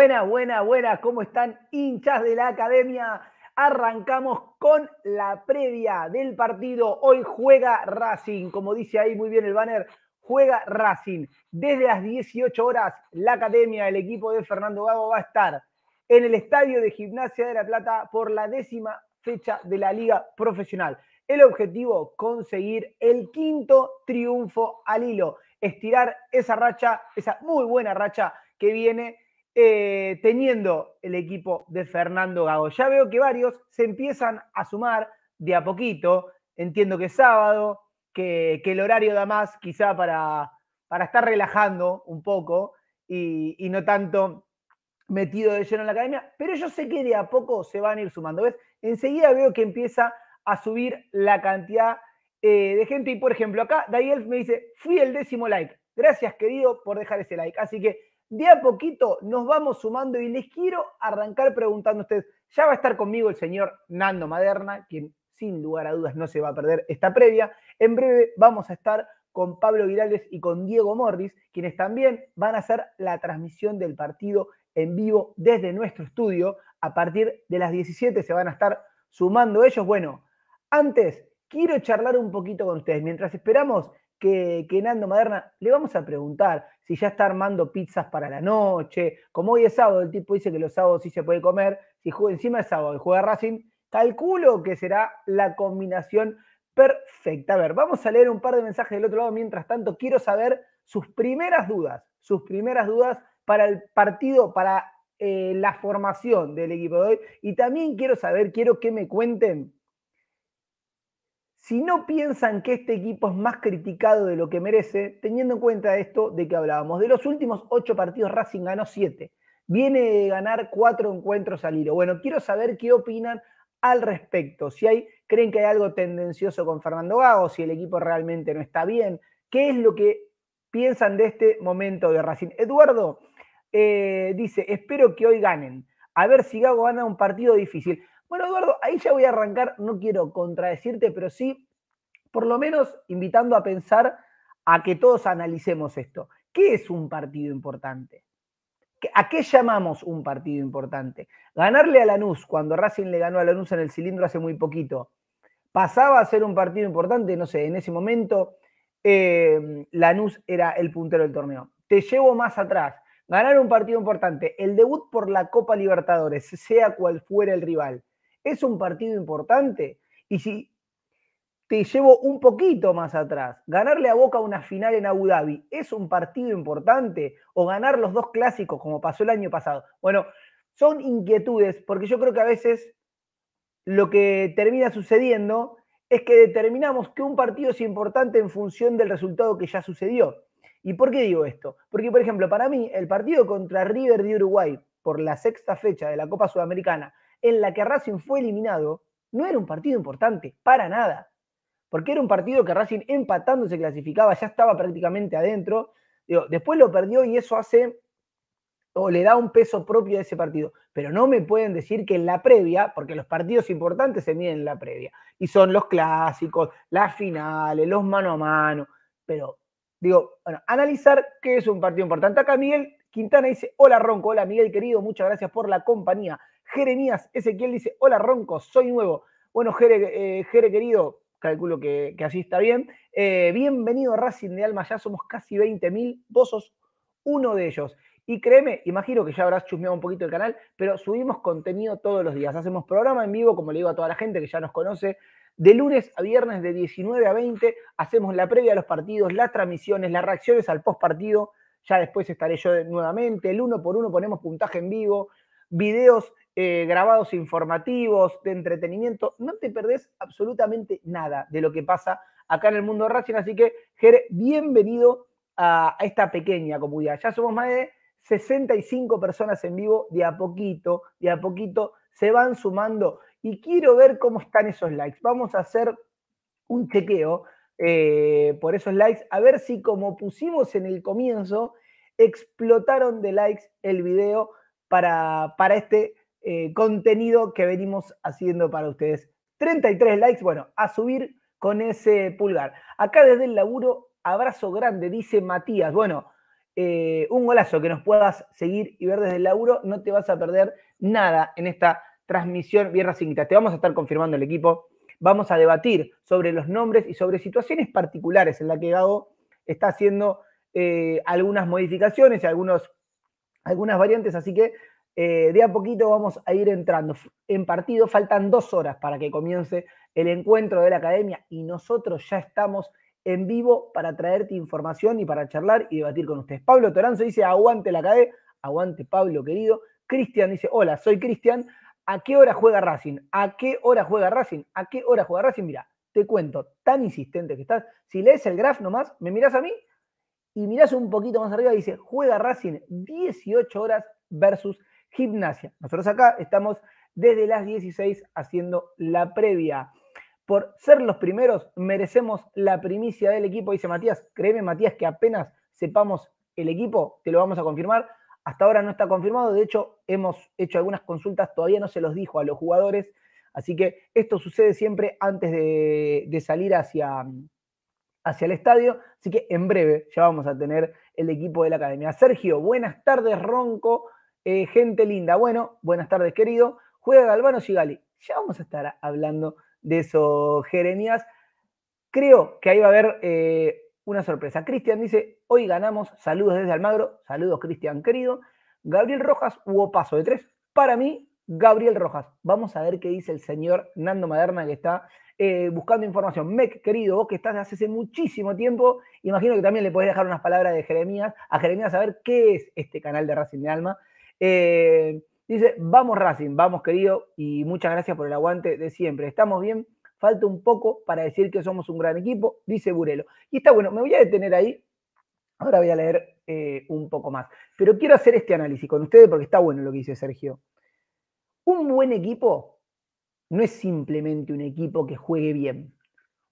Buena, buenas, buenas. ¿Cómo están hinchas de la academia? Arrancamos con la previa del partido. Hoy juega Racing, como dice ahí muy bien el banner, juega Racing. Desde las 18 horas, la academia, el equipo de Fernando Gago va a estar en el estadio de Gimnasia de La Plata por la décima fecha de la Liga Profesional. El objetivo, conseguir el quinto triunfo al hilo, estirar esa racha, esa muy buena racha que viene eh, teniendo el equipo de Fernando Gago. Ya veo que varios se empiezan a sumar de a poquito. Entiendo que es sábado, que, el horario da más quizá para, para estar relajando un poco y, no tanto metido de lleno en la academia, pero yo sé que de a poco se van a ir sumando. ¿Ves? Enseguida veo que empieza a subir la cantidad eh, de gente y, por ejemplo, acá Daniel me dice, fui el décimo like. Gracias, querido, por dejar ese like. Así que de a poquito nos vamos sumando y les quiero arrancar preguntando a ustedes, ya va a estar conmigo el señor Nando Maderna, quien sin lugar a dudas no se va a perder esta previa. En breve vamos a estar con Pablo Virales y con Diego Morris, quienes también van a hacer la transmisión del partido en vivo desde nuestro estudio. A partir de las 17 se van a estar sumando ellos. Bueno, antes quiero charlar un poquito con ustedes. Mientras esperamos que, que, Nando Maderna, le vamos a preguntar si ya está armando pizzas para la noche, como hoy es sábado, el tipo dice que los sábados sí se puede comer, si juega encima de sábado y juega Racing, calculo que será la combinación perfecta. A ver, vamos a leer un par de mensajes del otro lado, mientras tanto quiero saber sus primeras dudas, sus primeras dudas para el partido, para eh, la formación del equipo de hoy, y también quiero saber, quiero que me cuenten si no piensan que este equipo es más criticado de lo que merece, teniendo en cuenta esto de que hablábamos. De los últimos ocho partidos, Racing ganó siete. Viene de ganar cuatro encuentros al hilo. Bueno, quiero saber qué opinan al respecto. Si hay, creen que hay algo tendencioso con Fernando Gago, si el equipo realmente no está bien, qué es lo que piensan de este momento de Racing. Eduardo eh, dice: Espero que hoy ganen. A ver si Gago gana un partido difícil. Bueno, Eduardo, ahí ya voy a arrancar, no quiero contradecirte, pero sí, por lo menos invitando a pensar a que todos analicemos esto. ¿Qué es un partido importante? ¿A qué llamamos un partido importante? Ganarle a Lanús, cuando Racing le ganó a Lanús en el cilindro hace muy poquito, pasaba a ser un partido importante, no sé, en ese momento em, Lanús era el puntero del torneo. Te llevo más atrás, ganar un partido importante, el debut por la Copa Libertadores, sea cual fuera el rival es un partido importante. Y si te llevo un poquito más atrás, ganarle a Boca una final en Abu Dhabi es un partido importante. O ganar los dos clásicos como pasó el año pasado. Bueno, son inquietudes porque yo creo que a veces lo que termina sucediendo es que determinamos que un partido es importante en función del resultado que ya sucedió. ¿Y por qué digo esto? Porque, por ejemplo, para mí el partido contra River de Uruguay por la sexta fecha de la Copa Sudamericana en la que Racing fue eliminado, no era un partido importante, para nada. Porque era un partido que Racing empatando se clasificaba, ya estaba prácticamente adentro. después lo perdió y eso hace o le da un peso propio a ese partido. Pero no me pueden decir que en la previa, porque los partidos importantes se miden en la previa, y son los clásicos, las finales, los mano a mano. Pero digo, bueno, analizar qué es un partido importante. Acá Miguel Quintana dice, hola Ronco, hola Miguel querido, muchas gracias por la compañía. Jeremías Ezequiel dice, hola Ronco, soy nuevo. Bueno, Jere, eh, querido, calculo que, así está bien. Eh, bienvenido a Racing de Alma, ya somos casi 20.000, vos sos uno de ellos. Y créeme, imagino que ya habrás chusmeado un poquito el canal, pero subimos contenido todos los días. Hacemos programa en vivo, como le digo a toda la gente que ya nos conoce, de lunes a viernes de 19 a 20. Hacemos la previa a los partidos, las transmisiones, las reacciones al post partido. Ya después estaré yo nuevamente. El uno por uno ponemos puntaje en vivo, videos eh, grabados informativos, de entretenimiento. No te perdés absolutamente nada de lo que pasa acá en el mundo de Racing. Así que, Ger, bienvenido a, esta pequeña comunidad. Ya somos más de 65 personas en vivo, de a poquito, de a poquito se van sumando. Y quiero ver cómo están esos likes. Vamos a hacer un chequeo eh, por esos likes, a ver si como pusimos en el comienzo, explotaron de likes el video para, para este eh, contenido que venimos haciendo para ustedes. 33 likes, bueno, a subir con ese pulgar. Acá desde el laburo, abrazo grande, dice Matías. Bueno, eh, un golazo que nos puedas seguir y ver desde el laburo. No te vas a perder nada en esta transmisión Viernes Racingita. Te vamos a estar confirmando el equipo. Vamos a debatir sobre los nombres y sobre situaciones particulares en la que Gago está haciendo eh, algunas modificaciones y algunos, algunas variantes. Así que eh, de a poquito vamos a ir entrando en partido. Faltan dos horas para que comience el encuentro de la academia y nosotros ya estamos en vivo para traerte información y para charlar y debatir con ustedes. Pablo Toranzo dice, aguante la cadena. aguante Pablo querido. Cristian dice, hola, soy Cristian. ¿A qué hora juega Racing? ¿A qué hora juega Racing? ¿A qué hora juega Racing? Mira, te cuento, tan insistente que estás. Si lees el graf nomás, me mirás a mí y mirás un poquito más arriba y dice, juega Racing 18 horas versus gimnasia. Nosotros acá estamos desde las 16 haciendo la previa. Por ser los primeros, merecemos la primicia del equipo, dice Matías. Créeme, Matías, que apenas sepamos el equipo, te lo vamos a confirmar. Hasta ahora no está confirmado, de hecho hemos hecho algunas consultas, todavía no se los dijo a los jugadores, así que esto sucede siempre antes de, salir hacia, hacia el estadio, así que en breve ya vamos a tener el equipo de la academia. Sergio, buenas tardes, Ronco. Eh, gente linda, bueno, buenas tardes, querido. Juega Galvano Sigali. Ya vamos a estar hablando de eso, Jeremías. Creo que ahí va a haber eh, una sorpresa. Cristian dice: Hoy ganamos. Saludos desde Almagro. Saludos, Cristian, querido. Gabriel Rojas hubo paso de tres. Para mí, Gabriel Rojas. Vamos a ver qué dice el señor Nando Maderna que está eh, buscando información. Mec, querido, vos que estás hace, hace muchísimo tiempo, imagino que también le podés dejar unas palabras de Jeremías, a Jeremías a ver qué es este canal de Racing de Alma eh, dice, vamos Racing, vamos querido, y muchas gracias por el aguante de siempre. Estamos bien, falta un poco para decir que somos un gran equipo, dice Burelo. Y está bueno, me voy a detener ahí, ahora voy a leer eh, un poco más. Pero quiero hacer este análisis con ustedes porque está bueno lo que dice Sergio. Un buen equipo no es simplemente un equipo que juegue bien.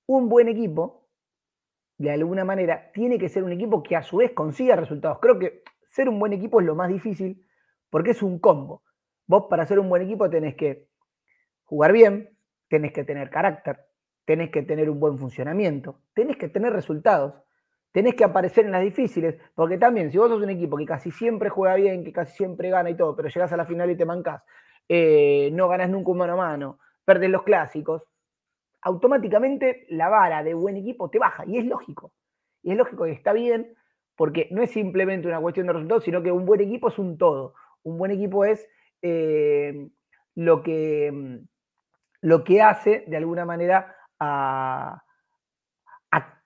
Un buen equipo de alguna manera, tiene que ser un equipo que a su vez consiga resultados. Creo que ser un buen equipo es lo más difícil, porque es un combo. Vos para ser un buen equipo tenés que jugar bien, tenés que tener carácter, tenés que tener un buen funcionamiento, tenés que tener resultados, tenés que aparecer en las difíciles, porque también si vos sos un equipo que casi siempre juega bien, que casi siempre gana y todo, pero llegás a la final y te mancas, eh, no ganás nunca un mano a mano, perdés los clásicos, automáticamente la vara de buen equipo te baja, y es lógico, y es lógico que está bien, porque no es simplemente una cuestión de resultados, sino que un buen equipo es un todo. Un buen equipo es eh, lo, que, mm, lo que hace, de alguna manera, a,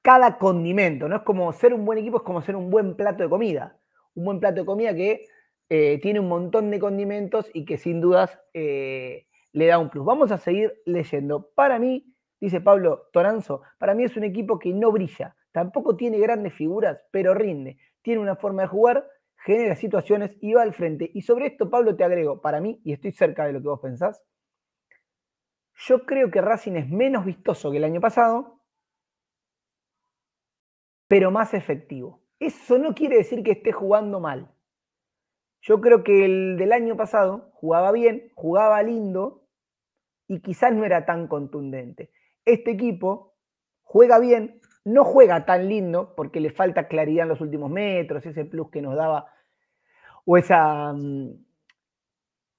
cada condimento. No es como ser un buen equipo, es como ser un buen plato de comida. Un buen plato de comida que eh, tiene un montón de condimentos y que sin dudas eh, le da un plus. Vamos a seguir leyendo. Para mí, dice Pablo Toranzo, para mí es un equipo que no brilla, tampoco tiene grandes figuras, pero rinde. Tiene una forma de jugar genera situaciones y va al frente. Y sobre esto, Pablo, te agrego, para mí, y estoy cerca de lo que vos pensás, yo creo que Racing es menos vistoso que el año pasado, pero más efectivo. Eso no quiere decir que esté jugando mal. Yo creo que el del año pasado jugaba bien, jugaba lindo y quizás no era tan contundente. Este equipo juega bien, no juega tan lindo porque le falta claridad en los últimos metros, ese plus que nos daba o esa, mm,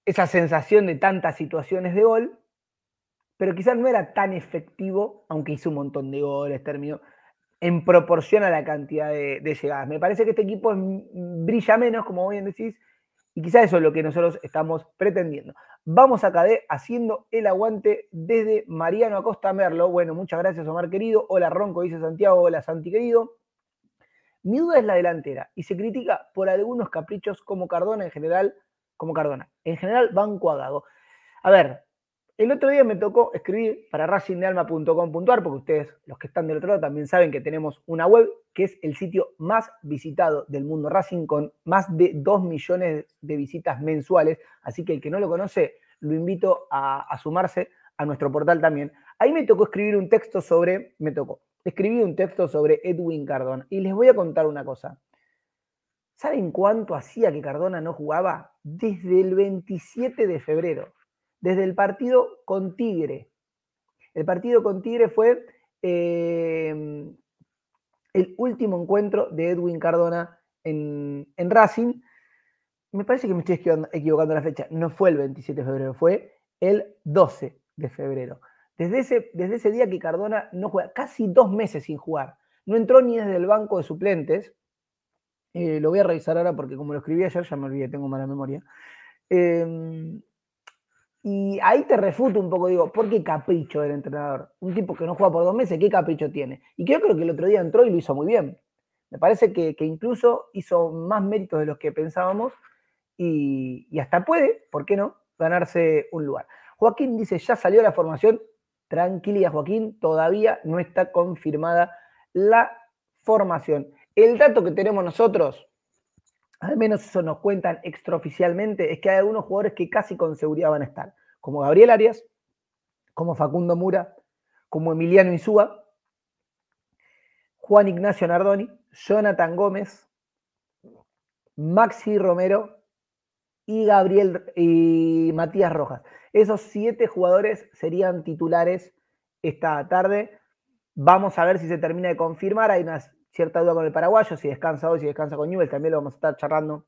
esa sensación de tantas situaciones de gol, pero quizás no era tan efectivo, aunque hizo un montón de goles, terminó en proporción a la cantidad de, de llegadas. Me parece que este equipo brilla menos, como bien decís, y quizá eso es lo que nosotros estamos pretendiendo. Vamos a de haciendo el aguante desde Mariano Acosta Merlo. Bueno, muchas gracias Omar querido. Hola Ronco, dice Santiago. Hola Santi querido. Mi duda es la delantera y se critica por algunos caprichos como Cardona en general, como Cardona. En general, van Agago. A ver, el otro día me tocó escribir para racingdealma.com.ar, porque ustedes, los que están del otro lado, también saben que tenemos una web que es el sitio más visitado del mundo Racing, con más de 2 millones de visitas mensuales. Así que el que no lo conoce, lo invito a, sumarse a nuestro portal también. Ahí me tocó escribir un texto sobre, me tocó, un texto sobre Edwin Cardona. Y les voy a contar una cosa. ¿Saben cuánto hacía que Cardona no jugaba? Desde el 27 de febrero desde el partido con Tigre. El partido con Tigre fue eh, el último encuentro de Edwin Cardona en, Racing. Me parece que me estoy equivocando la fecha. No fue el 27 de febrero, fue el 12 de febrero. Desde ese, desde ese día que Cardona no juega, casi dos meses sin jugar. No entró ni desde el banco de suplentes. Eh, lo voy a revisar ahora porque como lo escribí ayer ya me olvidé, tengo mala memoria. Eh, y ahí te refuto un poco, digo, ¿por qué capricho del entrenador? Un tipo que no juega por dos meses, ¿qué capricho tiene? Y yo creo que el otro día entró y lo hizo muy bien. Me parece que, incluso hizo más méritos de los que pensábamos y, y, hasta puede, ¿por qué no?, ganarse un lugar. Joaquín dice, ya salió la formación, tranquilidad Joaquín, todavía no está confirmada la formación. El dato que tenemos nosotros al menos eso nos cuentan extraoficialmente, es que hay algunos jugadores que casi con seguridad van a estar, como Gabriel Arias, como Facundo Mura, como Emiliano Insúa, Juan Ignacio Nardoni, Jonathan Gómez, Maxi Romero y Gabriel y Matías Rojas. Esos siete jugadores serían titulares esta tarde. Vamos a ver si se termina de confirmar. Hay unas cierta duda con el paraguayo, si descansa hoy, si descansa con Newell, también lo vamos a estar charlando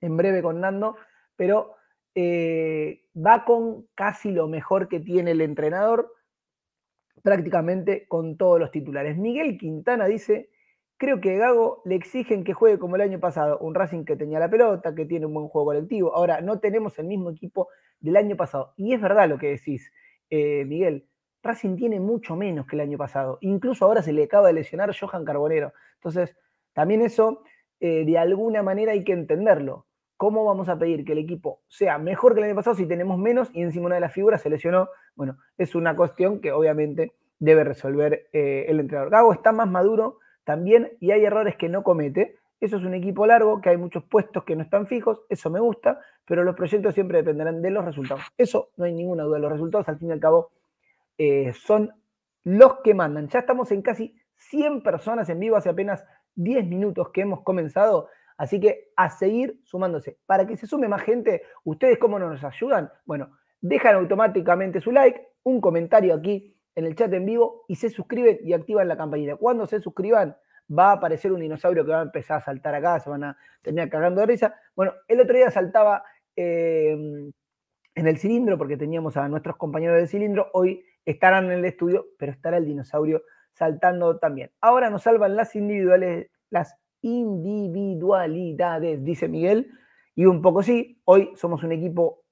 en breve con Nando, pero eh, va con casi lo mejor que tiene el entrenador, prácticamente con todos los titulares. Miguel Quintana dice, creo que a Gago le exigen que juegue como el año pasado, un Racing que tenía la pelota, que tiene un buen juego colectivo, ahora no tenemos el mismo equipo del año pasado, y es verdad lo que decís, eh, Miguel, Racing tiene mucho menos que el año pasado. Incluso ahora se le acaba de lesionar Johan Carbonero. Entonces, también eso eh, de alguna manera hay que entenderlo. ¿Cómo vamos a pedir que el equipo sea mejor que el año pasado si tenemos menos y encima una de las figuras se lesionó? Bueno, es una cuestión que obviamente debe resolver eh, el entrenador. Gago está más maduro también y hay errores que no comete. Eso es un equipo largo, que hay muchos puestos que no están fijos, eso me gusta, pero los proyectos siempre dependerán de los resultados. Eso no hay ninguna duda, los resultados al fin y al cabo eh, son los que mandan. Ya estamos en casi 100 personas en vivo hace apenas 10 minutos que hemos comenzado. Así que a seguir sumándose. Para que se sume más gente, ¿ustedes cómo nos ayudan? Bueno, dejan automáticamente su like, un comentario aquí en el chat en vivo y se suscriben y activan la campanita. Cuando se suscriban, va a aparecer un dinosaurio que va a empezar a saltar acá, se van a tener cagando de risa. Bueno, el otro día saltaba eh, en el cilindro porque teníamos a nuestros compañeros del cilindro. Hoy estarán en el estudio, pero estará el dinosaurio saltando también. Ahora nos salvan las individuales, las individualidades, dice Miguel. Y un poco sí, hoy somos un equipo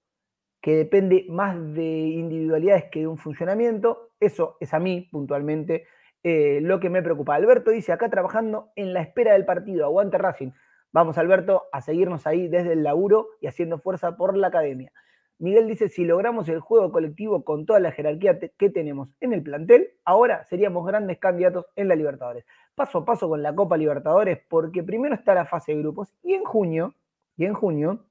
que depende más de individualidades que de un funcionamiento. Eso es a mí puntualmente eh, lo que me preocupa. Alberto dice, acá trabajando en la espera del partido, aguante Racing. Vamos Alberto a seguirnos ahí desde el laburo y haciendo fuerza por la academia. Miguel dice, si logramos el juego colectivo con toda la jerarquía que tenemos en el plantel, ahora seríamos grandes candidatos en la Libertadores. Paso a paso con la Copa Libertadores, porque primero está la fase de grupos y en junio, y en junio,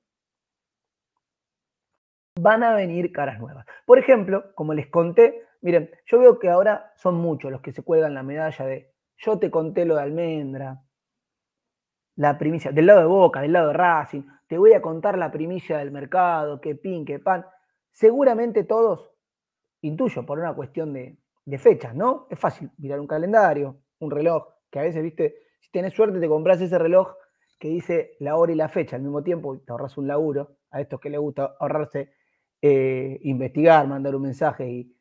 van a venir caras nuevas. Por ejemplo, como les conté, miren, yo veo que ahora son muchos los que se cuelgan la medalla de yo te conté lo de Almendra, la primicia, del lado de Boca, del lado de Racing, te voy a contar la primicia del mercado, qué pin, qué pan. Seguramente todos, intuyo, por una cuestión de, de fechas, ¿no? Es fácil mirar un calendario, un reloj, que a veces, viste, si tenés suerte te compras ese reloj que dice la hora y la fecha al mismo tiempo y te ahorras un laburo, a estos que les gusta ahorrarse, eh, investigar, mandar un mensaje y,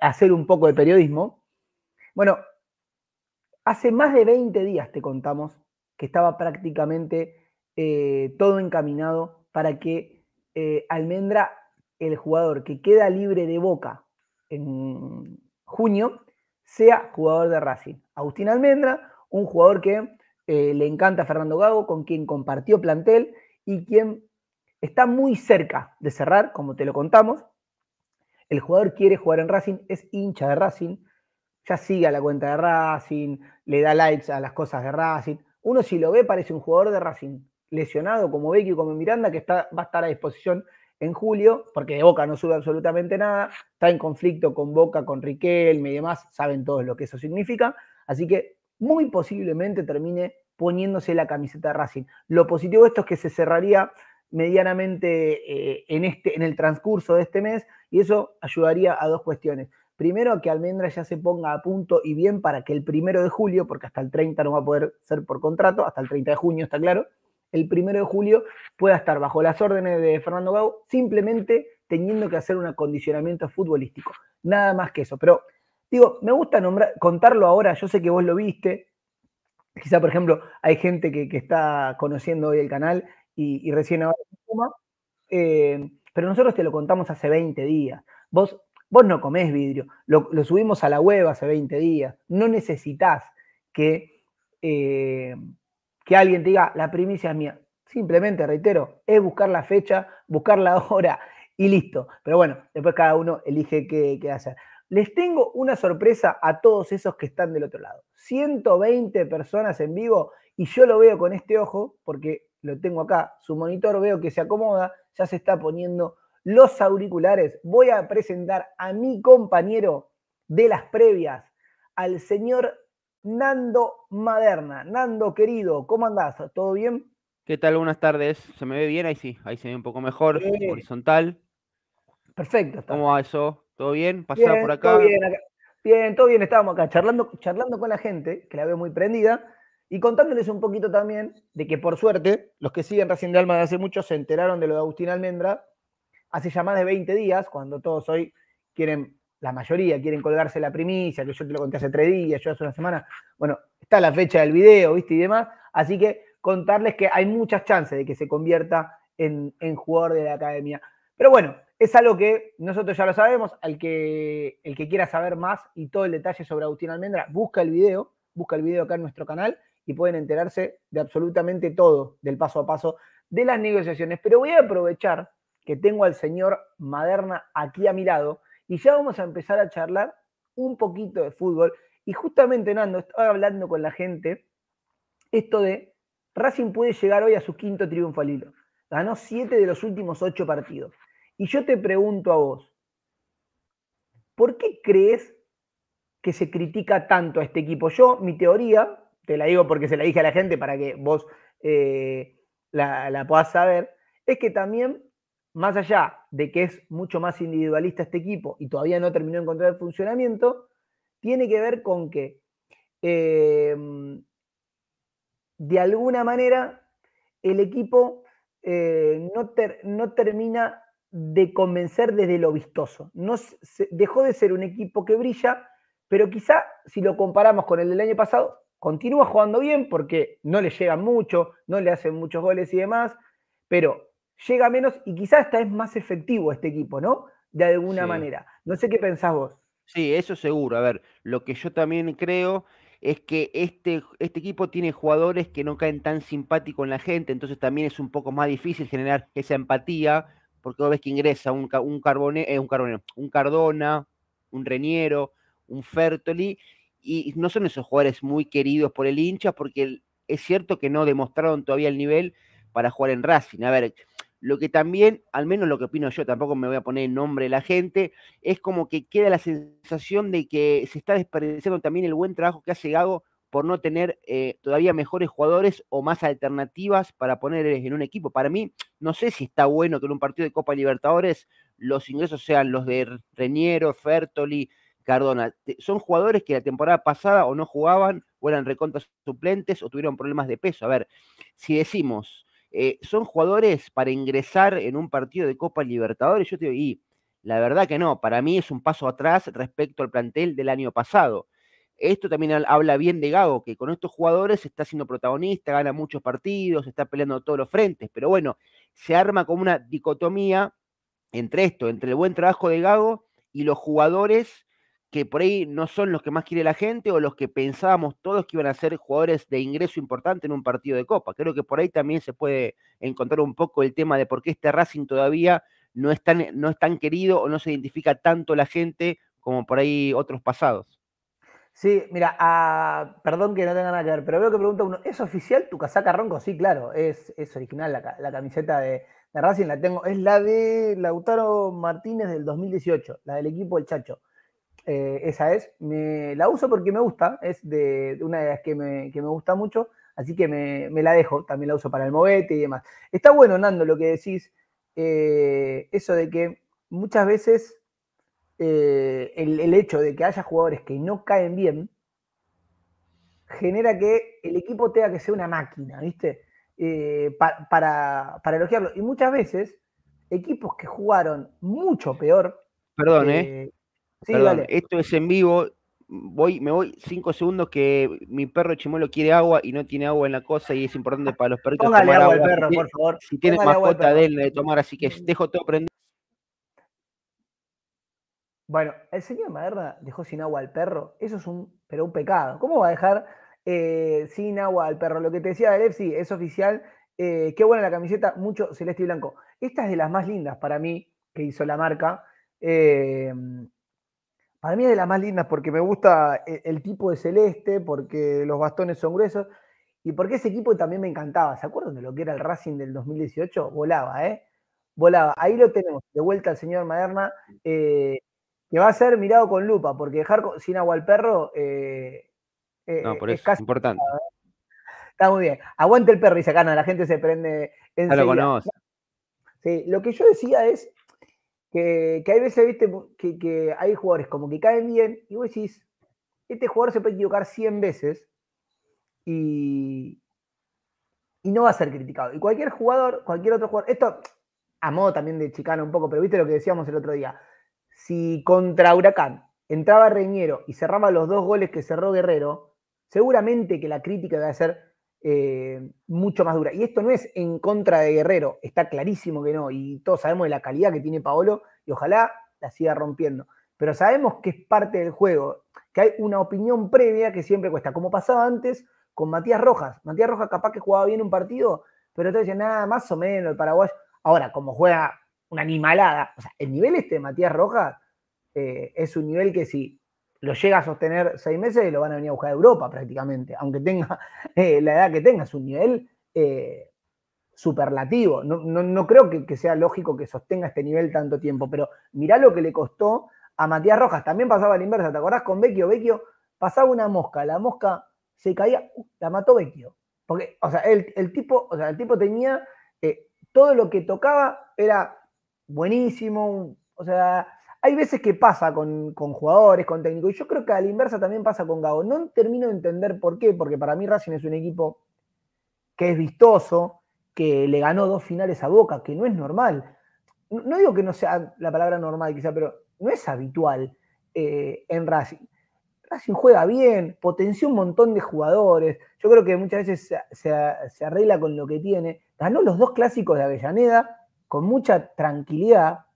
hacer un poco de periodismo. Bueno, hace más de 20 días te contamos que estaba prácticamente eh, todo encaminado para que eh, Almendra, el jugador que queda libre de boca en junio, sea jugador de Racing. Agustín Almendra, un jugador que eh, le encanta a Fernando Gago, con quien compartió plantel y quien está muy cerca de cerrar, como te lo contamos. El jugador quiere jugar en Racing, es hincha de Racing, ya sigue a la cuenta de Racing, le da likes a las cosas de Racing, uno si lo ve parece un jugador de Racing lesionado como Becky como Miranda, que está, va a estar a disposición en julio, porque de Boca no sube absolutamente nada, está en conflicto con Boca, con Riquelme y demás, saben todos lo que eso significa, así que muy posiblemente termine poniéndose la camiseta de Racing. Lo positivo de esto es que se cerraría medianamente eh, en, este, en el transcurso de este mes y eso ayudaría a dos cuestiones. Primero que Almendra ya se ponga a punto y bien para que el primero de julio, porque hasta el 30 no va a poder ser por contrato, hasta el 30 de junio está claro, el primero de julio pueda estar bajo las órdenes de Fernando Gau, simplemente teniendo que hacer un acondicionamiento futbolístico. Nada más que eso. Pero digo, me gusta nombrar, contarlo ahora, yo sé que vos lo viste. Quizá, por ejemplo, hay gente que, está conociendo hoy el canal y, recién ahora eh, pero nosotros te lo contamos hace 20 días. Vos Vos no comés vidrio, lo, subimos a la web hace 20 días, no necesitas que, eh, que alguien te diga, la primicia es mía. Simplemente, reitero, es buscar la fecha, buscar la hora y listo. Pero bueno, después cada uno elige qué, qué hacer. Les tengo una sorpresa a todos esos que están del otro lado. 120 personas en vivo y yo lo veo con este ojo porque lo tengo acá, su monitor veo que se acomoda, ya se está poniendo los auriculares. Voy a presentar a mi compañero de las previas, al señor Nando Maderna. Nando, querido, ¿cómo andás? ¿Todo bien? ¿Qué tal? Buenas tardes. ¿Se me ve bien? Ahí sí, ahí se ve un poco mejor, horizontal. Perfecto. ¿Cómo va eso? ¿Todo bien? ¿Pasada por acá? bien, todo bien. Estábamos acá charlando, charlando con la gente, que la veo muy prendida, y contándoles un poquito también de que, por suerte, los que siguen Recién de Alma de hace mucho se enteraron de lo de Agustín Almendra, hace ya más de 20 días, cuando todos hoy quieren, la mayoría quieren colgarse la primicia, que yo te lo conté hace tres días, yo hace una semana, bueno, está la fecha del video, ¿viste? Y demás, así que contarles que hay muchas chances de que se convierta en, jugador de la academia. Pero bueno, es algo que nosotros ya lo sabemos, al que, el que quiera saber más y todo el detalle sobre Agustín Almendra, busca el video, busca el video acá en nuestro canal y pueden enterarse de absolutamente todo, del paso a paso de las negociaciones. Pero voy a aprovechar que tengo al señor Maderna aquí a mi lado y ya vamos a empezar a charlar un poquito de fútbol. Y justamente, Nando, estaba hablando con la gente esto de Racing puede llegar hoy a su quinto triunfo al hilo. Ganó siete de los últimos ocho partidos. Y yo te pregunto a vos, ¿por qué crees que se critica tanto a este equipo? Yo, mi teoría, te la digo porque se la dije a la gente para que vos eh, la, puedas saber, es que también más allá de que es mucho más individualista este equipo y todavía no terminó de encontrar funcionamiento, tiene que ver con que em, de alguna manera el equipo eh, no, no, termina de convencer desde lo vistoso. No dejó de ser un equipo que brilla, pero quizá si lo comparamos con el del año pasado, continúa jugando bien porque no le llega mucho, no le hacen muchos goles y demás, pero llega menos y quizás hasta es más efectivo este equipo, ¿no? De alguna manera. No sé qué pensás vos. Sí, eso seguro. A ver, lo que yo también creo es que este, este equipo tiene jugadores que no caen tan simpáticos en la gente, entonces también es un poco más difícil generar esa empatía, porque vos ves que ingresa un, un, eh, un, un Cardona, un Reñero, un Fertoli, y no son esos jugadores muy queridos por el hincha, porque es cierto que no demostraron todavía el nivel para jugar en Racing. A ver, lo que también, al menos lo que opino yo, tampoco me voy a poner en nombre de la gente, es como que queda la sensación de que se está desperdiciando también el buen trabajo que hace Gago por no tener eh, todavía mejores jugadores o más alternativas para poner en un equipo. Para mí, no sé si está bueno que en un partido de Copa Libertadores los ingresos sean los de Reñero, Fertoli, Cardona. Son jugadores que la temporada pasada o no jugaban, o eran recontas suplentes, o tuvieron problemas de peso. A ver, si decimos eh, ¿Son jugadores para ingresar en un partido de Copa Libertadores? Yo te digo, y la verdad que no, para mí es un paso atrás respecto al plantel del año pasado. Esto también habla bien de Gago, que con estos jugadores está siendo protagonista, gana muchos partidos, está peleando todos los frentes, pero bueno, se arma como una dicotomía entre esto, entre el buen trabajo de Gago y los jugadores que por ahí no son los que más quiere la gente o los que pensábamos todos que iban a ser jugadores de ingreso importante en un partido de Copa. Creo que por ahí también se puede encontrar un poco el tema de por qué este Racing todavía no es tan, no es tan querido o no se identifica tanto la gente como por ahí otros pasados. Sí, mira, ah, perdón que no tenga nada que ver, pero veo que pregunta uno, ¿es oficial tu casaca ronco? Sí, claro, es, es original la, camiseta de, de Racing, la tengo, es la de Lautaro Martínez del 2018, la del equipo del Chacho. Eh, esa es, me, la uso porque me gusta, es de, una de las que me, gusta mucho, así que me, la dejo, también la uso para el movete y demás. Está bueno, Nando, lo que decís, eh, eso de que muchas veces eh, el, hecho de que haya jugadores que no caen bien genera que el equipo tenga que ser una máquina, ¿viste? para, para elogiarlo. Y muchas veces, equipos que jugaron mucho peor. Perdón, ¿eh? esto es en vivo. Voy, me voy cinco segundos que mi perro Chimuelo quiere agua y no tiene agua en la cosa y es importante para los perritos tomar agua, perro, si, por favor. Si tiene mascota, denle de tomar, así que dejo todo prendido. Bueno, el señor Maderna dejó sin agua al perro. Eso es un, pero un pecado. ¿Cómo va a dejar eh, sin agua al perro? Lo que te decía Alef, sí, es oficial. Eh, qué buena la camiseta, mucho celeste y blanco. Esta es de las más lindas para mí que hizo la marca. Eh, para mí es de las más lindas porque me gusta eh, el, tipo de celeste, porque los bastones son gruesos y porque ese equipo también me encantaba. ¿Se acuerdan de lo que era el Racing del 2018? Volaba, ¿eh? Volaba. Ahí lo tenemos, de vuelta al señor Maderna, eh, que va a ser mirado con lupa, porque dejar sin agua al perro eh, es casi importante. Está muy bien. Aguante el perro y sacana, la gente se prende en. Sí, lo que yo decía es que, hay veces, viste, que, hay jugadores como que caen bien y vos decís, este jugador se puede equivocar 100 veces y, y no va a ser criticado. Y cualquier jugador, cualquier otro jugador, esto a modo también de chicano un poco, pero viste lo que decíamos el otro día, si contra Huracán entraba Reñero y cerraba los dos goles que cerró Guerrero, seguramente que la crítica iba a ser, eh, mucho más dura. Y esto no es en contra de Guerrero, está clarísimo que no, y todos sabemos de la calidad que tiene Paolo, y ojalá la siga rompiendo. Pero sabemos que es parte del juego, que hay una opinión previa que siempre cuesta, como pasaba antes con Matías Rojas. Matías Rojas capaz que jugaba bien un partido, pero te nada, más o menos el Paraguay. Ahora, como juega una animalada, o sea, el nivel este de Matías Rojas eh, es un nivel que si lo llega a sostener seis meses y lo van a venir a buscar a Europa prácticamente, aunque tenga eh, la edad que tenga, es un nivel eh, superlativo. No, creo que, sea lógico que sostenga este nivel tanto tiempo, pero mirá lo que le costó a Matías Rojas. También pasaba la inversa, ¿te acordás con Vecchio? Vecchio pasaba una mosca, la mosca se caía, uh, la mató Vecchio. Porque, o sea, el, tipo, o sea, el tipo tenía eh, todo lo que tocaba era buenísimo, o sea, hay veces que pasa con, jugadores, con técnicos, y yo creo que a la inversa también pasa con Gabo. No termino de entender por qué, porque para mí Racing es un equipo que es vistoso, que le ganó dos finales a Boca, que no es normal. No, digo que no sea la palabra normal quizá, pero no es habitual eh, en Racing. Racing juega bien, potenció un montón de jugadores. Yo creo que muchas veces se, se arregla con lo que tiene. Ganó los dos clásicos de Avellaneda con mucha tranquilidad,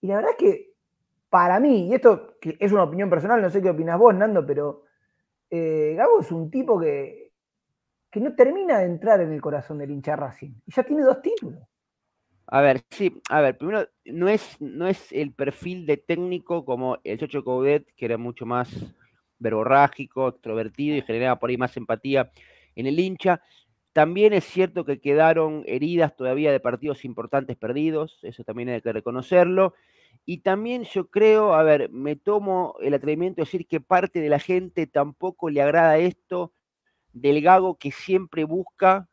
y la verdad es que para mí, y esto es una opinión personal, no sé qué opinas vos, Nando, pero eh, Gabo es un tipo que, que no termina de entrar en el corazón del hincha Racing. Y ya tiene dos títulos. A ver, sí, a ver, primero, no es, no es el perfil de técnico como el Chocho Coudet, que era mucho más verborrágico, extrovertido y generaba por ahí más empatía en el hincha. También es cierto que quedaron heridas todavía de partidos importantes perdidos, eso también hay que reconocerlo. Y también yo creo, a ver, me tomo el atrevimiento de decir que parte de la gente tampoco le agrada esto del gago que siempre busca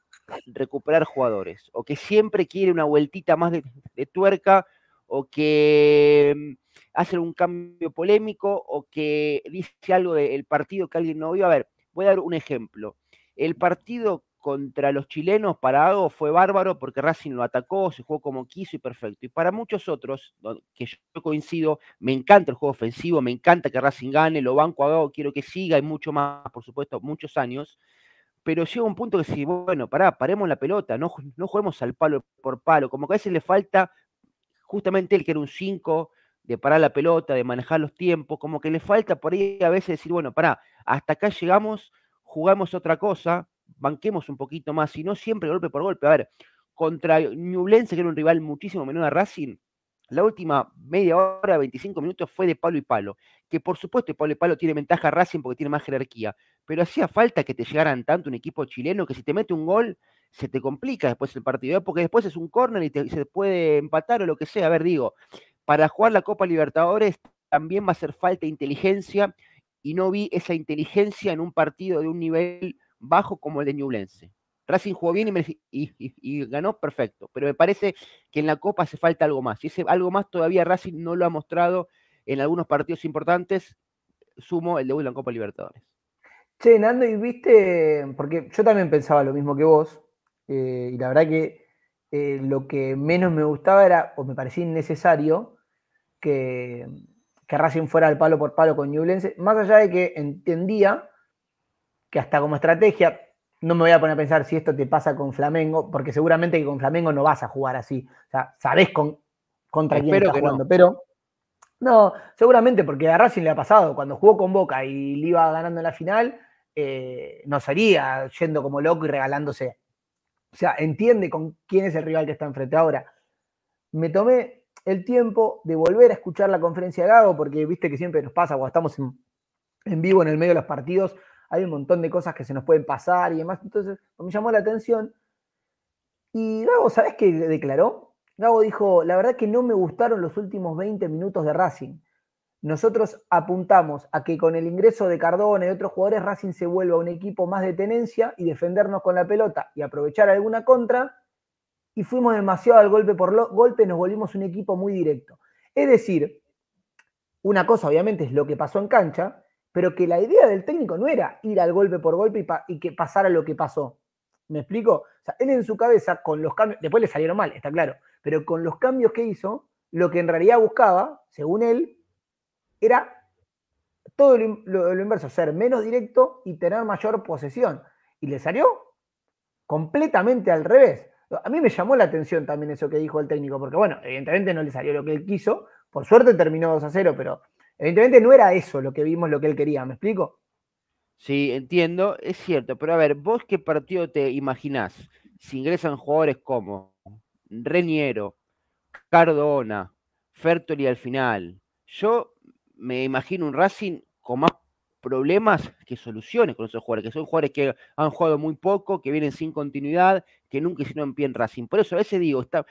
recuperar jugadores, o que siempre quiere una vueltita más de, tuerca, o que mm, hace un cambio polémico, o que dice algo del partido que alguien no vio. A ver, voy a dar un ejemplo. El partido contra los chilenos parado, fue bárbaro porque Racing lo atacó, se jugó como quiso y perfecto. Y para muchos otros, que yo coincido, me encanta el juego ofensivo, me encanta que Racing gane, lo banco a quiero que siga y mucho más, por supuesto, muchos años. Pero llega un punto que si, bueno, pará, paremos la pelota, no, no juguemos al palo por palo, como que a veces le falta justamente el que era un 5, de parar la pelota, de manejar los tiempos, como que le falta por ahí a veces decir, bueno, pará, hasta acá llegamos, jugamos otra cosa, banquemos un poquito más, y no siempre golpe por golpe. A ver, contra Newblense, que era un rival muchísimo menor a Racing, la última media hora, 25 minutos, fue de palo y palo. Que por supuesto palo y palo tiene ventaja a Racing porque tiene más jerarquía. Pero hacía falta que te llegaran tanto un equipo chileno que si te mete un gol, se te complica después el partido. ¿eh? Porque después es un corner y se puede empatar o lo que sea. A ver, digo, para jugar la Copa Libertadores también va a hacer falta inteligencia. Y no vi esa inteligencia en un partido de un nivel bajo como el de Ñublense. Racing jugó bien y, ganó perfecto, pero me parece que en la Copa hace falta algo más. Y ese algo más todavía Racing no lo ha mostrado en algunos partidos importantes. Sumo el debut en Copa Libertadores. Che, Nando, y viste, porque yo también pensaba lo mismo que vos, eh, y la verdad que eh, lo que menos me gustaba era, o me parecía innecesario, que, que Racing fuera al palo por palo con Newlense, más allá de que entendía que hasta como estrategia, no me voy a poner a pensar si esto te pasa con Flamengo, porque seguramente que con Flamengo no vas a jugar así. O sea, sabés con, contra quién estás jugando, pero no, seguramente porque a Racing le ha pasado, cuando jugó con Boca y le iba ganando la final, eh, no sería yendo como loco y regalándose. O sea, entiende con quién es el rival que está enfrente ahora. Me tomé el tiempo de volver a escuchar la conferencia de Gago, porque viste que siempre nos pasa cuando estamos en vivo en el medio de los partidos, hay un montón de cosas que se nos pueden pasar y demás. Entonces, me llamó la atención. Y Gabo, ¿sabes qué declaró? Gabo dijo, la verdad que no me gustaron los últimos 20 minutos de Racing. Nosotros apuntamos a que con el ingreso de Cardona y otros jugadores Racing se vuelva un equipo más de tenencia y defendernos con la pelota y aprovechar alguna contra. Y fuimos demasiado al golpe por golpe, nos volvimos un equipo muy directo. Es decir, una cosa obviamente es lo que pasó en cancha, pero que la idea del técnico no era ir al golpe por golpe y, que pasara lo que pasó. ¿Me explico? O sea, él en su cabeza, con los cambios, después le salieron mal, está claro, pero con los cambios que hizo, lo que en realidad buscaba, según él, era todo lo, lo, inverso, ser menos directo y tener mayor posesión. Y le salió completamente al revés. A mí me llamó la atención también eso que dijo el técnico, porque bueno, evidentemente no le salió lo que él quiso, por suerte terminó 2 a 0, pero Evidentemente no era eso lo que vimos, lo que él quería, ¿me explico? Sí, entiendo, es cierto, pero a ver, vos qué partido te imaginás si ingresan jugadores como Reñero, Cardona, Fertoli al final. Yo me imagino un Racing con más problemas que soluciones con esos jugadores, que son jugadores que han jugado muy poco, que vienen sin continuidad, que nunca hicieron pie en Racing. Por eso a veces digo, está,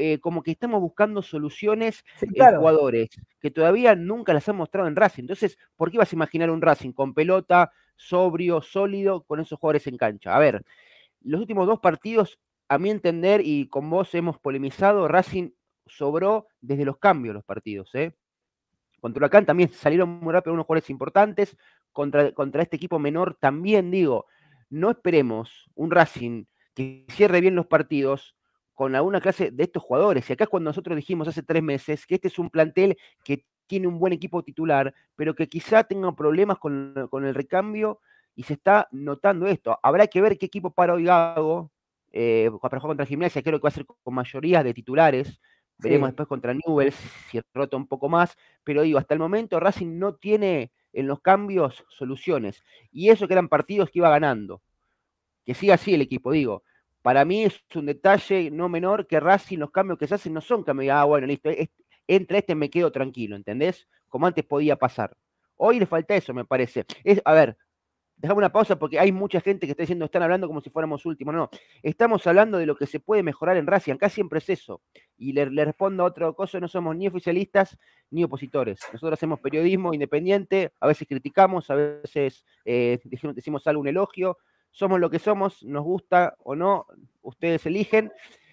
eh, como que estamos buscando soluciones en eh, jugadores que todavía nunca las han mostrado en Racing. Entonces, ¿por qué vas a imaginar un Racing con pelota, sobrio, sólido, con esos jugadores en cancha? A ver, los últimos dos partidos, a mi entender, y con vos hemos polemizado, Racing sobró desde los cambios los partidos, ¿eh? Contra Huracán también salieron muy rápido unos jugadores importantes. Contra, contra, este equipo menor también, digo, no esperemos un Racing que cierre bien los partidos con alguna clase de estos jugadores. Y acá es cuando nosotros dijimos hace tres meses que este es un plantel que tiene un buen equipo titular, pero que quizá tenga problemas con, el recambio y se está notando esto. Habrá que ver qué equipo para hoy Gago, eh, para contra Gimnasia, creo que va a ser con mayoría de titulares. Veremos después contra Newell's si rota un poco más, pero digo, hasta el momento Racing no tiene en los cambios soluciones. Y eso que eran partidos que iba ganando que siga así el equipo, digo. Para mí es un detalle no menor que Racing, los cambios que se hacen no son cambios, ah, bueno, listo, este me quedo tranquilo, ¿entendés? Como antes podía pasar. Hoy le falta eso, me parece. a ver, dejamos una pausa porque hay mucha gente que está diciendo, están hablando como si fuéramos últimos. No, estamos hablando de lo que se puede mejorar en Racing. Acá siempre es eso. Y le, respondo a otra cosa, no somos ni oficialistas ni opositores. Nosotros hacemos periodismo independiente, a veces criticamos, a veces eh, decimos, decimos algo, un elogio, somos lo que somos, nos gusta o no, ustedes eligen.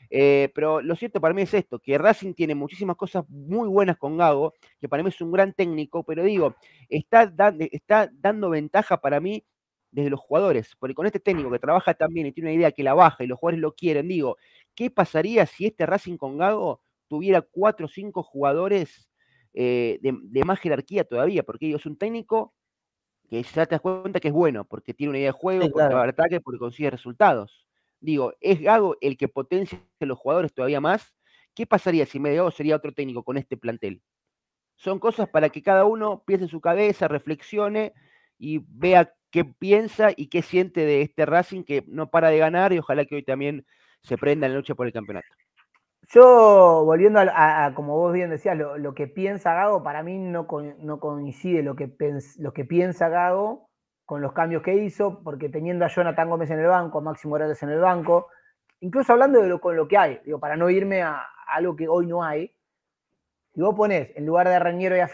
Eh, pero lo cierto para mí es esto, que Racing tiene muchísimas cosas muy buenas con Gago, que para mí es un gran técnico, pero digo, está, dando ventaja para mí desde los jugadores, porque con este técnico que trabaja también y tiene una idea que la baja y los jugadores lo quieren, digo, ¿qué pasaría si este Racing con Gago tuviera cuatro o cinco jugadores eh, de, más jerarquía todavía? Porque ellos es un técnico que ya te das cuenta que es bueno, porque tiene una idea de juego, porque ataque, porque consigue resultados. Digo, es Gago el que potencia a los jugadores todavía más. ¿Qué pasaría si Medio sería otro técnico con este plantel? Son cosas para que cada uno piense en su cabeza, reflexione y vea qué piensa y qué siente de este Racing que no para de ganar y ojalá que hoy también se prenda en la lucha por el campeonato. Yo, volviendo a, como vos bien decías, lo, que piensa Gago, para mí no, coincide lo que, lo que piensa Gago con los cambios que hizo, porque teniendo a Jonathan Gómez en el banco, a Máximo Morales en el banco, incluso hablando de lo, con lo que hay, digo, para no irme a, algo que hoy no hay, si vos ponés en lugar de a y a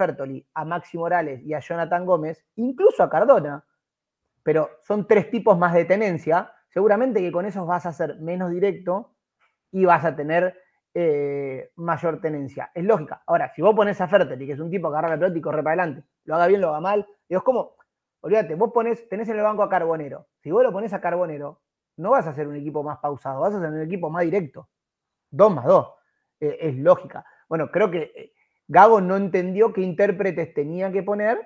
a Máximo Morales y a Jonathan Gómez, incluso a Cardona, pero son tres tipos más de tenencia, seguramente que con esos vas a ser menos directo y vas a tener eh, mayor tenencia. Es lógica. Ahora, si vos pones a Fertel y que es un tipo que agarra el pelota y corre para adelante, lo haga bien, lo haga mal, digo, es como, olvídate, vos ponés, tenés en el banco a Carbonero. Si vos lo pones a Carbonero, no vas a ser un equipo más pausado, vas a ser un equipo más directo. Dos más dos. E, es lógica. Bueno, creo que eh, Gago no entendió qué intérpretes tenía que poner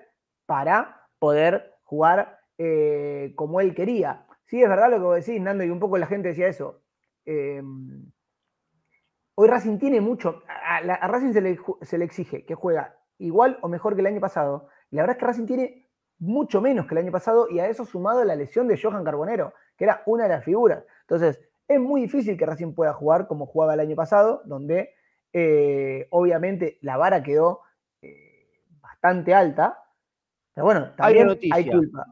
para poder jugar eh, como él quería. Sí, es verdad lo que vos decís, Nando, y un poco la gente decía eso. Em, Hoy Racing tiene mucho. A, Racing se le, exige que juega igual o mejor que el año pasado. Y la verdad es que Racing tiene mucho menos que el año pasado y a eso sumado la lesión de Johan Carbonero, que era una de las figuras. Entonces, es muy difícil que Racing pueda jugar como jugaba el año pasado, donde eh, obviamente la vara quedó eh, bastante alta. Pero bueno, también hay, culpa.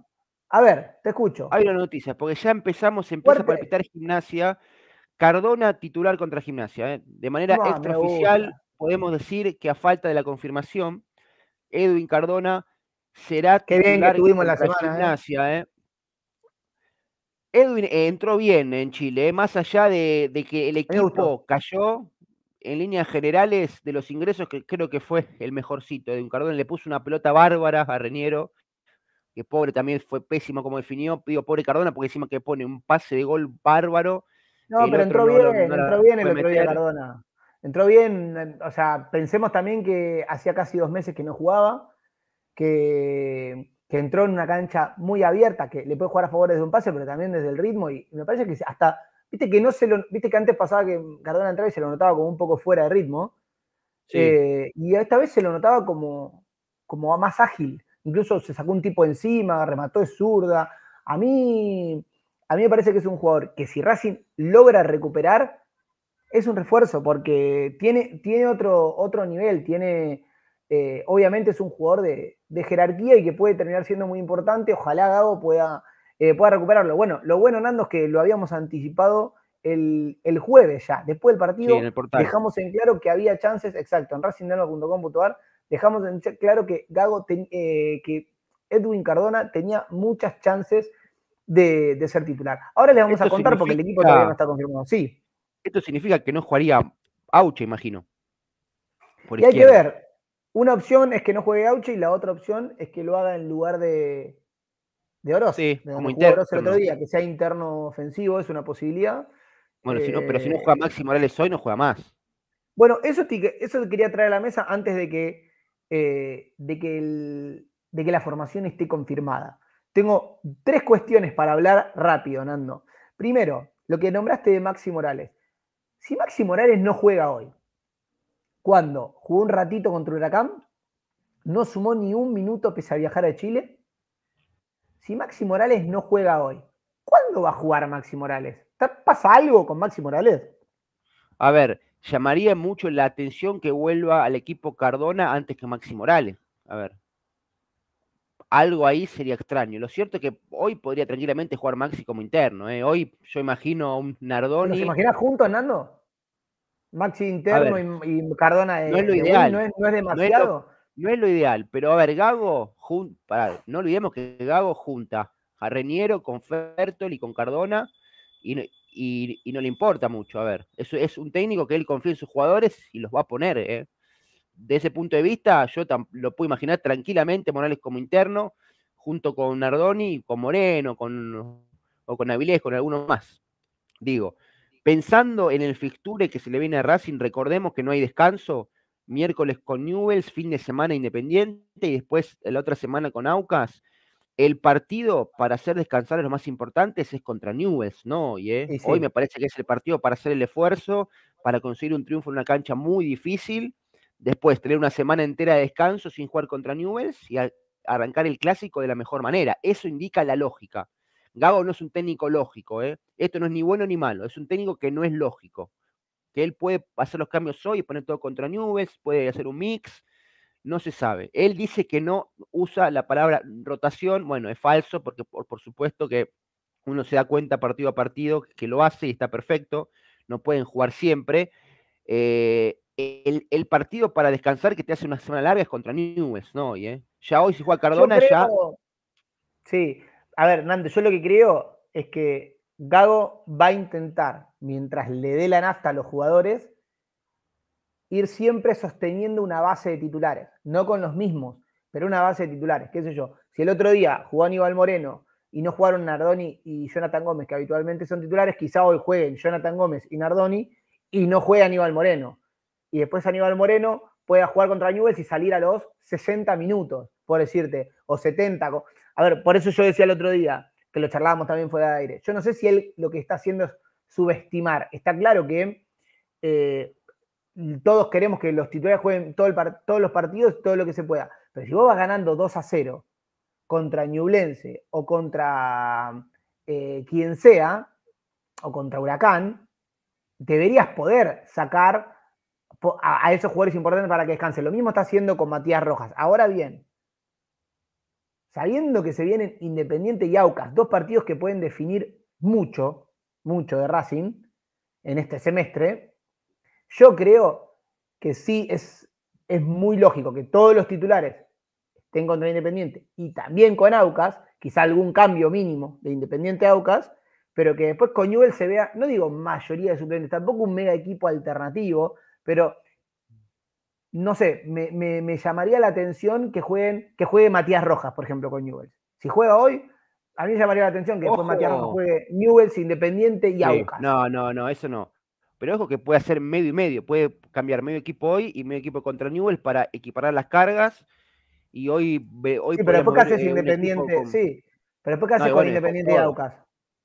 A ver, te escucho. Hay una noticia, porque ya empezamos, empieza a palpitar gimnasia Cardona titular contra Gimnasia. ¿eh? De manera extraoficial podemos decir que a falta de la confirmación, Edwin Cardona será titular bien tuvimos la ¿eh? Gimnasia. ¿eh? Edwin entró bien en Chile, más allá de, que el equipo cayó, en líneas generales de los ingresos, que creo que fue el mejorcito. Edwin Cardona le puso una pelota bárbara a Reñero, que pobre también fue pésimo como definió. Pido pobre Cardona porque encima que pone un pase de gol bárbaro no, pero entró bien, entró bien el otro día Cardona. Entró bien, o sea, pensemos también que hacía casi dos meses que no jugaba, que, entró en una cancha muy abierta, que le puede jugar a favor desde un pase, pero también desde el ritmo, y me parece que hasta, viste que no se viste que antes pasaba que Cardona entraba y se lo notaba como un poco fuera de ritmo, sí. eh, y esta vez se lo notaba como, como más ágil, incluso se sacó un tipo encima, remató de zurda, a mí a mí me parece que es un jugador que si Racing logra recuperar, es un refuerzo, porque tiene, tiene otro, otro nivel, tiene, eh, obviamente es un jugador de, jerarquía y que puede terminar siendo muy importante. Ojalá Gago pueda, eh, pueda recuperarlo. Bueno, lo bueno, Nando, es que lo habíamos anticipado el, jueves ya, después del partido, dejamos en claro que había chances, exacto, en Racingdano.com.ar dejamos en claro que Gago, eh, que Edwin Cardona tenía muchas chances de, ser titular. Ahora le vamos a contar porque el equipo todavía no está confirmado. Sí. Esto significa que no jugaría Auche, imagino. y hay que ver. Una opción es que no juegue Auche y la otra opción es que lo haga en lugar de, de Oroz. Sí, como interno. Oroz el otro día, que sea interno ofensivo, es una posibilidad. Bueno, si no, pero si no eh, juega Maxi Morales hoy, no juega más. Bueno, eso, eso quería traer a la mesa antes de que, eh, de, de que la formación esté confirmada. Tengo tres cuestiones para hablar rápido, Nando. Primero, lo que nombraste de Maxi Morales. Si Maxi Morales no juega hoy, ¿cuándo? Jugó un ratito contra Huracán, no sumó ni un minuto pese a viajar a Chile. Si Maxi Morales no juega hoy, ¿cuándo va a jugar Maxi Morales? ¿Pasa algo con Maxi Morales? A ver, llamaría mucho la atención que vuelva al equipo Cardona antes que Maxi Morales. A ver algo ahí sería extraño. Lo cierto es que hoy podría tranquilamente jugar Maxi como interno. ¿eh? Hoy yo imagino a un Nardoni. ¿Se imaginas juntos, Nando? Maxi interno y, Cardona no es lo ideal. No es, no es, demasiado. No es, lo, ideal, pero a ver, Gago, no olvidemos que Gago junta a Reñero con Fertol y con Cardona y, no le importa mucho. A ver, eso es un técnico que él confía en sus jugadores y los va a poner. ¿eh? de ese punto de vista, yo lo puedo imaginar tranquilamente Morales como interno, junto con Nardoni, con Moreno, con, o con Avilés, con alguno más. Digo, pensando en el fixture que se le viene a Racing, recordemos que no hay descanso, miércoles con Newells, fin de semana Independiente y después la otra semana con Aucas. El partido para hacer descansar a los más importantes es contra Newells, ¿no? Y, ¿eh? Hoy me parece que es el partido para hacer el esfuerzo, para conseguir un triunfo en una cancha muy difícil Después, tener una semana entera de descanso sin jugar contra Newells y arrancar el clásico de la mejor manera. Eso indica la lógica. Gago no es un técnico lógico, ¿eh? Esto no es ni bueno ni malo, es un técnico que no es lógico. Que él puede hacer los cambios hoy y poner todo contra Nubes, puede hacer un mix, no se sabe. Él dice que no usa la palabra rotación, bueno, es falso porque por, supuesto que uno se da cuenta partido a partido que lo hace y está perfecto, no pueden jugar siempre. Eh, el, partido para descansar que te hace una semana larga es contra Newells, ¿no? ¿eh? Ya hoy si juega Cardona, ya. Sí, a ver, Nando, yo lo que creo es que Gago va a intentar, mientras le dé la nafta a los jugadores, ir siempre sosteniendo una base de titulares, no con los mismos, pero una base de titulares, qué sé yo. Si el otro día jugó Aníbal Moreno y no jugaron Nardoni y Jonathan Gómez, que habitualmente son titulares, quizá hoy jueguen Jonathan Gómez y Nardoni y no juega Aníbal Moreno y después Aníbal Moreno pueda jugar contra Newell's y salir a los 60 minutos, por decirte, o 70. A ver, por eso yo decía el otro día, que lo charlábamos también fuera de aire. Yo no sé si él lo que está haciendo es subestimar. Está claro que eh, todos queremos que los titulares jueguen todo el todos los partidos, todo lo que se pueda. Pero si vos vas ganando 2 a 0 contra Ñublense o contra eh, quien sea, o contra Huracán, deberías poder sacar a, esos jugadores importantes para que descanse. Lo mismo está haciendo con Matías Rojas. Ahora bien, sabiendo que se vienen Independiente y Aucas, dos partidos que pueden definir mucho, mucho de Racing en este semestre, yo creo que sí es, es muy lógico que todos los titulares estén contra Independiente y también con Aucas, quizá algún cambio mínimo de Independiente a Aucas, pero que después con Newell se vea, no digo mayoría de suplentes, tampoco un mega equipo alternativo, pero no sé, me, llamaría la atención que jueguen, que juegue Matías Rojas, por ejemplo, con Newells. Si juega hoy, a mí me llamaría la atención que Matías Rojas juegue Newells, Independiente y Aucas. No, no, no, eso no. Pero ojo que puede hacer medio y medio, puede cambiar medio equipo hoy y medio equipo contra Newells para equiparar las cargas. Y hoy, hoy sí, pero después que haces eh, Independiente, sí. Pero después que haces con Independiente y Aucas.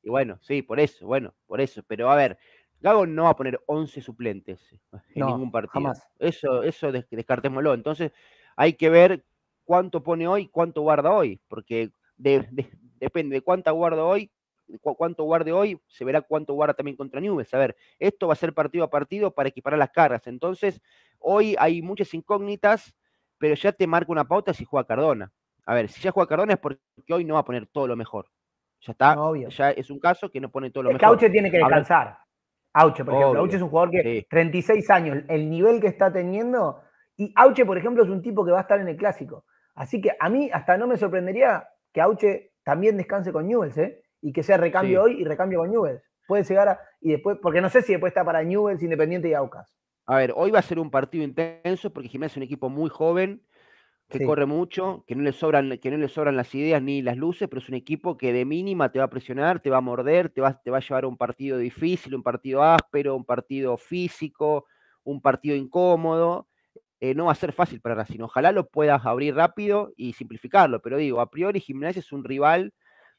Y bueno, sí, por eso, bueno, por eso. Pero a ver, Gago no va a poner 11 suplentes en ningún partido. Jamás. Eso, eso descartémoslo. Entonces, hay que ver cuánto pone hoy, cuánto guarda hoy, porque depende de cuánta guarda hoy, cuánto guarde hoy, se verá cuánto guarda también contra Nubes. A ver, esto va a ser partido a partido para equiparar las cargas. Entonces, hoy hay muchas incógnitas, pero ya te marco una pauta si juega Cardona. A ver, si ya juega Cardona es porque hoy no va a poner todo lo mejor. Ya está, ya es un caso que no pone todo lo mejor. El tiene que descansar. Auche, por ejemplo. Auche es un jugador que tiene 36 años, el nivel que está teniendo. Y Auche, por ejemplo, es un tipo que va a estar en el clásico. Así que a mí hasta no me sorprendería que Auche también descanse con Newells, ¿eh? Y que sea recambio hoy y recambio con Newells. Puede llegar a, y después, porque no sé si después está para Newells, Independiente y Aucas. A ver, hoy va a ser un partido intenso porque Jiménez es un equipo muy joven que corre mucho, que no, le sobran, que no le sobran las ideas ni las luces, pero es un equipo que de mínima te va a presionar, te va a morder, te va, te va a llevar a un partido difícil, un partido áspero, un partido físico, un partido incómodo. Eh, no va a ser fácil para Racing. Ojalá lo puedas abrir rápido y simplificarlo, pero digo, a priori Gimnasia es un rival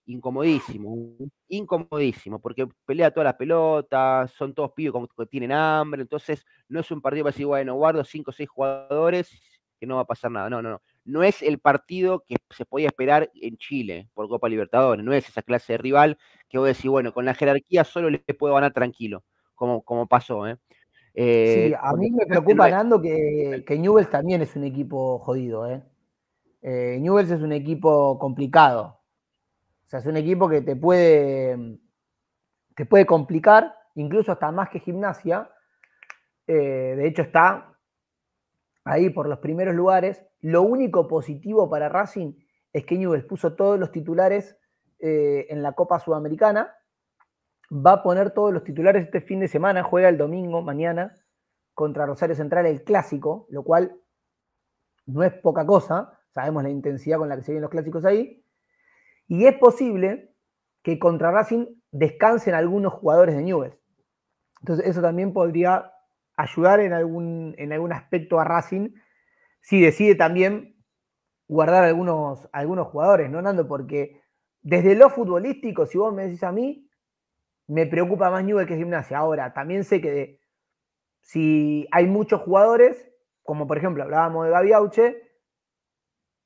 incomodísimo, incomodísimo, porque pelea todas las pelotas, son todos pibes que tienen hambre, entonces no es un partido para decir, bueno, guardo cinco o seis jugadores que no va a pasar nada. No, no, no. No es el partido que se podía esperar en Chile por Copa Libertadores. No es esa clase de rival que voy a decir, bueno, con la jerarquía solo le puedo ganar tranquilo, como, como pasó. ¿eh? sí, eh, a mí me preocupa, Nando, que, que Newell's también es un equipo jodido. ¿eh? eh es un equipo complicado. O sea, es un equipo que te puede, te puede complicar, incluso hasta más que gimnasia. de hecho, está ahí por los primeros lugares. Lo único positivo para Racing es que Newell's puso todos los titulares eh, en la Copa Sudamericana. Va a poner todos los titulares este fin de semana, juega el domingo, mañana, contra Rosario Central, el clásico, lo cual no es poca cosa. Sabemos la intensidad con la que se vienen los clásicos ahí. Y es posible que contra Racing descansen algunos jugadores de Newell's. Entonces, eso también podría ayudar en algún, en algún aspecto a Racing si decide también guardar algunos, algunos jugadores, ¿no, Nando? Porque desde lo futbolístico, si vos me decís a mí, me preocupa más Newell que Gimnasia. Ahora, también sé que si hay muchos jugadores, como por ejemplo hablábamos de Gabi Auche,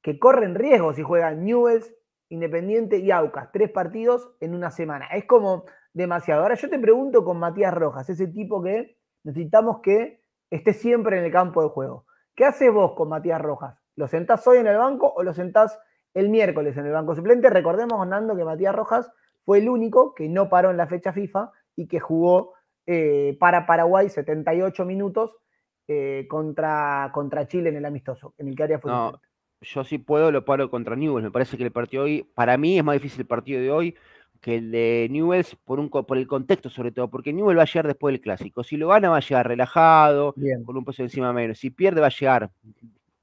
que corren riesgo si juegan Newells, Independiente y Aucas, tres partidos en una semana. Es como demasiado. Ahora yo te pregunto con Matías Rojas, ese tipo que Necesitamos que esté siempre en el campo de juego. ¿Qué haces vos con Matías Rojas? ¿Lo sentás hoy en el banco o lo sentás el miércoles en el banco suplente? Recordemos, Hernando, que Matías Rojas fue el único que no paró en la fecha FIFA y que jugó eh, para Paraguay 78 minutos eh, contra, contra Chile en el amistoso, en el que área fue. No, yo sí puedo, lo paro contra Newell's. Me parece que el partido hoy, para mí es más difícil el partido de hoy que el de Newells por, un, por el contexto sobre todo, porque Newell va a llegar después del clásico. Si lo gana va a llegar relajado, con un peso encima menos. Si pierde va a llegar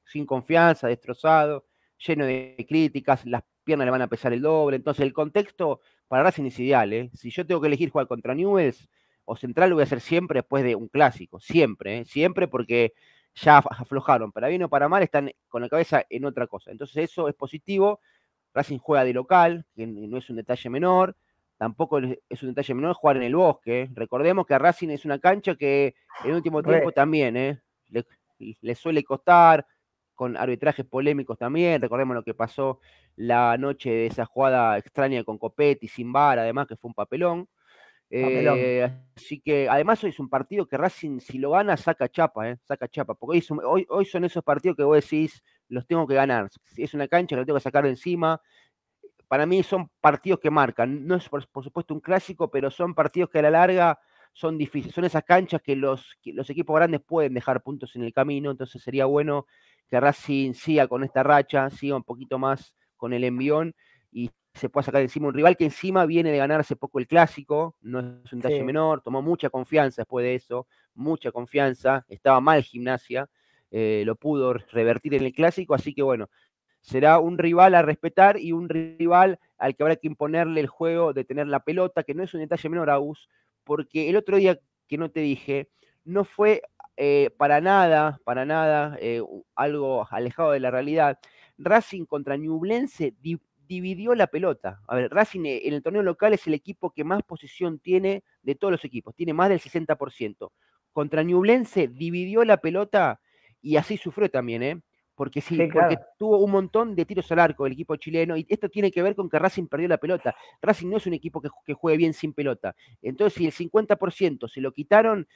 sin confianza, destrozado, lleno de críticas, las piernas le van a pesar el doble. Entonces el contexto para Racing es ideal. ¿eh? Si yo tengo que elegir jugar contra Newells o Central, lo voy a hacer siempre después de un clásico. Siempre, ¿eh? siempre porque ya aflojaron. Para bien o para mal están con la cabeza en otra cosa. Entonces eso es positivo Racing juega de local, que no es un detalle menor, tampoco es un detalle menor jugar en el bosque. Recordemos que Racing es una cancha que en último tiempo también ¿eh? le, suele costar, con arbitrajes polémicos también. Recordemos lo que pasó la noche de esa jugada extraña con Copetti, sin bar, además que fue un papelón. Eh, así que además hoy es un partido que Racing, si lo gana, saca chapa, eh, saca chapa. Porque hoy son esos partidos que vos decís, los tengo que ganar. Es una cancha que tengo que sacar de encima. Para mí son partidos que marcan. No es, por, supuesto, un clásico, pero son partidos que a la larga son difíciles. Son esas canchas que los, los equipos grandes pueden dejar puntos en el camino. Entonces sería bueno que Racing siga con esta racha, siga un poquito más con el envión y se pueda sacar de encima un rival que encima viene de ganarse poco el clásico, no es un detalle menor, tomó mucha confianza después de eso, mucha confianza, estaba mal gimnasia, eh, lo pudo revertir en el clásico, así que bueno, será un rival a respetar y un rival al que habrá que imponerle el juego de tener la pelota, que no es un detalle menor, Uz, porque el otro día que no te dije, no fue eh, para nada, para nada, eh, algo alejado de la realidad. Racing contra Ñublense dividió la pelota. A ver, Racing en el torneo local es el equipo que más posición tiene de todos los equipos, tiene más del 60%. Contra Ñublense dividió la pelota y así sufrió también, ¿eh? Porque sí, porque tuvo un montón de tiros al arco el equipo chileno, y esto tiene que ver con que Racing perdió la pelota. Racing no es un equipo que, que juegue bien sin pelota. Entonces, si el 50% se lo quitaron,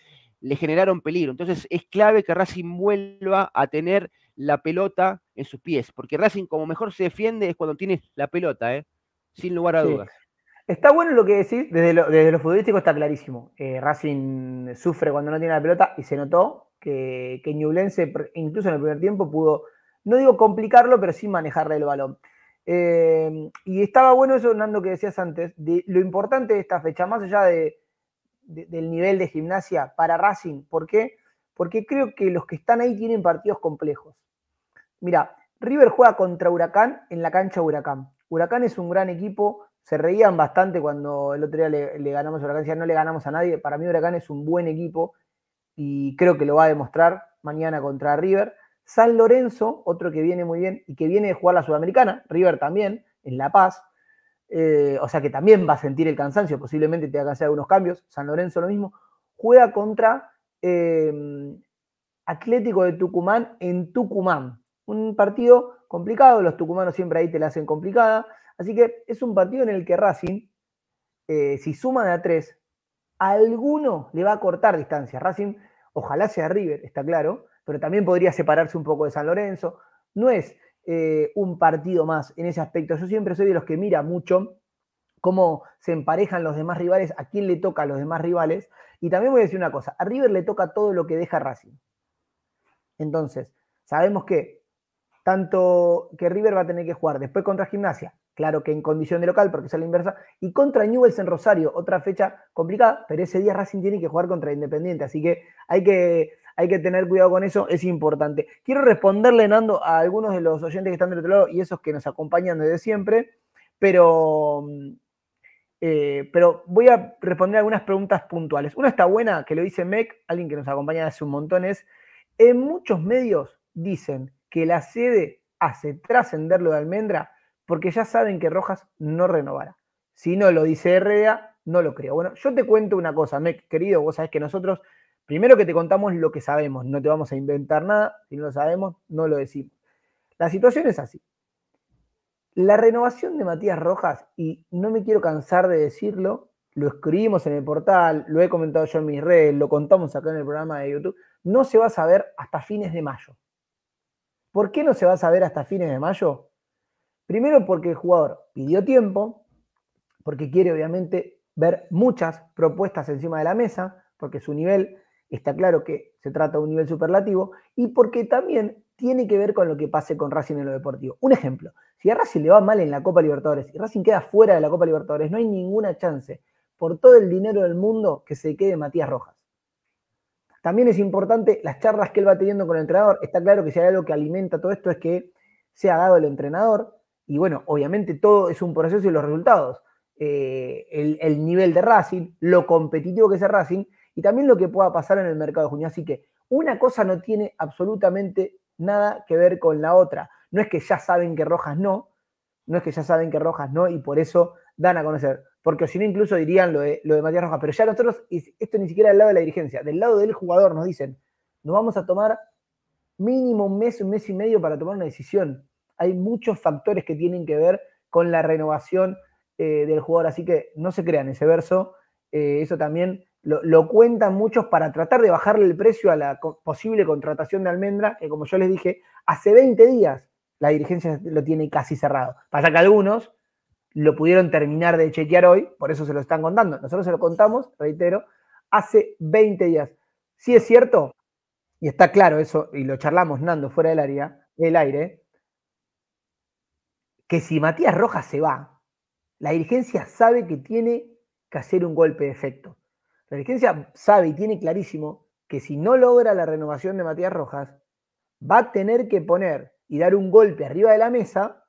le generaron peligro. Entonces, es clave que Racing vuelva a tener la pelota en sus pies, porque Racing como mejor se defiende es cuando tiene la pelota, ¿eh? sin lugar a dudas. Está bueno lo que decís, desde lo, desde futbolístico está clarísimo. Eh, Racing sufre cuando no tiene la pelota y se notó, que, que incluso en el primer tiempo, pudo, no digo complicarlo, pero sí manejarle el balón. Em, y estaba bueno eso, Nando, que decías antes, de lo importante de esta fecha, más allá de, del nivel de gimnasia para Racing. ¿Por qué? Porque creo que los que están ahí tienen partidos complejos. Mira, River juega contra Huracán en la cancha Huracán. Huracán es un gran equipo, se reían bastante cuando el otro día le, le ganamos a Huracán, decían no le ganamos a nadie. Para mí Huracán es un buen equipo, y creo que lo va a demostrar mañana contra River. San Lorenzo, otro que viene muy bien y que viene de jugar la Sudamericana, River también, en La Paz. Eh, o sea que también va a sentir el cansancio, posiblemente te haga hacer algunos cambios. San Lorenzo lo mismo. Juega contra em, Atlético de Tucumán en Tucumán. Un partido complicado, los tucumanos siempre ahí te la hacen complicada. Así que es un partido en el que Racing, eh, si suma de a tres, alguno le va a cortar distancia. Racing, ojalá sea River, está claro, pero también podría separarse un poco de San Lorenzo. No es eh, un partido más en ese aspecto. Yo siempre soy de los que mira mucho cómo se emparejan los demás rivales, a quién le toca a los demás rivales. Y también voy a decir una cosa, a River le toca todo lo que deja Racing. Entonces, sabemos que tanto que River va a tener que jugar después contra Gimnasia, claro que en condición de local, porque es la inversa, y contra Newells en Rosario, otra fecha complicada, pero ese día Racing tiene que jugar contra Independiente, así que hay que, hay que tener cuidado con eso, es importante. Quiero responderle, Nando, a algunos de los oyentes que están del otro lado y esos que nos acompañan desde siempre, pero, mm, eh, pero voy a responder algunas preguntas puntuales. Una está buena, que lo dice Mec, alguien que nos acompaña hace un montón, es, en muchos medios dicen que la sede hace trascender lo de Almendra porque ya saben que Rojas no renovará. Si no lo dice RDA, no lo creo. Bueno, yo te cuento una cosa, Mec, querido, vos sabés que nosotros, primero que te contamos lo que sabemos, no te vamos a inventar nada, si no lo sabemos, no lo decimos. La situación es así. La renovación de Matías Rojas, y no me quiero cansar de decirlo, lo escribimos en el portal, lo he comentado yo en mis redes, lo contamos acá en el programa de YouTube, no se va a saber hasta fines de mayo. ¿Por qué no se va a saber hasta fines de mayo? Primero porque el jugador pidió tiempo, porque quiere obviamente ver muchas propuestas encima de la mesa, porque su nivel está claro que se trata de un nivel superlativo, y porque también tiene que ver con lo que pase con Racing en lo deportivo. Un ejemplo, si a Racing le va mal en la Copa Libertadores y Racing queda fuera de la Copa Libertadores, no hay ninguna chance por todo el dinero del mundo que se quede Matías Rojas. También es importante las charlas que él va teniendo con el entrenador. Está claro que si hay algo que alimenta todo esto es que sea dado el entrenador, y bueno, obviamente todo es un proceso y los resultados. Eh, el, nivel de Racing, lo competitivo que es el Racing y también lo que pueda pasar en el mercado de junio. Así que una cosa no tiene absolutamente nada que ver con la otra. No es que ya saben que Rojas no, no es que ya saben que Rojas no y por eso dan a conocer. Porque si no, incluso dirían lo de, lo de Matías Rojas. Pero ya nosotros, esto ni siquiera del lado de la dirigencia, del lado del jugador nos dicen, nos vamos a tomar mínimo un mes, un mes y medio para tomar una decisión hay muchos factores que tienen que ver con la renovación eh, del jugador. Así que no se crean ese verso. Eh, eso también lo, cuentan muchos para tratar de bajarle el precio a la posible contratación de Almendra, que como yo les dije, hace 20 días la dirigencia lo tiene casi cerrado. Pasa que algunos lo pudieron terminar de chequear hoy, por eso se lo están contando. Nosotros se lo contamos, reitero, hace 20 días. Si es cierto, y está claro eso, y lo charlamos Nando fuera del área, el aire, que si Matías Rojas se va, la dirigencia sabe que tiene que hacer un golpe de efecto. La dirigencia sabe y tiene clarísimo que si no logra la renovación de Matías Rojas, va a tener que poner y dar un golpe arriba de la mesa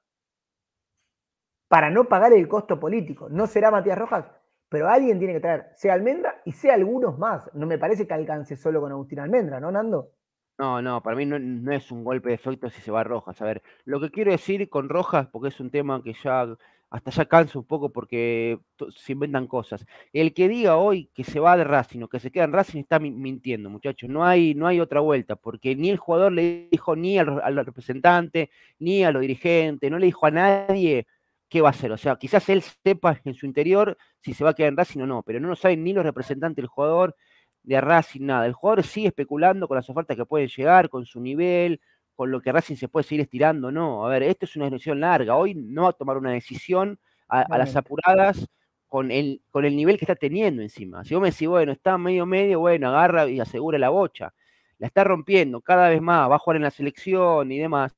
para no pagar el costo político. No será Matías Rojas, pero alguien tiene que traer, sea Almendra y sea algunos más. No me parece que alcance solo con Agustín Almendra, ¿no, Nando? No, no, para mí no, es un golpe de efecto si se va Rojas. A ver, lo que quiero decir con Rojas, porque es un tema que ya hasta ya cansa un poco porque se inventan cosas. El que diga hoy que se va de Racing o que se queda en Racing está mintiendo, muchachos. No hay, no hay otra vuelta, porque ni el jugador le dijo ni al, al representante, ni a los dirigentes, no le dijo a nadie qué va a hacer. O sea, quizás él sepa en su interior si se va a quedar en Racing o no, pero no lo saben ni los representantes el jugador, de Racing, nada. El jugador sigue especulando con las ofertas que pueden llegar, con su nivel, con lo que Racing se puede seguir estirando, no. A ver, esto es una decisión larga. Hoy no va a tomar una decisión a, las apuradas con el, con el nivel que está teniendo encima. Si vos me decís, bueno, está medio medio, bueno, agarra y asegura la bocha. La está rompiendo cada vez más, va a jugar en la selección y demás.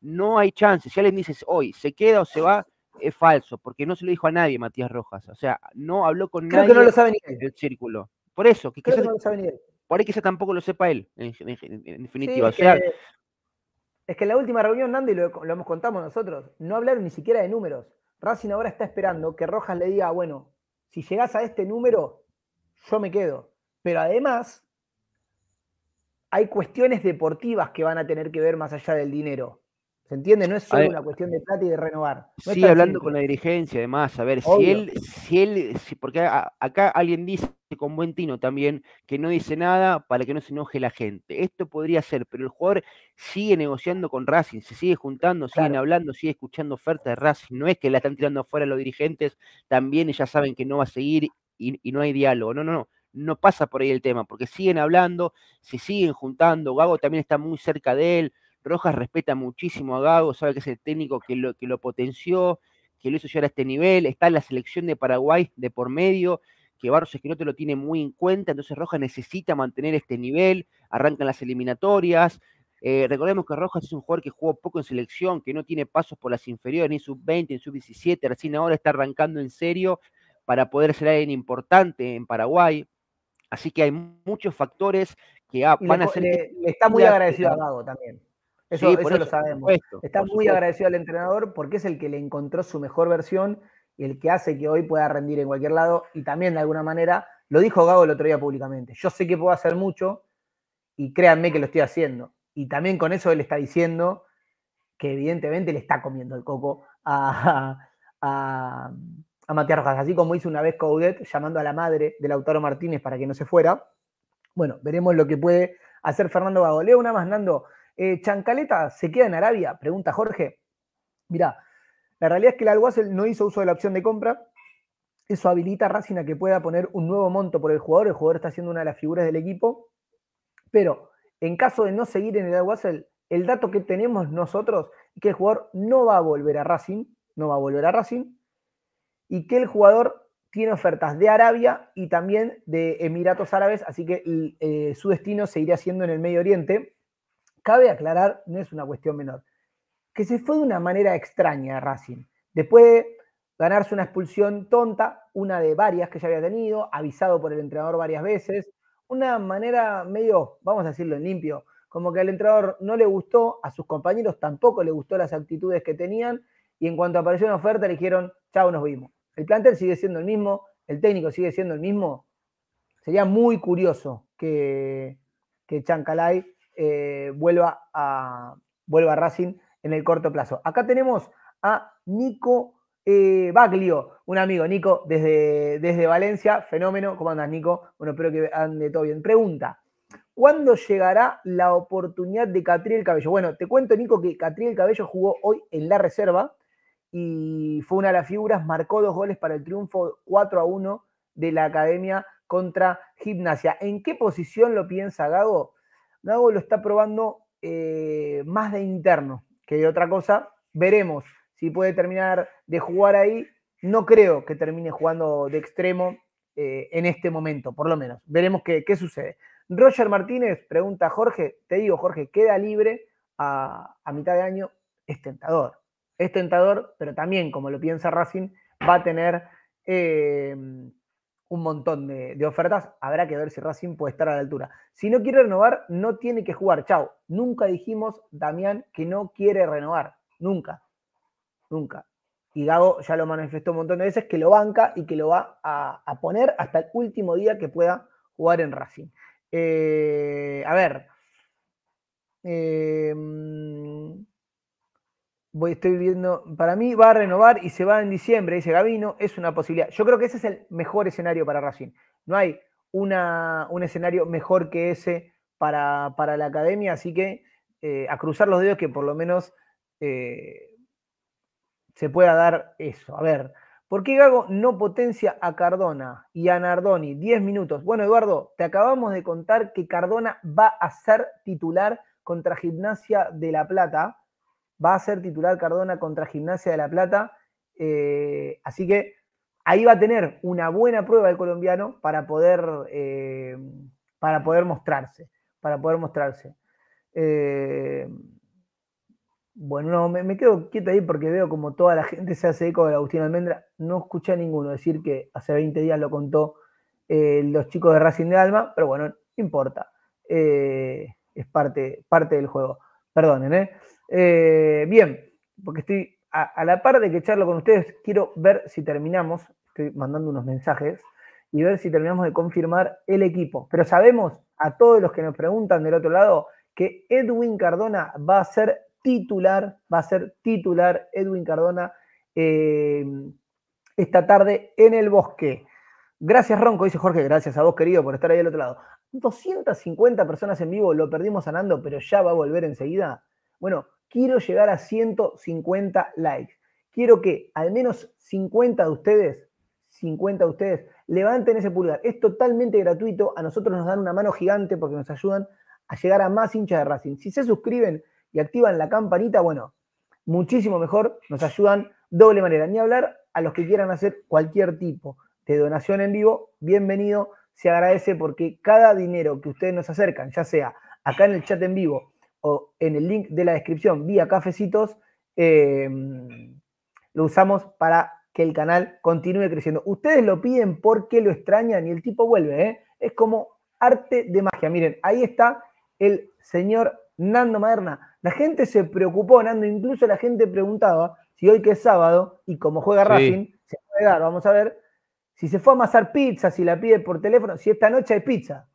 No hay chance. Si alguien dice hoy, se queda o se va, es falso, porque no se lo dijo a nadie Matías Rojas. O sea, no habló con Creo nadie que no lo sabe ni del círculo. Por eso, que quizás, no por ahí quizá tampoco lo sepa él, en, definitiva. es que en la última reunión, Nandi, lo, lo hemos contado nosotros, no hablaron ni siquiera de números. Racing ahora está esperando que Rojas le diga, bueno, si llegás a este número, yo me quedo. Pero además, hay cuestiones deportivas que van a tener que ver más allá del dinero. ¿Se entiende? No es solo una cuestión de plata y de renovar. No hablando con la dirigencia, además, a ver, si él, si él, si, porque acá alguien dice con buen tino también que no dice nada para que no se enoje la gente. Esto podría ser, pero el jugador sigue negociando con Racing, se sigue juntando, siguen hablando, sigue escuchando ofertas de Racing. No es que la están tirando afuera los dirigentes, también ya saben que no va a seguir y, y no hay diálogo. No, no, no no pasa por ahí el tema, porque siguen hablando, se siguen juntando, Gago también está muy cerca de él, Rojas respeta muchísimo a Gago, sabe que es el técnico que lo, que lo potenció, que lo hizo llegar a este nivel, está en la selección de Paraguay de por medio, que Barros te lo tiene muy en cuenta, entonces Rojas necesita mantener este nivel, arrancan las eliminatorias. Eh, recordemos que Rojas es un jugador que jugó poco en selección, que no tiene pasos por las inferiores, ni sub-20, ni sub-17, recién ahora está arrancando en serio para poder ser alguien importante en Paraguay. Así que hay muchos factores que ah, van a ser... le está muy agradecido a Gago también. Eso, lo sabemos. Está muy agradecido al entrenador porque es el que le encontró su mejor versión y el que hace que hoy pueda rendir en cualquier lado. Y también, de alguna manera, lo dijo Gago el otro día públicamente. Yo sé que puedo hacer mucho y créanme que lo estoy haciendo. Y también con eso él está diciendo que evidentemente le está comiendo el coco a, a, Matías Rojas. Así como hizo una vez Coudet llamando a la madre del Lautaro Martínez para que no se fuera. Bueno, veremos lo que puede hacer Fernando Gago. Leo una más, Nando. Eh, ¿Chancaleta se queda en Arabia? Pregunta Jorge. Mirá, la realidad es que el Alguacel no hizo uso de la opción de compra. Eso habilita a Racing a que pueda poner un nuevo monto por el jugador. El jugador está siendo una de las figuras del equipo. Pero en caso de no seguir en el Alguacel, el dato que tenemos nosotros es que el jugador no va a volver a Racing, no va a volver a Racing, y que el jugador tiene ofertas de Arabia y también de Emiratos Árabes, así que eh, su destino seguiría siendo en el Medio Oriente cabe aclarar, no es una cuestión menor, que se fue de una manera extraña a Racing. Después de ganarse una expulsión tonta, una de varias que ya había tenido, avisado por el entrenador varias veces, una manera medio, vamos a decirlo en limpio, como que al entrenador no le gustó, a sus compañeros tampoco le gustó las actitudes que tenían, y en cuanto apareció una oferta le dijeron, chao, nos vimos. El plantel sigue siendo el mismo, el técnico sigue siendo el mismo. Sería muy curioso que, que Chancalay eh, vuelva, a, vuelva a Racing en el corto plazo. Acá tenemos a Nico eh, Baglio, un amigo, Nico, desde, desde Valencia, fenómeno. ¿Cómo andas, Nico? Bueno, espero que ande todo bien. Pregunta, ¿cuándo llegará la oportunidad de el Cabello? Bueno, te cuento, Nico, que el Cabello jugó hoy en la reserva y fue una de las figuras, marcó dos goles para el triunfo 4 a 1 de la academia contra Gimnasia. ¿En qué posición lo piensa Gago? Dago lo está probando eh, más de interno que de otra cosa. Veremos si puede terminar de jugar ahí. No creo que termine jugando de extremo eh, en este momento, por lo menos. Veremos qué, sucede. Roger Martínez pregunta a Jorge, te digo Jorge, queda libre a, mitad de año, es tentador. Es tentador, pero también, como lo piensa Racing, va a tener eh, un montón de, ofertas, habrá que ver si Racing puede estar a la altura. Si no quiere renovar, no tiene que jugar. Chao. Nunca dijimos, Damián, que no quiere renovar. Nunca. Nunca. Y Gago ya lo manifestó un montón de veces que lo banca y que lo va a, poner hasta el último día que pueda jugar en Racing. Eh, a ver. Eh, mm, estoy viendo, para mí va a renovar y se va en diciembre, dice Gabino. es una posibilidad. Yo creo que ese es el mejor escenario para Racing. No hay un escenario mejor que ese para, la academia, así que eh, a cruzar los dedos que por lo menos eh, se pueda dar eso. A ver, ¿por qué Gago no potencia a Cardona y a Nardoni? 10 minutos. Bueno, Eduardo, te acabamos de contar que Cardona va a ser titular contra Gimnasia de La Plata va a ser titular Cardona contra Gimnasia de La Plata. Eh, así que ahí va a tener una buena prueba el colombiano para poder, eh, para poder mostrarse. Para poder mostrarse. Eh, bueno, me, quedo quieto ahí porque veo como toda la gente se hace eco de Agustín Almendra. No escuché a ninguno decir que hace 20 días lo contó los chicos de Racing de Alma, pero bueno, importa. es parte, parte del juego. Perdonen, ¿eh? Eh, bien, porque estoy a, la par de que charlo con ustedes, quiero ver si terminamos, estoy mandando unos mensajes, y ver si terminamos de confirmar el equipo. Pero sabemos a todos los que nos preguntan del otro lado que Edwin Cardona va a ser titular, va a ser titular Edwin Cardona eh, esta tarde en el bosque. Gracias Ronco, dice Jorge, gracias a vos querido por estar ahí del otro lado. 250 personas en vivo, lo perdimos sanando, pero ya va a volver enseguida. Bueno, Quiero llegar a 150 likes. Quiero que al menos 50 de ustedes, 50 de ustedes, levanten ese pulgar. Es totalmente gratuito. A nosotros nos dan una mano gigante porque nos ayudan a llegar a más hinchas de Racing. Si se suscriben y activan la campanita, bueno, muchísimo mejor. Nos ayudan doble manera. Ni hablar a los que quieran hacer cualquier tipo de donación en vivo. Bienvenido. Se agradece porque cada dinero que ustedes nos acercan, ya sea acá en el chat en vivo o en el link de la descripción vía cafecitos, eh, lo usamos para que el canal continúe creciendo. Ustedes lo piden porque lo extrañan y el tipo vuelve, ¿eh? Es como arte de magia. Miren, ahí está el señor Nando Maderna. La gente se preocupó, Nando, incluso la gente preguntaba si hoy que es sábado y como juega Racing, se puede dar, vamos a ver, si se fue a amasar pizza, si la pide por teléfono, si esta noche hay pizza.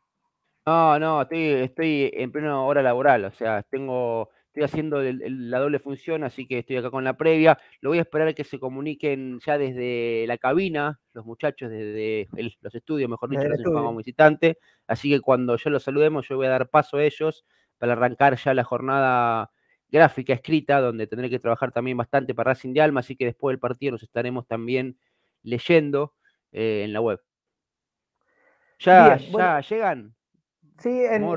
No, no, estoy, en plena hora laboral, o sea, tengo, estoy haciendo la doble función, así que estoy acá con la previa. Lo voy a esperar a que se comuniquen ya desde la cabina, los muchachos desde los estudios, mejor dicho, los visitante. Así que cuando yo los saludemos, yo voy a dar paso a ellos para arrancar ya la jornada gráfica escrita, donde tendré que trabajar también bastante para Racing de Alma, así que después del partido nos estaremos también leyendo eh, en la web. Ya, ya llegan. Sí, en,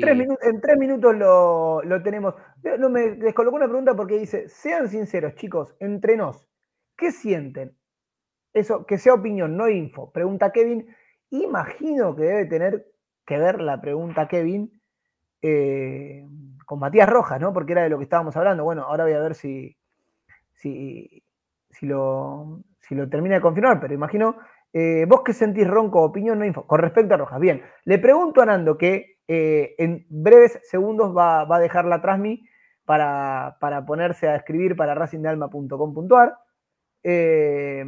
tres, minutos lo, tenemos. No, me descolocó una pregunta porque dice, sean sinceros, chicos, entre nos, ¿qué sienten? Eso, que sea opinión, no info. Pregunta Kevin. Imagino que debe tener que ver la pregunta Kevin eh, con Matías Rojas, ¿no? Porque era de lo que estábamos hablando. Bueno, ahora voy a ver si, si, lo, si lo termina de confirmar, pero imagino eh, ¿Vos qué sentís, Ronco? Opinión no info. Con respecto a Rojas. Bien, le pregunto a Nando que eh, en breves segundos va, a dejar la mí para, ponerse a escribir para racingdealma.com.ar. Eh,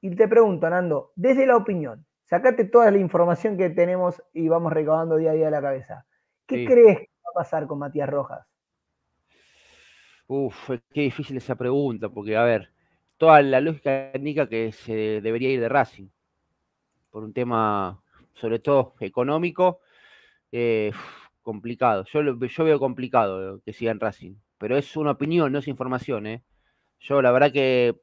y te pregunto, Nando, desde la opinión, sacate toda la información que tenemos y vamos recabando día a día de la cabeza. ¿Qué crees que va a pasar con Matías Rojas? Uf, qué difícil esa pregunta, porque a ver, toda la lógica técnica que se debería ir de Racing por un tema sobre todo económico, eh, complicado. Yo, yo veo complicado que siga en Racing, pero es una opinión, no es información. Eh. Yo la verdad que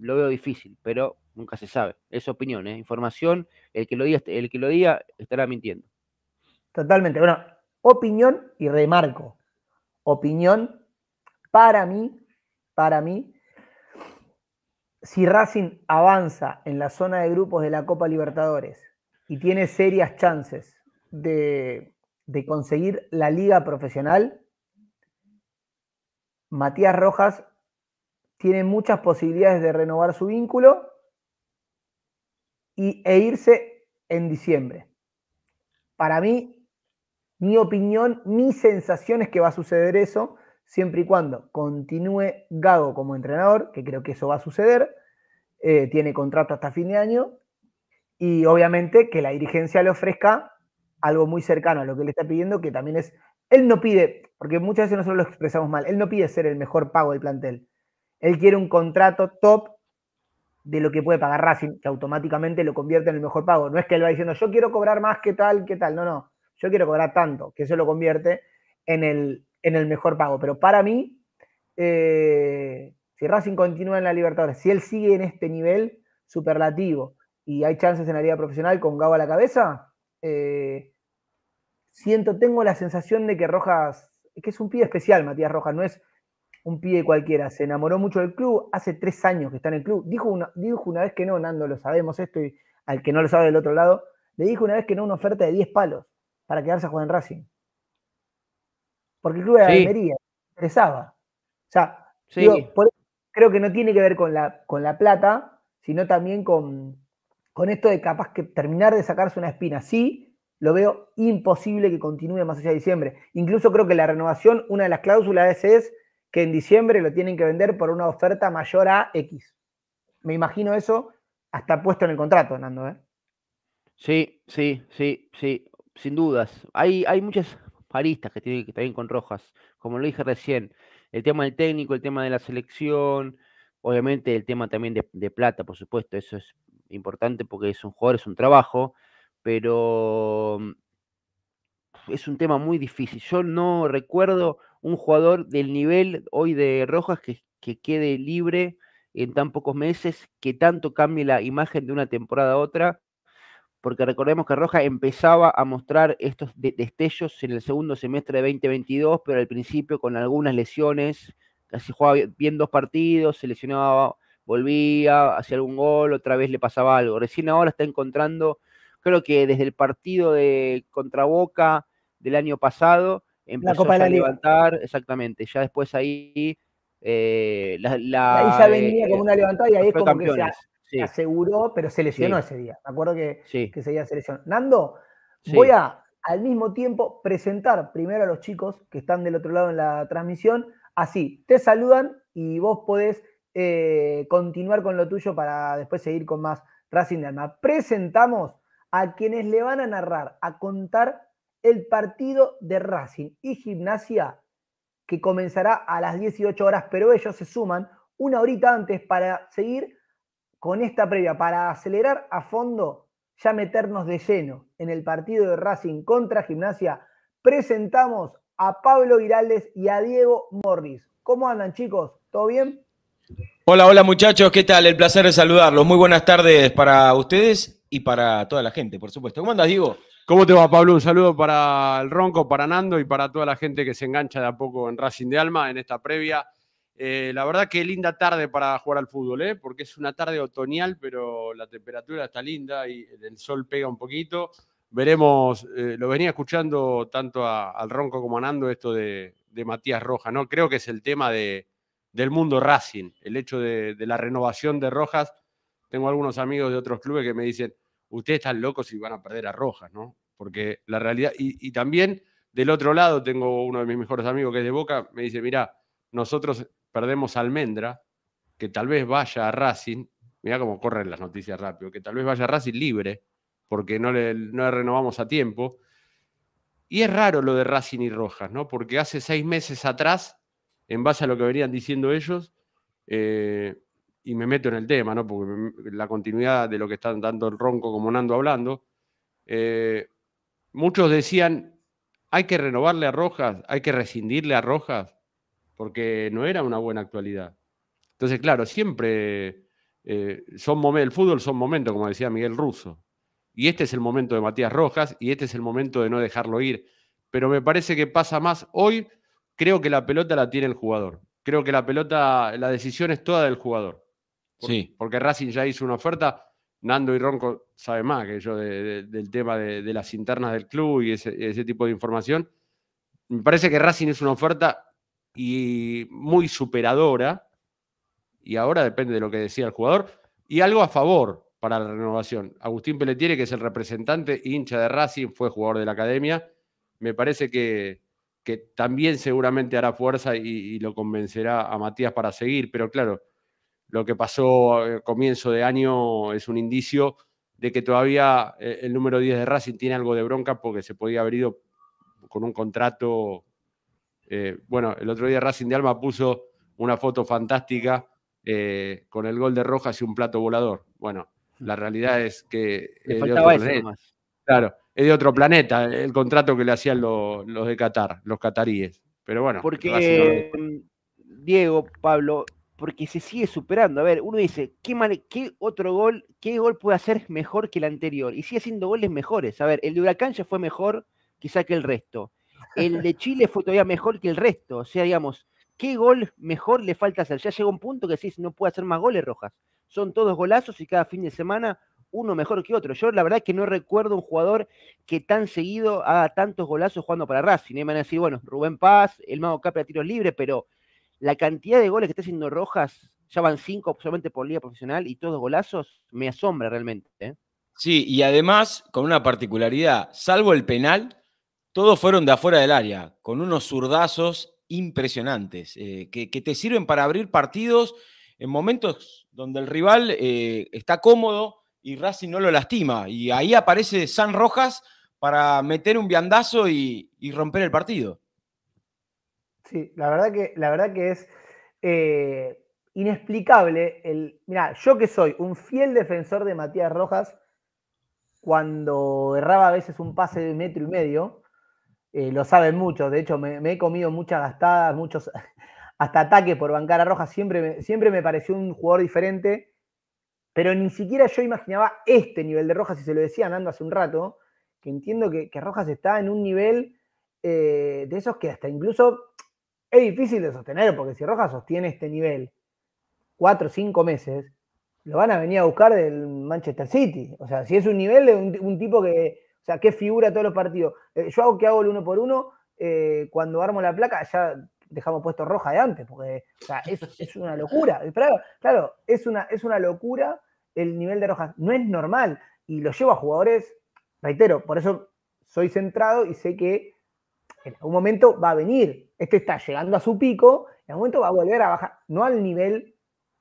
lo veo difícil, pero nunca se sabe. Es opinión, ¿eh? información. El que, lo diga, el que lo diga estará mintiendo. Totalmente. Bueno, opinión y remarco. Opinión, para mí, para mí, si Racing avanza en la zona de grupos de la Copa Libertadores y tiene serias chances de, conseguir la liga profesional, Matías Rojas tiene muchas posibilidades de renovar su vínculo y, e irse en diciembre. Para mí, mi opinión, mi sensación es que va a suceder eso siempre y cuando continúe Gago como entrenador, que creo que eso va a suceder, eh, tiene contrato hasta fin de año, y obviamente que la dirigencia le ofrezca algo muy cercano a lo que le está pidiendo, que también es, él no pide, porque muchas veces nosotros lo expresamos mal, él no pide ser el mejor pago del plantel, él quiere un contrato top de lo que puede pagar Racing, que automáticamente lo convierte en el mejor pago. No es que él va diciendo, yo quiero cobrar más qué tal, qué tal, no, no, yo quiero cobrar tanto, que eso lo convierte en el en el mejor pago. Pero para mí, eh, si Racing continúa en la Libertadores, si él sigue en este nivel superlativo y hay chances en la liga profesional con Gabo a la cabeza, eh, siento, tengo la sensación de que Rojas, que es un pie especial, Matías Rojas, no es un pibe cualquiera, se enamoró mucho del club, hace tres años que está en el club, dijo una, dijo una vez que no, Nando, lo sabemos esto, y al que no lo sabe del otro lado, le dijo una vez que no una oferta de 10 palos para quedarse a jugar en Racing porque el club era la Almería, interesaba. O sea, creo que no tiene que ver con la, con la plata, sino también con, con esto de capaz que terminar de sacarse una espina. Sí, lo veo imposible que continúe más allá de diciembre. Incluso creo que la renovación, una de las cláusulas es que en diciembre lo tienen que vender por una oferta mayor a X. Me imagino eso hasta puesto en el contrato, Nando. ¿eh? Sí, sí, sí, sí, sin dudas. Hay, hay muchas que tiene que estar bien con Rojas. Como lo dije recién, el tema del técnico, el tema de la selección, obviamente el tema también de, plata, por supuesto, eso es importante porque es un jugador, es un trabajo, pero mm, es un tema muy difícil. Yo no recuerdo un jugador del nivel hoy de Rojas que quede libre en tan pocos meses, que tanto cambie la imagen de una temporada a otra porque recordemos que Roja empezaba a mostrar estos destellos en el segundo semestre de 2022, pero al principio con algunas lesiones, casi jugaba bien dos partidos, se lesionaba, volvía, hacía algún gol, otra vez le pasaba algo. Recién ahora está encontrando, creo que desde el partido de Contraboca del año pasado, empezó a levantar, exactamente, ya después ahí... Eh, la, ahí ya venía eh, como una levantada y ahí es como que se aseguró, pero se lesionó ese día. Me acuerdo que, que se lesionó. Nando, voy a al mismo tiempo presentar primero a los chicos que están del otro lado en la transmisión. Así, te saludan y vos podés eh, continuar con lo tuyo para después seguir con más Racing de Alma. Presentamos a quienes le van a narrar, a contar el partido de Racing y Gimnasia que comenzará a las 18 horas, pero ellos se suman una horita antes para seguir con esta previa para acelerar a fondo, ya meternos de lleno en el partido de Racing contra Gimnasia, presentamos a Pablo Virales y a Diego Morris. ¿Cómo andan chicos? ¿Todo bien? Hola, hola muchachos, ¿qué tal? El placer de saludarlos. Muy buenas tardes para ustedes y para toda la gente, por supuesto. ¿Cómo andas, Diego? ¿Cómo te va, Pablo? Un saludo para el Ronco, para Nando y para toda la gente que se engancha de a poco en Racing de Alma en esta previa eh, la verdad que linda tarde para jugar al fútbol, ¿eh? porque es una tarde otoñal, pero la temperatura está linda y el sol pega un poquito. Veremos, eh, lo venía escuchando tanto al Ronco como a Nando esto de, Matías Rojas, ¿no? Creo que es el tema de, del mundo Racing, el hecho de, la renovación de Rojas. Tengo algunos amigos de otros clubes que me dicen, ustedes están locos y van a perder a Rojas, ¿no? Porque la realidad, y, y también del otro lado tengo uno de mis mejores amigos que es de Boca, me dice, mira nosotros perdemos a Almendra, que tal vez vaya a Racing, mira cómo corren las noticias rápido, que tal vez vaya a Racing libre, porque no le, renovamos a tiempo. Y es raro lo de Racing y Rojas, ¿no? Porque hace seis meses atrás, en base a lo que venían diciendo ellos, eh, y me meto en el tema, ¿no? Porque la continuidad de lo que están dando el Ronco como Nando hablando, eh, muchos decían, hay que renovarle a Rojas, hay que rescindirle a Rojas, porque no era una buena actualidad. Entonces, claro, siempre eh, son el fútbol son momentos, como decía Miguel Russo. Y este es el momento de Matías Rojas y este es el momento de no dejarlo ir. Pero me parece que pasa más hoy. Creo que la pelota la tiene el jugador. Creo que la pelota, la decisión es toda del jugador. sí. Porque Racing ya hizo una oferta. Nando y Ronco sabe más que yo del tema de, las internas del club y ese, ese tipo de información. Me parece que Racing es una oferta y muy superadora, y ahora depende de lo que decía el jugador, y algo a favor para la renovación. Agustín Pelletieri, que es el representante hincha de Racing, fue jugador de la academia, me parece que, que también seguramente hará fuerza y, y, lo convencerá a Matías para seguir, pero claro, lo que pasó a comienzo de año es un indicio de que todavía eh, el número 10 de Racing tiene algo de bronca porque se podía haber ido con un contrato eh, bueno, el otro día Racing de Alma puso una foto fantástica eh, con el gol de Rojas y un plato volador. Bueno, la mm. realidad es que es de, otro claro, es de otro planeta. el contrato que le hacían los, de Qatar, los cataríes. Pero bueno, porque mm, Diego, Pablo, porque se sigue superando. A ver, uno dice, ¿qué, otro gol, qué gol puede hacer mejor que el anterior? Y sigue haciendo goles mejores. A ver, el de Huracán ya fue mejor quizá que el resto el de Chile fue todavía mejor que el resto. O sea, digamos, ¿qué gol mejor le falta hacer? Ya llegó un punto que decís, no puede hacer más goles Rojas. Son todos golazos y cada fin de semana uno mejor que otro. Yo la verdad que no recuerdo un jugador que tan seguido haga tantos golazos jugando para Racing. Y ¿eh? van a decir, bueno, Rubén Paz, el Mago Capri a tiros libres, pero la cantidad de goles que está haciendo Rojas, ya van cinco solamente por liga profesional y todos golazos, me asombra realmente. ¿eh? Sí, y además con una particularidad, salvo el penal, todos fueron de afuera del área, con unos zurdazos impresionantes, eh, que, te sirven para abrir partidos en momentos donde el rival eh, está cómodo y Racing no lo lastima. Y ahí aparece San Rojas para meter un viandazo y, romper el partido. Sí, la verdad que, la verdad que es eh, inexplicable. El, mirá, yo que soy un fiel defensor de Matías Rojas, cuando erraba a veces un pase de metro y medio, eh, lo saben mucho. De hecho, me, he comido muchas gastadas, muchos hasta ataques por bancar a Rojas. Siempre me, siempre me pareció un jugador diferente, pero ni siquiera yo imaginaba este nivel de Rojas, y se lo decía Nando hace un rato, que entiendo que, Rojas está en un nivel eh, de esos que hasta incluso es difícil de sostener, porque si Rojas sostiene este nivel cuatro o cinco meses, lo van a venir a buscar del Manchester City. O sea, si es un nivel de un tipo que o sea, qué figura todos los partidos. Eh, yo hago que hago el uno por uno, eh, cuando armo la placa ya dejamos puesto roja de antes, porque es, una locura. claro, es una, es una locura el nivel de roja, No es normal. Y lo llevo a jugadores, reitero, por eso soy centrado y sé que en algún momento va a venir. Este está llegando a su pico, en algún momento va a volver a bajar, no al nivel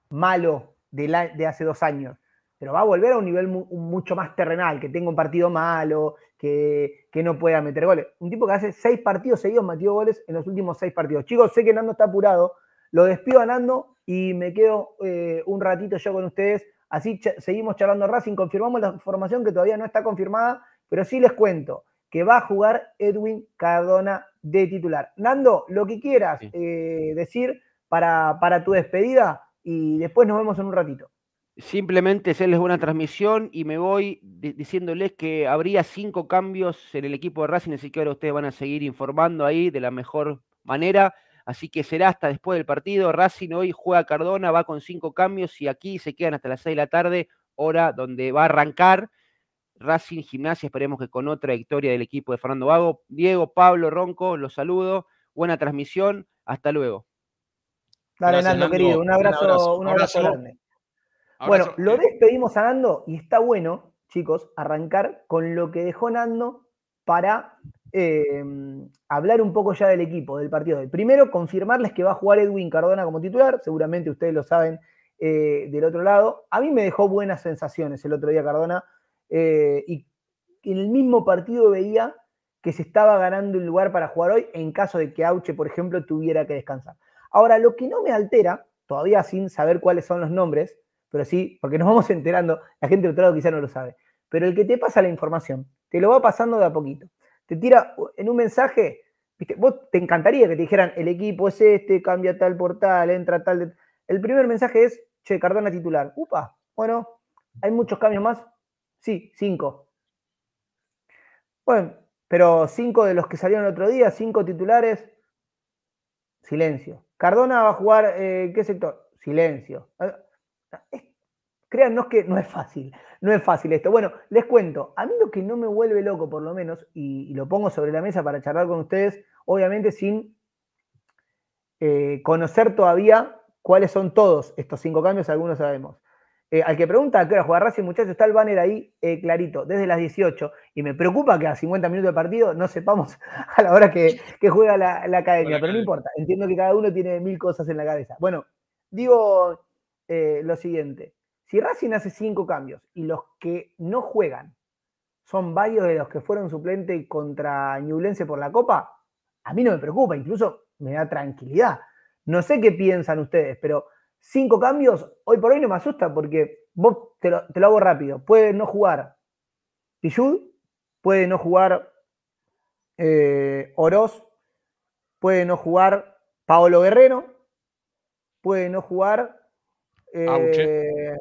malo de hace dos años, pero va a volver a un nivel mucho más terrenal, que tenga un partido malo, que, no pueda meter goles. Un tipo que hace seis partidos seguidos metió goles en los últimos seis partidos. Chicos, sé que Nando está apurado, lo despido a Nando y me quedo eh, un ratito yo con ustedes. Así seguimos charlando Racing, confirmamos la información que todavía no está confirmada, pero sí les cuento que va a jugar Edwin Cardona de titular. Nando, lo que quieras eh, decir para, para tu despedida y después nos vemos en un ratito. Simplemente hacerles una transmisión y me voy diciéndoles que habría cinco cambios en el equipo de Racing, así que ahora ustedes van a seguir informando ahí de la mejor manera. Así que será hasta después del partido. Racing hoy juega Cardona, va con cinco cambios y aquí se quedan hasta las seis de la tarde, hora donde va a arrancar Racing Gimnasia. Esperemos que con otra victoria del equipo de Fernando Vago. Diego, Pablo, Ronco, los saludo. Buena transmisión. Hasta luego. Dale, querido. un abrazo, un abrazo grande bueno, lo eh, despedimos a Nando y está bueno, chicos, arrancar con lo que dejó Nando para em, hablar un poco ya del equipo, del partido. Primero, confirmarles que va a jugar Edwin Cardona como titular, seguramente ustedes lo saben eh, del otro lado. A mí me dejó buenas sensaciones el otro día Cardona eh, y en el mismo partido veía que se estaba ganando el lugar para jugar hoy en caso de que Auche, por ejemplo, tuviera que descansar. Ahora, lo que no me altera, todavía sin saber cuáles son los nombres, pero sí, porque nos vamos enterando, la gente del otro lado quizá no lo sabe, pero el que te pasa la información, te lo va pasando de a poquito. Te tira en un mensaje, vos te encantaría que te dijeran, el equipo es este, cambia tal portal, entra tal... El primer mensaje es, che, Cardona titular. Upa, bueno, ¿hay muchos cambios más? Sí, cinco. Bueno, pero cinco de los que salieron el otro día, cinco titulares, silencio. Cardona va a jugar, eh, ¿qué sector? Silencio. Ah, Créannos que no es fácil, no es fácil esto. Bueno, les cuento, a mí lo que no me vuelve loco por lo menos, y, lo pongo sobre la mesa para charlar con ustedes, obviamente sin eh, conocer todavía cuáles son todos estos cinco cambios, algunos sabemos. Eh, al que pregunta a qué hora Racing, muchachos, está el banner ahí eh, clarito, desde las 18. Y me preocupa que a 50 minutos de partido no sepamos a la hora que, juega la, academia, pero no importa, entiendo que cada uno tiene mil cosas en la cabeza. Bueno, digo eh, lo siguiente. Si Racing hace cinco cambios y los que no juegan son varios de los que fueron suplente contra Ñublense por la Copa, a mí no me preocupa, incluso me da tranquilidad. No sé qué piensan ustedes, pero cinco cambios hoy por hoy no me asusta porque te lo, hago rápido. Puede no jugar Pillud, puede no jugar eh, Oroz, puede no jugar Paolo Guerrero, puede no jugar Auche. Eh,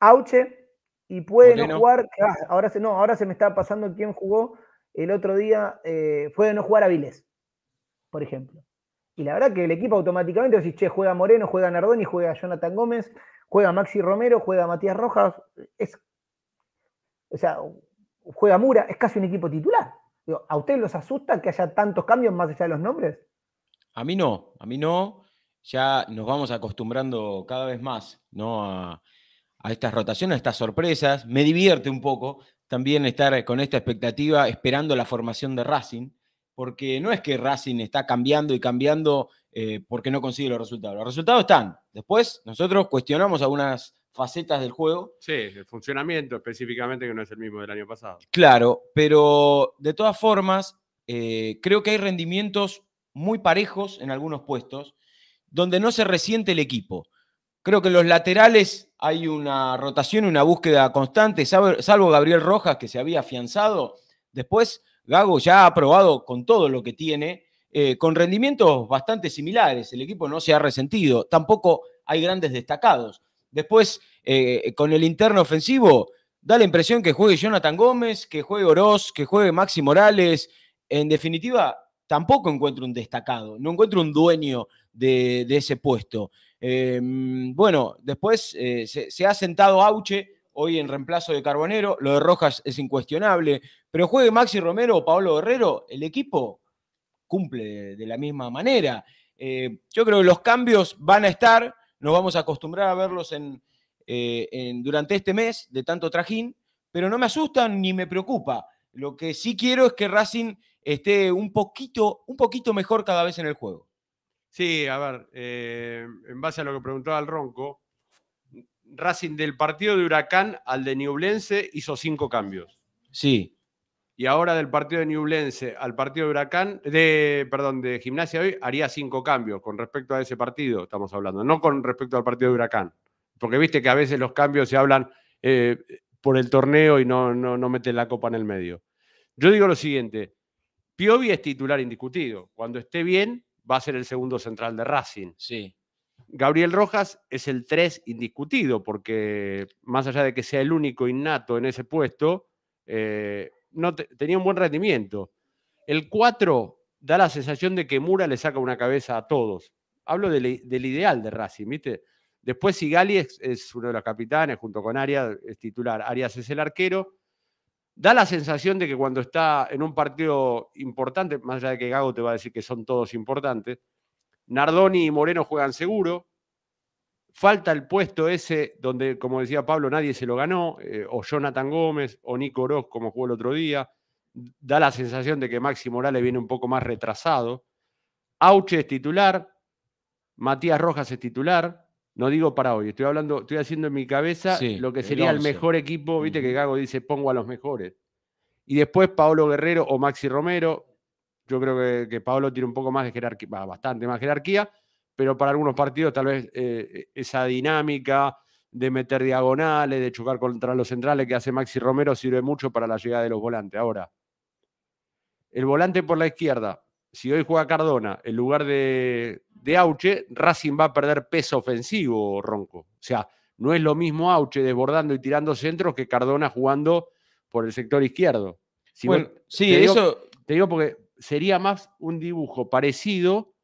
Auche. Y puede no jugar. Ah, ahora se, no, ahora se me está pasando quién jugó el otro día. Fue eh, puede no jugar Vilés, por ejemplo. Y la verdad que el equipo automáticamente si che, juega Moreno, juega Nardoni, juega Jonathan Gómez, juega Maxi Romero, juega Matías Rojas, es. O sea, juega Mura, es casi un equipo titular. ¿A ustedes los asusta que haya tantos cambios más allá de los nombres? A mí no, a mí no ya nos vamos acostumbrando cada vez más ¿no? a, estas rotaciones, a estas sorpresas. Me divierte un poco también estar con esta expectativa esperando la formación de Racing, porque no es que Racing está cambiando y cambiando eh, porque no consigue los resultados. Los resultados están. Después nosotros cuestionamos algunas facetas del juego. Sí, el funcionamiento específicamente que no es el mismo del año pasado. Claro, pero de todas formas, eh, creo que hay rendimientos muy parejos en algunos puestos donde no se resiente el equipo. Creo que en los laterales hay una rotación, y una búsqueda constante, salvo Gabriel Rojas, que se había afianzado. Después, Gago ya ha probado con todo lo que tiene, eh, con rendimientos bastante similares. El equipo no se ha resentido. Tampoco hay grandes destacados. Después, eh, con el interno ofensivo, da la impresión que juegue Jonathan Gómez, que juegue Oroz, que juegue Maxi Morales. En definitiva, tampoco encuentro un destacado, no encuentro un dueño de, ese puesto. Em, bueno, después eh, se, ha sentado Auche hoy en reemplazo de Carbonero, lo de Rojas es incuestionable, pero juegue Maxi Romero o Pablo Guerrero, el equipo cumple de, la misma manera. Eh, yo creo que los cambios van a estar, nos vamos a acostumbrar a verlos eh, en, durante este mes de tanto trajín, pero no me asustan ni me preocupa. Lo que sí quiero es que Racing esté un poquito, un poquito mejor cada vez en el juego. Sí, a ver, eh, en base a lo que preguntaba el Ronco, Racing del partido de Huracán al de Niublense hizo cinco cambios. Sí. Y ahora del partido de Newblense al partido de Huracán, de, perdón, de Gimnasia hoy, haría cinco cambios con respecto a ese partido, estamos hablando, no con respecto al partido de Huracán. Porque viste que a veces los cambios se hablan eh, por el torneo y no, no, no meten la copa en el medio. Yo digo lo siguiente, Piovi es titular indiscutido. Cuando esté bien, va a ser el segundo central de Racing. Sí. Gabriel Rojas es el 3 indiscutido, porque más allá de que sea el único innato en ese puesto, eh, no tenía un buen rendimiento. El 4 da la sensación de que Mura le saca una cabeza a todos. Hablo del, ideal de Racing, ¿viste? Después Sigali es, uno de los capitanes, junto con Arias, es titular. Arias es el arquero. Da la sensación de que cuando está en un partido importante, más allá de que Gago te va a decir que son todos importantes, Nardoni y Moreno juegan seguro, falta el puesto ese donde, como decía Pablo, nadie se lo ganó, eh, o Jonathan Gómez, o Nico Oroz, como jugó el otro día. Da la sensación de que Maxi Morales viene un poco más retrasado. Auche es titular, Matías Rojas es titular, no digo para hoy, estoy hablando, estoy haciendo en mi cabeza lo que sería el, mejor equipo, viste que Gago dice, pongo a los mejores. Y después Paolo Guerrero o Maxi Romero. Yo creo que, Paolo tiene un poco más de jerarquía, bastante más jerarquía, pero para algunos partidos tal vez eh, e, esa dinámica de meter diagonales, de chocar contra los centrales que hace Maxi Romero sirve mucho para la llegada de los volantes. Ahora, el volante por la izquierda, si hoy juega Cardona, en lugar de, de Auche, Racing va a perder peso ofensivo, Ronco. O sea, no es lo mismo Auche desbordando y tirando centros que Cardona jugando por el sector izquierdo. bueno, sí, eso. Digo, te digo porque sería más un dibujo parecido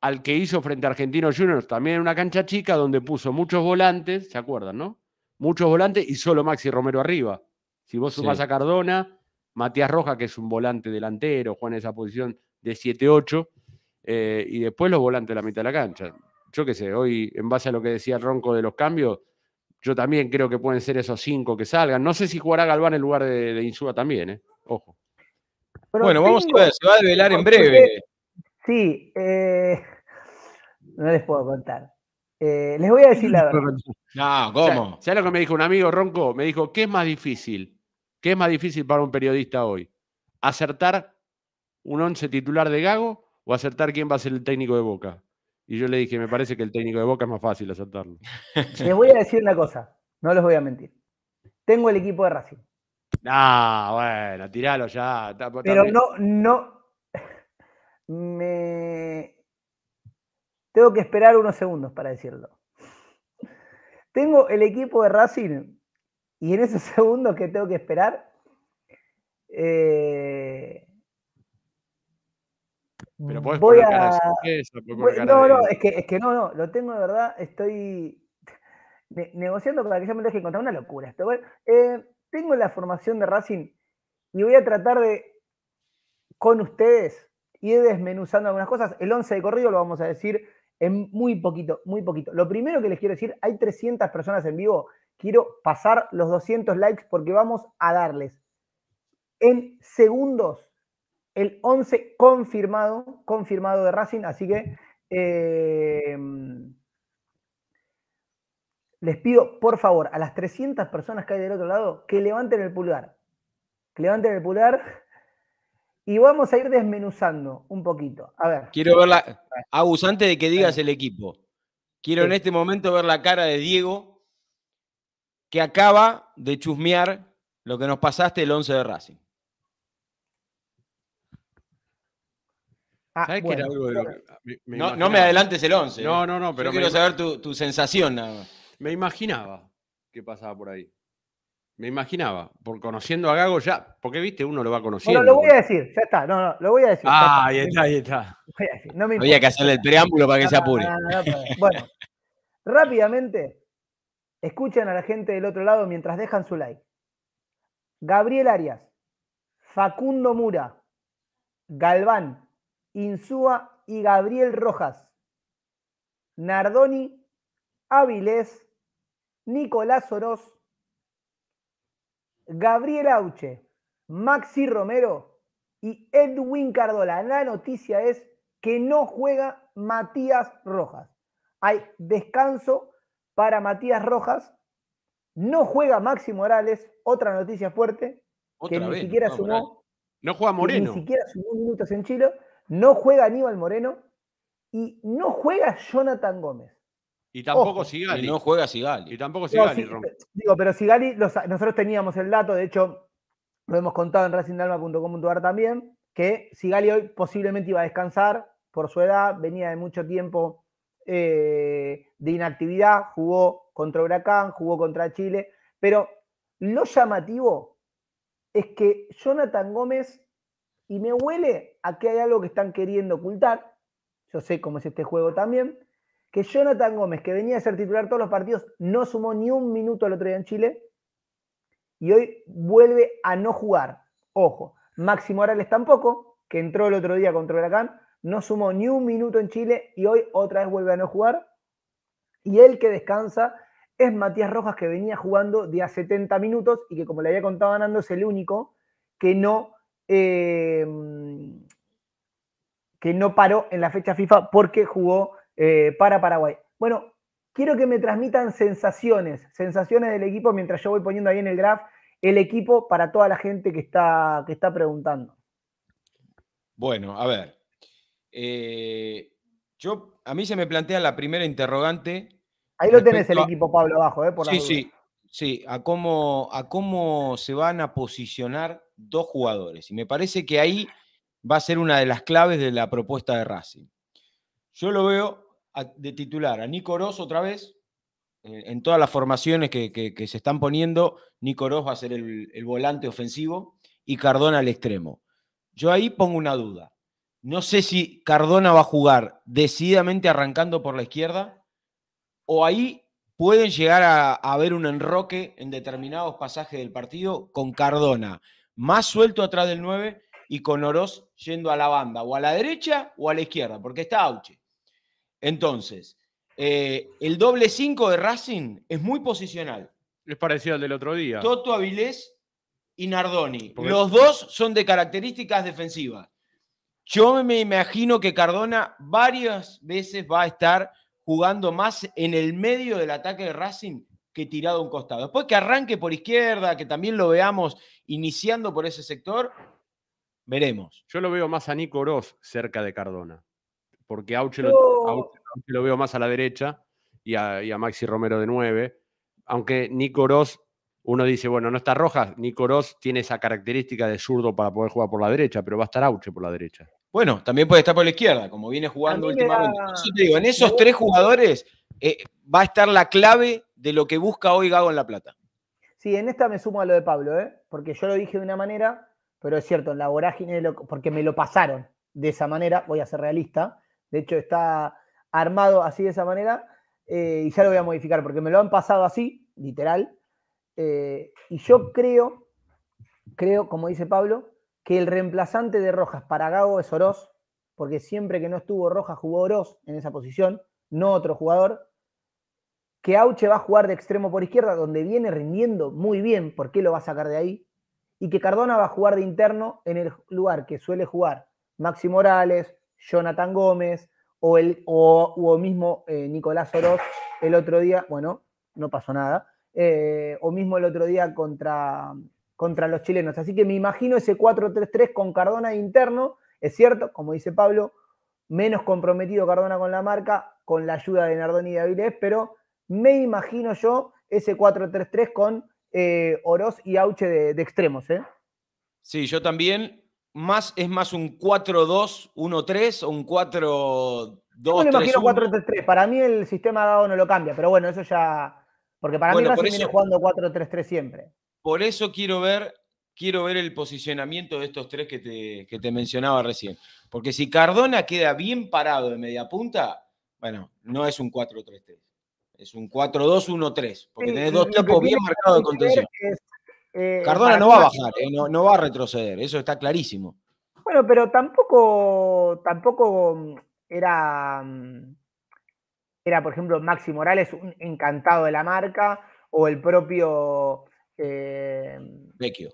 al que hizo frente a Argentinos Juniors, también en una cancha chica donde puso muchos volantes, ¿se acuerdan, no? Muchos volantes y solo Maxi Romero arriba. Si vos sumás a Cardona, Matías Roja, que es un volante delantero, juega en esa posición de 7-8, eh, y después los volantes de la mitad de la cancha. Yo qué sé, hoy en base a lo que decía Ronco de los cambios, yo también creo que pueden ser esos cinco que salgan. No sé si jugará Galván en lugar de, de Insúa también, ¿eh? Ojo. bueno, vamos a ver, se va a develar en breve. Sí, eh, no les puedo contar. Eh, les voy a decir la verdad. No, ¿cómo? sea, lo que me dijo un amigo ronco? Me dijo, ¿qué es más difícil? ¿Qué es más difícil para un periodista hoy? ¿Acertar un once titular de Gago o acertar quién va a ser el técnico de Boca. Y yo le dije, me parece que el técnico de Boca es más fácil acertarlo. Les voy a decir una cosa, no les voy a mentir. Tengo el equipo de Racing. Ah, bueno, tiralo ya. Pero no, no. Me. Tengo que esperar unos segundos para decirlo. Tengo el equipo de Racing y en esos segundos que tengo que esperar, eh, voy no, no, es que, es que no, no, lo tengo de verdad, estoy negociando para que ya me deje encontrar una locura. Eh, tengo la formación de Racing y voy a tratar de, con ustedes, ir desmenuzando algunas cosas. El 11 de corrido lo vamos a decir en muy poquito, muy poquito. Lo primero que les quiero decir, hay 300 personas en vivo. Quiero pasar los 200 likes porque vamos a darles en segundos el 11 confirmado, confirmado de Racing, así que eh, les pido, por favor, a las 300 personas que hay del otro lado, que levanten el pulgar, que levanten el pulgar y vamos a ir desmenuzando un poquito. A ver. Quiero ver la... Agus, de que digas el equipo, quiero en este momento ver la cara de Diego, que acaba de chusmear lo que nos pasaste el 11 de Racing. no, me adelantes el 11. No, no, no, pero. quiero saber tu, sensación Me imaginaba que pasaba por ahí. Me imaginaba, por conociendo a Gago ya, porque viste, uno lo va conociendo. No, lo voy a decir, ya está, no, no, lo voy a decir. Ah, ahí está, ahí está. no me Había que hacerle el preámbulo para que se apure. bueno, rápidamente, escuchen a la gente del otro lado mientras dejan su like. Gabriel Arias, Facundo Mura, Galván, Insúa y Gabriel Rojas. Nardoni, Avilés, Nicolás Oroz, Gabriel Auche, Maxi Romero y Edwin Cardola. La noticia es que no juega Matías Rojas. Hay descanso para Matías Rojas. No juega Maxi Morales, otra noticia fuerte, que ni siquiera sumó. No juega Moreno. Ni siquiera sumó minutos en Chile. No juega Aníbal Moreno y no juega Jonathan Gómez. Y tampoco Sigali. Y no juega Sigali. Y tampoco Sigali. digo, pero Sigali, nosotros teníamos el dato, de hecho, lo hemos contado en racindalma.com.ar también, que Sigali hoy posiblemente iba a descansar por su edad, venía de mucho tiempo eh, de inactividad, jugó contra Huracán, jugó contra Chile, pero lo llamativo es que Jonathan Gómez, y me huele aquí hay algo que están queriendo ocultar, yo sé cómo es este juego también, que Jonathan Gómez, que venía a ser titular todos los partidos, no sumó ni un minuto el otro día en Chile y hoy vuelve a no jugar. Ojo, Máximo Morales tampoco, que entró el otro día contra Huracán, no sumó ni un minuto en Chile y hoy otra vez vuelve a no jugar. Y el que descansa es Matías Rojas, que venía jugando de a 70 minutos y que, como le había contado Nando, es el único que no, eh, que no paró en la fecha FIFA porque jugó eh, para Paraguay. Bueno, quiero que me transmitan sensaciones, sensaciones del equipo mientras yo voy poniendo ahí en el graph el equipo para toda la gente que está, que está preguntando. Bueno, a ver. Eh, yo, a mí se me plantea la primera interrogante. Ahí lo tenés el equipo, Pablo, abajo, ¿eh? Por sí, sí, sí, a a cómo se van a posicionar dos jugadores. Y me parece que ahí va a ser una de las claves de la propuesta de Racing. Yo lo veo de titular a Nico otra vez, eh, en todas las formaciones que, se están poniendo, Nico va a ser el, el volante ofensivo y Cardona al extremo. Yo ahí pongo una duda. No sé si Cardona va a jugar decididamente arrancando por la izquierda o ahí pueden llegar a, haber un enroque en determinados pasajes del partido con Cardona más suelto atrás del 9 y con Oroz yendo a la banda, o a la derecha o a la izquierda, porque está Auche. Entonces, eh, el doble 5 de Racing es muy posicional. Es parecido al del otro día. Toto Avilés y Nardoni. Los dos son de características defensivas. Yo me imagino que Cardona varias veces va a estar jugando más en el medio del ataque de Racing que tirado a un costado. Después que arranque por izquierda, que también lo veamos iniciando por ese sector, Veremos. Yo lo veo más a Nico Ross cerca de Cardona, porque oh. Auche, lo, veo más a la derecha y a, Maxi Romero de 9. Aunque Nico Ross, uno dice, bueno, no está roja. Nico Ross tiene esa característica de zurdo para poder jugar por la derecha, pero va a estar Auche por la derecha. Bueno, también puede estar por la izquierda, como viene jugando últimamente. te digo, en esos tres jugadores eh, va a estar la clave de lo que busca hoy Gago en La Plata. Sí, en esta me sumo a lo de Pablo, ¿eh? porque yo lo dije de una manera pero es cierto, en la vorágine, lo, porque me lo pasaron de esa manera, voy a ser realista, de hecho está armado así de esa manera, eh, y ya lo voy a modificar, porque me lo han pasado así, literal, eh, y yo creo, creo, como dice Pablo, que el reemplazante de Rojas para Gago es Oroz, porque siempre que no estuvo Rojas jugó Oroz en esa posición, no otro jugador, que Auche va a jugar de extremo por izquierda, donde viene rindiendo muy bien, ¿por qué lo va a sacar de ahí? y que Cardona va a jugar de interno en el lugar que suele jugar Maxi Morales, Jonathan Gómez o, el, o, mismo eh, Nicolás Oroz el otro día, bueno, no pasó nada, eh, o mismo el otro día contra, contra los chilenos. Así que me imagino ese 4-3-3 con Cardona interno, es cierto, como dice Pablo, menos comprometido Cardona con la marca, con la ayuda de Nardoni y de Avilés, pero me imagino yo ese 4-3-3 con eh, Oroz y Auche de, extremos. ¿eh? Sí, yo también. Más es más un 4-2-1-3 o un 4-2-3. Yo 4-3-3. Para mí el sistema dado no lo cambia, pero bueno, eso ya. Porque para mí Racing viene jugando 4-3-3 siempre. Por eso quiero ver, quiero ver el posicionamiento de estos tres que que te mencionaba recién. Porque si Cardona queda bien parado de media punta, bueno, no es un 4-3-3. Es un 4-2-1-3, porque tenés dos tiempos bien marcados de contención. Eh, Cardona no va a bajar, eh, no, no, va a retroceder, eso está clarísimo. Bueno, pero tampoco, tampoco mm, era, mm, era, por ejemplo, Maxi Morales un encantado de la marca o el propio... Eh, Vecchio.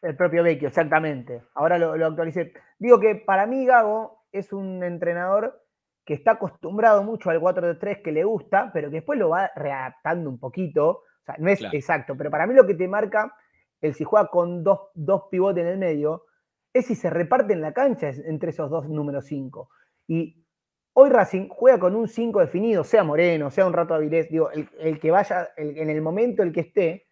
El propio Vecchio, exactamente. Ahora lo actualicé. Digo que para mí Gago es un entrenador que está acostumbrado mucho al 4-3 que le gusta, pero que después lo va readaptando un poquito. O sea, no es exacto, pero para mí lo que te marca el si juega con dos, dos pivotes en el medio es si se reparten la cancha entre esos dos números 5. Y hoy Racing juega con un 5 definido, sea Moreno, sea un rato Avilés, digo, el, que vaya, en el momento el que esté,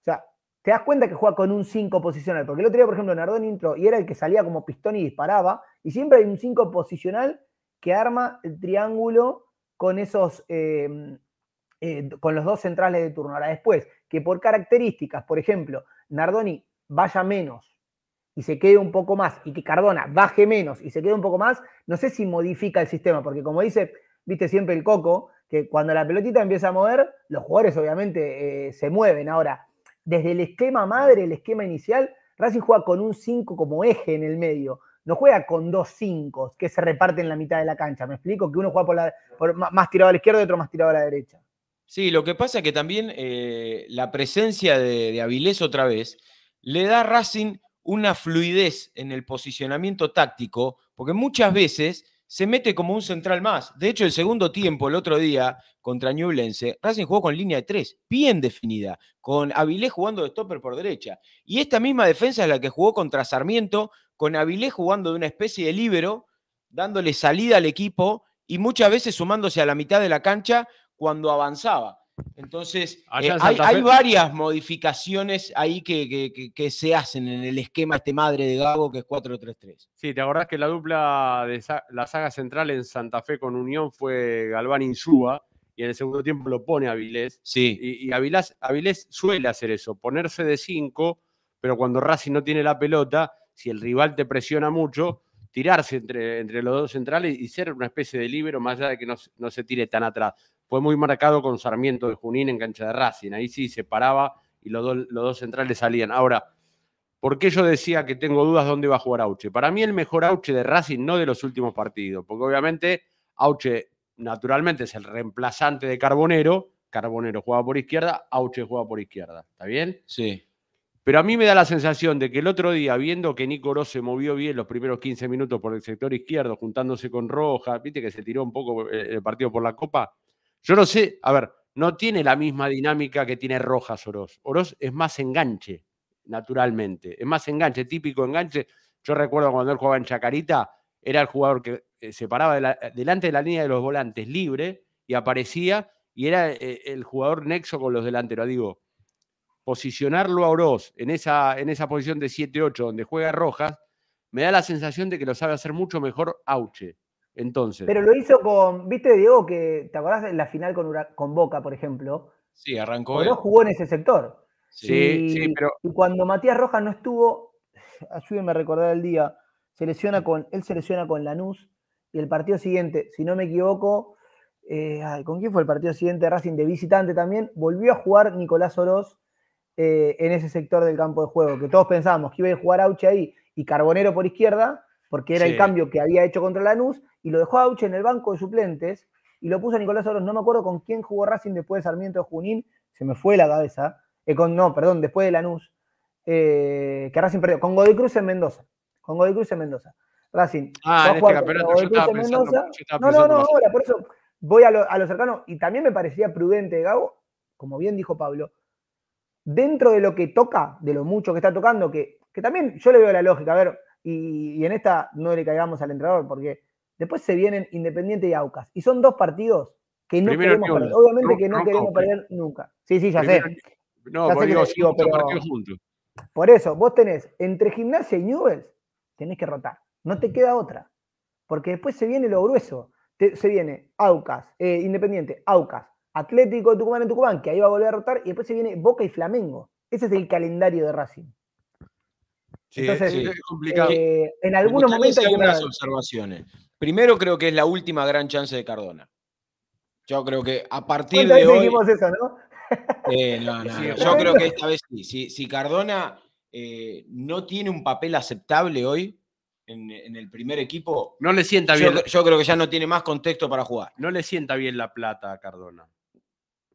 o sea, te das cuenta que juega con un 5 posicional, porque el otro día, por ejemplo, Nardón intro y era el que salía como pistón y disparaba, y siempre hay un 5 posicional que arma el triángulo con esos, em, eh, con los dos centrales de turno. Ahora después, que por características, por ejemplo, Nardoni vaya menos y se quede un poco más, y que Cardona baje menos y se quede un poco más, no sé si modifica el sistema, porque como dice, viste siempre el coco, que cuando la pelotita empieza a mover, los jugadores obviamente eh, se mueven. Ahora, desde el esquema madre, el esquema inicial, Racing juega con un 5 como eje en el medio no juega con dos cinco que se reparten en la mitad de la cancha. ¿Me explico? Que uno juega por más tirado a la izquierda y otro más tirado a la derecha. Sí, lo que pasa es que también eh, la presencia de, de, Avilés otra vez le da a Racing una fluidez en el posicionamiento táctico, porque muchas veces se mete como un central más. De hecho, el segundo tiempo, el otro día, contra Ñublense, Racing jugó con línea de tres, bien definida, con Avilés jugando de stopper por derecha. Y esta misma defensa es la que jugó contra Sarmiento, con Avilés jugando de una especie de líbero, dándole salida al equipo y muchas veces sumándose a la mitad de la cancha cuando avanzaba. Entonces, eh, hay, varias modificaciones ahí que, se hacen en el esquema este madre de Gago que es 4-3-3. Sí, ¿te acordás que la dupla de la saga central en Santa Fe con Unión fue Galván Insúa? Y en el segundo tiempo lo pone Avilés. Sí. Y, Avilés suele hacer eso, ponerse de 5, pero cuando Racing no tiene la pelota, si el rival te presiona mucho, tirarse entre, entre los dos centrales y ser una especie de libero, más allá de que no, se tire tan atrás. Fue muy marcado con Sarmiento de Junín en cancha de Racing, ahí sí se paraba y los, los dos centrales salían. Ahora, ¿por qué yo decía que tengo dudas dónde va a jugar Auche? Para mí el mejor Auche de Racing, no de los últimos partidos, porque obviamente Auche naturalmente es el reemplazante de Carbonero, Carbonero juega por izquierda, Auche juega por izquierda, ¿está bien? Sí. Pero a mí me da la sensación de que el otro día, viendo que Nico Oroz se movió bien los primeros 15 minutos por el sector izquierdo, juntándose con Roja, viste que se tiró un poco eh, el partido por la copa. Yo no sé, a ver, no tiene la misma dinámica que tiene Rojas Oroz. Oroz es más enganche, naturalmente. Es más enganche, típico enganche. Yo recuerdo cuando él jugaba en Chacarita, era el jugador que eh, se paraba delante de la línea de los volantes libre y aparecía y era eh, el jugador nexo con los delanteros. Digo, posicionarlo a Oroz en esa, en esa posición de 7-8 donde juega Rojas, me da la sensación de que lo sabe hacer mucho mejor Auche. Entonces. Pero lo hizo con, viste, Diego, que te acordás de la final con, con Boca, por ejemplo. Sí, arrancó. Oroz jugó en ese sector. Sí, y, sí, pero. Y cuando Matías Rojas no estuvo, ayúdenme a recordar el día, con, él se lesiona con Lanús y el partido siguiente, si no me equivoco, eh, ¿con quién fue el partido siguiente? Racing de visitante también, volvió a jugar Nicolás Oroz eh, en ese sector del campo de juego, que todos pensábamos que iba a jugar Auche ahí y Carbonero por izquierda, porque era el cambio que había hecho contra Lanús, y lo dejó Auche en el banco de suplentes y lo puso a Nicolás Oroz, no me acuerdo con quién jugó Racing después de Sarmiento Junín, se me fue la cabeza, eh, no, perdón, después de Lanús, eh, que Racing perdió, con Godoy Cruz en Mendoza, con Godoy Cruz en Mendoza. Racing. Ah, en este campeonato yo estaba, pensando, No, no, no, ahora, por eso voy a lo, cercano y también me parecía prudente Gabo, como bien dijo Pablo, dentro de lo que toca, de lo mucho que está tocando, que, que también yo le veo la lógica, a ver, y, en esta no le caigamos al entrenador, porque después se vienen Independiente y Aucas, y son dos partidos que no queremos perder, obviamente que no queremos perder nunca. Sí, sí, ya sé. No, ya sé digo, digo, pero, juntos. Por eso, vos tenés, entre gimnasia y Newells, tenés que rotar, no te queda otra, porque después se viene lo grueso, se viene Aucas, eh, Independiente, Aucas, Atlético de Tucumán en Tucumán, que ahí va a volver a rotar, y después se viene Boca y Flamengo. Ese es el calendario de Racing. Entonces, eh, en algunos momentos. observaciones. Primero, creo que es la última gran chance de Cardona. Yo creo que a partir de hoy. Eh, yo creo que esta vez sí. Si, Cardona eh, no tiene un papel aceptable hoy en, el primer equipo. No le sienta bien. Yo, yo creo que ya no tiene más contexto para jugar. No le sienta bien la plata a Cardona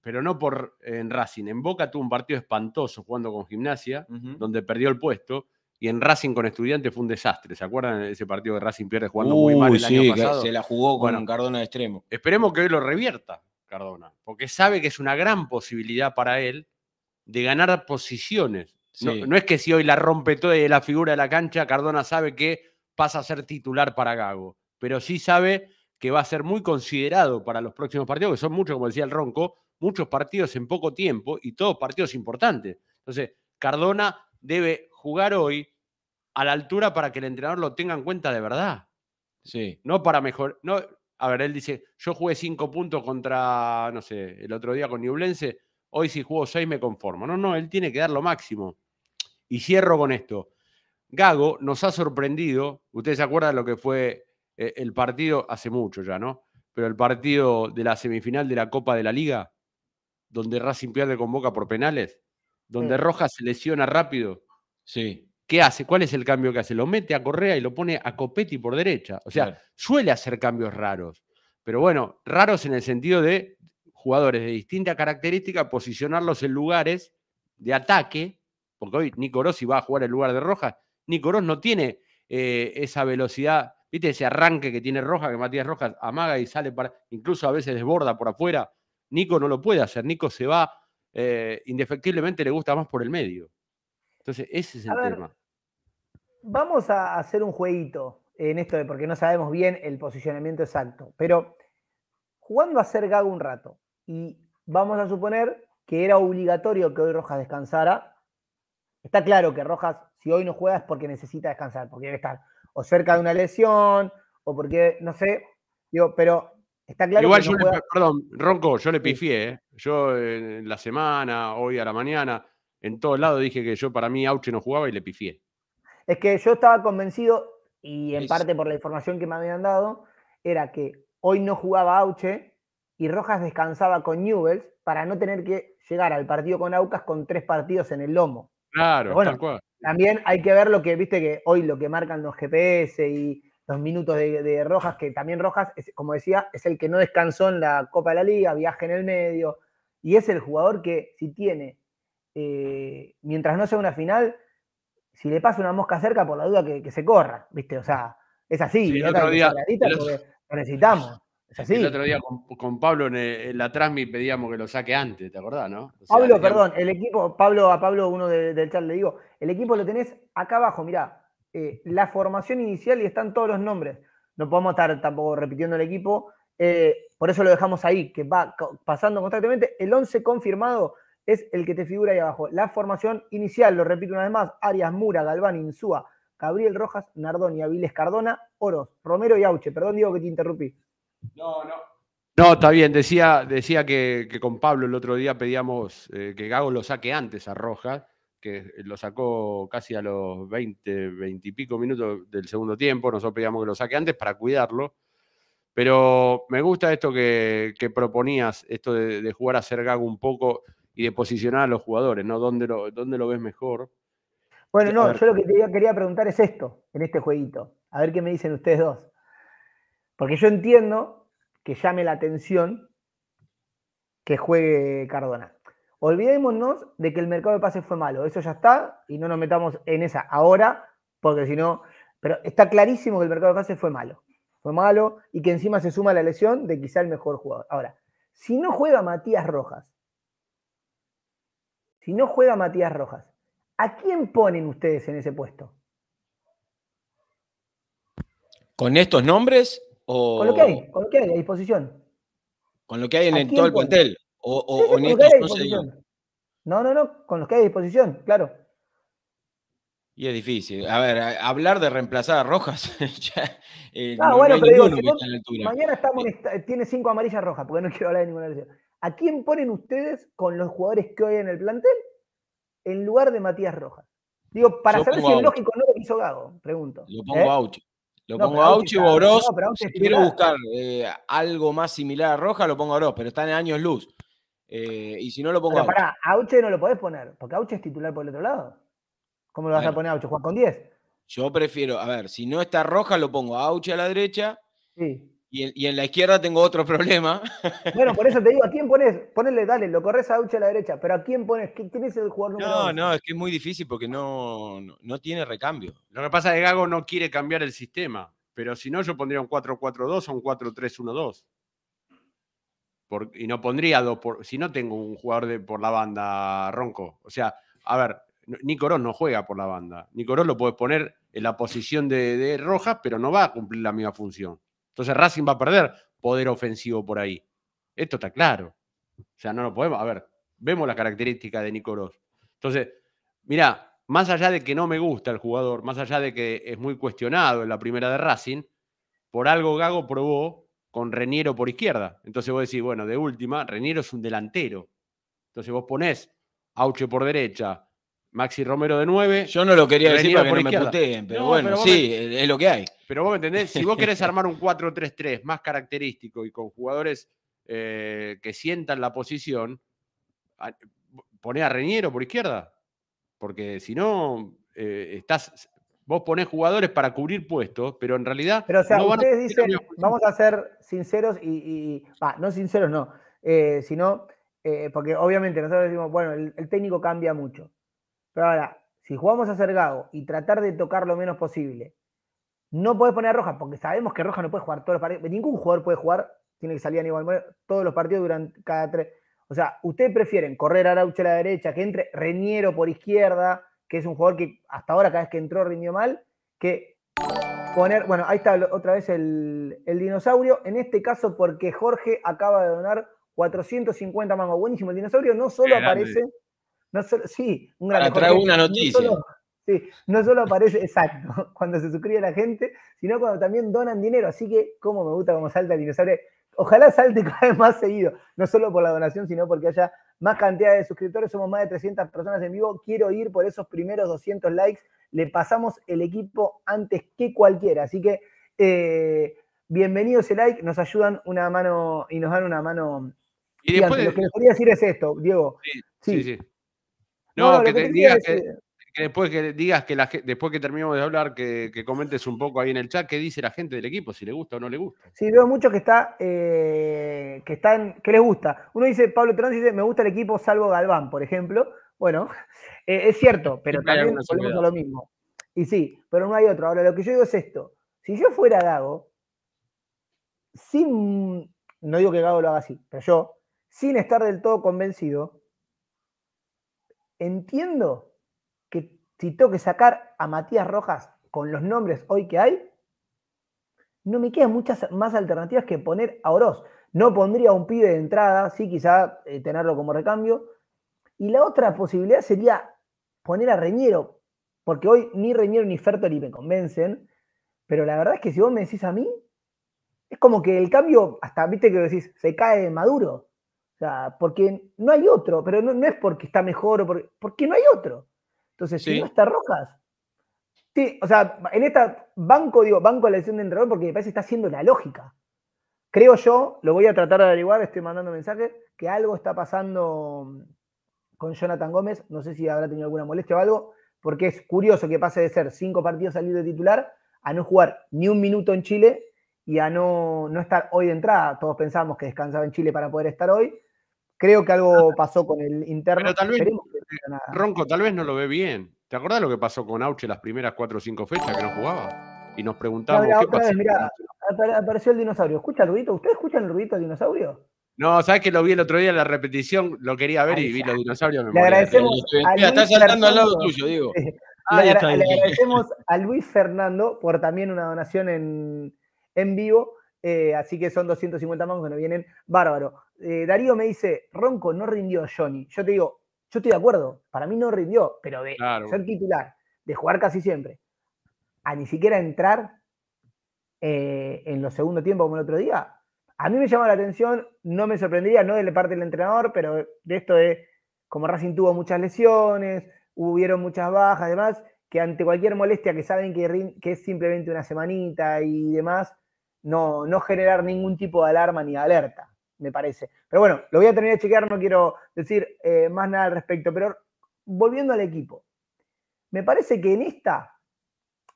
pero no por en Racing. En Boca tuvo un partido espantoso jugando con Gimnasia, donde perdió el puesto. Y en Racing con Estudiantes fue un desastre. ¿Se acuerdan de ese partido de Racing pierde jugando muy mal el año pasado? Se la jugó con Cardona de extremo. Esperemos que hoy lo revierta Cardona, porque sabe que es una gran posibilidad para él de ganar posiciones. No, no, es que si hoy la rompe toda eh, la figura de la cancha, Cardona sabe que pasa a ser titular para Gago, pero sí sabe que va a ser muy considerado para los próximos partidos, que son muchos, como decía el Ronco, muchos partidos en poco tiempo y todos partidos importantes. Entonces, Cardona debe jugar hoy a la altura para que el entrenador lo tenga en cuenta de verdad. Sí. No para mejor. No, a ver, él dice: Yo jugué cinco puntos contra, no sé, el otro día con Newblense. Hoy si juego seis me conformo. No, no, él tiene que dar lo máximo. Y cierro con esto. Gago nos ha sorprendido. Ustedes se acuerdan de lo que fue eh, el partido hace mucho ya, ¿no? Pero el partido de la semifinal de la Copa de la Liga donde Racing pierde con Boca por penales, donde mm. Rojas se lesiona rápido. Sí. ¿Qué hace? ¿Cuál es el cambio que hace? Lo mete a Correa y lo pone a Copetti por derecha. O sea, suele hacer cambios raros. Pero bueno, raros en el sentido de jugadores de distinta característica, posicionarlos en lugares de ataque, porque hoy Nico va a jugar en lugar de Rojas. Nico no tiene eh, esa velocidad, ¿viste? Ese arranque que tiene Rojas, que Matías Rojas amaga y sale para. incluso a veces desborda por afuera. Nico no lo puede hacer. Nico se va, eh, indefectiblemente le gusta más por el medio. Entonces, ese es el tema. vamos a hacer un jueguito en esto de porque no sabemos bien el posicionamiento exacto, pero jugando a ser Gago un rato y vamos a suponer que era obligatorio que hoy Rojas descansara. Está claro que Rojas, si hoy no juega es porque necesita descansar, porque debe estar o cerca de una lesión, o porque, no sé, digo, pero claro Igual yo, perdón, Ronco, yo le pifié. ¿eh? Yo eh, en la semana, hoy a la mañana, en todos lados dije que yo para mí Auche no jugaba y le pifié. Es que yo estaba convencido, y en parte por la información que me habían dado, era que hoy no jugaba Auche y Rojas descansaba con Newells para no tener que llegar al partido con Aucas con tres partidos en el lomo. Claro, tal También hay que ver lo que, viste, que hoy lo que marcan los GPS y dos minutos de, Rojas, que también Rojas, como decía, es el que no descansó en la Copa de la Liga, viaje en el medio, y es el jugador que si tiene, eh, mientras no sea una final, si le pasa una mosca cerca, por la duda que, se corra, ¿viste? O sea, es así, otro día, lo necesitamos. Es así. El otro día con, Pablo eh, en, la Transmi pedíamos que lo saque antes, ¿te acordás, no? Pablo, perdón, el equipo, Pablo, a Pablo, uno del chat le digo, el equipo lo tenés acá abajo, mirá, eh, la formación inicial y están todos los nombres. No podemos estar tampoco repitiendo el equipo, eh, por eso lo dejamos ahí, que va pasando constantemente. El 11 confirmado es el que te figura ahí abajo. La formación inicial, lo repito una vez más, Arias, Mura, Galván, Insúa, Gabriel Rojas, Nardoni, Aviles Cardona, Oros, Romero y Auche. Perdón, Diego, que te interrumpí. No, no. No, está bien. Decía, decía que, con Pablo el otro día pedíamos eh, que Gago lo saque antes a Rojas que lo sacó casi a los 20, 20 y pico minutos del segundo tiempo. Nosotros pedíamos que lo saque antes para cuidarlo. Pero me gusta esto que, proponías, esto de, jugar a ser gago un poco y de posicionar a los jugadores, ¿no? ¿Dónde lo, dónde lo ves mejor? Bueno, no, yo lo que quería preguntar es esto, en este jueguito. A ver qué me dicen ustedes dos. Porque yo entiendo que llame la atención que juegue Cardona. Olvidémonos de que el mercado de pases fue malo, eso ya está y no nos metamos en esa ahora, porque si no, pero está clarísimo que el mercado de pases fue malo, fue malo y que encima se suma la lesión de quizá el mejor jugador. Ahora, si no juega Matías Rojas, si no juega Matías Rojas, ¿a quién ponen ustedes en ese puesto? ¿Con estos nombres? O... Con lo que hay, con lo que hay a disposición. Con lo que hay en todo el plantel. O, o, sí, sí, no No, no, con los que hay a disposición, claro. Y es difícil. A ver, hablar de reemplazar a Rojas. ya, eh, no, bueno, pero digo, mañana eh, tiene cinco amarillas rojas, porque no quiero hablar de ninguna lesión. ¿A quién ponen ustedes con los jugadores que hoy hay en el plantel en lugar de Matías Rojas? Digo, para saber si es lógico o no lo hizo Gago, pregunto. Lo pongo ¿eh? a Lo pongo a Auchi o si quiero buscar algo más similar a Rojas, lo pongo a Oroz, pero está en años luz. Eh, y si no lo pongo. Pero pará, Auche no lo podés poner, porque Auche es titular por el otro lado. ¿Cómo lo vas a, poner a Auche? ¿Juega con 10? Yo prefiero, a ver, si no está roja, lo pongo a Auche a la derecha. Sí. Y en, la izquierda tengo otro problema. Bueno, por eso te digo, ¿a quién pones? Ponele, dale, lo corres a Auche a la derecha, pero ¿a quién pones? ¿Quién es el jugador número No, no, es que es muy difícil porque no, no tiene recambio. Lo que pasa es que Gago no quiere cambiar el sistema, pero si no, yo pondría un 4-4-2 o un 4-3-1-2 y no pondría dos por, si no tengo un jugador de, por la banda ronco. O sea, a ver, Nicorós no juega por la banda. Nicorós lo puedes poner en la posición de, Rojas, pero no va a cumplir la misma función. Entonces Racing va a perder poder ofensivo por ahí. Esto está claro. O sea, no lo podemos. A ver, vemos la característica de Nicorós. Entonces, mira más allá de que no me gusta el jugador, más allá de que es muy cuestionado en la primera de Racing, por algo Gago probó con Reñero por izquierda. Entonces vos decís, bueno, de última, Reñero es un delantero. Entonces vos ponés Auche por derecha, Maxi Romero de 9. Yo no lo quería decir para que no me puteen, pero bueno, sí, es lo que hay. Pero vos me entendés, si vos querés armar un 4-3-3 más característico y con jugadores eh, que sientan la posición, ponés a Reñero por izquierda, porque si no, eh, estás Vos ponés jugadores para cubrir puestos, pero en realidad. Pero, o sea, ustedes dicen, vamos a ser sinceros y. no sinceros, no. Eh, sino. Eh, porque obviamente nosotros decimos, bueno, el, técnico cambia mucho. Pero ahora, si jugamos a Sergado y tratar de tocar lo menos posible, no podés poner a Roja, porque sabemos que Roja no puede jugar todos los partidos. Ningún jugador puede jugar, tiene que salir a nivel todos los partidos durante cada tres. O sea, ustedes prefieren correr a a la derecha, que entre Reñero por izquierda que es un jugador que hasta ahora cada vez que entró rindió mal, que poner, bueno, ahí está otra vez el, dinosaurio, en este caso porque Jorge acaba de donar 450 mangos, buenísimo, el dinosaurio no solo aparece, no solo, sí, un gran... Ah, una noticia. No solo, sí, no solo aparece, exacto, cuando se suscribe la gente, sino cuando también donan dinero, así que como me gusta cómo salta el dinosaurio, Ojalá salte cada vez más seguido, no solo por la donación, sino porque haya más cantidad de suscriptores. Somos más de 300 personas en vivo. Quiero ir por esos primeros 200 likes. Le pasamos el equipo antes que cualquiera. Así que eh, bienvenido ese like. Nos ayudan una mano y nos dan una mano. Y después, Lo que les quería decir es esto, Diego. Sí, sí. sí. No, que, que, después que digas que después que terminemos de hablar, que, comentes un poco ahí en el chat qué dice la gente del equipo, si le gusta o no le gusta. Sí, veo muchos que está, eh, que están, que les gusta. Uno dice, Pablo Terán dice, me gusta el equipo salvo Galván, por ejemplo. Bueno, eh, es cierto, pero también volvemos lo mismo. Y sí, pero no hay otro. Ahora, lo que yo digo es esto. Si yo fuera Gago, sin, no digo que Gago lo haga así, pero yo, sin estar del todo convencido, entiendo que si tengo que sacar a Matías Rojas con los nombres hoy que hay, no me quedan muchas más alternativas que poner a Oroz. No pondría a un pibe de entrada, sí, quizá eh, tenerlo como recambio. Y la otra posibilidad sería poner a Reñero, porque hoy ni Reñero ni Fertoli me convencen, pero la verdad es que si vos me decís a mí, es como que el cambio, hasta viste que decís, se cae maduro. O sea, porque no hay otro, pero no, no es porque está mejor o porque, porque no hay otro. Entonces, si no está Rojas, sí, o sea, en esta banco, digo, banco la decisión de entrenador porque me parece que está haciendo la lógica. Creo yo, lo voy a tratar de averiguar, estoy mandando mensajes, que algo está pasando con Jonathan Gómez, no sé si habrá tenido alguna molestia o algo, porque es curioso que pase de ser cinco partidos salir de titular a no jugar ni un minuto en Chile y a no, no estar hoy de entrada. Todos pensábamos que descansaba en Chile para poder estar hoy. Creo que algo pasó con el interno. Pero tal vez, Ronco tal vez no lo ve bien. ¿Te acordás lo que pasó con Auche las primeras cuatro o cinco fechas que no jugaba? Y nos preguntábamos qué pasó. apareció el dinosaurio. ¿Escucha el ¿Ustedes escuchan el ruido del dinosaurio? No, sabes que lo vi el otro día en la repetición, lo quería ver y vi los dinosaurios. le agradecemos. A está saltando al lado tuyo, digo. le, agradecemos a Luis Fernando por también una donación en, vivo. Eh, así que son 250 mangos que nos vienen bárbaro. Eh, Darío me dice, Ronco no rindió Johnny. Yo te digo, yo estoy de acuerdo, para mí no rindió, pero de ser titular, de jugar casi siempre, a ni siquiera entrar eh, en los segundos tiempos como el otro día, a mí me llama la atención, no me sorprendería, no de la parte del entrenador, pero de esto de, como Racing tuvo muchas lesiones, hubieron muchas bajas, además, que ante cualquier molestia que saben que, que es simplemente una semanita y demás, no, no generar ningún tipo de alarma ni de alerta me parece. Pero bueno, lo voy a tener que chequear, no quiero decir eh, más nada al respecto. Pero volviendo al equipo, me parece que en esta,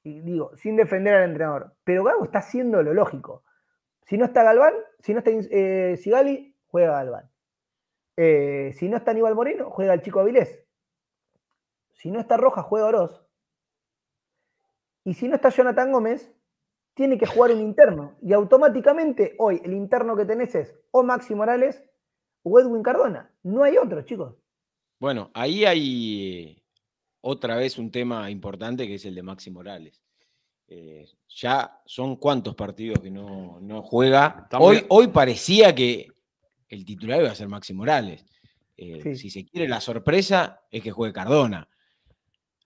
y digo, sin defender al entrenador, pero Gago está haciendo lo lógico. Si no está Galván, si no está eh, Sigali, juega Galván. Eh, si no está Aníbal Moreno, juega el chico Avilés. Si no está Roja, juega Oroz. Y si no está Jonathan Gómez, tiene que jugar un interno. Y automáticamente hoy el interno que tenés es o Maxi Morales o Edwin Cardona. No hay otro, chicos. Bueno, ahí hay eh, otra vez un tema importante que es el de Maxi Morales. Eh, ya son cuántos partidos que no, no juega. Hoy, hoy, parecía que el titular iba a ser Maxi Morales. Eh, si se quiere la sorpresa es que juegue Cardona.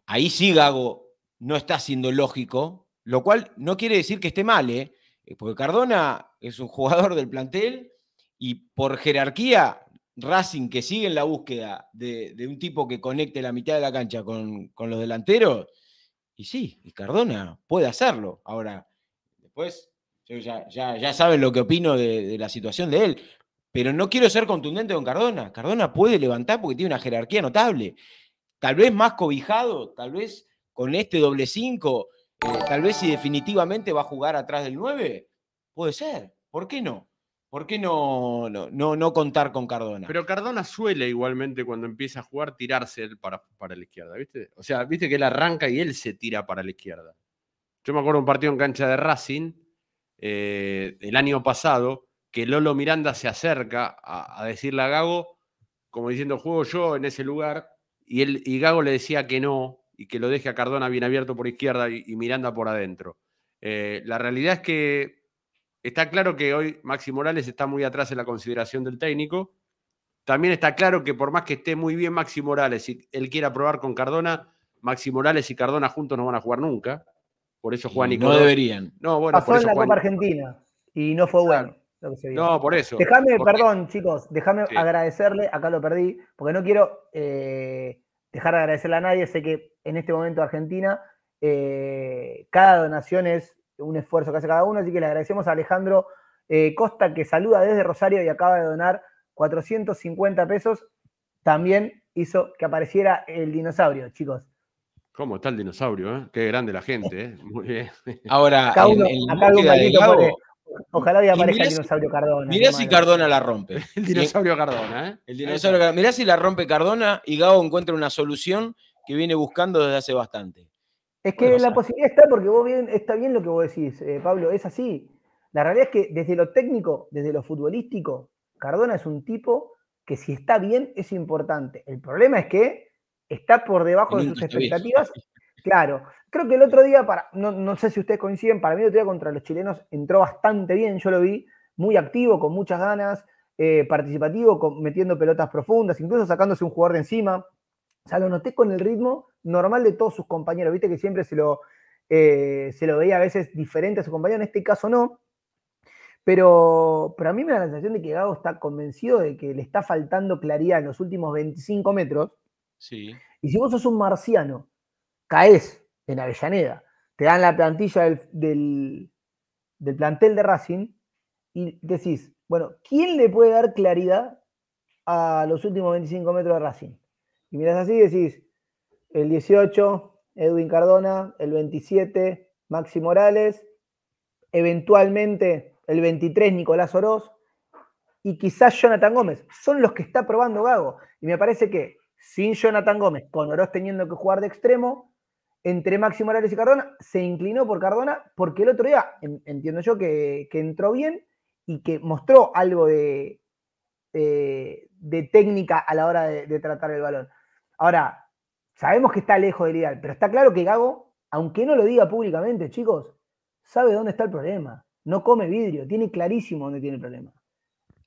Ahí sí, Gago, no está siendo lógico lo cual no quiere decir que esté mal, ¿eh? Eh, porque Cardona es un jugador del plantel y por jerarquía, Racing que sigue en la búsqueda de, un tipo que conecte la mitad de la cancha con, los delanteros, y sí, Cardona puede hacerlo. Ahora, después, ya, saben lo que opino de, la situación de él, pero no quiero ser contundente con Cardona. Cardona puede levantar porque tiene una jerarquía notable. Tal vez más cobijado, tal vez con este doble cinco eh, tal vez si definitivamente va a jugar atrás del 9, puede ser. ¿Por qué no? ¿Por qué no, no, no, contar con Cardona? Pero Cardona suele igualmente cuando empieza a jugar tirarse él para, la izquierda, ¿viste? O sea, viste que él arranca y él se tira para la izquierda. Yo me acuerdo un partido en cancha de Racing eh, el año pasado que Lolo Miranda se acerca a, a, decirle a Gago, como diciendo, juego yo en ese lugar, y, él, y Gago le decía que no, y que lo deje a Cardona bien abierto por izquierda y, mirando Miranda por adentro. Eh, la realidad es que está claro que hoy Maxi Morales está muy atrás en la consideración del técnico. También está claro que por más que esté muy bien Maxi Morales y él quiera probar con Cardona, Maxi Morales y Cardona juntos no van a jugar nunca. Por eso Juan y No deberían. No, bueno, Pasó en la Copa Argentina y no fue bueno. no, por eso. Déjame, perdón, chicos, déjame agradecerle, acá lo perdí, porque no quiero eh, dejar de agradecerle a nadie. Sé que en este momento Argentina, eh, cada donación es un esfuerzo que hace cada uno, así que le agradecemos a Alejandro eh, Costa, que saluda desde Rosario y acaba de donar 450 pesos. También hizo que apareciera el dinosaurio, chicos. ¿Cómo está el dinosaurio? Eh? Qué grande la gente. Muy bien. Ahora, acá Ojalá hoy aparezca el dinosaurio Cardona. Mirá si Cardona la rompe. El dinosaurio Cardona, ¿eh? Mirá si la rompe Cardona y Gao encuentra una solución que viene buscando desde hace bastante. Es que la posibilidad está porque vos bien, está bien lo que vos decís, eh, Pablo, es así. La realidad es que desde lo técnico, desde lo futbolístico, Cardona es un tipo que si está bien es importante. El problema es que está por debajo de sus expectativas Claro, creo que el otro día, para, no, sé si ustedes coinciden, para mí el otro día contra los chilenos entró bastante bien, yo lo vi muy activo, con muchas ganas, eh, participativo, metiendo pelotas profundas, incluso sacándose un jugador de encima. O sea, lo noté con el ritmo normal de todos sus compañeros, viste que siempre se lo, eh, se lo veía a veces diferente a su compañero, en este caso no. Pero, pero a mí me da la sensación de que Gago está convencido de que le está faltando claridad en los últimos 25 metros. Sí. Y si vos sos un marciano caes en Avellaneda. Te dan la plantilla del, plantel de Racing y decís, bueno, ¿quién le puede dar claridad a los últimos 25 metros de Racing? Y miras así y decís, el 18, Edwin Cardona, el 27, Maxi Morales, eventualmente el 23, Nicolás Oroz, y quizás Jonathan Gómez. Son los que está probando Gago. Y me parece que sin Jonathan Gómez, con Oroz teniendo que jugar de extremo, entre Máximo Morales y Cardona, se inclinó por Cardona porque el otro día, entiendo yo, que, entró bien y que mostró algo de, técnica a la hora de, de, tratar el balón. Ahora, sabemos que está lejos del ideal, pero está claro que Gago, aunque no lo diga públicamente, chicos, sabe dónde está el problema. No come vidrio, tiene clarísimo dónde tiene el problema.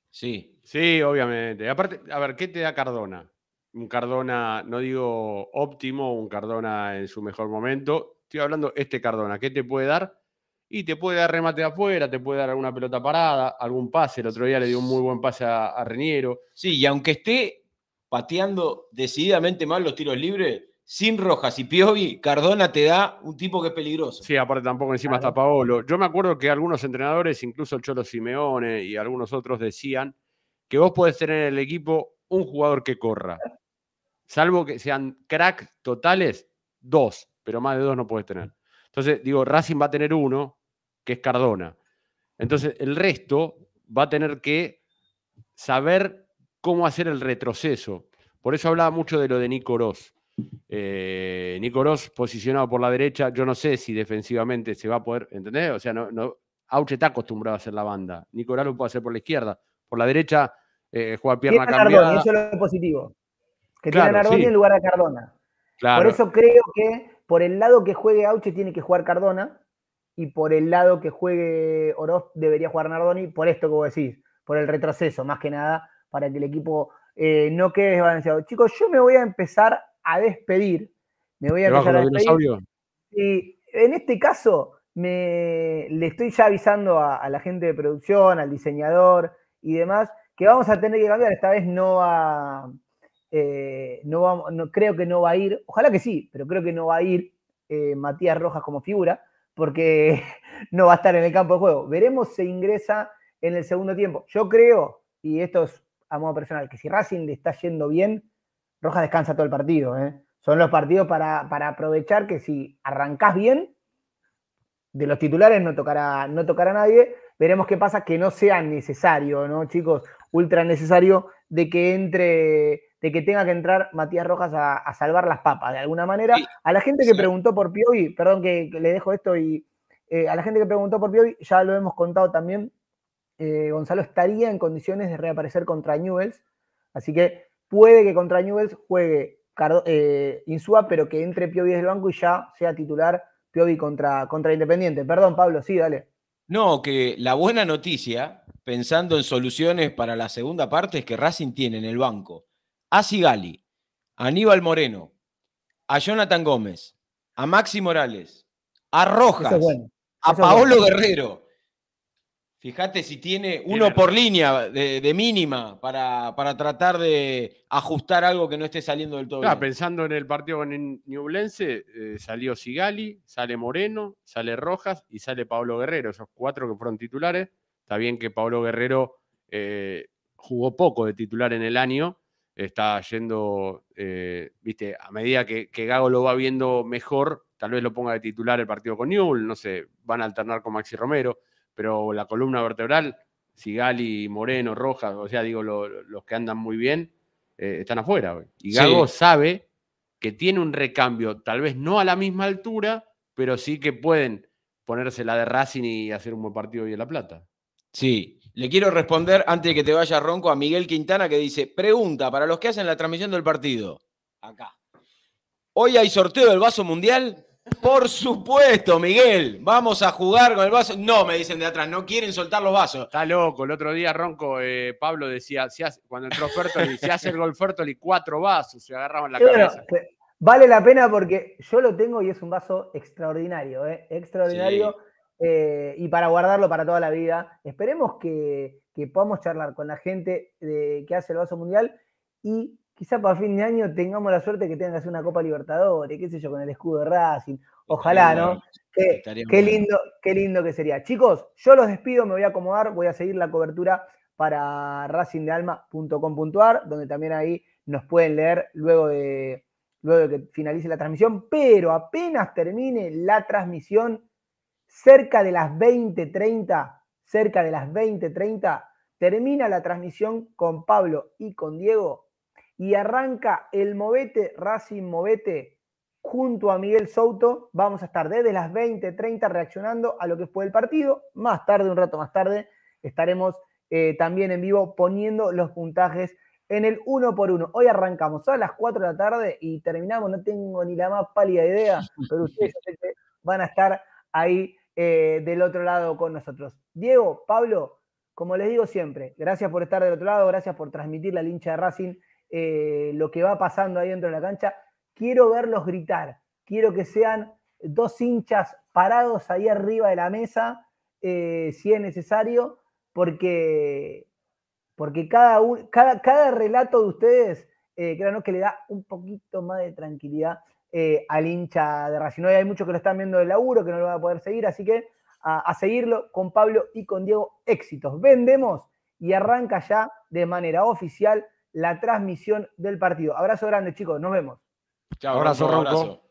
Sí, sí, obviamente. Aparte, a ver, ¿qué te da Cardona? un Cardona, no digo óptimo, un Cardona en su mejor momento. Estoy hablando este Cardona, ¿qué te puede dar? Y te puede dar remate afuera, te puede dar alguna pelota parada, algún pase. El otro día le dio un muy buen pase a, Reñero. Sí, y aunque esté pateando decididamente mal los tiros libres, sin Rojas y Piovi, Cardona te da un tipo que es peligroso. Sí, aparte tampoco encima está Paolo. Yo me acuerdo que algunos entrenadores, incluso Cholo Simeone y algunos otros, decían que vos podés tener en el equipo un jugador que corra, Salvo que sean cracks totales, dos, pero más de dos no puedes tener. Entonces, digo, Racing va a tener uno, que es Cardona. Entonces, el resto va a tener que saber cómo hacer el retroceso. Por eso hablaba mucho de lo de Nico Ross eh, Nico Ross posicionado por la derecha, yo no sé si defensivamente se va a poder, ¿entendés? O sea, no, Auche está acostumbrado a hacer la banda. Nico lo puede hacer por la izquierda. Por la derecha eh, juega pierna cambiada. positivo. Que tiene Nardoni en lugar de Cardona. Por eso creo que por el lado que juegue Auche tiene que jugar Cardona y por el lado que juegue Oroz debería jugar Nardoni, por esto como vos decís, por el retroceso, más que nada, para que el equipo eh, no quede desbalanceado. Chicos, yo me voy a empezar a despedir. Me voy a empezar a despedir. Y en este caso, le estoy ya avisando a, la gente de producción, al diseñador y demás, que vamos a tener que cambiar. Esta vez no a, eh, no, no, creo que no va a ir, ojalá que sí, pero creo que no va a ir eh, Matías Rojas como figura, porque no va a estar en el campo de juego. Veremos si ingresa en el segundo tiempo. Yo creo, y esto es a modo personal, que si Racing le está yendo bien, Rojas descansa todo el partido. ¿eh? Son los partidos para, aprovechar que si arrancás bien, de los titulares no tocará, no tocará nadie. Veremos qué pasa, que no sea necesario, ¿no, chicos? Ultra necesario de que entre de que tenga que entrar Matías Rojas a, salvar las papas, de alguna manera. Eh, a la gente que preguntó por Piovi, perdón que, le dejo esto, y a la gente que preguntó por Piovi, ya lo hemos contado también, eh, Gonzalo estaría en condiciones de reaparecer contra Newells, así que puede que contra Newells juegue eh, Insúa, pero que entre Piovi desde el banco y ya sea titular Piovi contra, contra Independiente. Perdón, Pablo, sí, dale. No, que la buena noticia, pensando en soluciones para la segunda parte, es que Racing tiene en el banco a Sigali, a Aníbal Moreno, a Jonathan Gómez, a Maxi Morales, a Rojas, a Paolo Guerrero. Fíjate si tiene uno por línea de, mínima para, tratar de ajustar algo que no esté saliendo del todo. Claro, bien. pensando en el partido con el Newblense, eh, salió Sigali, sale Moreno, sale Rojas y sale Paolo Guerrero, esos cuatro que fueron titulares. Está bien que Paolo Guerrero eh, jugó poco de titular en el año, está yendo, eh, viste, a medida que, Gago lo va viendo mejor, tal vez lo ponga de titular el partido con Newell, no sé, van a alternar con Maxi Romero, pero la columna vertebral, Sigali, Moreno, Rojas, o sea, digo, los que andan muy bien, eh, están afuera. Y Gago sabe que tiene un recambio, tal vez no a la misma altura, pero sí que pueden ponérsela la de Racing y hacer un buen partido hoy en La Plata. Sí, le quiero responder antes de que te vaya ronco a Miguel Quintana que dice, pregunta para los que hacen la transmisión del partido. Acá. Hoy hay sorteo del vaso mundial. Por supuesto, Miguel. Vamos a jugar con el vaso. No, me dicen de atrás, no quieren soltar los vasos. Está loco. El otro día Ronco, eh, Pablo decía, si hace, cuando entró Fertoli, se hace el gol Fertoli, cuatro vasos, se agarraban la cabeza. Vale la pena porque yo lo tengo y es un vaso extraordinario, ¿eh? extraordinario. Eh, y para guardarlo para toda la vida. Esperemos que, podamos charlar con la gente que hace el Vaso Mundial y quizá para fin de año tengamos la suerte que tengan que hacer una Copa Libertadores, qué sé yo, con el escudo de Racing. Ojalá, ¿no? qué, lindo, qué lindo que sería. Chicos, yo los despido, me voy a acomodar, voy a seguir la cobertura para racingdealma.com.ar, donde también ahí nos pueden leer luego de, luego de que finalice la transmisión, pero apenas termine la transmisión, cerca de las 20:30, cerca de las 20:30, termina la transmisión con Pablo y con Diego y arranca el Movete Racing Movete junto a Miguel Souto. Vamos a estar desde las 20:30 reaccionando a lo que fue el partido. Más tarde, un rato más tarde, estaremos eh, también en vivo poniendo los puntajes en el uno por uno. Hoy arrancamos a las 4 de la tarde y terminamos, no tengo ni la más pálida idea, pero ustedes van a estar ahí eh, del otro lado con nosotros. Diego, Pablo, como les digo siempre, gracias por estar del otro lado, gracias por transmitir la hincha de Racing eh, lo que va pasando ahí dentro de la cancha. Quiero verlos gritar, quiero que sean dos hinchas parados ahí arriba de la mesa, eh, si es necesario, porque, porque cada, cada, relato de ustedes, que le da un poquito más de tranquilidad eh, al hincha de Racing. hay muchos que lo están viendo de laburo, que no lo van a poder seguir, así que a, seguirlo con Pablo y con Diego. Éxitos. Vendemos y arranca ya de manera oficial la transmisión del partido. Abrazo grande, chicos. Nos vemos. Chao, abrazo, abrazo.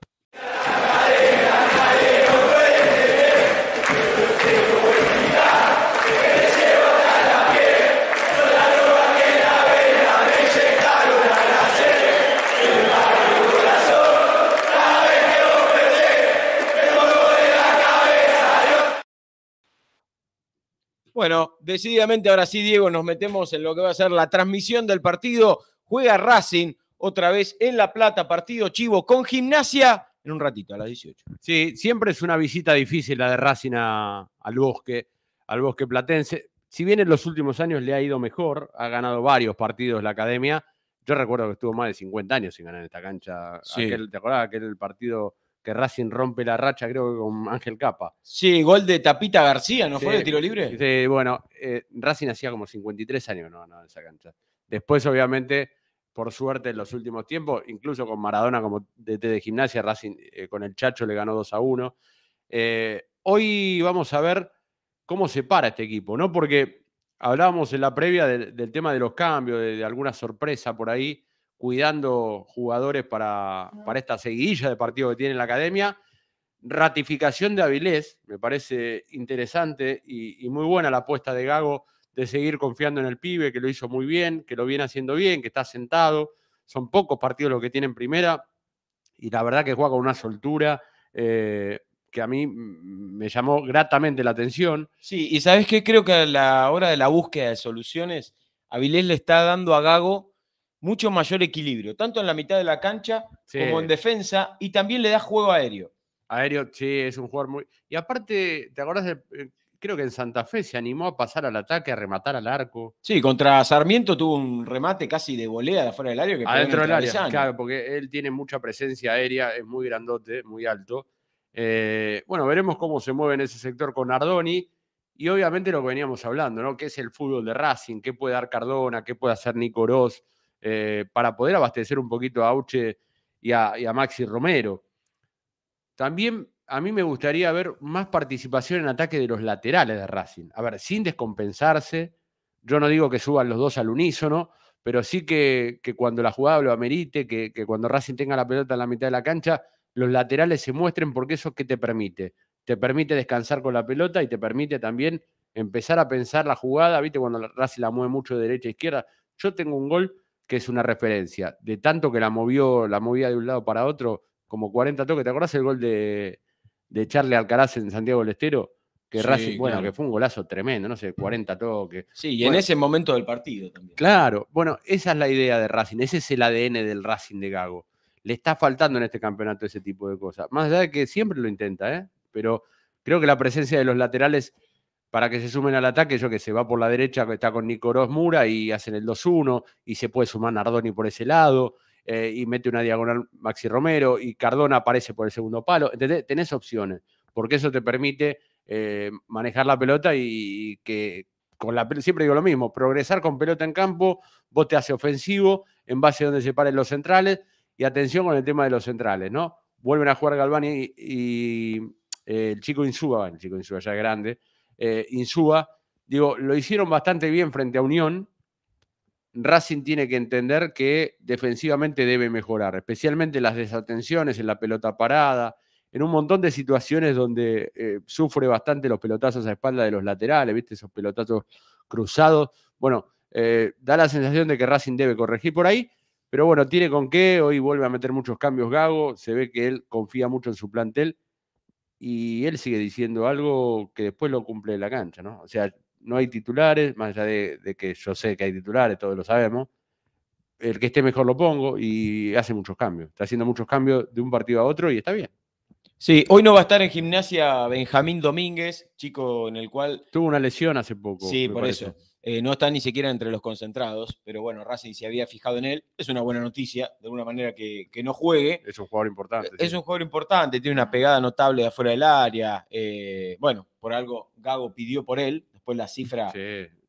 Bueno, decididamente ahora sí, Diego, nos metemos en lo que va a ser la transmisión del partido. Juega Racing otra vez en La Plata, partido chivo con gimnasia en un ratito, a las 18. Sí, siempre es una visita difícil la de Racing al bosque, al bosque platense. Si bien en los últimos años le ha ido mejor, ha ganado varios partidos la academia. Yo recuerdo que estuvo más de 50 años sin ganar esta cancha. Aquel, ¿Te acordás? Aquel partido que Racing rompe la racha, creo que con Ángel Capa. Sí, gol de Tapita García, ¿no fue de tiro libre? Sí, bueno, eh, Racing hacía como 53 años no esa cancha. Después, obviamente, por suerte en los últimos tiempos, incluso con Maradona como DT de, de gimnasia, Racing eh, con el Chacho le ganó 2 a 1. Eh, hoy vamos a ver cómo se para este equipo, ¿no? Porque hablábamos en la previa del tema de los cambios, de alguna sorpresa por ahí cuidando jugadores para, esta seguidilla de partidos que tiene la academia. Ratificación de Avilés, me parece interesante y, muy buena la apuesta de Gago de seguir confiando en el pibe, que lo hizo muy bien, que lo viene haciendo bien, que está sentado. Son pocos partidos los que tienen primera y la verdad que juega con una soltura eh, que a mí me llamó gratamente la atención. Sí, y sabes qué, creo que a la hora de la búsqueda de soluciones, Avilés le está dando a Gago mucho mayor equilibrio, tanto en la mitad de la cancha como en defensa, y también le da juego aéreo. Aéreo, sí, es un jugador muy. Y aparte, ¿te acordás de.? Eh, creo que en Santa Fe se animó a pasar al ataque, a rematar al arco. Sí, contra Sarmiento tuvo un remate casi de volea de afuera del área. Que Adentro del área, claro, porque él tiene mucha presencia aérea, es muy grandote, muy alto. Eh, bueno, veremos cómo se mueve en ese sector con Ardoni. Y obviamente lo que veníamos hablando, ¿no? ¿Qué es el fútbol de Racing? ¿Qué puede dar Cardona? ¿Qué puede hacer Nico eh, para poder abastecer un poquito a Auche y a, Maxi Romero. También a mí me gustaría ver más participación en ataque de los laterales de Racing. A ver, sin descompensarse, yo no digo que suban los dos al unísono, pero sí que, cuando la jugada lo amerite, que, cuando Racing tenga la pelota en la mitad de la cancha, los laterales se muestren porque eso es que te permite. Te permite descansar con la pelota y te permite también empezar a pensar la jugada, ¿viste? Cuando Racing la mueve mucho de derecha a izquierda. Yo tengo un gol que es una referencia. De tanto que la movió, la movía de un lado para otro, como 40 toques. ¿Te acordás el gol de, de Charlie Alcaraz en Santiago del Estero? Que Racing, bueno, que fue un golazo tremendo, no sé, 40 toques. Sí, y en ese momento del partido también. Claro, bueno, esa es la idea de Racing, ese es el ADN del Racing de Gago. Le está faltando en este campeonato ese tipo de cosas. Más allá de que siempre lo intenta, ¿eh? Pero creo que la presencia de los laterales para que se sumen al ataque, yo que se va por la derecha, que está con Nicoros Mura y hacen el 2-1 y se puede sumar Nardoni por ese lado eh, y mete una diagonal Maxi Romero y Cardona aparece por el segundo palo. Tenés opciones, porque eso te permite eh, manejar la pelota y, que con la siempre digo lo mismo, progresar con pelota en campo, vos te hace ofensivo en base a donde se paren los centrales y atención con el tema de los centrales, ¿no? Vuelven a jugar Galvani y, eh, el chico Insúa el chico Insúa ya es grande, eh, Insúa. Digo, lo hicieron bastante bien frente a Unión. Racing tiene que entender que defensivamente debe mejorar, especialmente las desatenciones en la pelota parada, en un montón de situaciones donde eh, sufre bastante los pelotazos a espalda de los laterales, ¿viste? Esos pelotazos cruzados. Bueno, eh, da la sensación de que Racing debe corregir por ahí, pero bueno, tiene con qué. Hoy vuelve a meter muchos cambios Gago, se ve que él confía mucho en su plantel y él sigue diciendo algo que después lo cumple la cancha, ¿no? O sea, no hay titulares, más allá de, que yo sé que hay titulares, todos lo sabemos. El que esté mejor lo pongo y hace muchos cambios. Está haciendo muchos cambios de un partido a otro y está bien. Sí, hoy no va a estar en gimnasia Benjamín Domínguez, chico en el cual... Tuvo una lesión hace poco. Sí, por eso. Eh, no está ni siquiera entre los concentrados, pero bueno, Racing se había fijado en él. Es una buena noticia, de alguna manera, que, no juegue. Es un jugador importante. Es un jugador importante, tiene una pegada notable de afuera del área. Eh, bueno, por algo Gago pidió por él. Después la cifra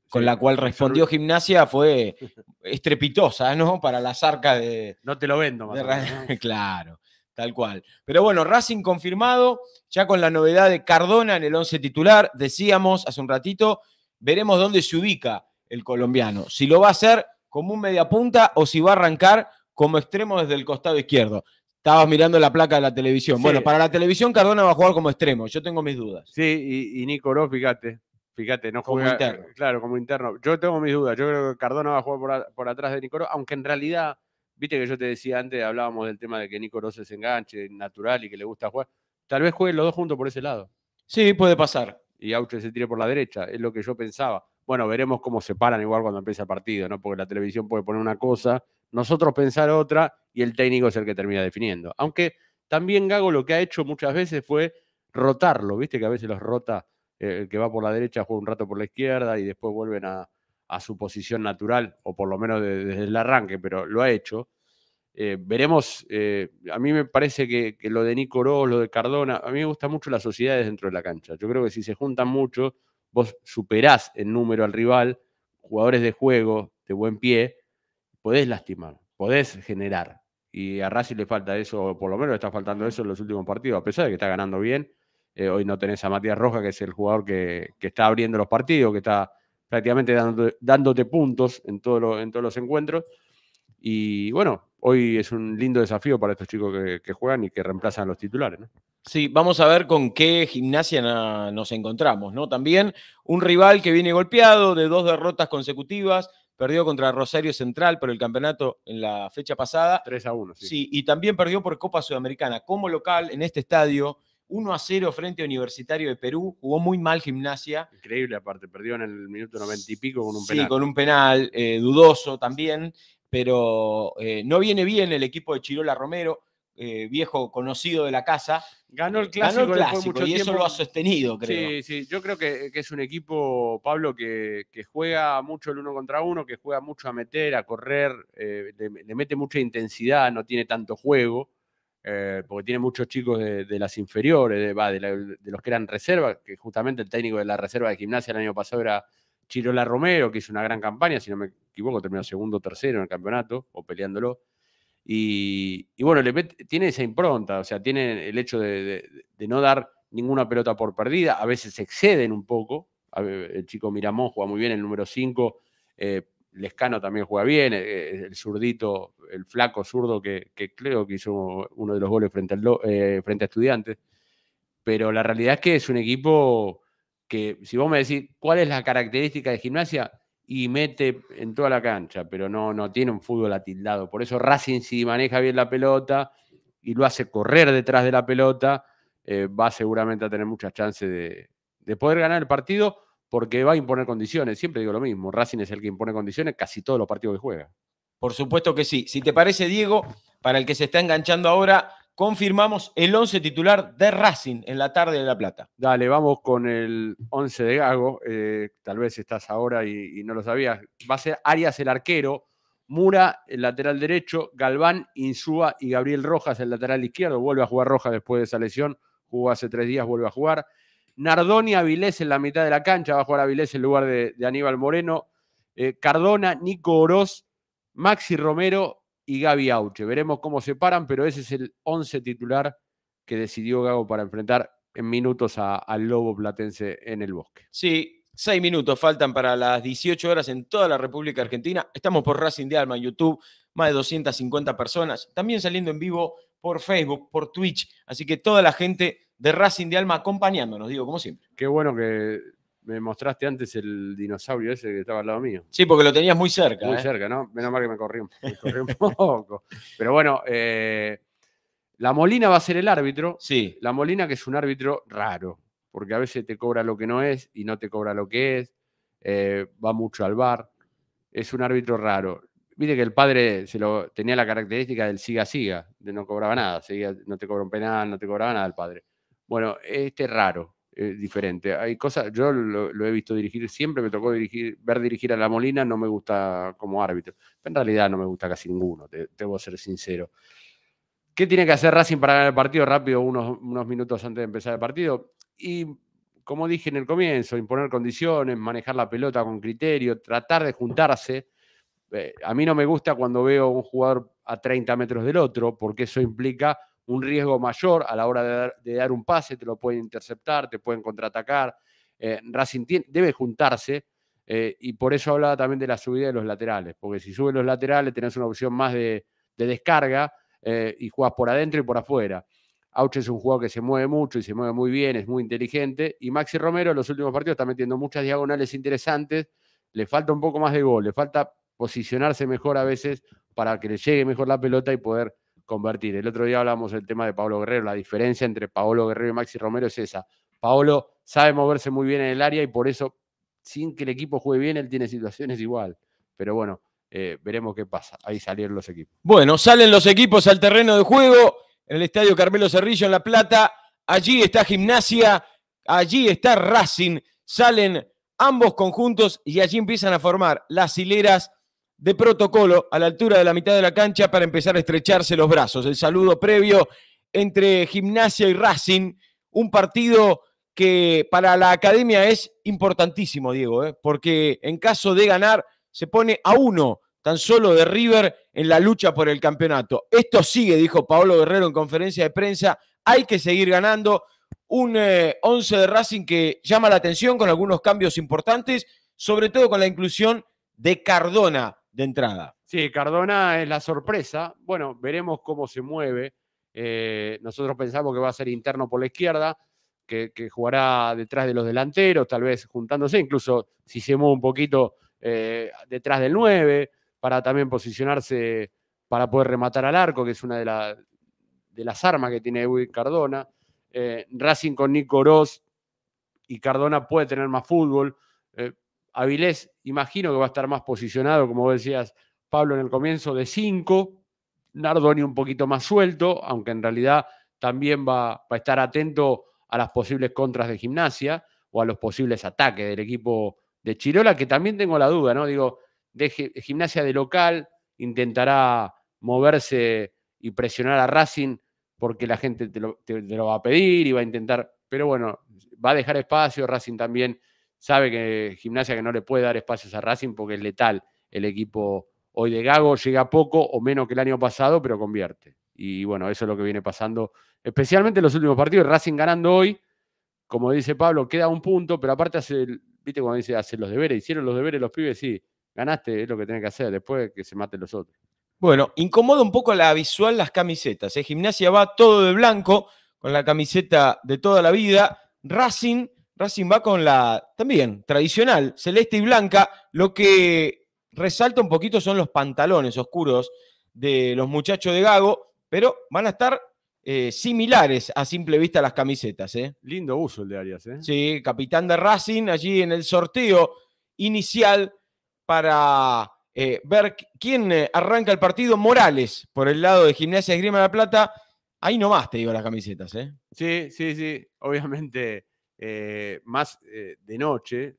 con la cual respondió Gimnasia fue estrepitosa, ¿no? Para las arcas de. No te lo vendo, Claro. Tal cual. Pero bueno, Racing confirmado, ya con la novedad de Cardona en el 11 titular, decíamos hace un ratito, Veremos dónde se ubica el colombiano. Si lo va a hacer como un mediapunta o si va a arrancar como extremo desde el costado izquierdo. Estabas mirando la placa de la televisión. Bueno, para la televisión Cardona va a jugar como extremo. Yo tengo mis dudas. Sí, y, y fíjate, fíjate, no como interno. Claro, como interno. Yo tengo mis dudas. Yo creo que Cardona va a jugar por, atrás de Nicoró, aunque en realidad, viste que yo te decía antes, hablábamos del tema de que Nicoró se enganche natural y que le gusta jugar. Tal vez jueguen los dos juntos por ese lado. Sí, puede pasar y Aucho se tire por la derecha, es lo que yo pensaba. Bueno, veremos cómo se paran igual cuando empieza el partido, ¿no? Porque la televisión puede poner una cosa, nosotros pensar otra y el técnico es el que termina definiendo. Aunque también Gago lo que ha hecho muchas veces fue rotarlo, ¿viste? Que a veces los rota eh, el que va por la derecha, juega un rato por la izquierda y después vuelven a, su posición natural, o por lo menos desde el arranque, pero lo ha hecho. Eh, veremos, eh, a mí me parece que, lo de Nico lo de Cardona, a mí me gustan mucho las sociedades dentro de la cancha. Yo creo que si se juntan mucho, vos superás en número al rival, jugadores de juego, de buen pie, podés lastimar, podés generar. Y a Racing le falta eso, o por lo menos le está faltando eso en los últimos partidos, a pesar de que está ganando bien. Eh, hoy no tenés a Matías Roja, que es el jugador que, está abriendo los partidos, que está prácticamente dándote puntos en, en todos los encuentros y bueno, hoy es un lindo desafío para estos chicos que, juegan y que reemplazan a los titulares. ¿no? Sí, vamos a ver con qué gimnasia nos encontramos, ¿no? También un rival que viene golpeado de dos derrotas consecutivas, perdió contra Rosario Central por el campeonato en la fecha pasada. 3 a 1, sí. Sí, y también perdió por Copa Sudamericana como local en este estadio. 1 a 0 frente a Universitario de Perú, jugó muy mal gimnasia. Increíble aparte, perdió en el minuto 90 y pico con un penal. Sí, con un penal eh, dudoso también pero eh, no viene bien el equipo de Chirola Romero, eh, viejo conocido de la casa. Ganó el eh, clásico, y eso lo ha sostenido, creo. Sí, sí, yo creo que, es un equipo, Pablo, que, juega mucho el uno contra uno, que juega mucho a meter, a correr, le, mete mucha intensidad, no tiene tanto juego. porque tiene muchos chicos de, las inferiores, de, los que eran reservas, que justamente el técnico de la reserva de gimnasia el año pasado era Chirola Romero, que hizo una gran campaña, si no me equivoco, terminó segundo o tercero en el campeonato, o peleándolo. Y, bueno, tiene esa impronta, o sea, tiene el hecho de, no dar ninguna pelota por perdida, a veces exceden un poco. El chico Miramón juega muy bien, el número 5, eh, Lescano también juega bien, eh, eh, el zurdito, el flaco zurdo que, creo que hizo uno de los goles frente, al, frente a Estudiantes. Pero la realidad es que es un equipo que si vos me decís cuál es la característica de gimnasia y mete en toda la cancha, pero no, no tiene un fútbol atildado. Por eso Racing si maneja bien la pelota y lo hace correr detrás de la pelota, eh, va seguramente a tener muchas chances de, de poder ganar el partido porque va a imponer condiciones. Siempre digo lo mismo, Racing es el que impone condiciones casi todos los partidos que juega. Por supuesto que sí. Si te parece, Diego, para el que se está enganchando ahora, confirmamos el 11 titular de Racing en la tarde de La Plata. Dale, vamos con el 11 de Gago. Eh, tal vez estás ahora y, no lo sabías. Va a ser Arias el arquero, Mura el lateral derecho, Galván, Insúa y Gabriel Rojas el lateral izquierdo. Vuelve a jugar Rojas después de esa lesión. Jugó hace tres días, vuelve a jugar. Nardoni Avilés en la mitad de la cancha. Va a jugar Avilés en lugar de, Aníbal Moreno. Eh, Cardona, Nico Oroz, Maxi Romero y Gaby Auche. Veremos cómo se paran, pero ese es el 11 titular que decidió Gago para enfrentar en minutos al Lobo Platense en el bosque. Sí, seis minutos faltan para las 18 horas en toda la República Argentina. Estamos por Racing de Alma en YouTube, más de 250 personas. También saliendo en vivo por Facebook, por Twitch. Así que toda la gente de Racing de Alma acompañándonos, digo, como siempre. Qué bueno que me mostraste antes el dinosaurio ese que estaba al lado mío. Sí, porque lo tenías muy cerca. Muy ¿eh? cerca, ¿no? Menos mal que me corrí, un poco. Pero bueno, eh, la Molina va a ser el árbitro. Sí. La Molina que es un árbitro raro, porque a veces te cobra lo que no es y no te cobra lo que es. Eh, va mucho al bar. Es un árbitro raro. Mire que el padre se lo, tenía la característica del siga-siga, de no cobraba nada, no te cobra un penal, no te cobraba nada el padre. Bueno, este es raro, eh, diferente. Hay cosas, yo lo, he visto dirigir, siempre me tocó dirigir, ver dirigir a La Molina, no me gusta como árbitro. en realidad no me gusta casi ninguno, te, debo ser sincero. ¿Qué tiene que hacer Racing para ganar el partido rápido unos, minutos antes de empezar el partido? Y como dije en el comienzo, imponer condiciones, manejar la pelota con criterio, tratar de juntarse. Eh, a mí no me gusta cuando veo un jugador a 30 metros del otro, porque eso implica un riesgo mayor a la hora de dar, un pase, te lo pueden interceptar, te pueden contraatacar. Eh, Racing debe juntarse eh, y por eso hablaba también de la subida de los laterales, porque si suben los laterales tenés una opción más de, descarga eh, y jugás por adentro y por afuera. Auch es un jugador que se mueve mucho y se mueve muy bien, es muy inteligente. Y Maxi Romero en los últimos partidos está metiendo muchas diagonales interesantes. Le falta un poco más de gol, le falta posicionarse mejor a veces para que le llegue mejor la pelota y poder convertir. El otro día hablamos del tema de Paolo Guerrero, la diferencia entre Paolo Guerrero y Maxi Romero es esa. Paolo sabe moverse muy bien en el área y por eso, sin que el equipo juegue bien, él tiene situaciones igual. Pero bueno, eh, veremos qué pasa. Ahí salieron los equipos. Bueno, salen los equipos al terreno de juego, en el Estadio Carmelo Cerrillo, en La Plata. Allí está Gimnasia, allí está Racing. Salen ambos conjuntos y allí empiezan a formar las hileras de protocolo a la altura de la mitad de la cancha para empezar a estrecharse los brazos. El saludo previo entre gimnasia y Racing, un partido que para la academia es importantísimo, Diego, ¿eh? porque en caso de ganar se pone a uno tan solo de River en la lucha por el campeonato. Esto sigue, dijo Paolo Guerrero en conferencia de prensa, hay que seguir ganando. Un 11 eh, de Racing que llama la atención con algunos cambios importantes, sobre todo con la inclusión de Cardona, de entrada. Sí, Cardona es la sorpresa. Bueno, veremos cómo se mueve. Eh, nosotros pensamos que va a ser interno por la izquierda, que, jugará detrás de los delanteros, tal vez juntándose, incluso si se mueve un poquito eh, detrás del 9, para también posicionarse para poder rematar al arco, que es una de, las armas que tiene Cardona. Eh, Racing con Nico Ross, y Cardona puede tener más fútbol. Avilés, imagino que va a estar más posicionado, como decías, Pablo, en el comienzo de 5. Nardoni un poquito más suelto, aunque en realidad también va, a estar atento a las posibles contras de gimnasia o a los posibles ataques del equipo de Chirola, que también tengo la duda, ¿no? Digo, de gimnasia de local, intentará moverse y presionar a Racing porque la gente te lo, te lo va a pedir y va a intentar, pero bueno, va a dejar espacio, Racing también sabe que gimnasia que no le puede dar espacios a Racing porque es letal el equipo hoy de Gago, llega poco o menos que el año pasado, pero convierte. Y bueno, eso es lo que viene pasando, especialmente en los últimos partidos. Racing ganando hoy, como dice Pablo, queda un punto, pero aparte hace, viste cuando dice, hace los deberes, hicieron los deberes los pibes, sí, ganaste, es lo que tenés que hacer, después que se maten los otros. Bueno, incomoda un poco la visual las camisetas. ¿eh? Gimnasia va todo de blanco, con la camiseta de toda la vida. Racing Racing va con la también tradicional celeste y blanca. Lo que resalta un poquito son los pantalones oscuros de los muchachos de Gago, pero van a estar eh, similares a simple vista las camisetas. ¿eh? Lindo uso el de Arias. ¿eh? Sí, capitán de Racing allí en el sorteo inicial para ver quién arranca el partido. Morales por el lado de Gimnasia Esgrima de la Plata. Ahí nomás te digo las camisetas. Sí, sí, sí. Obviamente eh, más eh, de noche,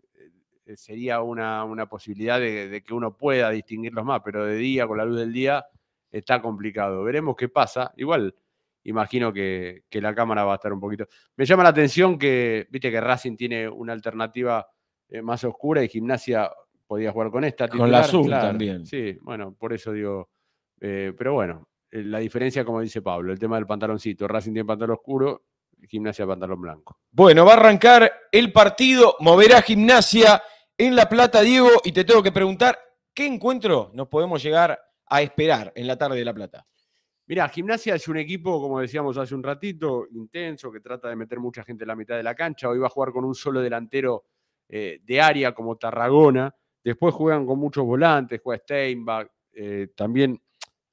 eh, sería una, una posibilidad de, que uno pueda distinguirlos más, pero de día, con la luz del día, está complicado. Veremos qué pasa. Igual, imagino que, la cámara va a estar un poquito. Me llama la atención que, viste, que Racing tiene una alternativa más oscura y Gimnasia podía jugar con esta. con la azul también. Sí, bueno, por eso digo. pero bueno, la diferencia, como dice Pablo, el tema del pantaloncito. Racing tiene pantalón oscuro, Gimnasia Pantalón Blanco. Bueno, va a arrancar el partido, moverá Gimnasia en La Plata, Diego, y te tengo que preguntar, ¿qué encuentro nos podemos llegar a esperar en la tarde de La Plata? Mirá, Gimnasia es un equipo, como decíamos hace un ratito, intenso, que trata de meter mucha gente en la mitad de la cancha. Hoy va a jugar con un solo delantero eh, de área como Tarragona. Después juegan con muchos volantes, juega Steinbach, eh, también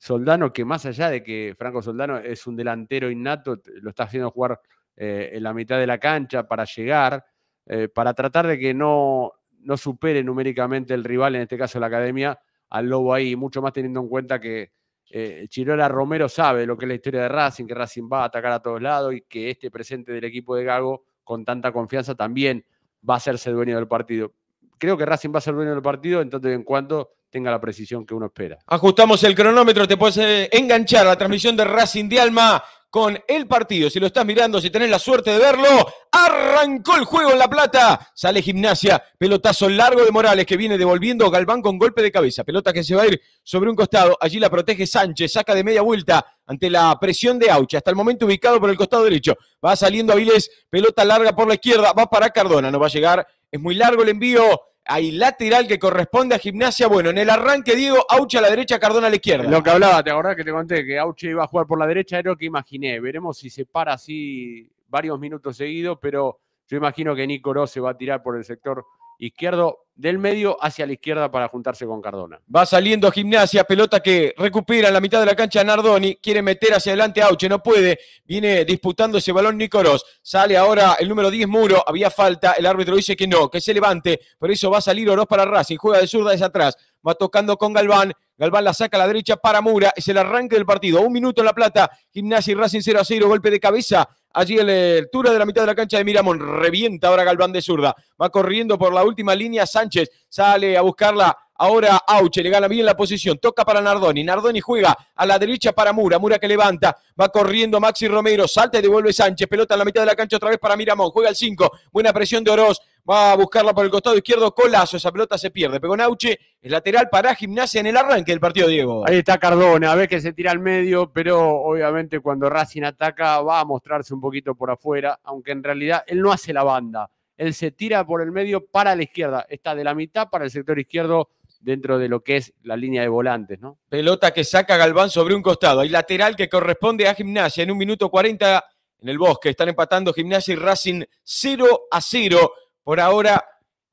Soldano, que más allá de que Franco Soldano es un delantero innato, lo está haciendo jugar eh, en la mitad de la cancha para llegar, eh, para tratar de que no, supere numéricamente el rival, en este caso la academia, al Lobo ahí, mucho más teniendo en cuenta que eh, Chirola Romero sabe lo que es la historia de Racing, que Racing va a atacar a todos lados y que este presente del equipo de Gago, con tanta confianza, también va a hacerse dueño del partido. Creo que Racing va a ser dueño del partido, entonces en cuanto tenga la precisión que uno espera. Ajustamos el cronómetro, te puedes eh, enganchar a la transmisión de Racing de Alma con el partido. Si lo estás mirando, si tenés la suerte de verlo, arrancó el juego en La Plata. Sale gimnasia, pelotazo largo de Morales que viene devolviendo Galván con golpe de cabeza. Pelota que se va a ir sobre un costado. Allí la protege Sánchez, saca de media vuelta ante la presión de Aucha. Hasta el momento ubicado por el costado derecho. Va saliendo Avilés, pelota larga por la izquierda, va para Cardona, no va a llegar. Es muy largo el envío hay lateral que corresponde a Gimnasia. Bueno, en el arranque, Diego, Auche a la derecha, Cardona a la izquierda. Lo que hablaba, ¿te acordás que te conté que Auche iba a jugar por la derecha? Era lo que imaginé. Veremos si se para así varios minutos seguidos, pero yo imagino que Nico se va a tirar por el sector izquierdo del medio hacia la izquierda para juntarse con Cardona. Va saliendo gimnasia, pelota que recupera en la mitad de la cancha Nardoni, quiere meter hacia adelante Auche, no puede, viene disputando ese balón Nicorós, sale ahora el número 10 Muro, había falta, el árbitro dice que no, que se levante, por eso va a salir Oroz para Racing, juega de zurda desde atrás, va tocando con Galván, Galván la saca a la derecha para Mura. Es el arranque del partido. Un minuto en La Plata. Gimnasia y Racing 0 a 0. Golpe de cabeza. Allí en la altura de la mitad de la cancha de Miramón. Revienta ahora Galván de zurda. Va corriendo por la última línea. Sánchez sale a buscarla. Ahora Auche le gana bien la posición. Toca para Nardoni. Nardoni juega a la derecha para Mura. Mura que levanta. Va corriendo Maxi Romero. Salta y devuelve Sánchez. Pelota en la mitad de la cancha otra vez para Miramón. Juega el 5. Buena presión de Oroz va a buscarla por el costado izquierdo, colazo, esa pelota se pierde. Pegó Nauche, el lateral para gimnasia en el arranque del partido, Diego. Ahí está Cardona, a ver que se tira al medio, pero obviamente cuando Racing ataca va a mostrarse un poquito por afuera, aunque en realidad él no hace la banda. Él se tira por el medio para la izquierda, está de la mitad para el sector izquierdo dentro de lo que es la línea de volantes, ¿no? Pelota que saca Galván sobre un costado. Hay lateral que corresponde a Gimnasia en un minuto 40 en el bosque. Están empatando Gimnasia y Racing 0 a 0 por ahora,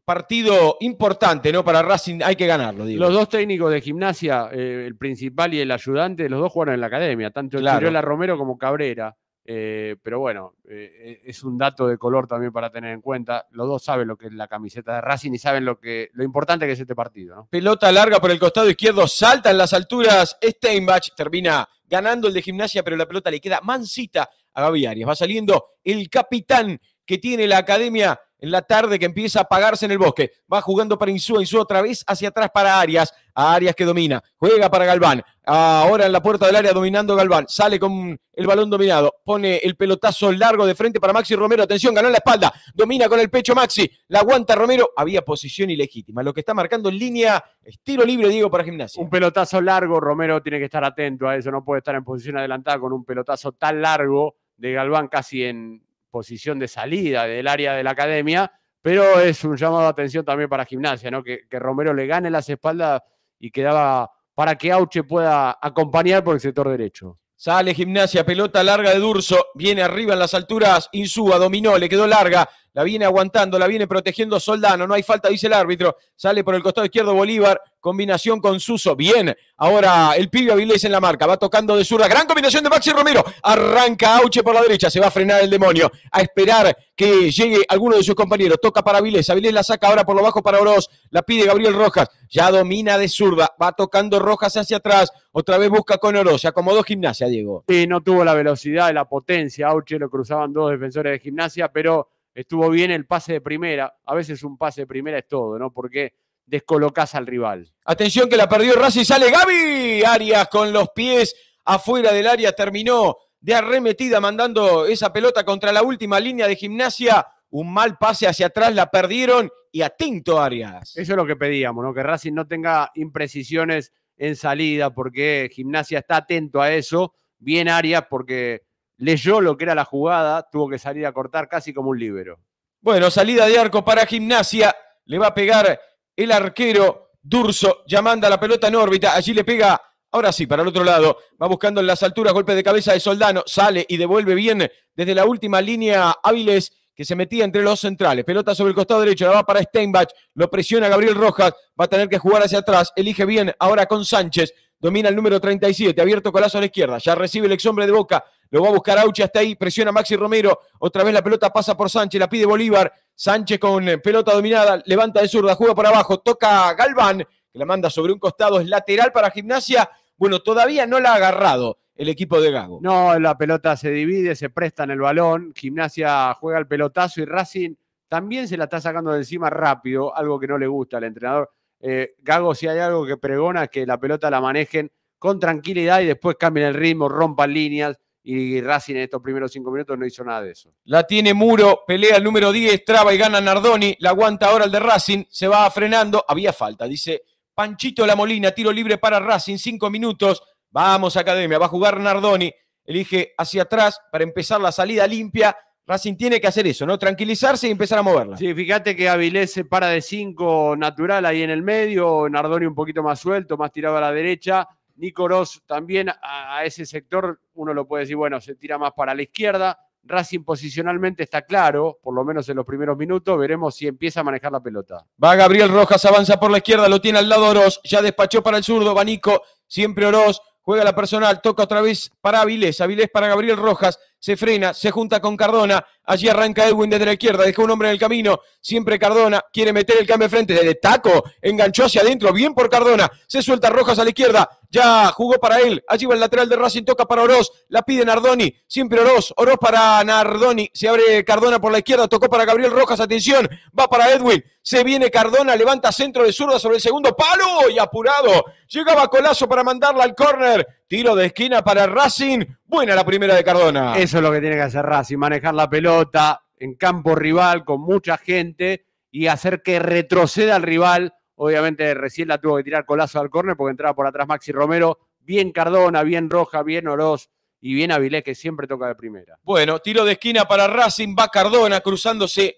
partido importante, ¿no? Para Racing hay que ganarlo. Digo. Los dos técnicos de gimnasia, eh, el principal y el ayudante, los dos jugaron en la academia, tanto el Romero como Cabrera. Eh, pero bueno, eh, es un dato de color también para tener en cuenta. Los dos saben lo que es la camiseta de Racing y saben lo, que, lo importante que es este partido. ¿no? Pelota larga por el costado izquierdo, salta en las alturas. Steinbach termina ganando el de gimnasia, pero la pelota le queda mansita a Gaviarias. Va saliendo el capitán que tiene la academia en la tarde que empieza a apagarse en el bosque. Va jugando para Insúa, Insúa otra vez hacia atrás para Arias, a Arias que domina, juega para Galván, ahora en la puerta del área dominando Galván, sale con el balón dominado, pone el pelotazo largo de frente para Maxi Romero, atención, ganó en la espalda, domina con el pecho Maxi, la aguanta Romero, había posición ilegítima, lo que está marcando en línea, estilo libre Diego para gimnasia. Un pelotazo largo, Romero tiene que estar atento a eso, no puede estar en posición adelantada con un pelotazo tan largo de Galván casi en posición de salida del área de la academia, pero es un llamado de atención también para gimnasia, ¿no? Que, Romero le gane las espaldas y quedaba para que Auche pueda acompañar por el sector derecho. Sale gimnasia, pelota larga de Durso, viene arriba en las alturas, Insúa dominó, le quedó larga, la viene aguantando, la viene protegiendo Soldano, no hay falta, dice el árbitro, sale por el costado izquierdo Bolívar, combinación con Suso, bien, ahora el pibe Avilés en la marca, va tocando de zurda, gran combinación de Maxi Romero, arranca Auche por la derecha, se va a frenar el demonio, a esperar que llegue alguno de sus compañeros, toca para Avilés, Avilés la saca ahora por lo bajo para Oroz, la pide Gabriel Rojas, ya domina de zurda, va tocando Rojas hacia atrás, otra vez busca con Oroz, se acomodó Gimnasia, Diego. Sí, no tuvo la velocidad, la potencia, Auche lo cruzaban dos defensores de Gimnasia, pero estuvo bien el pase de primera. A veces un pase de primera es todo, ¿no? Porque descolocas al rival. Atención que la perdió Racing, sale Gaby. Arias con los pies afuera del área terminó de arremetida mandando esa pelota contra la última línea de gimnasia. Un mal pase hacia atrás, la perdieron y atento Arias. Eso es lo que pedíamos, ¿no? Que Racing no tenga imprecisiones en salida porque gimnasia está atento a eso. Bien Arias porque leyó lo que era la jugada, tuvo que salir a cortar casi como un líbero. Bueno, salida de arco para gimnasia, le va a pegar el arquero Durso, ya manda la pelota en órbita, allí le pega, ahora sí, para el otro lado, va buscando en las alturas, golpe de cabeza de Soldano, sale y devuelve bien desde la última línea hábiles que se metía entre los centrales. Pelota sobre el costado derecho, la va para Steinbach, lo presiona Gabriel Rojas, va a tener que jugar hacia atrás, elige bien ahora con Sánchez, domina el número 37, abierto colazo a la izquierda, ya recibe el ex hombre de Boca, lo va a buscar Auche hasta ahí, presiona Maxi Romero, otra vez la pelota pasa por Sánchez, la pide Bolívar, Sánchez con eh, pelota dominada, levanta de zurda, juega por abajo, toca Galván, que la manda sobre un costado, es lateral para gimnasia, bueno, todavía no la ha agarrado el equipo de Gago. No, la pelota se divide, se presta en el balón, gimnasia juega el pelotazo y Racing también se la está sacando de encima rápido, algo que no le gusta al entrenador. Eh, Gago, si hay algo que pregona, que la pelota la manejen con tranquilidad y después cambien el ritmo, rompan líneas. Y Racing en estos primeros cinco minutos no hizo nada de eso. La tiene Muro, pelea el número 10, traba y gana Nardoni. La aguanta ahora el de Racing, se va frenando. Había falta, dice Panchito La Molina, tiro libre para Racing, cinco minutos. Vamos, Academia, va a jugar Nardoni. Elige hacia atrás para empezar la salida limpia Racing tiene que hacer eso, ¿no? Tranquilizarse y empezar a moverla. Sí, fíjate que Avilés se para de 5 natural ahí en el medio, Nardoni un poquito más suelto, más tirado a la derecha. Nico Ross también a, ese sector, uno lo puede decir, bueno, se tira más para la izquierda. Racing posicionalmente está claro, por lo menos en los primeros minutos, veremos si empieza a manejar la pelota. Va Gabriel Rojas, avanza por la izquierda, lo tiene al lado Oroz, ya despachó para el zurdo, va Nico, siempre Oroz, juega la personal, toca otra vez para Avilés, Avilés para Gabriel Rojas, se frena, se junta con Cardona, allí arranca Edwin desde la izquierda, deja un hombre en el camino, siempre Cardona quiere meter el cambio de frente, ¡de taco, enganchó hacia adentro, bien por Cardona, se suelta Rojas a la izquierda, ya jugó para él, allí va el lateral de Racing, toca para Oroz, la pide Nardoni, siempre Oroz, Oroz para Nardoni, se abre Cardona por la izquierda, tocó para Gabriel Rojas, atención, va para Edwin, se viene Cardona, levanta centro de zurda sobre el segundo palo y apurado, llegaba Colazo para mandarla al córner, Tiro de esquina para Racing. Buena la primera de Cardona. Eso es lo que tiene que hacer Racing, manejar la pelota en campo rival con mucha gente y hacer que retroceda al rival. Obviamente recién la tuvo que tirar colazo al córner porque entraba por atrás Maxi Romero. Bien Cardona, bien Roja, bien Oroz y bien Avilés que siempre toca de primera. Bueno, tiro de esquina para Racing, va Cardona cruzándose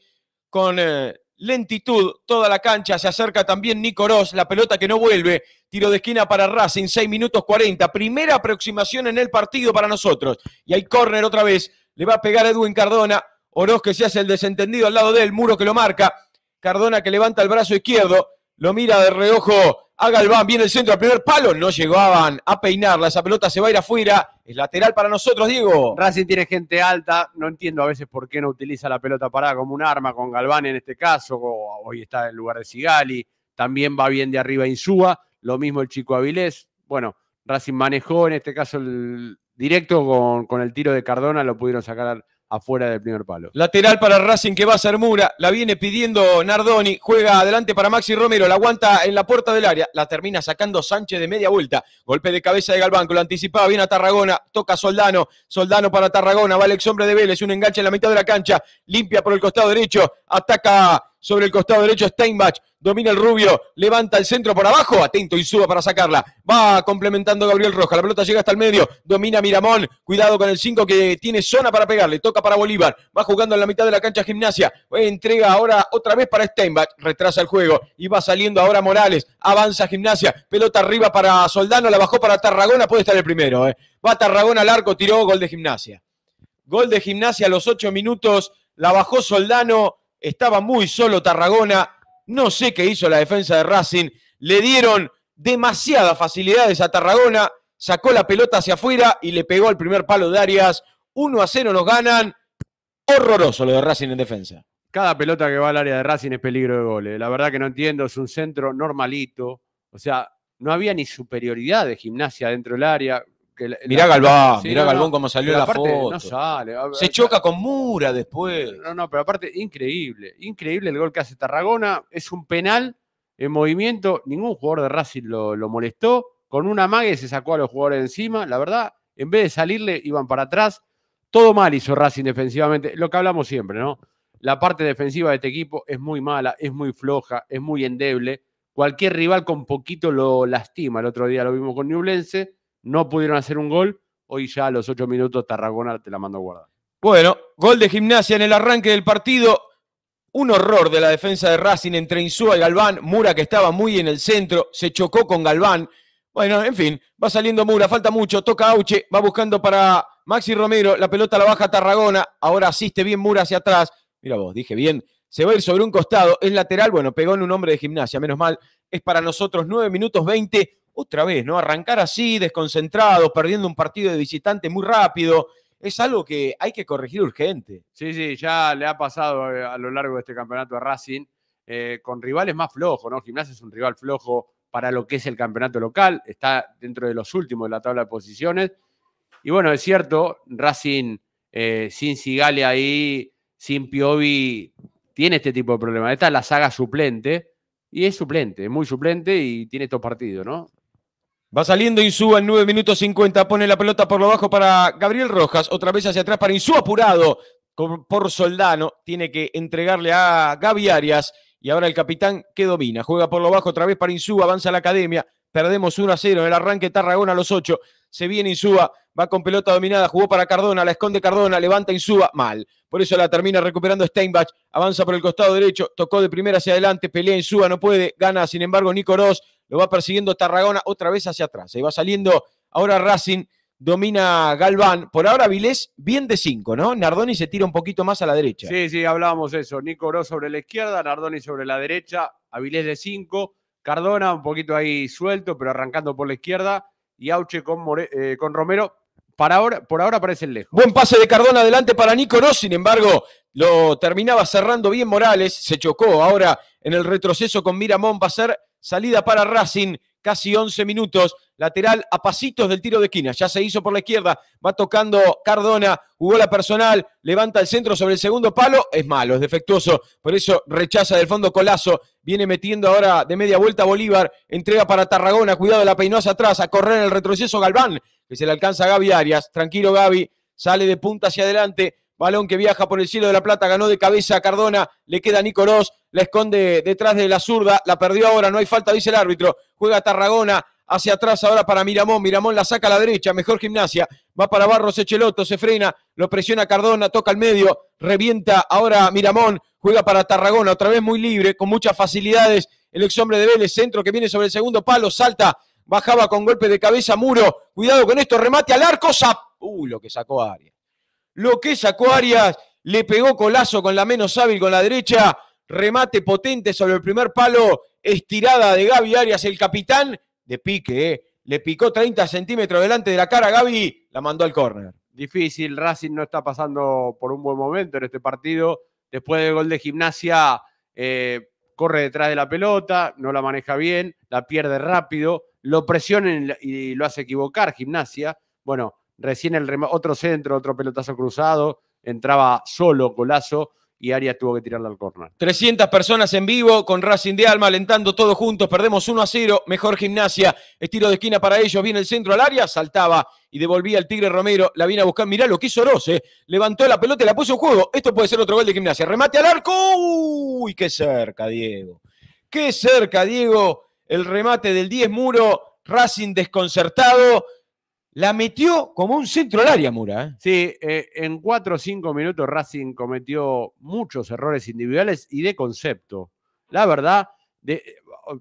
con eh, lentitud toda la cancha. Se acerca también Nico Oroz, la pelota que no vuelve. Tiro de esquina para Racing, 6 minutos 40. Primera aproximación en el partido para nosotros. Y hay córner otra vez. Le va a pegar Edwin Cardona. Oroz que se hace el desentendido al lado del muro que lo marca. Cardona que levanta el brazo izquierdo. Lo mira de reojo a Galván, viene el centro al primer palo, no llegaban a peinarla, esa pelota se va a ir afuera, es lateral para nosotros, Diego. Racing tiene gente alta, no entiendo a veces por qué no utiliza la pelota parada como un arma, con Galván en este caso, hoy está en lugar de Sigali, también va bien de arriba Insúa, lo mismo el chico Avilés, bueno, Racing manejó en este caso el directo con, con el tiro de Cardona, lo pudieron sacar afuera del primer palo. Lateral para Racing que va a ser Mura, la viene pidiendo Nardoni, juega adelante para Maxi Romero, la aguanta en la puerta del área, la termina sacando Sánchez de media vuelta, golpe de cabeza de Galván, lo anticipaba, bien a Tarragona, toca Soldano, Soldano para Tarragona, va el ex hombre de Vélez, un enganche en la mitad de la cancha, limpia por el costado derecho, ataca sobre el costado derecho Steinbach, domina el rubio, levanta el centro por abajo, atento y suba para sacarla, va complementando Gabriel Roja, la pelota llega hasta el medio, domina Miramón, cuidado con el 5 que tiene zona para pegarle, toca para Bolívar, va jugando en la mitad de la cancha gimnasia, entrega ahora otra vez para Steinbach, retrasa el juego y va saliendo ahora Morales, avanza gimnasia, pelota arriba para Soldano, la bajó para Tarragona, puede estar el primero, eh. va Tarragona al arco, tiró gol de gimnasia. Gol de gimnasia a los 8 minutos, la bajó Soldano, estaba muy solo Tarragona. No sé qué hizo la defensa de Racing. Le dieron demasiadas facilidades a Tarragona. Sacó la pelota hacia afuera y le pegó al primer palo de Arias. 1 a 0 nos ganan. Horroroso lo de Racing en defensa. Cada pelota que va al área de Racing es peligro de goles. La verdad que no entiendo. Es un centro normalito. O sea, no había ni superioridad de gimnasia dentro del área mirá Galván, mirá cómo salió la foto. No sale. Se choca con Mura después. No, no, pero aparte, increíble. Increíble el gol que hace Tarragona. Es un penal en movimiento. Ningún jugador de Racing lo, molestó. Con una mague se sacó a los jugadores encima. La verdad, en vez de salirle, iban para atrás. Todo mal hizo Racing defensivamente. Lo que hablamos siempre, ¿no? La parte defensiva de este equipo es muy mala, es muy floja, es muy endeble. Cualquier rival con poquito lo lastima. El otro día lo vimos con Newblense no pudieron hacer un gol. Hoy ya a los ocho minutos Tarragona te la mandó a guardar. Bueno, gol de gimnasia en el arranque del partido. Un horror de la defensa de Racing entre Insúa y Galván. Mura que estaba muy en el centro, se chocó con Galván. Bueno, en fin, va saliendo Mura, falta mucho, toca Auche, va buscando para Maxi Romero, la pelota la baja Tarragona, ahora asiste bien Mura hacia atrás. Mira vos, dije bien, se va a ir sobre un costado, es lateral, bueno, pegó en un hombre de gimnasia, menos mal, es para nosotros 9 minutos 20, otra vez, ¿no? Arrancar así, desconcentrado, perdiendo un partido de visitante muy rápido, es algo que hay que corregir urgente. Sí, sí, ya le ha pasado eh, a lo largo de este campeonato a Racing eh, con rivales más flojos, ¿no? Gimnasia es un rival flojo para lo que es el campeonato local, está dentro de los últimos de la tabla de posiciones. Y bueno, es cierto, Racing eh, sin Sigale ahí, sin Piovi, tiene este tipo de problemas. Esta es la saga suplente y es suplente, es muy suplente y tiene estos partidos, ¿no? Va saliendo Insúa en 9 minutos 50. Pone la pelota por lo bajo para Gabriel Rojas. Otra vez hacia atrás para Insúa apurado por Soldano. Tiene que entregarle a Gavi Arias. Y ahora el capitán que domina. Juega por lo bajo otra vez para Insúa. Avanza la academia. Perdemos 1 a 0 en el arranque Tarragona a los 8. Se viene Insúa. Va con pelota dominada. Jugó para Cardona. La esconde Cardona. Levanta Insúa. Mal. Por eso la termina recuperando Steinbach. Avanza por el costado derecho. Tocó de primera hacia adelante. Pelea Insúa. No puede. Gana, sin embargo, Nico Ross lo va persiguiendo Tarragona otra vez hacia atrás. Ahí va saliendo ahora Racing, domina Galván. Por ahora Avilés, bien de 5, ¿no? Nardoni se tira un poquito más a la derecha. Sí, sí, hablábamos eso. Nico sobre la izquierda, Nardoni sobre la derecha, Avilés de 5, Cardona un poquito ahí suelto, pero arrancando por la izquierda, y Auche con, eh, con Romero para ahora, por ahora parece lejos. Buen pase de Cardona adelante para Nico, sin embargo, lo terminaba cerrando bien Morales, se chocó ahora en el retroceso con Miramón, va a ser salida para Racing, casi 11 minutos, lateral a pasitos del tiro de esquina, ya se hizo por la izquierda, va tocando Cardona, jugó la personal, levanta el centro sobre el segundo palo, es malo, es defectuoso, por eso rechaza del fondo Colazo, viene metiendo ahora de media vuelta Bolívar, entrega para Tarragona, cuidado la peinosa atrás, a correr en el retroceso Galván, que se le alcanza a Gaby Arias, tranquilo Gaby, sale de punta hacia adelante, Balón que viaja por el cielo de la plata, ganó de cabeza a Cardona, le queda a Nicolós, la esconde detrás de la zurda, la perdió ahora, no hay falta, dice el árbitro. Juega Tarragona hacia atrás ahora para Miramón, Miramón la saca a la derecha, mejor gimnasia, va para Barros Echeloto, se frena, lo presiona Cardona, toca al medio, revienta ahora Miramón, juega para Tarragona, otra vez muy libre, con muchas facilidades, el ex hombre de Vélez, centro que viene sobre el segundo palo, salta, bajaba con golpe de cabeza, muro, cuidado con esto, remate al arco, zap, uh, lo que sacó Arias. Lo que sacó Arias, le pegó colazo con la menos hábil con la derecha, remate potente sobre el primer palo, estirada de Gaby Arias, el capitán, de pique, eh. le picó 30 centímetros delante de la cara a Gaby, la mandó al córner. Difícil, Racing no está pasando por un buen momento en este partido. Después del gol de gimnasia, eh, corre detrás de la pelota, no la maneja bien, la pierde rápido, lo presiona y lo hace equivocar gimnasia. Bueno, Recién el otro centro, otro pelotazo cruzado, entraba solo, golazo, y Arias tuvo que tirarla al córner. 300 personas en vivo con Racing de Alma, alentando todos juntos. Perdemos 1 a 0, mejor gimnasia. Estiro de esquina para ellos, viene el centro al área, saltaba y devolvía el Tigre Romero. La viene a buscar, mirá lo que hizo Oroz, eh, levantó la pelota y la puso en juego. Esto puede ser otro gol de gimnasia. Remate al arco, uy, qué cerca, Diego. Qué cerca, Diego. El remate del 10 muro, Racing desconcertado. La metió como un centro al área, Mura. ¿eh? Sí, eh, en cuatro o cinco minutos Racing cometió muchos errores individuales y de concepto. La verdad,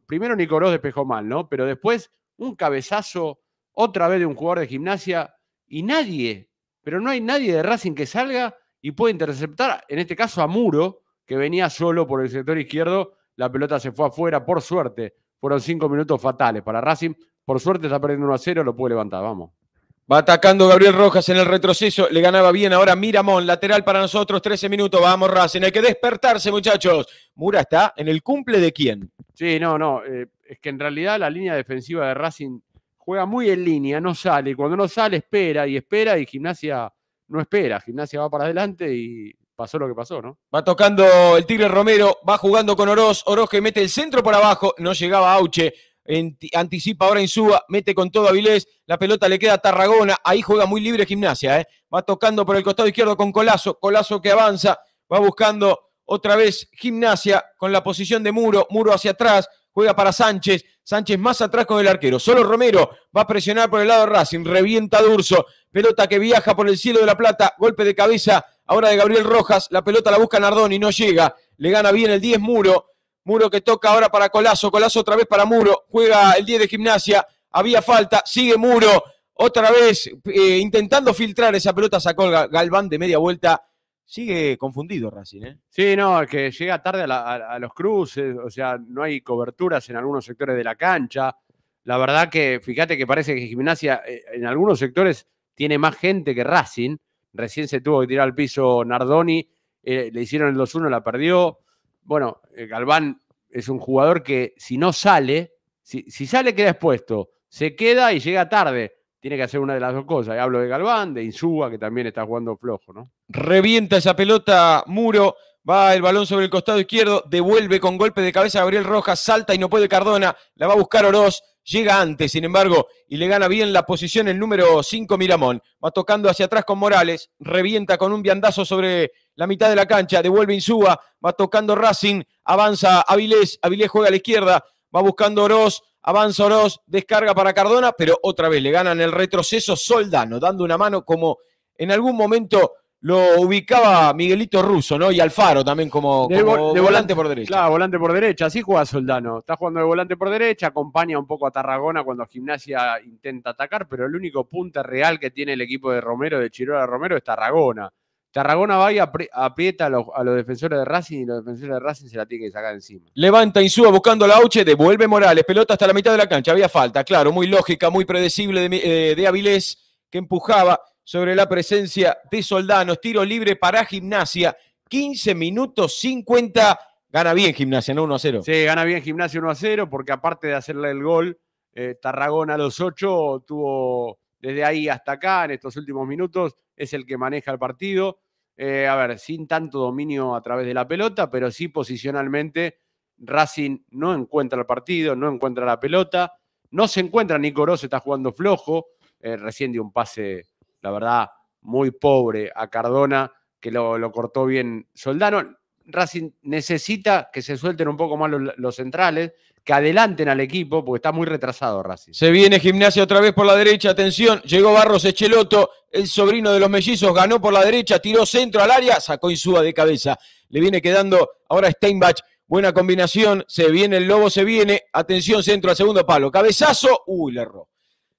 primero Nicolás despejó mal, ¿no? Pero después un cabezazo otra vez de un jugador de gimnasia y nadie, pero no hay nadie de Racing que salga y pueda interceptar, en este caso a Muro, que venía solo por el sector izquierdo, la pelota se fue afuera, por suerte. Fueron cinco minutos fatales para Racing. Por suerte está perdiendo 1 a 0, lo puede levantar, vamos. Va atacando Gabriel Rojas en el retroceso. Le ganaba bien ahora Miramón. Lateral para nosotros, 13 minutos. Vamos, Racing. Hay que despertarse, muchachos. Mura está en el cumple de quién. Sí, no, no. Eh, es que en realidad la línea defensiva de Racing juega muy en línea, no sale. Cuando no sale, espera y espera y gimnasia no espera. Gimnasia va para adelante y pasó lo que pasó, ¿no? Va tocando el Tigre Romero, va jugando con Oroz. Oroz que mete el centro por abajo. No llegaba Auche anticipa ahora en Suba, mete con todo a la pelota le queda a Tarragona, ahí juega muy libre gimnasia, ¿eh? va tocando por el costado izquierdo con Colazo, Colazo que avanza, va buscando otra vez gimnasia con la posición de Muro, Muro hacia atrás, juega para Sánchez, Sánchez más atrás con el arquero, solo Romero va a presionar por el lado de Racing, revienta Durso, pelota que viaja por el cielo de la plata, golpe de cabeza ahora de Gabriel Rojas, la pelota la busca y no llega, le gana bien el 10 Muro, Muro que toca ahora para Colazo. Colazo otra vez para Muro. Juega el 10 de gimnasia. Había falta. Sigue Muro. Otra vez eh, intentando filtrar esa pelota. Sacó Galván de media vuelta. Sigue confundido Racing, ¿eh? Sí, no, es que llega tarde a, los cruces. O sea, no hay coberturas en algunos sectores de la cancha. La verdad que fíjate que parece que gimnasia eh, en algunos sectores tiene más gente que Racing. Recién se tuvo que tirar al piso Nardoni. Eh, le hicieron el 2-1, la perdió. Bueno, eh, Galván es un jugador que si no sale, si, sale queda expuesto, se queda y llega tarde tiene que hacer una de las dos cosas. Hablo de Galván, de Insúa, que también está jugando flojo, ¿no? Revienta esa pelota, Muro, va el balón sobre el costado izquierdo, devuelve con golpe de cabeza a Gabriel Rojas, salta y no puede Cardona, la va a buscar Oroz, llega antes, sin embargo, y le gana bien la posición el número 5 Miramón. Va tocando hacia atrás con Morales, revienta con un viandazo sobre la mitad de la cancha, devuelve Insúa, va tocando Racing, avanza Avilés, Avilés juega a la izquierda, va buscando Oroz, avanza Oroz, descarga para Cardona, pero otra vez le ganan el retroceso Soldano, dando una mano como en algún momento lo ubicaba Miguelito Russo, ¿no? Y Alfaro también como, de, volante, por derecha. Claro, volante por derecha, así juega Soldano. Está jugando de volante por derecha, acompaña un poco a Tarragona cuando Gimnasia intenta atacar, pero el único punta real que tiene el equipo de Romero, de Chirola Romero, es Tarragona. Tarragona va y aprieta a los, defensores de Racing y los defensores de Racing se la tienen que sacar encima. Levanta Insúa buscando la Auche, devuelve Morales, pelota hasta la mitad de la cancha, había falta, claro, muy lógica, muy predecible de, eh, de Avilés que empujaba sobre la presencia de Soldanos. Tiro libre para Gimnasia. 15 minutos 50. Gana bien Gimnasia, ¿no? 1 a 0. Sí, gana bien Gimnasia 1 a 0, porque aparte de hacerle el gol, eh, Tarragona a los 8 tuvo desde ahí hasta acá, en estos últimos minutos, es el que maneja el partido. Eh, a ver, sin tanto dominio a través de la pelota, pero sí posicionalmente, Racing no encuentra el partido, no encuentra la pelota, no se encuentra, Nico está jugando flojo, eh, recién dio un pase la verdad, muy pobre a Cardona, que lo, cortó bien Soldano. Racing necesita que se suelten un poco más los, centrales, que adelanten al equipo, porque está muy retrasado Racing. Se viene Gimnasia otra vez por la derecha, atención, llegó Barros Echeloto, el sobrino de los mellizos, ganó por la derecha, tiró centro al área, sacó Insúa de cabeza. Le viene quedando ahora Steinbach, buena combinación, se viene el Lobo, se viene, atención, centro al segundo palo, cabezazo, uy, le erró.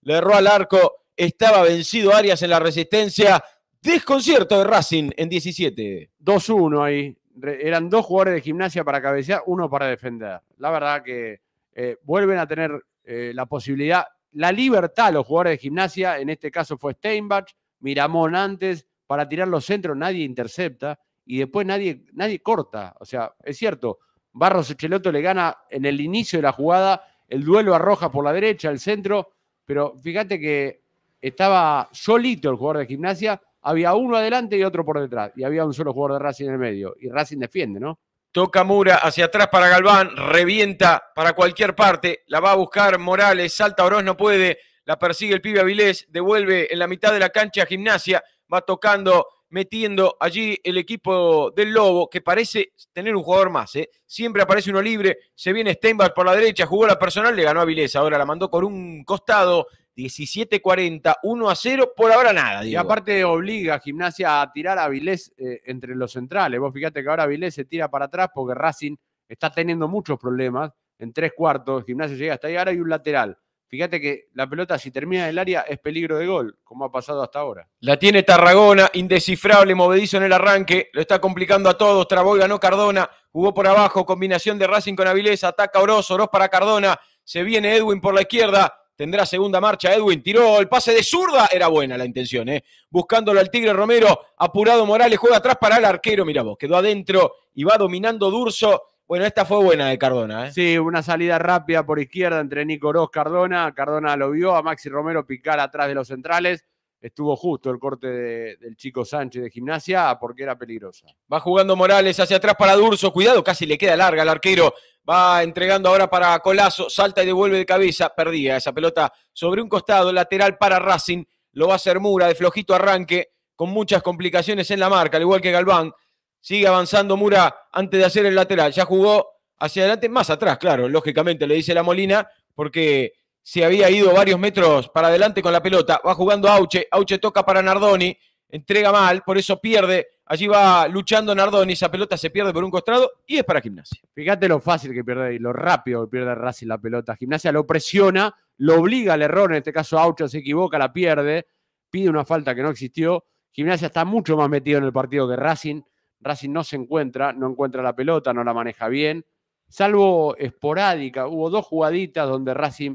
Le erró al arco estaba vencido Arias en la resistencia. Desconcierto de Racing en 17. 2-1 ahí. Eran dos jugadores de gimnasia para cabecear, uno para defender. La verdad que eh, vuelven a tener eh, la posibilidad, la libertad los jugadores de gimnasia. En este caso fue Steinbach, Miramón antes, para tirar los centros nadie intercepta y después nadie, nadie corta. O sea, es cierto, Barros Echeloto le gana en el inicio de la jugada el duelo arroja por la derecha, el centro, pero fíjate que estaba solito el jugador de gimnasia, había uno adelante y otro por detrás, y había un solo jugador de Racing en el medio, y Racing defiende, ¿no? Toca Mura hacia atrás para Galván, revienta para cualquier parte, la va a buscar Morales, salta Oroz, no puede, la persigue el pibe Avilés, devuelve en la mitad de la cancha a gimnasia, va tocando, metiendo allí el equipo del Lobo, que parece tener un jugador más, ¿eh? siempre aparece uno libre, se viene Steinbach por la derecha, jugó la personal, le ganó a Avilés, ahora la mandó por un costado, 17-40, 1 a 0, por ahora nada. Y aparte obliga a Gimnasia a tirar a Vilés eh, entre los centrales. Vos fíjate que ahora Vilés se tira para atrás porque Racing está teniendo muchos problemas. En tres cuartos, Gimnasia llega hasta ahí, ahora hay un lateral. Fíjate que la pelota, si termina en el área, es peligro de gol, como ha pasado hasta ahora. La tiene Tarragona, indescifrable, movedizo en el arranque, lo está complicando a todos. Traboy ganó Cardona, jugó por abajo, combinación de Racing con Avilés, ataca Oroz, Oroz para Cardona, se viene Edwin por la izquierda, tendrá segunda marcha. Edwin tiró el pase de zurda, era buena la intención, ¿eh? buscándolo al Tigre Romero, apurado Morales, juega atrás para el arquero, mira vos, quedó adentro y va dominando Durso. Bueno, esta fue buena de Cardona. ¿eh? Sí, una salida rápida por izquierda entre Nico Oroz, Cardona. Cardona lo vio a Maxi Romero picar atrás de los centrales. Estuvo justo el corte del chico Sánchez de gimnasia porque era peligrosa. Va jugando Morales hacia atrás para Durso. Cuidado, casi le queda larga al arquero va entregando ahora para Colazo, salta y devuelve de cabeza, perdía esa pelota sobre un costado, lateral para Racing, lo va a hacer Mura de flojito arranque, con muchas complicaciones en la marca, al igual que Galván, sigue avanzando Mura antes de hacer el lateral, ya jugó hacia adelante, más atrás, claro, lógicamente le dice la Molina, porque se había ido varios metros para adelante con la pelota, va jugando Auche, Auche toca para Nardoni, entrega mal, por eso pierde Allí va luchando y esa pelota se pierde por un costado y es para Gimnasia. Fíjate lo fácil que pierde y lo rápido que pierde Racing la pelota. Gimnasia lo presiona, lo obliga al error, en este caso Aucho se equivoca, la pierde, pide una falta que no existió. Gimnasia está mucho más metido en el partido que Racing. Racing no se encuentra, no encuentra la pelota, no la maneja bien. Salvo esporádica, hubo dos jugaditas donde Racing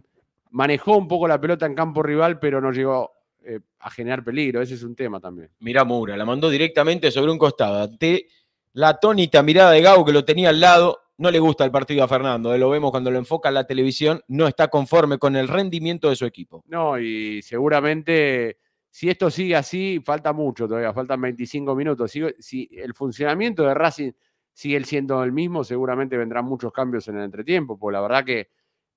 manejó un poco la pelota en campo rival, pero no llegó eh, a generar peligro. Ese es un tema también. mira Mura, la mandó directamente sobre un costado. Ante la atónita mirada de Gau que lo tenía al lado, no le gusta el partido a Fernando, eh, lo vemos cuando lo enfoca en la televisión, no está conforme con el rendimiento de su equipo. No, y seguramente si esto sigue así, falta mucho todavía, faltan 25 minutos. Si, el funcionamiento de Racing sigue siendo el mismo, seguramente vendrán muchos cambios en el entretiempo, porque la verdad que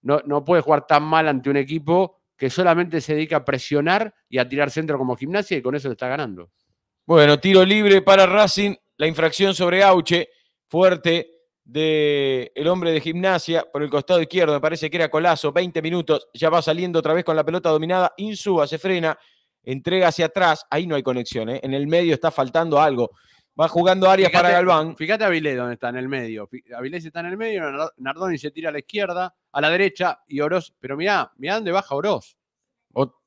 no, no puede jugar tan mal ante un equipo que solamente se dedica a presionar y a tirar centro como gimnasia y con eso le está ganando. Bueno, tiro libre para Racing, la infracción sobre Auche, fuerte del hombre de gimnasia por el costado izquierdo, me parece que era Colazo, 20 minutos, ya va saliendo otra vez con la pelota dominada, Insúa se frena, entrega hacia atrás, ahí no hay conexión, ¿eh? en el medio está faltando algo. Va jugando áreas para Galván. Fíjate a Avilés donde está en el medio. Avilés está en el medio, Nardoni se tira a la izquierda, a la derecha y Oroz. Pero mirá, mirá dónde baja Oroz.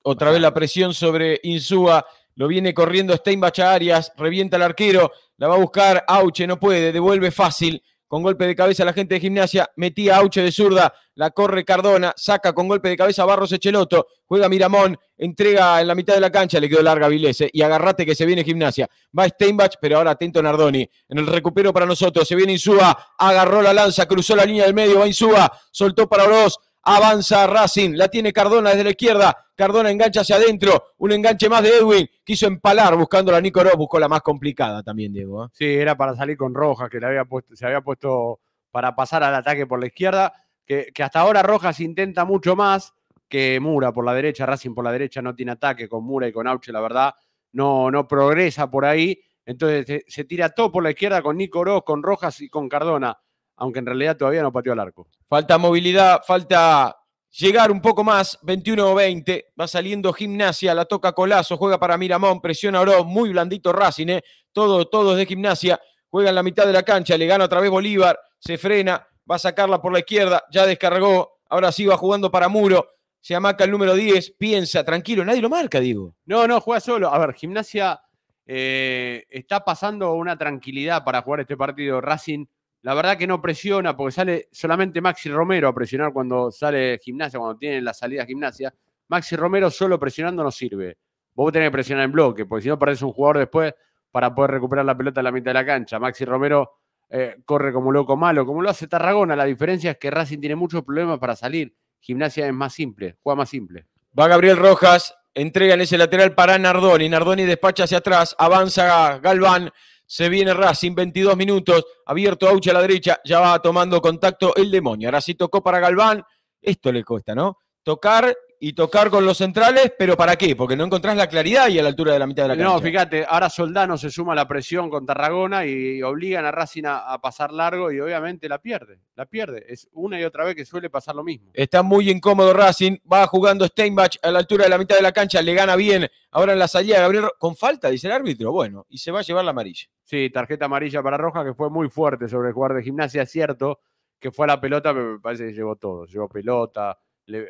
otra vez la presión sobre Insúa. Lo viene corriendo Steinbach Arias. Revienta al arquero. La va a buscar Auche. No puede. Devuelve fácil con golpe de cabeza la gente de gimnasia, metía Auche de zurda, la corre Cardona, saca con golpe de cabeza a Barros Echeloto, juega Miramón, entrega en la mitad de la cancha, le quedó larga Vilese y agarrate que se viene gimnasia. Va Steinbach, pero ahora atento Nardoni. En el recupero para nosotros, se viene Insúa, agarró la lanza, cruzó la línea del medio, va Insúa, soltó para Oroz, avanza Racing, la tiene Cardona desde la izquierda, Cardona engancha hacia adentro. Un enganche más de Edwin. Quiso empalar buscando a Nicoró. Buscó la más complicada también, Diego. ¿eh? Sí, era para salir con Rojas, que se había puesto para pasar al ataque por la izquierda. Que, hasta ahora Rojas intenta mucho más que Mura por la derecha. Racing por la derecha no tiene ataque con Mura y con Auche, la verdad. No, no progresa por ahí. Entonces se, tira todo por la izquierda con Nico con Rojas y con Cardona, aunque en realidad todavía no pateó al arco. Falta movilidad, falta llegar un poco más, 21-20, va saliendo Gimnasia, la toca Colazo, juega para Miramón, presiona Oro, muy blandito Racing, eh. todo, todos de Gimnasia, juega en la mitad de la cancha, le gana otra vez Bolívar, se frena, va a sacarla por la izquierda, ya descargó, ahora sí va jugando para Muro, se amaca el número 10, piensa, tranquilo, nadie lo marca, digo. No, no, juega solo. A ver, Gimnasia eh, está pasando una tranquilidad para jugar este partido. Racing la verdad que no presiona porque sale solamente Maxi Romero a presionar cuando sale gimnasia, cuando tiene la salida gimnasia. Maxi Romero solo presionando no sirve. Vos tenés que presionar en bloque, porque si no parece un jugador después para poder recuperar la pelota en la mitad de la cancha. Maxi Romero eh, corre como loco malo, como lo hace Tarragona. La diferencia es que Racing tiene muchos problemas para salir. Gimnasia es más simple, juega más simple. Va Gabriel Rojas, entrega en ese lateral para Nardoni. Nardoni despacha hacia atrás, avanza Galván, se viene Racing, 22 minutos, abierto Aucha a la derecha, ya va tomando contacto el demonio. Ahora sí tocó para Galván, esto le cuesta, ¿no? Tocar y tocar con los centrales, pero ¿para qué? Porque no encontrás la claridad y a la altura de la mitad de la cancha. No, fíjate, ahora Soldano se suma a la presión con Tarragona y obligan a Racing a, pasar largo y obviamente la pierde, la pierde. Es una y otra vez que suele pasar lo mismo. Está muy incómodo Racing, va jugando Steinbach a la altura de la mitad de la cancha, le gana bien. Ahora en la salida Gabriel con falta, dice el árbitro, bueno, y se va a llevar la amarilla. Sí, tarjeta amarilla para Roja que fue muy fuerte sobre el jugar de gimnasia, cierto, que fue a la pelota, pero me parece que llevó todo, llevó pelota, le,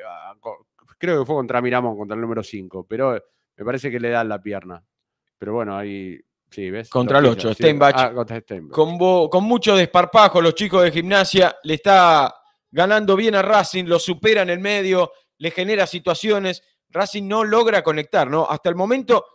creo que fue contra Miramón, contra el número 5, pero me parece que le dan la pierna. Pero bueno, ahí Sí, ¿ves? Contra el 8, ah, Steinbach. Con, con, mucho desparpajo, los chicos de gimnasia le está ganando bien a Racing, lo supera en el medio, le genera situaciones. Racing no logra conectar, ¿no? Hasta el momento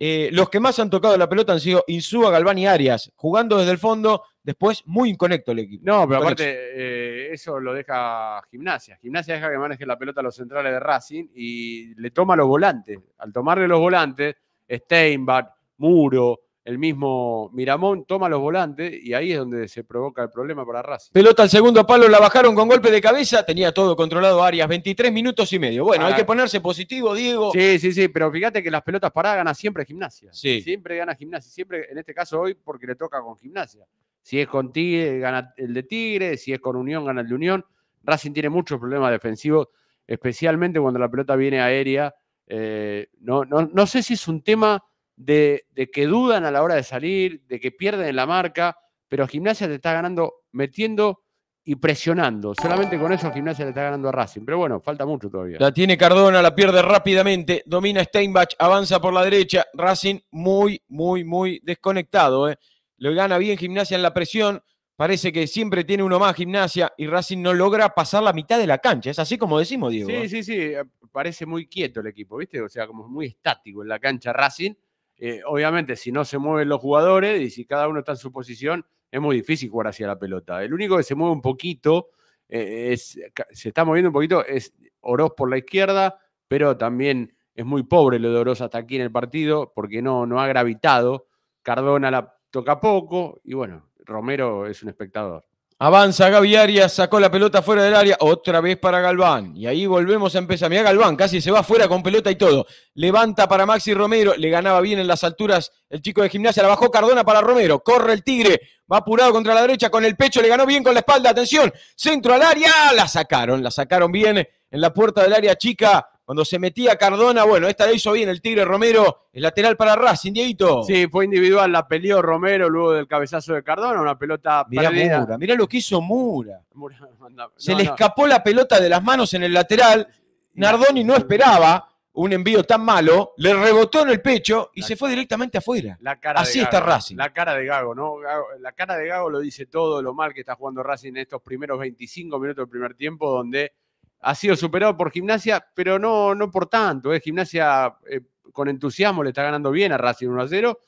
eh, los que más han tocado la pelota han sido Insúa, Galván y Arias, jugando desde el fondo, después muy inconecto el equipo. No, pero aparte eh, eso lo deja Gimnasia. Gimnasia deja que maneje la pelota a los centrales de Racing y le toma los volantes. Al tomarle los volantes, Steinbach, Muro, el mismo Miramón toma los volantes y ahí es donde se provoca el problema para Racing. Pelota al segundo palo, la bajaron con golpe de cabeza, tenía todo controlado Arias, 23 minutos y medio. Bueno, hay que ponerse positivo, Diego. Sí, sí, sí, pero fíjate que las pelotas paradas ganan siempre gimnasia. Sí. Siempre gana gimnasia, siempre, en este caso hoy, porque le toca con gimnasia. Si es con Tigre, gana el de Tigre, si es con Unión, gana el de Unión. Racing tiene muchos problemas defensivos, especialmente cuando la pelota viene aérea. Eh, no, no, no sé si es un tema de, que dudan a la hora de salir, de que pierden la marca, pero Gimnasia te está ganando metiendo y presionando. Solamente con eso Gimnasia le está ganando a Racing. Pero bueno, falta mucho todavía. La tiene Cardona, la pierde rápidamente. Domina Steinbach, avanza por la derecha. Racing muy, muy, muy desconectado. ¿eh? Lo gana bien Gimnasia en la presión. Parece que siempre tiene uno más gimnasia y Racing no logra pasar la mitad de la cancha. Es así como decimos, Diego. Sí, sí, sí. Eh, parece muy quieto el equipo, ¿viste? O sea, como muy estático en la cancha Racing eh, obviamente, si no se mueven los jugadores y si cada uno está en su posición, es muy difícil jugar hacia la pelota. El único que se mueve un poquito, eh, es, se está moviendo un poquito, es Oroz por la izquierda, pero también es muy pobre lo de Oroz hasta aquí en el partido, porque no, no ha gravitado. Cardona la toca poco y bueno, Romero es un espectador. Avanza Gaviaria sacó la pelota fuera del área, otra vez para Galván. Y ahí volvemos a empezar. mira Galván, casi se va fuera con pelota y todo. Levanta para Maxi Romero, le ganaba bien en las alturas el chico de gimnasia, la bajó Cardona para Romero. Corre el Tigre, va apurado contra la derecha con el pecho, le ganó bien con la espalda. Atención, centro al área, la sacaron, la sacaron bien en la puerta del área chica cuando se metía Cardona. Bueno, esta la hizo bien el Tigre Romero, el lateral para Racing, Dieguito. Sí, fue individual, la peleó Romero luego del cabezazo de Cardona, una pelota para perdida. Mura, mirá lo que hizo Mura. se le escapó la pelota de las manos en el lateral. Nardoni no esperaba un envío tan malo, le rebotó en el pecho y se fue directamente afuera. La cara Así está Racing. La cara de Gago, ¿no? la cara de Gago lo dice todo lo mal que está jugando Racing en estos primeros 25 minutos del primer tiempo, donde ha sido superado por Gimnasia, pero no, no por tanto. ¿eh? Gimnasia eh, con entusiasmo le está ganando bien a Racing 1 0.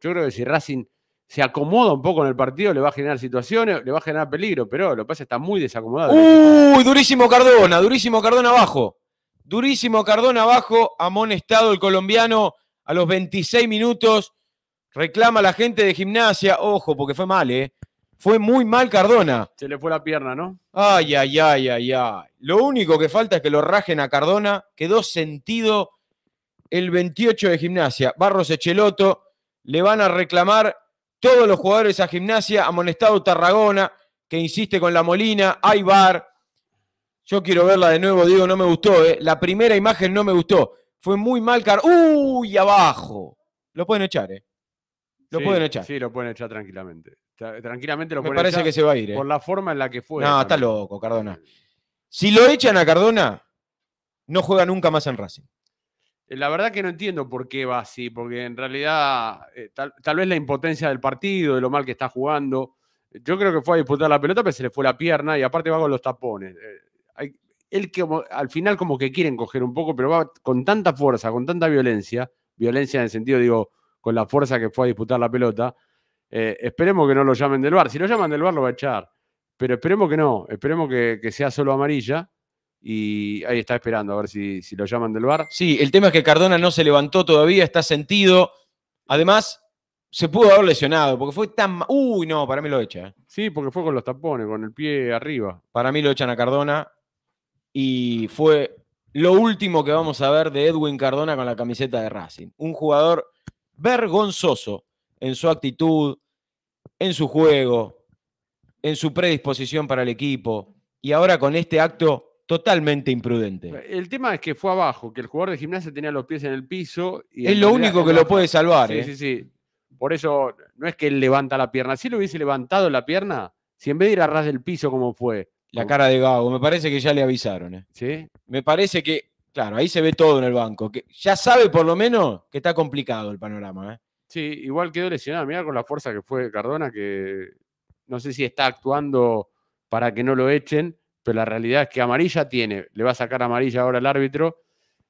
Yo creo que si Racing se acomoda un poco en el partido, le va a generar situaciones, le va a generar peligro, pero lo que pasa es que está muy desacomodado. ¡Uy! Durísimo Cardona, durísimo Cardona abajo. Durísimo Cardona abajo, amonestado el colombiano a los 26 minutos. Reclama la gente de gimnasia, ojo, porque fue mal, ¿eh? fue muy mal Cardona. Se le fue la pierna, ¿no? Ay, ay, ay, ay, ay. Lo único que falta es que lo rajen a Cardona. Quedó sentido el 28 de gimnasia. Barros Echeloto, le van a reclamar todos los jugadores a gimnasia, amonestado Tarragona, que insiste con la Molina, Ay, bar. Yo quiero verla de nuevo, digo, no me gustó, ¿eh? la primera imagen no me gustó. Fue muy mal Cardona. ¡Uy! Abajo. Lo pueden echar, ¿eh? Lo pueden echar. Sí, lo pueden echar tranquilamente. Tranquilamente lo Me parece que se va a ir. Por eh. la forma en la que fue. No, está loco, Cardona. Si lo echan a Cardona, no juega nunca más en Racing. Eh, la verdad que no entiendo por qué va así, porque en realidad eh, tal, vez la impotencia del partido, de lo mal que está jugando. Yo creo que fue a disputar la pelota, pero se le fue la pierna y aparte va con los tapones. él que al final como que quieren coger un poco, pero va con tanta fuerza, con tanta violencia, violencia en el sentido, digo, con la fuerza que fue a disputar la pelota, eh, esperemos que no lo llamen del bar. Si lo llaman del bar, lo va a echar. Pero esperemos que no. Esperemos que, sea solo amarilla. Y ahí está esperando a ver si, si lo llaman del bar. Sí, el tema es que Cardona no se levantó todavía, está sentido. Además, se pudo haber lesionado, porque fue tan. Uy, no, para mí lo echa. Eh. Sí, porque fue con los tapones, con el pie arriba. Para mí lo echan a Cardona. Y fue lo último que vamos a ver de Edwin Cardona con la camiseta de Racing. Un jugador vergonzoso en su actitud, en su juego, en su predisposición para el equipo. Y ahora con este acto totalmente imprudente. Eh, el tema es que fue abajo, que el jugador de gimnasia tenía los pies en el piso. es lo único que lo puede salvar. eh. sí, sí. Por eso no es que él levanta la pierna. Si él hubiese levantado la pierna, si en vez de ir a ras del piso como fue. La cara de Gago, me parece que ya le avisaron. Eh. Sí. Me parece que, claro, ahí se ve todo en el banco. Que ya sabe por lo menos que está complicado el panorama. Eh. Sí, igual quedó lesionado. Mira con la fuerza que fue Cardona, que no sé si está actuando para que no lo echen, pero la realidad es que amarilla tiene. Le va a sacar amarilla ahora el árbitro.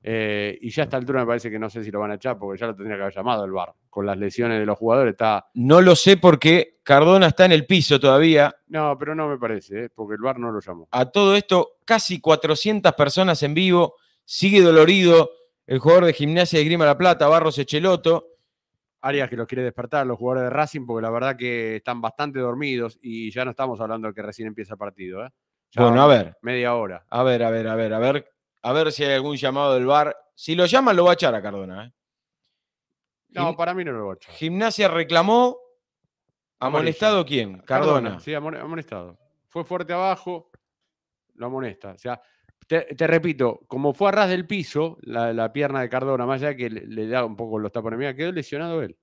Eh, y ya a esta altura me parece que no sé si lo van a echar porque ya lo tendría que haber llamado el bar Con las lesiones de los jugadores está. No lo sé porque Cardona está en el piso todavía. No, pero no me parece, eh, porque el bar no lo llamó. A todo esto, casi 400 personas en vivo. Sigue dolorido el jugador de Gimnasia de Grima La Plata, Barros Echeloto. Arias que los quiere despertar, los jugadores de Racing, porque la verdad que están bastante dormidos y ya no estamos hablando de que recién empieza el partido. ¿eh? bueno, a ver. Media hora. A ver, a ver, a ver, a ver. A ver si hay algún llamado del bar. Si lo llaman, lo va a echar a Cardona. ¿eh? No, para mí no lo va a echar. Gimnasia reclamó. ¿Amonestado quién? Cardona. Cardona. Sí, amonestado. Fue fuerte abajo, lo amonesta. O sea, te, repito, como fue a ras del piso, la, pierna de Cardona, más allá que le, da un poco los tapones, quedó lesionado él.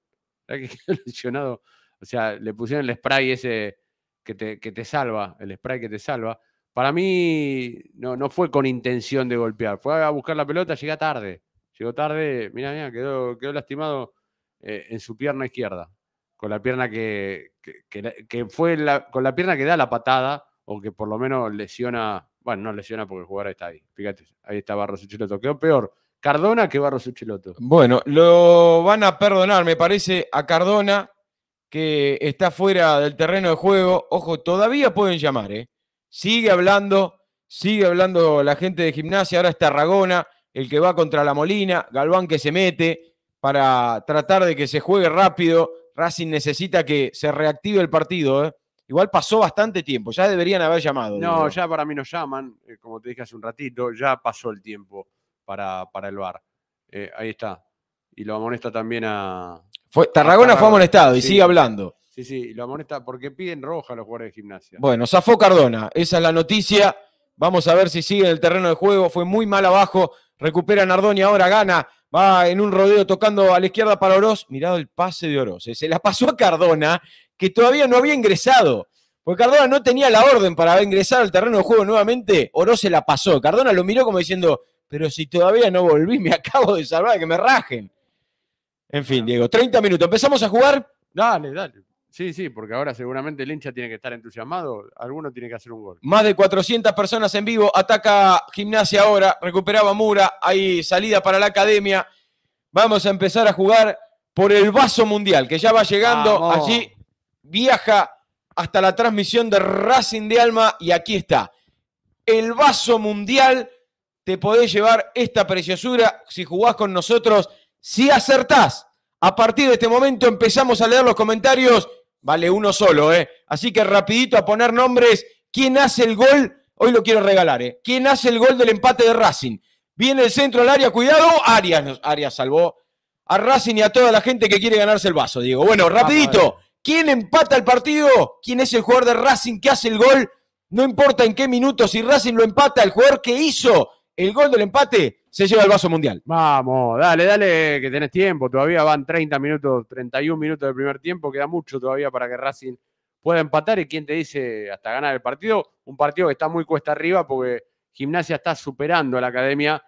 lesionado. O sea, le pusieron el spray ese que te, que te salva, el spray que te salva. Para mí no, fue con intención de golpear, fue a buscar la pelota, llega tarde. Llegó tarde, mira, mira, quedó, quedó lastimado eh, en su pierna izquierda, con la pierna que, que fue la, con la pierna que da la patada, o que por lo menos lesiona bueno, no lesiona porque el jugador está ahí. Fíjate, ahí está Barros Uchiloto. Quedó peor Cardona que Barros Uchiloto. Bueno, lo van a perdonar, me parece, a Cardona, que está fuera del terreno de juego. Ojo, todavía pueden llamar, ¿eh? Sigue hablando, sigue hablando la gente de gimnasia. Ahora está Ragona, el que va contra la Molina. Galván que se mete para tratar de que se juegue rápido. Racing necesita que se reactive el partido, ¿eh? Igual pasó bastante tiempo, ya deberían haber llamado. No, ya para mí no llaman, eh, como te dije hace un ratito, ya pasó el tiempo para, para el bar. Eh, ahí está. Y lo amonesta también a. Tarragona, fue amonestado y sigue hablando. Sí, sí, lo amonesta porque piden roja a los jugadores de gimnasia. Bueno, zafó Cardona, esa es la noticia. Vamos a ver si sigue en el terreno de juego. Fue muy mal abajo. Recupera Nardoni, ahora gana. Va en un rodeo tocando a la izquierda para Oroz. Mirado el pase de Oroz. Eh, se la pasó a Cardona que todavía no había ingresado. Porque Cardona no tenía la orden para ingresar al terreno de juego nuevamente, o no se la pasó. Cardona lo miró como diciendo, pero si todavía no volví, me acabo de salvar que me rajen. En fin, ah. Diego, 30 minutos. ¿Empezamos a jugar? Dale, dale. Sí, sí, porque ahora seguramente el hincha tiene que estar entusiasmado, alguno tiene que hacer un gol. Más de 400 personas en vivo, ataca Gimnasia ahora, recuperaba Mura, hay salida para la academia. Vamos a empezar a jugar por el vaso mundial, que ya va llegando allí viaja hasta la transmisión de Racing de Alma y aquí está. El vaso mundial, te podés llevar esta preciosura si jugás con nosotros, si acertás. A partir de este momento empezamos a leer los comentarios, vale uno solo, ¿eh? Así que rapidito a poner nombres, ¿quién hace el gol? Hoy lo quiero regalar, ¿eh? ¿Quién hace el gol del empate de Racing? Viene el centro al área, cuidado, Arias, Arias salvó a Racing y a toda la gente que quiere ganarse el vaso, digo Bueno, rapidito. ¿Quién empata el partido? ¿Quién es el jugador de Racing que hace el gol? No importa en qué minuto, si Racing lo empata, el jugador que hizo el gol del empate se lleva el vaso mundial. Vamos, dale, dale, que tenés tiempo. Todavía van 30 minutos, 31 minutos del primer tiempo. Queda mucho todavía para que Racing pueda empatar. ¿Y quién te dice hasta ganar el partido? Un partido que está muy cuesta arriba porque Gimnasia está superando a la academia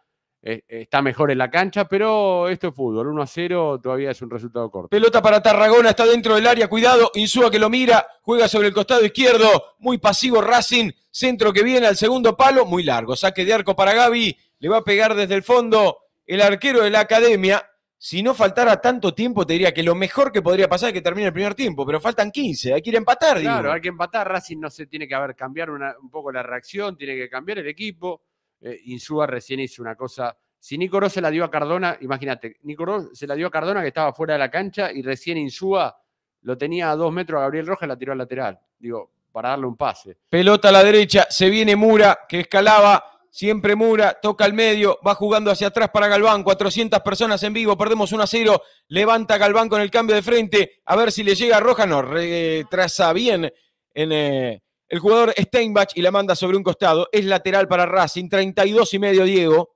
eh, está mejor en la cancha, pero esto es fútbol, 1 a 0 todavía es un resultado corto. Pelota para Tarragona, está dentro del área, cuidado, Insúa que lo mira, juega sobre el costado izquierdo, muy pasivo Racing, centro que viene al segundo palo, muy largo, saque de arco para Gaby, le va a pegar desde el fondo el arquero de la academia. Si no faltara tanto tiempo, te diría que lo mejor que podría pasar es que termine el primer tiempo, pero faltan 15, hay que ir a empatar. Claro, hay que empatar, Racing no se tiene que haber cambiar un poco la reacción, tiene que cambiar el equipo. Eh, Insúa recién hizo una cosa. Si Nico se la dio a Cardona, imagínate, Nicoró se la dio a Cardona que estaba fuera de la cancha y recién Insúa lo tenía a dos metros a Gabriel Rojas la tiró al lateral. Digo, para darle un pase. Pelota a la derecha, se viene Mura, que escalaba, siempre Mura, toca al medio, va jugando hacia atrás para Galván, 400 personas en vivo, perdemos 1 a 0, levanta Galván con el cambio de frente, a ver si le llega a Rojas, no, retrasa bien en, eh, el jugador Steinbach y la manda sobre un costado. Es lateral para Racing. 32 y medio, Diego.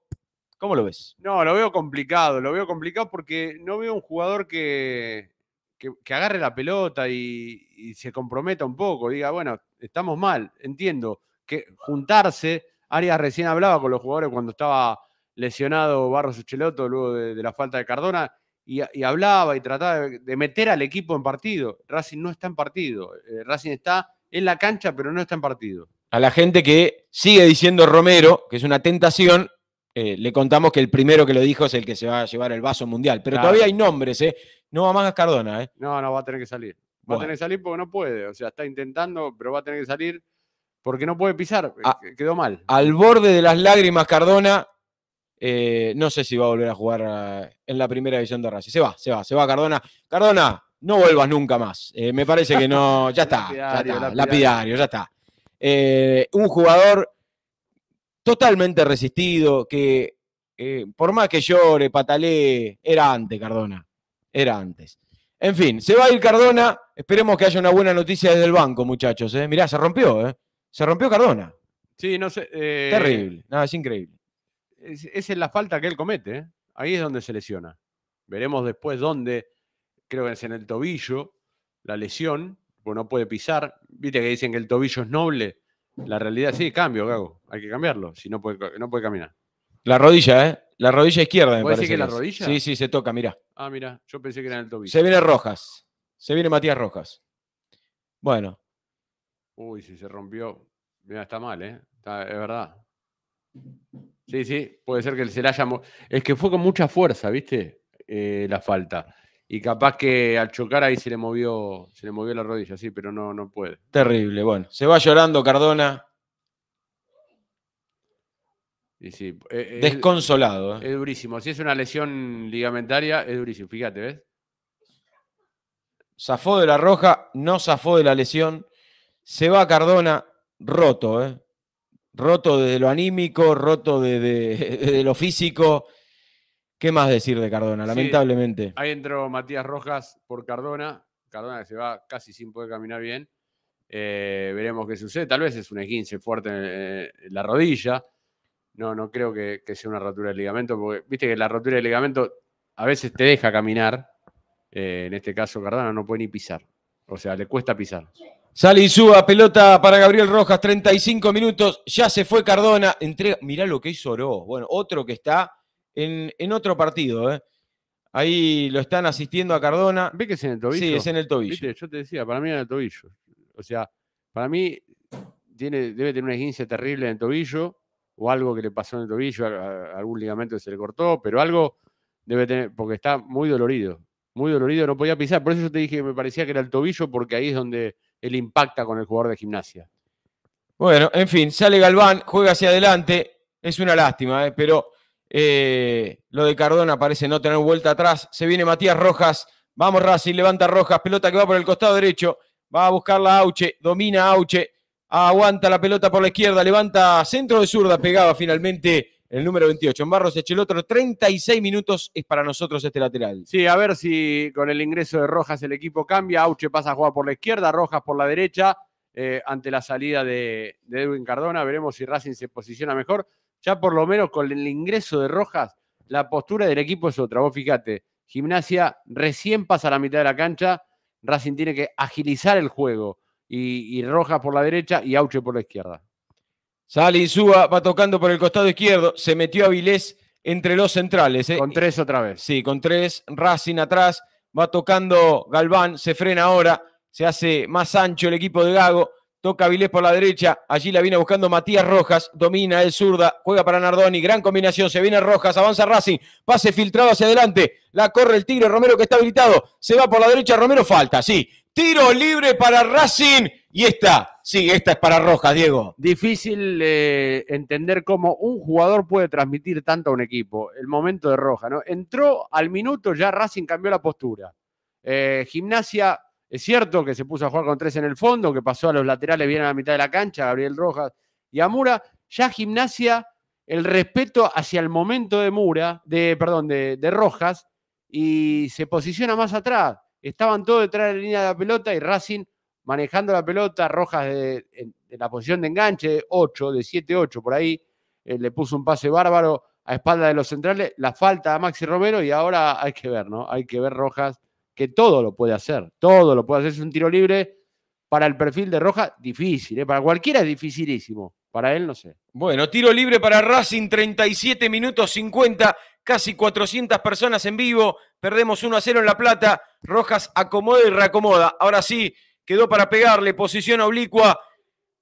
¿Cómo lo ves? No, lo veo complicado. Lo veo complicado porque no veo un jugador que, que, agarre la pelota y, se comprometa un poco. Diga, bueno, estamos mal. Entiendo que juntarse. Arias recién hablaba con los jugadores cuando estaba lesionado Barros Ucheloto luego de, la falta de Cardona. Y, hablaba y trataba de, meter al equipo en partido. Racing no está en partido. Eh, Racing está en la cancha, pero no está en partido. A la gente que sigue diciendo Romero, que es una tentación, eh, le contamos que el primero que lo dijo es el que se va a llevar el vaso mundial. Pero todavía hay nombres, ¿eh? No va más a Cardona, ¿eh? No, no, va a tener que salir. Va a tener que salir porque no puede. O sea, está intentando, pero va a tener que salir porque no puede pisar. Eh, quedó mal. Al borde de las lágrimas, Cardona. Eh, no sé si va a volver a jugar en la primera división de Racing. Se va, se va, se va Cardona. Cardona, no vuelvas nunca más. Eh, me parece que no. Ya está. Lapidario, ya está, eh, un jugador totalmente resistido que, eh, por más que llore, patalee, era antes, Cardona. Era antes. En fin, se va a ir Cardona. Esperemos que haya una buena noticia desde el banco, muchachos. Mirá, se rompió, Se rompió Cardona. Sí, no sé. Terrible. Nada, es increíble. Esa es la falta que él comete. Ahí es donde se lesiona. Veremos después dónde creo que es en el tobillo, la lesión, porque no puede pisar. Viste que dicen que el tobillo es noble. La realidad, sí, cambio, Gago. Hay que cambiarlo, si no puede, caminar. La rodilla, ¿eh? La rodilla izquierda, me parece. Decir que la rodilla? Sí, sí, se toca, mira Ah, mira yo pensé que era en el tobillo. Se viene Rojas. Se viene Matías Rojas. Bueno. Uy, si se rompió. Mira, está mal, ¿eh? es verdad. Sí, sí, puede ser que se la haya. Es que fue con mucha fuerza, ¿viste? Eh, la falta y capaz que al chocar ahí se le movió, se le movió la rodilla, sí, pero no, no puede. Terrible, bueno. Se va llorando Cardona. Eh, eh, Desconsolado. ¿eh? Es durísimo. Si es una lesión ligamentaria, es durísimo. Fíjate, ¿ves? Zafó de la roja, no zafó de la lesión. Se va Cardona roto, ¿eh? Roto desde lo anímico, roto desde lo físico. ¿Qué más decir de Cardona? Lamentablemente. ahí entró Matías Rojas por Cardona. Cardona que se va casi sin poder caminar bien. Eh, veremos qué sucede. Tal vez es un esguince fuerte en, eh, la rodilla. No, no creo que, sea una rotura de ligamento, porque viste que la rotura de ligamento a veces te deja caminar. Eh, en este caso, Cardona no puede ni pisar. O sea, le cuesta pisar. Sale y suba, pelota para Gabriel Rojas, 35 minutos. Ya se fue Cardona. Entrega, mirá lo que hizo Oro. Bueno, otro que está en, otro partido. ¿eh? Ahí lo están asistiendo a Cardona. ¿Ve que es en el tobillo? Sí, es en el tobillo. ¿Viste? Yo te decía, para mí era el tobillo. O sea, para mí tiene, debe tener una esguince terrible en el tobillo o algo que le pasó en el tobillo, algún ligamento se le cortó, pero algo debe tener, porque está muy dolorido, muy dolorido, no podía pisar. Por eso yo te dije que me parecía que era el tobillo, porque ahí es donde él impacta con el jugador de gimnasia. Bueno, en fin, sale Galván, juega hacia adelante, es una lástima, ¿eh? pero eh, lo de Cardona parece no tener vuelta atrás. Se viene Matías Rojas. Vamos Racing, levanta Rojas. Pelota que va por el costado derecho. Va a buscarla Auche. Domina Auche. Aguanta la pelota por la izquierda. Levanta centro de zurda. Pegaba finalmente el número 28. En el otro 36 minutos es para nosotros este lateral. Sí, a ver si con el ingreso de Rojas el equipo cambia. Auche pasa a jugar por la izquierda, Rojas por la derecha. Eh, ante la salida de, de Edwin Cardona, veremos si Racing se posiciona mejor ya por lo menos con el ingreso de Rojas, la postura del equipo es otra. Vos fíjate, Gimnasia recién pasa a la mitad de la cancha, Racing tiene que agilizar el juego. Y, Rojas por la derecha y Auche por la izquierda. Sale suba, va tocando por el costado izquierdo, se metió Avilés entre los centrales. Eh. Con tres otra vez. Sí, con tres, Racing atrás, va tocando Galván, se frena ahora, se hace más ancho el equipo de Gago, Toca Vilés por la derecha. Allí la viene buscando Matías Rojas. Domina el zurda. Juega para Nardoni. Gran combinación. Se viene Rojas. Avanza Racing. Pase filtrado hacia adelante. La corre el Tigre Romero que está habilitado. Se va por la derecha. Romero falta. Sí. Tiro libre para Racing. Y esta. Sí, esta es para Rojas, Diego. Difícil eh, entender cómo un jugador puede transmitir tanto a un equipo. El momento de Rojas, ¿no? Entró al minuto. Ya Racing cambió la postura. Eh, gimnasia es cierto que se puso a jugar con tres en el fondo, que pasó a los laterales bien a la mitad de la cancha, Gabriel Rojas y Amura. Ya gimnasia, el respeto hacia el momento de Mura, de, perdón, de, Rojas, y se posiciona más atrás. Estaban todos detrás de la línea de la pelota y Racing manejando la pelota, Rojas de, la posición de enganche ocho 8, de 7-8 por ahí, eh, le puso un pase bárbaro a espalda de los centrales, la falta a Maxi Romero y ahora hay que ver, ¿no? Hay que ver Rojas que todo lo puede hacer, todo lo puede hacer. Es un tiro libre para el perfil de Roja, difícil, ¿eh? para cualquiera es dificilísimo, para él no sé. Bueno, tiro libre para Racing, 37 minutos 50, casi 400 personas en vivo, perdemos 1 a 0 en La Plata, Rojas acomoda y reacomoda. Ahora sí, quedó para pegarle, posición oblicua.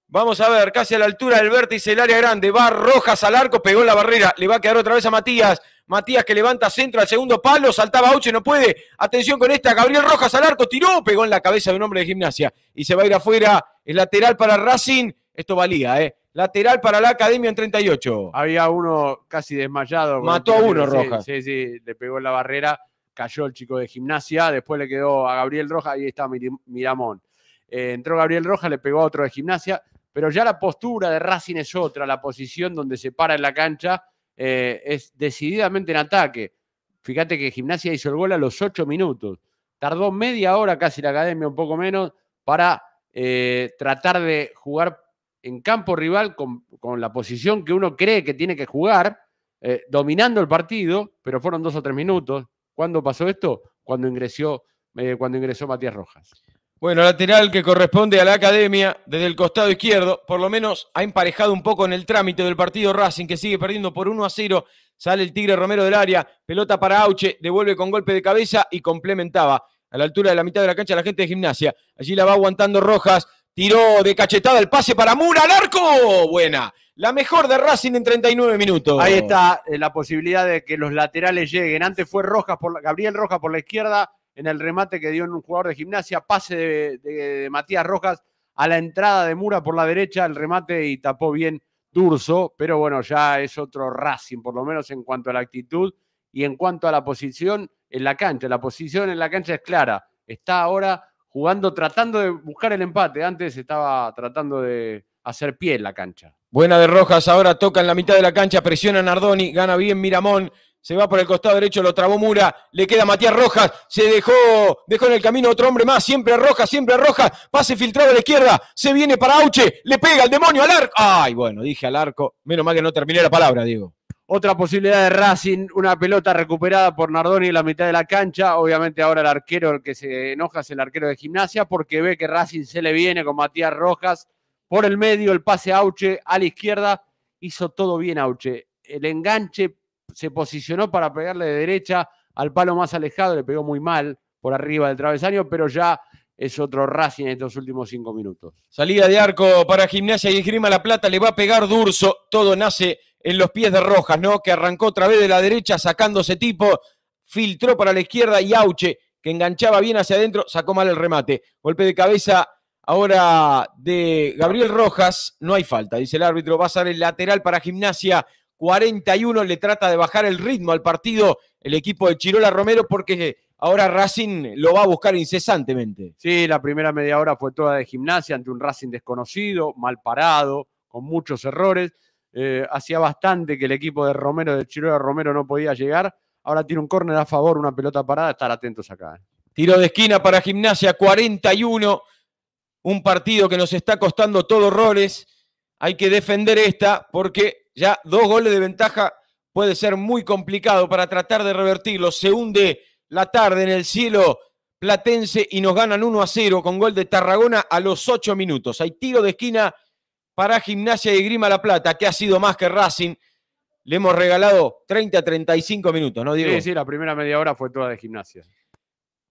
Vamos a ver, casi a la altura del vértice el área grande. Va Rojas al arco, pegó la barrera. Le va a quedar otra vez a Matías. Matías que levanta centro al segundo palo, saltaba Auche, no puede. Atención con esta, Gabriel Rojas al arco, tiró, pegó en la cabeza de un hombre de gimnasia y se va a ir afuera. El lateral para Racing, esto valía, ¿eh? Lateral para la Academia en 38. Había uno casi desmayado. Mató a uno, Rojas. Sí, sí, le pegó en la barrera, cayó el chico de gimnasia, después le quedó a Gabriel Rojas, ahí está Miramón. Eh, entró Gabriel Rojas, le pegó a otro de gimnasia, pero ya la postura de Racing es otra, la posición donde se para en la cancha eh, es decididamente en ataque. Fíjate que Gimnasia hizo el gol a los ocho minutos. Tardó media hora casi la academia, un poco menos, para eh, tratar de jugar en campo rival con, la posición que uno cree que tiene que jugar, eh, dominando el partido, pero fueron dos o tres minutos. ¿Cuándo pasó esto? Cuando ingresó, cuando ingresó Matías Rojas. Bueno, lateral que corresponde a la academia desde el costado izquierdo. Por lo menos ha emparejado un poco en el trámite del partido Racing, que sigue perdiendo por 1 a 0. Sale el Tigre Romero del área, pelota para Auche, devuelve con golpe de cabeza y complementaba a la altura de la mitad de la cancha la gente de gimnasia. Allí la va aguantando Rojas, tiró de cachetada el pase para Mura al arco. Buena. La mejor de Racing en 39 minutos. Ahí está eh, la posibilidad de que los laterales lleguen. Antes fue Rojas por Gabriel Rojas por la izquierda, en el remate que dio en un jugador de gimnasia, pase de, Matías Rojas a la entrada de Mura por la derecha, el remate y tapó bien Durso, pero bueno, ya es otro Racing, por lo menos en cuanto a la actitud y en cuanto a la posición en la cancha. La posición en la cancha es clara, está ahora jugando, tratando de buscar el empate, antes estaba tratando de hacer pie en la cancha. Buena de Rojas, ahora toca en la mitad de la cancha, presiona Nardoni, gana bien Miramón, se va por el costado derecho, lo trabó Mura, le queda Matías Rojas, se dejó, dejó en el camino otro hombre más, siempre Rojas, siempre Rojas, pase filtrado a la izquierda, se viene para Auche, le pega el demonio al arco. Ay, bueno, dije al arco, menos mal que no terminé la palabra, Diego. Otra posibilidad de Racing, una pelota recuperada por Nardoni en la mitad de la cancha. Obviamente ahora el arquero, el que se enoja es el arquero de gimnasia porque ve que Racing se le viene con Matías Rojas por el medio, el pase a Auche a la izquierda. Hizo todo bien Auche. El enganche se posicionó para pegarle de derecha al palo más alejado, le pegó muy mal por arriba del travesaño, pero ya es otro Racing en estos últimos cinco minutos. Salida de arco para Gimnasia y Esgrima La Plata, le va a pegar Durso, todo nace en los pies de Rojas, ¿no? Que arrancó otra vez de la derecha sacándose tipo, filtró para la izquierda y Auche, que enganchaba bien hacia adentro, sacó mal el remate. Golpe de cabeza ahora de Gabriel Rojas, no hay falta, dice el árbitro, va a ser el lateral para Gimnasia, 41 le trata de bajar el ritmo al partido el equipo de Chirola Romero porque ahora Racing lo va a buscar incesantemente. Sí, la primera media hora fue toda de gimnasia ante un Racing desconocido, mal parado, con muchos errores. Eh, hacía bastante que el equipo de Romero, de Chirola Romero, no podía llegar. Ahora tiene un córner a favor, una pelota parada, estar atentos acá. Eh. Tiro de esquina para gimnasia, 41. Un partido que nos está costando todos roles. Hay que defender esta porque ya dos goles de ventaja puede ser muy complicado para tratar de revertirlo. Se hunde la tarde en el cielo platense y nos ganan 1 a 0 con gol de Tarragona a los 8 minutos. Hay tiro de esquina para Gimnasia y Grima La Plata, que ha sido más que Racing. Le hemos regalado 30 a 35 minutos, ¿no, Diego? Sí, la primera media hora fue toda de Gimnasia.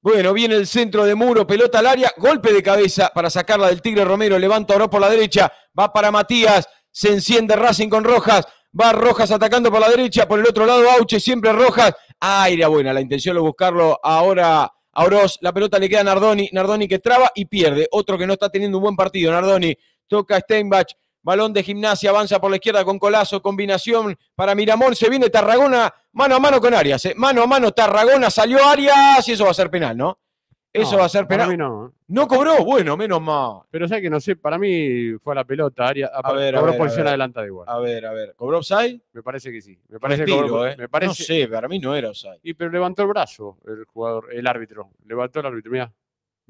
Bueno, viene el centro de Muro, pelota al área, golpe de cabeza para sacarla del Tigre Romero, levanta ahora por la derecha, va para Matías, se enciende Racing con Rojas. Va Rojas atacando por la derecha, por el otro lado Auche, siempre Rojas. Aire ah, buena, la intención de buscarlo ahora a Oroz. La pelota le queda a Nardoni, Nardoni que traba y pierde. Otro que no está teniendo un buen partido, Nardoni. Toca Steinbach, balón de gimnasia, avanza por la izquierda con Colazo, combinación para Miramón. Se viene Tarragona mano a mano con Arias. Eh. Mano a mano Tarragona, salió Arias y eso va a ser penal, ¿no? Eso va a ser penal. ¿eh? no. cobró, bueno, menos mal. Pero sabes que no sé, para mí fue a la pelota. Aria, a, ver, cobró a ver, posición igual. A ver, a ver. ¿Cobró Sai, Me parece que sí. Me parece ¿eh? me parece... No sé, para mí no era Sai. Y pero levantó el brazo el jugador, el árbitro. Levantó el árbitro, mira.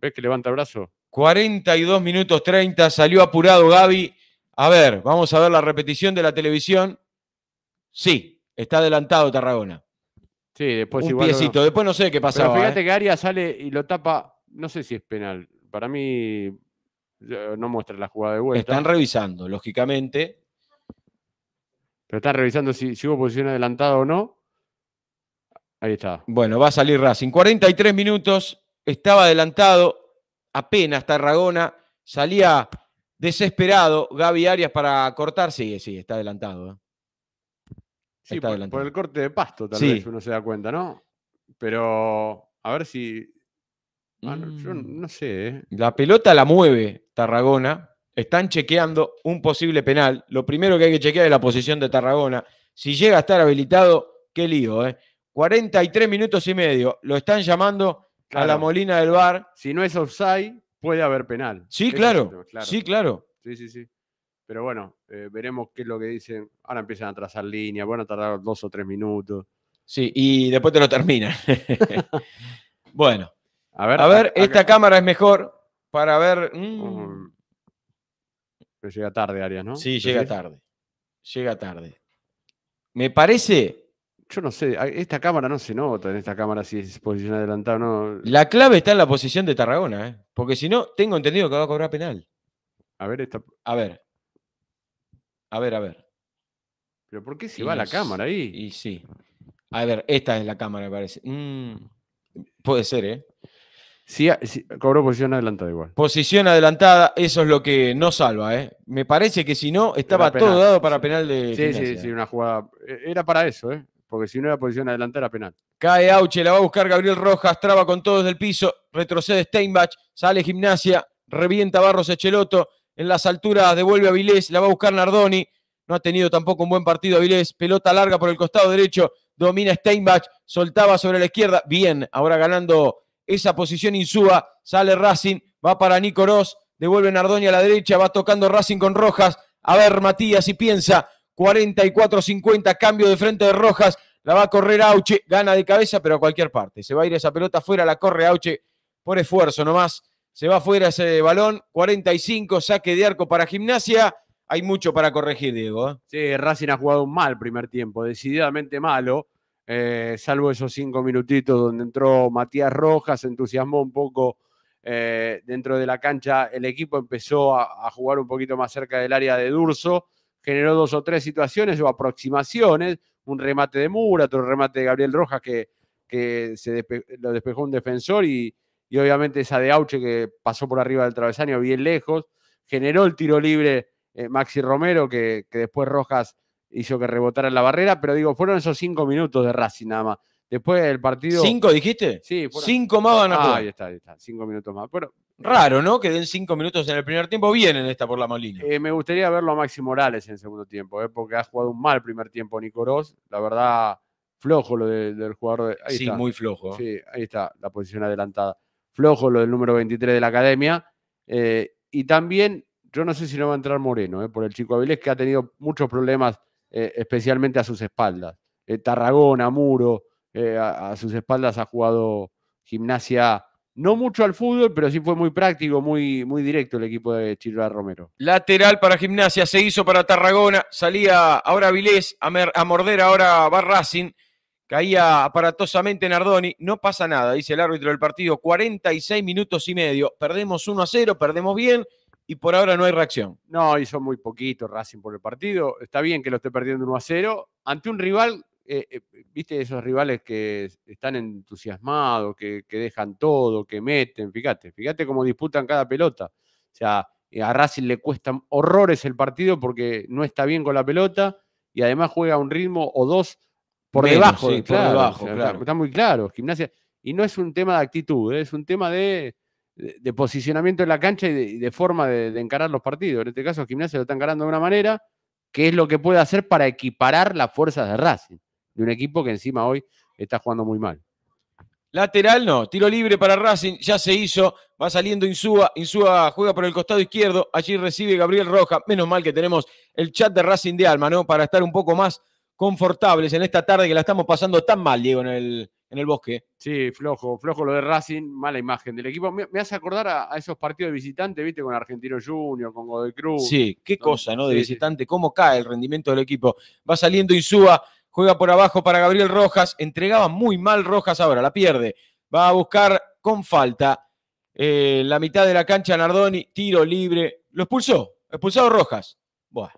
¿Ves que levanta el brazo? 42 minutos 30, salió apurado Gaby. A ver, vamos a ver la repetición de la televisión. Sí, está adelantado Tarragona. Sí, después un Piecito. Después no sé qué pasaba. fíjate ¿eh? que Arias sale y lo tapa. No sé si es penal. Para mí eh, no muestra la jugada de vuelta. Están revisando, lógicamente. Pero están revisando si, hubo posición adelantada o no. Ahí está. Bueno, va a salir Racing. 43 minutos. Estaba adelantado. Apenas Tarragona. Salía desesperado Gaby Arias para cortar. Sigue, sí, está adelantado. ¿eh? Sí, por, el corte de pasto, tal vez uno se da cuenta, ¿no? Pero a ver si. Ah, yo mm. no sé. ¿eh? La pelota la mueve Tarragona. Están chequeando un posible penal. Lo primero que hay que chequear es la posición de Tarragona. Si llega a estar habilitado, qué lío, ¿eh? 43 minutos y medio. Lo están llamando a la Molina del Bar. Si no es offside, puede haber penal. Sí, claro. Sí, claro. Sí, sí, sí. Pero bueno, eh, veremos qué es lo que dicen. Ahora empiezan a trazar líneas, van a tardar dos o tres minutos. Sí, y después te lo terminan. bueno. A ver, a ver esta cámara es mejor para ver. Mm. Um, pero llega tarde, Arias, ¿no? Sí, llega tarde. Llega tarde. Me parece. Yo no sé, esta cámara no se nota en esta cámara si es posición adelantada o no. La clave está en la posición de Tarragona, ¿eh? porque si no, tengo entendido que va a cobrar penal. A ver, esta... a ver, a ver, a ver. ¿Pero por qué se va la cámara ahí? Y sí. A ver, esta es la cámara, me parece. Mm, puede ser, ¿eh? Ah, sí, cobró posición adelantada igual. Posición adelantada, eso es lo que no salva, ¿eh? Me parece que si no, estaba todo dado para penal de. Sí, sí, sí, una jugada. E, era para eso, ¿eh? Porque si no era posición adelantada, era penal. Cae Auche, la va a buscar Gabriel Rojas, traba con todos del piso, retrocede Steinbach, sale gimnasia, revienta Barros Echeloto, en las alturas devuelve a Vilés, la va a buscar Nardoni, no ha tenido tampoco un buen partido Vilés, pelota larga por el costado derecho, domina Steinbach, soltaba sobre la izquierda, bien, ahora ganando esa posición Insúa, sale Racing, va para Nico Ross, devuelve Nardoni a la derecha, va tocando Racing con Rojas, a ver Matías y piensa, 44-50, cambio de frente de Rojas, la va a correr Auche, gana de cabeza, pero a cualquier parte. Se va a ir esa pelota afuera, la corre Auche por esfuerzo nomás. Se va fuera ese balón. 45, saque de arco para gimnasia. Hay mucho para corregir, Diego. ¿eh? Sí, Racing ha jugado un mal primer tiempo, decididamente malo. Eh, salvo esos cinco minutitos donde entró Matías Rojas, entusiasmó un poco eh, dentro de la cancha, el equipo empezó a, jugar un poquito más cerca del área de Durso, generó dos o tres situaciones o aproximaciones, un remate de Mura, otro remate de Gabriel Rojas que, que se lo despejó un defensor y, y obviamente esa de Auche que pasó por arriba del travesaño bien lejos, generó el tiro libre eh, Maxi Romero, que, después Rojas hizo que rebotara en la barrera, pero digo, fueron esos cinco minutos de Racing nada más. Después del partido... ¿Cinco dijiste? Sí. Cinco más van a ah, ahí está, ahí está, cinco minutos más. Pero... Raro, ¿no? Que den cinco minutos en el primer tiempo. vienen en esta por la Molina. Eh, me gustaría verlo a Maxi Morales en el segundo tiempo, eh, porque ha jugado un mal primer tiempo Nicorós. La verdad, flojo lo del jugador. sí, muy flojo. Sí, ahí está, la posición adelantada flojo lo del número 23 de la academia. Eh, y también, yo no sé si no va a entrar Moreno, eh, por el chico Avilés, que ha tenido muchos problemas, eh, especialmente a sus espaldas. Tarragona, Muro, a, sus espaldas ha jugado gimnasia. No mucho al fútbol, pero sí fue muy práctico, muy, muy directo el equipo de Chirla Romero. Lateral para gimnasia, se hizo para Tarragona, salía ahora Avilés a, morder ahora Barracín. Caía aparatosamente Nardoni, no pasa nada, dice el árbitro del partido, 46 minutos y medio, perdemos 1 a 0, perdemos bien y por ahora no hay reacción. No, hizo muy poquito Racing por el partido, está bien que lo esté perdiendo 1 a 0, ante un rival, eh, eh, viste, esos rivales que están entusiasmados, que, que dejan todo, que meten, fíjate, fíjate cómo disputan cada pelota. O sea, eh, a Racing le cuestan horrores el partido porque no está bien con la pelota y además juega a un ritmo o dos por debajo, por debajo, Está muy claro, gimnasia. Y no es un tema de actitud, ¿eh? es un tema de, posicionamiento en la cancha y de, forma de, encarar los partidos. En este caso, gimnasia lo está encarando de una manera que es lo que puede hacer para equiparar las fuerzas de Racing, de un equipo que encima hoy está jugando muy mal. Lateral no, tiro libre para Racing, ya se hizo, va saliendo Insúa, Insúa juega por el costado izquierdo, allí recibe Gabriel Roja, menos mal que tenemos el chat de Racing de Alma, ¿no? Para estar un poco más confortables en esta tarde que la estamos pasando tan mal, Diego, en el, en el bosque. Sí, flojo, flojo lo de Racing, mala imagen del equipo. Me, hace acordar a, esos partidos de visitante, viste, con Argentino Junior, con Godoy Cruz. Sí, qué cosa, ¿no? De visitante, cómo cae el rendimiento del equipo. Va saliendo Insúa, juega por abajo para Gabriel Rojas, entregaba muy mal Rojas ahora, la pierde. Va a buscar con falta eh, la mitad de la cancha Nardoni, tiro libre. Lo expulsó, expulsado Rojas. Buah.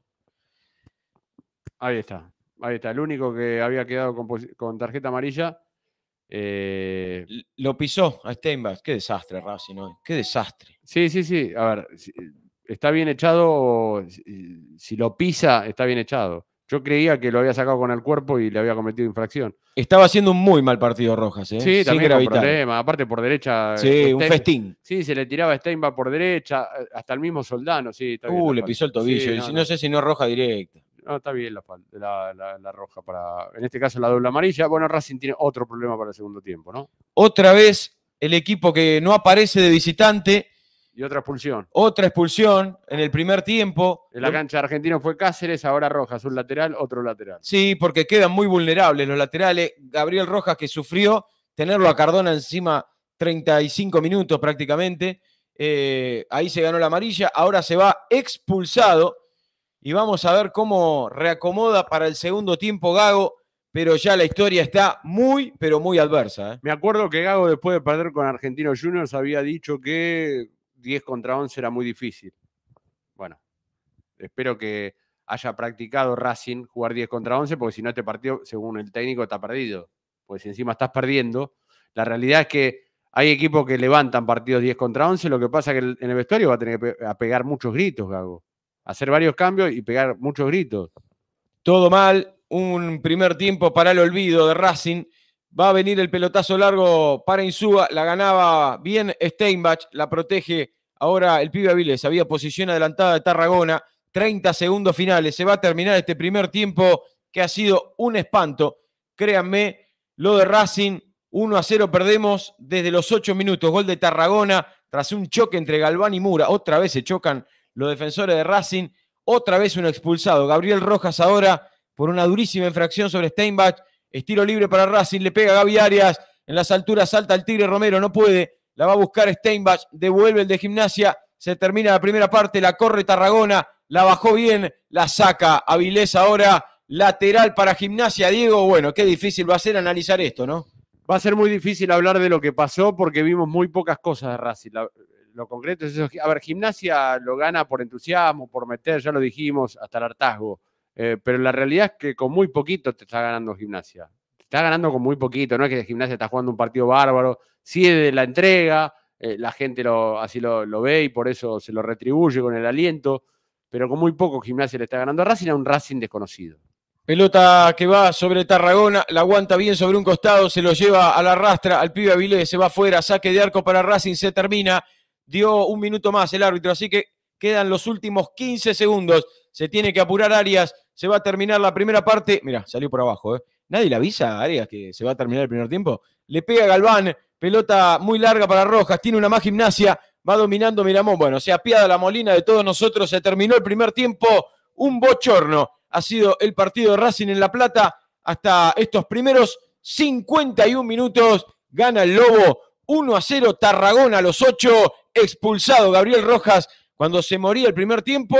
Ahí está. Ahí está, el único que había quedado con, tarjeta amarilla. Eh, lo pisó a Steinbach. Qué desastre, Racing Qué desastre. Sí, sí, sí. A ver, está bien echado. Si lo pisa, está bien echado. Yo creía que lo había sacado con el cuerpo y le había cometido infracción. Estaba haciendo un muy mal partido Rojas, ¿eh? Sí, Sin también un problema. Aparte por derecha. Sí, eh, un festín. Sí, se le tiraba a Steinbach por derecha, eh, hasta el mismo Soldano, sí. uh, le pisó el tobillo. no, no, sé si no roja directa. No, está bien la, roja para. En este caso la doble amarilla. Bueno, Racing tiene otro problema para el segundo tiempo, ¿no? Otra vez el equipo que no aparece de visitante. Y otra expulsión. Otra expulsión en el primer tiempo. En la cancha argentino fue Cáceres, ahora Rojas, un lateral, otro lateral. Sí, porque quedan muy vulnerables los laterales. Gabriel Rojas que sufrió tenerlo a Cardona encima 35 minutos prácticamente. Eh, ahí se ganó la amarilla, ahora se va expulsado y vamos a ver cómo reacomoda para el segundo tiempo Gago, pero ya la historia está muy, pero muy adversa. ¿eh? Me acuerdo que Gago después de perder con Argentinos Juniors había dicho que 10 contra 11 era muy difícil. Bueno, espero que haya practicado Racing jugar 10 contra 11, porque si no este partido, según el técnico, está perdido. Pues encima estás perdiendo, la realidad es que hay equipos que levantan partidos 10 contra 11, lo que pasa es que en el vestuario va a tener que pegar muchos gritos, Gago hacer varios cambios y pegar muchos gritos. Todo mal, un primer tiempo para el olvido de Racing. Va a venir el pelotazo largo para Insúa. La ganaba bien Steinbach. La protege ahora el pibe Avilés. Había posición adelantada de Tarragona. 30 segundos finales. Se va a terminar este primer tiempo que ha sido un espanto. Créanme, lo de Racing. 1 a 0 perdemos desde los 8 minutos. Gol de Tarragona tras un choque entre Galván y Mura. Otra vez se chocan los defensores de Racing. Otra vez un expulsado. Gabriel Rojas ahora por una durísima infracción sobre Steinbach. estilo libre para Racing, le pega a Gaby Arias. En las alturas salta el Tigre Romero, no puede. La va a buscar Steinbach, devuelve el de gimnasia. Se termina la primera parte, la corre Tarragona, la bajó bien, la saca Avilés ahora. Lateral para gimnasia, Diego. Bueno, qué difícil va a ser analizar esto, ¿no? Va a ser muy difícil hablar de lo que pasó porque vimos muy pocas cosas de Racing. La, lo concreto es eso. A ver, gimnasia lo gana por entusiasmo, por meter, ya lo dijimos, hasta el hartazgo. Eh, pero la realidad es que con muy poquito te está ganando gimnasia. Te está ganando con muy poquito. No es que gimnasia está jugando un partido bárbaro. Sí de la entrega, eh, la gente lo, así lo, lo, ve y por eso se lo retribuye con el aliento. Pero con muy poco gimnasia le está ganando a Racing a un Racing desconocido. Pelota que va sobre Tarragona, la aguanta bien sobre un costado, se lo lleva a la rastra, al pibe Avilés, se va afuera, saque de arco para Racing, se termina dio un minuto más el árbitro, así que quedan los últimos 15 segundos. Se tiene que apurar Arias, se va a terminar la primera parte. Mira, salió por abajo, ¿eh? Nadie le avisa a Arias que se va a terminar el primer tiempo. Le pega Galván, pelota muy larga para Rojas, tiene una más gimnasia, va dominando Miramón. Bueno, se apiada la molina de todos nosotros, se terminó el primer tiempo, un bochorno. Ha sido el partido de Racing en La Plata hasta estos primeros 51 minutos. Gana el Lobo 1 a 0, Tarragona a los 8 expulsado Gabriel Rojas cuando se moría el primer tiempo.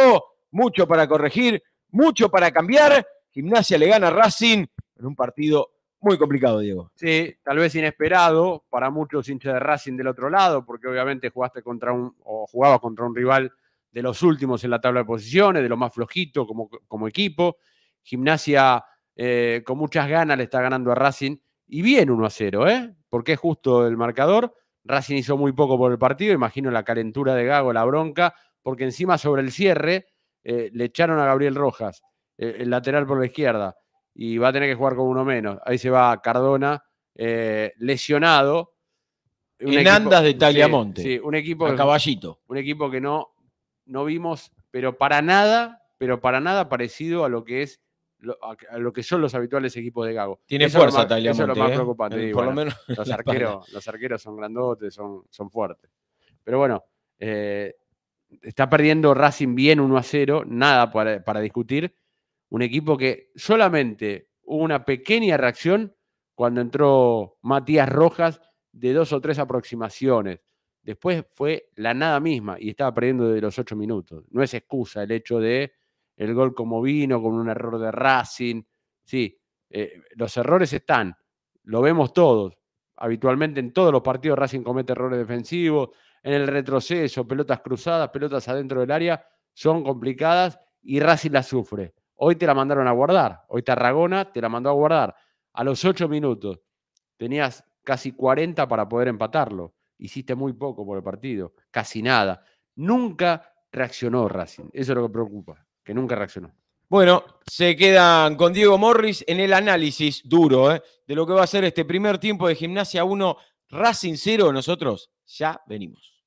Mucho para corregir, mucho para cambiar. Gimnasia le gana a Racing en un partido muy complicado, Diego. Sí, tal vez inesperado para muchos hinchas de Racing del otro lado, porque obviamente jugaste contra un o jugabas contra un rival de los últimos en la tabla de posiciones, de lo más flojito como, como equipo. Gimnasia eh, con muchas ganas le está ganando a Racing y bien 1 a 0, ¿eh? porque es justo el marcador. Racing hizo muy poco por el partido, imagino la calentura de Gago, la bronca, porque encima sobre el cierre eh, le echaron a Gabriel Rojas, eh, el lateral por la izquierda, y va a tener que jugar con uno menos. Ahí se va Cardona, eh, lesionado. en andas de Tagliamonte. un equipo. caballito. Un equipo que no, no vimos, pero para nada, pero para nada parecido a lo que es lo, a lo que son los habituales equipos de Gago. Tiene fuerza, Talia. Eso es lo más ¿eh? preocupante. los, arqueros, son grandotes, son, son fuertes. Pero bueno, eh, está perdiendo Racing bien 1 a 0, nada para, para discutir. Un equipo que solamente hubo una pequeña reacción cuando entró Matías Rojas de dos o tres aproximaciones. Después fue la nada misma y estaba perdiendo de los ocho minutos. No es excusa el hecho de el gol como vino, con un error de Racing. Sí, eh, los errores están, lo vemos todos. Habitualmente en todos los partidos Racing comete errores defensivos, en el retroceso, pelotas cruzadas, pelotas adentro del área, son complicadas y Racing las sufre. Hoy te la mandaron a guardar, hoy Tarragona te la mandó a guardar. A los ocho minutos tenías casi 40 para poder empatarlo. Hiciste muy poco por el partido, casi nada. Nunca reaccionó Racing, eso es lo que preocupa nunca reaccionó. Bueno, se quedan con Diego Morris en el análisis duro ¿eh? de lo que va a ser este primer tiempo de gimnasia 1 Racing 0. Nosotros ya venimos.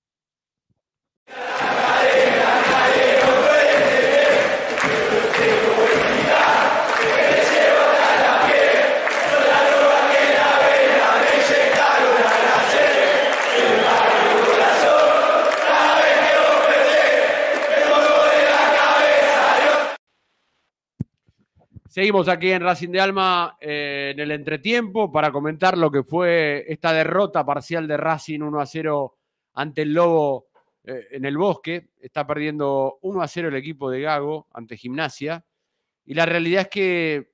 Seguimos aquí en Racing de Alma eh, en el entretiempo para comentar lo que fue esta derrota parcial de Racing 1 a 0 ante el Lobo eh, en el Bosque. Está perdiendo 1 a 0 el equipo de Gago ante Gimnasia. Y la realidad es que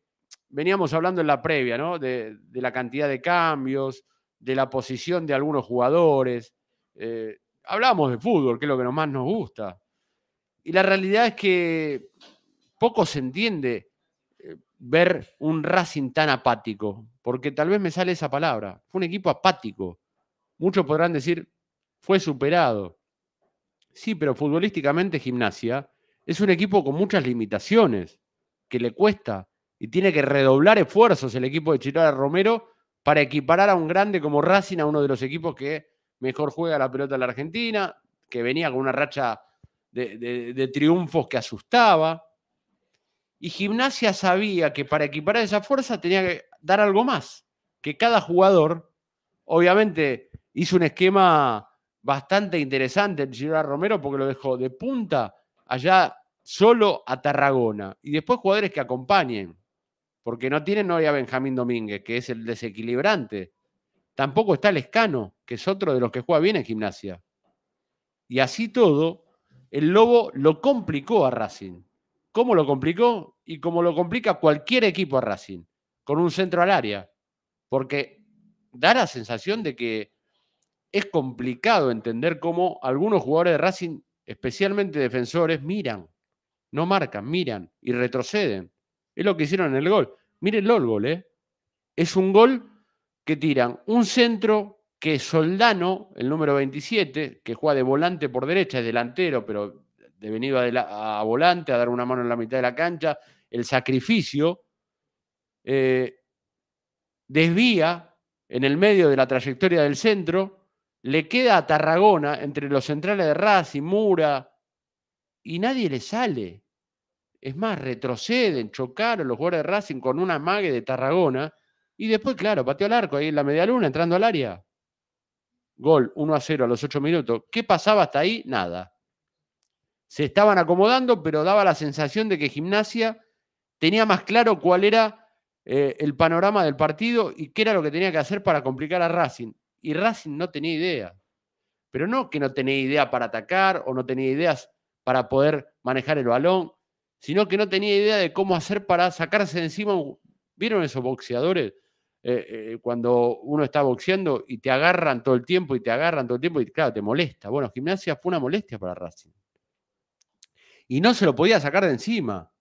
veníamos hablando en la previa, ¿no? De, la cantidad de cambios, de la posición de algunos jugadores. Hablábamos eh, hablamos de fútbol, que es lo que más nos gusta. Y la realidad es que poco se entiende ver un Racing tan apático, porque tal vez me sale esa palabra. Fue un equipo apático. Muchos podrán decir, fue superado. Sí, pero futbolísticamente Gimnasia es un equipo con muchas limitaciones, que le cuesta y tiene que redoblar esfuerzos el equipo de Chirara Romero para equiparar a un grande como Racing, a uno de los equipos que mejor juega la pelota en la Argentina, que venía con una racha de triunfos que asustaba. Y Gimnasia sabía que para equiparar esa fuerza tenía que dar algo más, que cada jugador, obviamente, hizo un esquema bastante interesante el Girard Romero porque lo dejó de punta allá solo a Tarragona y después jugadores que acompañen, porque no tienen novia Benjamín Domínguez, que es el desequilibrante. Tampoco está Lescano, que es otro de los que juega bien en gimnasia. Y así todo, el Lobo lo complicó a Racing cómo lo complicó y cómo lo complica cualquier equipo a Racing, con un centro al área. Porque da la sensación de que es complicado entender cómo algunos jugadores de Racing, especialmente defensores, miran, no marcan, miran y retroceden. Es lo que hicieron en el gol. Miren el gol, ¿eh? Es un gol que tiran un centro que Soldano, el número 27, que juega de volante por derecha, es delantero, pero de venir a, volante, a dar una mano en la mitad de la cancha, el sacrificio, eh, desvía en el medio de la trayectoria del centro, le queda a Tarragona entre los centrales de Racing, Mura, y nadie le sale. Es más, retroceden, chocaron los jugadores de Racing con una mague de Tarragona, y después, claro, pateó al arco ahí en la media luna, entrando al área. Gol 1 a 0 a los 8 minutos. ¿Qué pasaba hasta ahí? Nada se estaban acomodando, pero daba la sensación de que Gimnasia tenía más claro cuál era eh, el panorama del partido y qué era lo que tenía que hacer para complicar a Racing. Y Racing no tenía idea. Pero no que no tenía idea para atacar o no tenía ideas para poder manejar el balón, sino que no tenía idea de cómo hacer para sacarse encima. ¿Vieron esos boxeadores? Eh, eh, cuando uno está boxeando y te agarran todo el tiempo y te agarran todo el tiempo y claro, te molesta. Bueno, gimnasia fue una molestia para Racing y no se lo podía sacar de encima.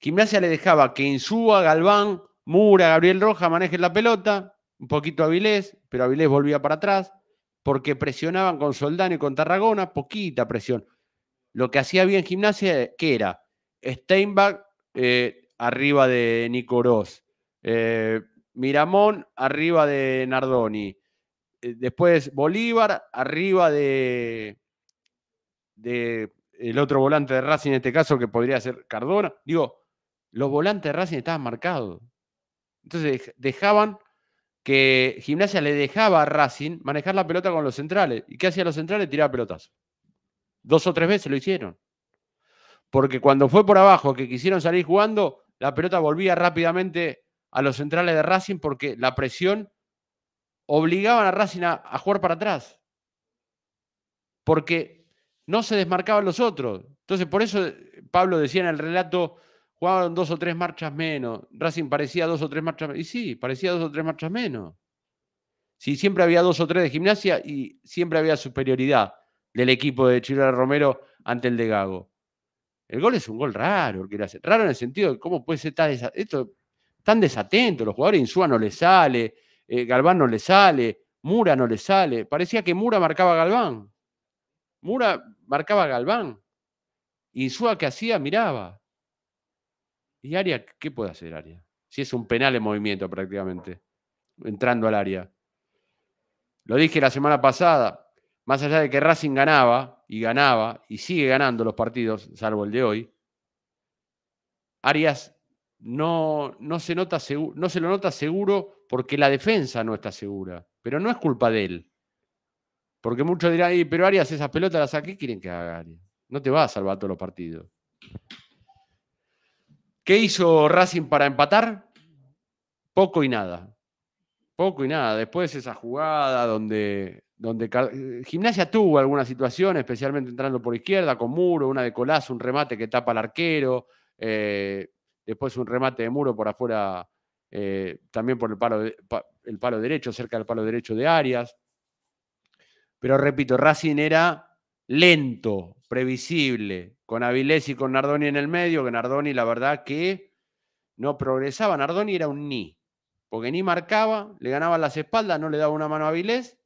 Gimnasia le dejaba que Insúa, Galván, Mura, Gabriel Roja manejen la pelota, un poquito Avilés, pero Avilés volvía para atrás, porque presionaban con Soldano y con Tarragona, poquita presión. Lo que hacía bien Gimnasia, que era Steinbach eh, arriba de Nicorós, eh, Miramón arriba de Nardoni, eh, después Bolívar arriba de, de el otro volante de Racing en este caso, que podría ser Cardona. Digo, los volantes de Racing estaban marcados. Entonces dejaban que Gimnasia le dejaba a Racing manejar la pelota con los centrales. ¿Y qué hacía los centrales? Tiraba pelotas. Dos o tres veces lo hicieron. Porque cuando fue por abajo que quisieron salir jugando, la pelota volvía rápidamente a los centrales de Racing porque la presión obligaba a Racing a jugar para atrás. Porque no se desmarcaban los otros. Entonces, por eso eh, Pablo decía en el relato, jugaban dos o tres marchas menos, Racing parecía dos o tres marchas menos, y sí, parecía dos o tres marchas menos. Si sí, siempre había dos o tres de gimnasia y siempre había superioridad del equipo de Chirona Romero ante el de Gago. El gol es un gol raro, porque era? Raro en el sentido de cómo puede ser tan, esto, tan desatento. Los jugadores Insúa no le sale, eh, Galván no le sale, Mura no le sale. Parecía que Mura marcaba a Galván. Mura marcaba a Galván. Insúa que hacía, miraba. ¿Y Aria? ¿Qué puede hacer Aria? Si es un penal en movimiento prácticamente, entrando al área. Lo dije la semana pasada, más allá de que Racing ganaba y ganaba y sigue ganando los partidos, salvo el de hoy, Arias no, no, se nota seguro, no se lo nota seguro porque la defensa no está segura, pero no es culpa de él. Porque muchos dirán, pero Arias, esas pelotas las aquí quieren que haga Arias? No te va a salvar todos los partidos. ¿Qué hizo Racing para empatar? Poco y nada. Poco y nada. Después esa jugada donde, donde Gimnasia tuvo alguna situación, especialmente entrando por izquierda, con Muro, una de Colazo, un remate que tapa al arquero, eh, después un remate de Muro por afuera, eh, también por el palo, el palo derecho, cerca del palo derecho de Arias. Pero repito, Racing era lento, previsible, con Avilés y con Nardoni en el medio, que Nardoni la verdad que no progresaba. Nardoni era un ni, porque ni marcaba, le ganaba las espaldas, no le daba una mano a Avilés,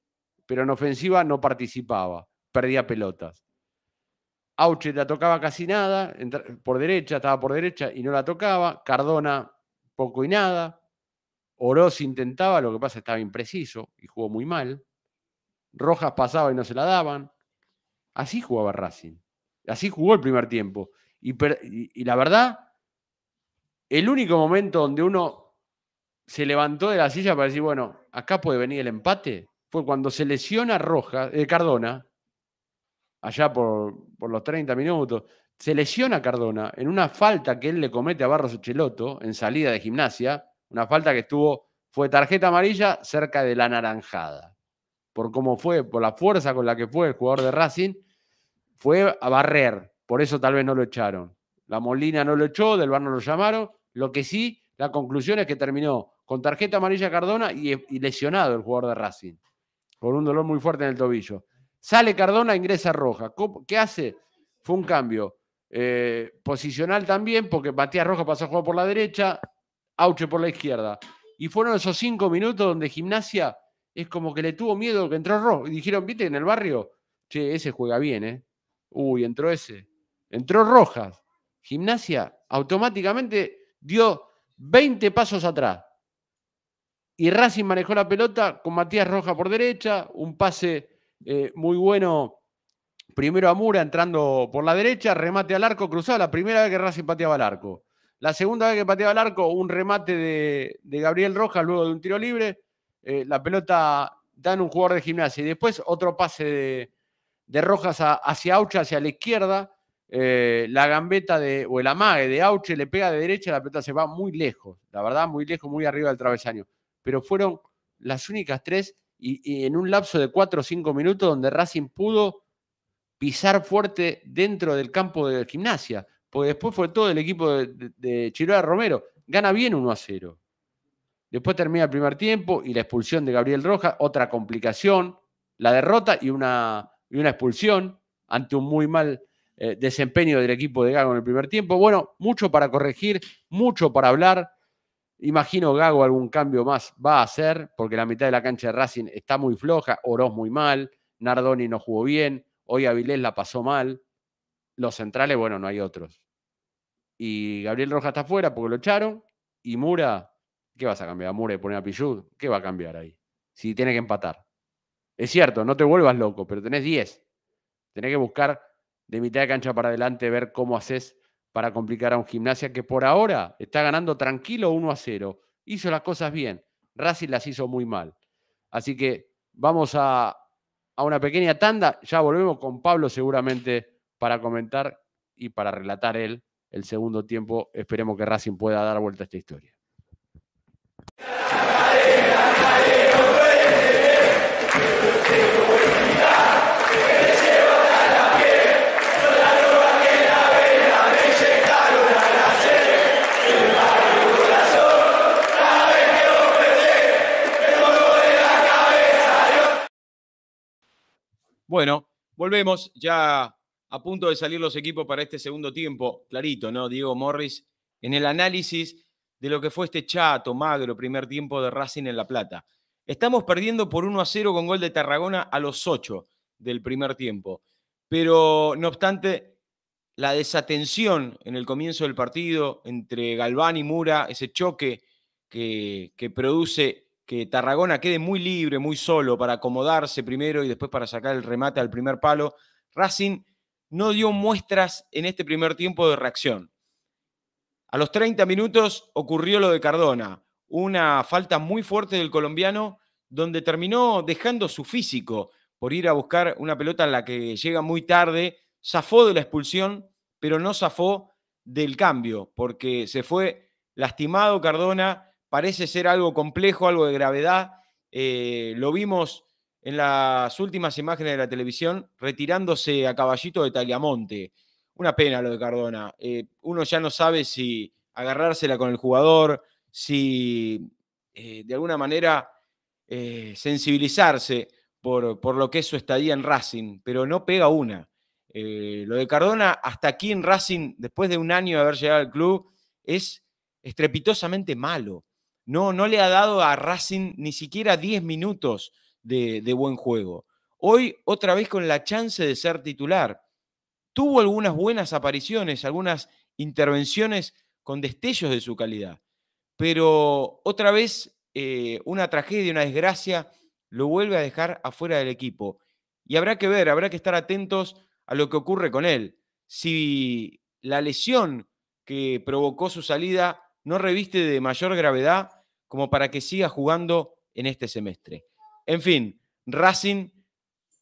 pero en ofensiva no participaba, perdía pelotas. Auche la tocaba casi nada, por derecha, estaba por derecha y no la tocaba. Cardona poco y nada. Oroz intentaba, lo que pasa estaba impreciso y jugó muy mal. Rojas pasaba y no se la daban. Así jugaba Racing. Así jugó el primer tiempo. Y, la verdad, el único momento donde uno se levantó de la silla para decir, bueno, acá puede venir el empate, fue cuando se lesiona Rojas, eh, Cardona, allá por, los 30 minutos, se lesiona Cardona en una falta que él le comete a Barros Echeloto en salida de gimnasia, una falta que estuvo, fue tarjeta amarilla cerca de la naranjada por cómo fue, por la fuerza con la que fue el jugador de Racing, fue a barrer. Por eso tal vez no lo echaron. La Molina no lo echó, Del Bar no lo llamaron. Lo que sí, la conclusión es que terminó con tarjeta amarilla Cardona y, lesionado el jugador de Racing, con un dolor muy fuerte en el tobillo. Sale Cardona, ingresa Roja. ¿Qué hace? Fue un cambio. Eh, posicional también, porque Matías Roja pasó a jugar por la derecha, Aucho por la izquierda. Y fueron esos cinco minutos donde Gimnasia es como que le tuvo miedo que entró Rojas Y dijeron, viste, en el barrio, che, ese juega bien, ¿eh? Uy, entró ese. Entró Rojas. Gimnasia automáticamente dio 20 pasos atrás. Y Racing manejó la pelota con Matías Rojas por derecha, un pase eh, muy bueno. Primero Amura entrando por la derecha, remate al arco cruzado, la primera vez que Racing pateaba al arco. La segunda vez que pateaba al arco, un remate de, de Gabriel Rojas luego de un tiro libre eh, la pelota dan un jugador de gimnasia y después otro pase de, Rojas hacia Auche, hacia la izquierda, eh, la gambeta de, o el amague de Auche le pega de derecha, la pelota se va muy lejos, la verdad, muy lejos, muy arriba del travesaño. Pero fueron las únicas tres y, en un lapso de cuatro o cinco minutos donde Racing pudo pisar fuerte dentro del campo de gimnasia, porque después fue todo el equipo de, de, de Romero. Gana bien 1 a 0. Después termina el primer tiempo y la expulsión de Gabriel Roja, otra complicación, la derrota y una, y una expulsión ante un muy mal eh, desempeño del equipo de Gago en el primer tiempo. Bueno, mucho para corregir, mucho para hablar. Imagino Gago algún cambio más va a hacer, porque la mitad de la cancha de Racing está muy floja, Oroz muy mal, Nardoni no jugó bien, hoy Avilés la pasó mal. Los centrales, bueno, no hay otros. Y Gabriel Roja está afuera porque lo echaron y Mura ¿Qué vas a cambiar? ¿Amure poner a Pichu? ¿Qué va a cambiar ahí? Si tiene que empatar. Es cierto, no te vuelvas loco, pero tenés 10. Tenés que buscar de mitad de cancha para adelante, ver cómo haces para complicar a un gimnasia que por ahora está ganando tranquilo 1 a 0. Hizo las cosas bien. Racing las hizo muy mal. Así que vamos a, a una pequeña tanda. Ya volvemos con Pablo seguramente para comentar y para relatar él el segundo tiempo. Esperemos que Racing pueda dar vuelta a esta historia. Bueno, volvemos ya a punto de salir los equipos para este segundo tiempo. Clarito, ¿no? Diego Morris, en el análisis de lo que fue este chato, magro, primer tiempo de Racing en La Plata. Estamos perdiendo por 1 a 0 con gol de Tarragona a los 8 del primer tiempo. Pero no obstante, la desatención en el comienzo del partido entre Galván y Mura, ese choque que, que produce que Tarragona quede muy libre, muy solo para acomodarse primero y después para sacar el remate al primer palo. Racing no dio muestras en este primer tiempo de reacción. A los 30 minutos ocurrió lo de Cardona, una falta muy fuerte del colombiano donde terminó dejando su físico por ir a buscar una pelota en la que llega muy tarde, zafó de la expulsión, pero no zafó del cambio, porque se fue lastimado Cardona parece ser algo complejo, algo de gravedad. Eh, lo vimos en las últimas imágenes de la televisión retirándose a caballito de Taliamonte. Una pena lo de Cardona. Eh, uno ya no sabe si agarrársela con el jugador, si eh, de alguna manera sensibilizarse por, por, lo que es su estadía en Racing, pero no pega una. lo de Cardona, hasta aquí en Racing, después de un año de haber llegado al club, es estrepitosamente malo. No, no le ha dado a Racing ni siquiera 10 minutos de, buen juego. Hoy otra vez con la chance de ser titular. Tuvo algunas buenas apariciones, algunas intervenciones con destellos de su calidad. Pero otra vez eh, una tragedia, una desgracia, lo vuelve a dejar afuera del equipo. Y habrá que ver, habrá que estar atentos a lo que ocurre con él. Si la lesión que provocó su salida no reviste de mayor gravedad como para que siga jugando en este semestre. En fin, Racing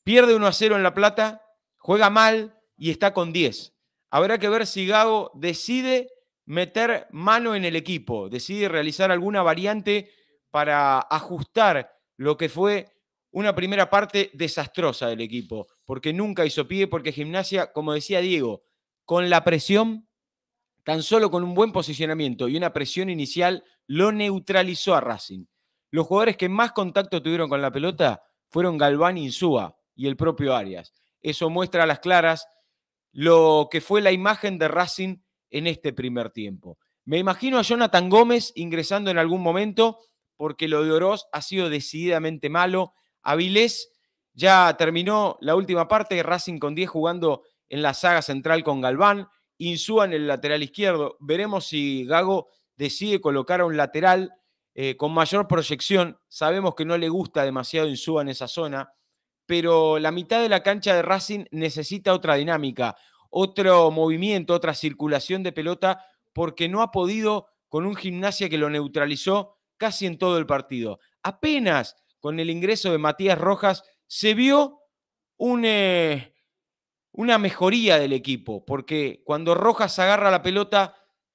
pierde 1 a 0 en La Plata, juega mal y está con 10. Habrá que ver si Gago decide meter mano en el equipo, decide realizar alguna variante para ajustar lo que fue una primera parte desastrosa del equipo, porque nunca hizo pie, porque gimnasia, como decía Diego, con la presión Tan solo con un buen posicionamiento y una presión inicial lo neutralizó a Racing. Los jugadores que más contacto tuvieron con la pelota fueron Galván Insúa y el propio Arias. Eso muestra a las claras lo que fue la imagen de Racing en este primer tiempo. Me imagino a Jonathan Gómez ingresando en algún momento porque lo de Oroz ha sido decididamente malo. Avilés ya terminó la última parte, Racing con 10 jugando en la saga central con Galván. Insúa en el lateral izquierdo. Veremos si Gago decide colocar a un lateral eh, con mayor proyección. Sabemos que no le gusta demasiado Insúa en esa zona, pero la mitad de la cancha de Racing necesita otra dinámica, otro movimiento, otra circulación de pelota, porque no ha podido con un gimnasia que lo neutralizó casi en todo el partido. Apenas con el ingreso de Matías Rojas se vio un... Eh, una mejoría del equipo, porque cuando Rojas agarra la pelota,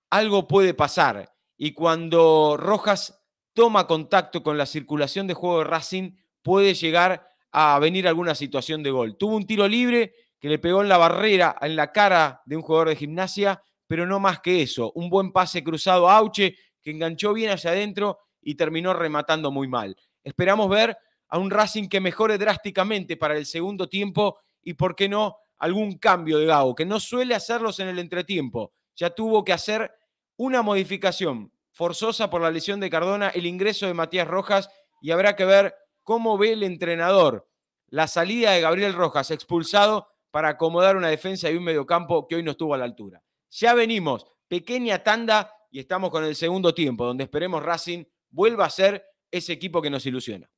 algo puede pasar. Y cuando Rojas toma contacto con la circulación de juego de Racing, puede llegar a venir alguna situación de gol. Tuvo un tiro libre que le pegó en la barrera, en la cara de un jugador de gimnasia, pero no más que eso. Un buen pase cruzado a Auche, que enganchó bien hacia adentro y terminó rematando muy mal. Esperamos ver a un Racing que mejore drásticamente para el segundo tiempo y, ¿por qué no?, algún cambio de Gago, que no suele hacerlos en el entretiempo. Ya tuvo que hacer una modificación forzosa por la lesión de Cardona, el ingreso de Matías Rojas y habrá que ver cómo ve el entrenador la salida de Gabriel Rojas expulsado para acomodar una defensa y un mediocampo que hoy no estuvo a la altura. Ya venimos, pequeña tanda y estamos con el segundo tiempo, donde esperemos Racing vuelva a ser ese equipo que nos ilusiona.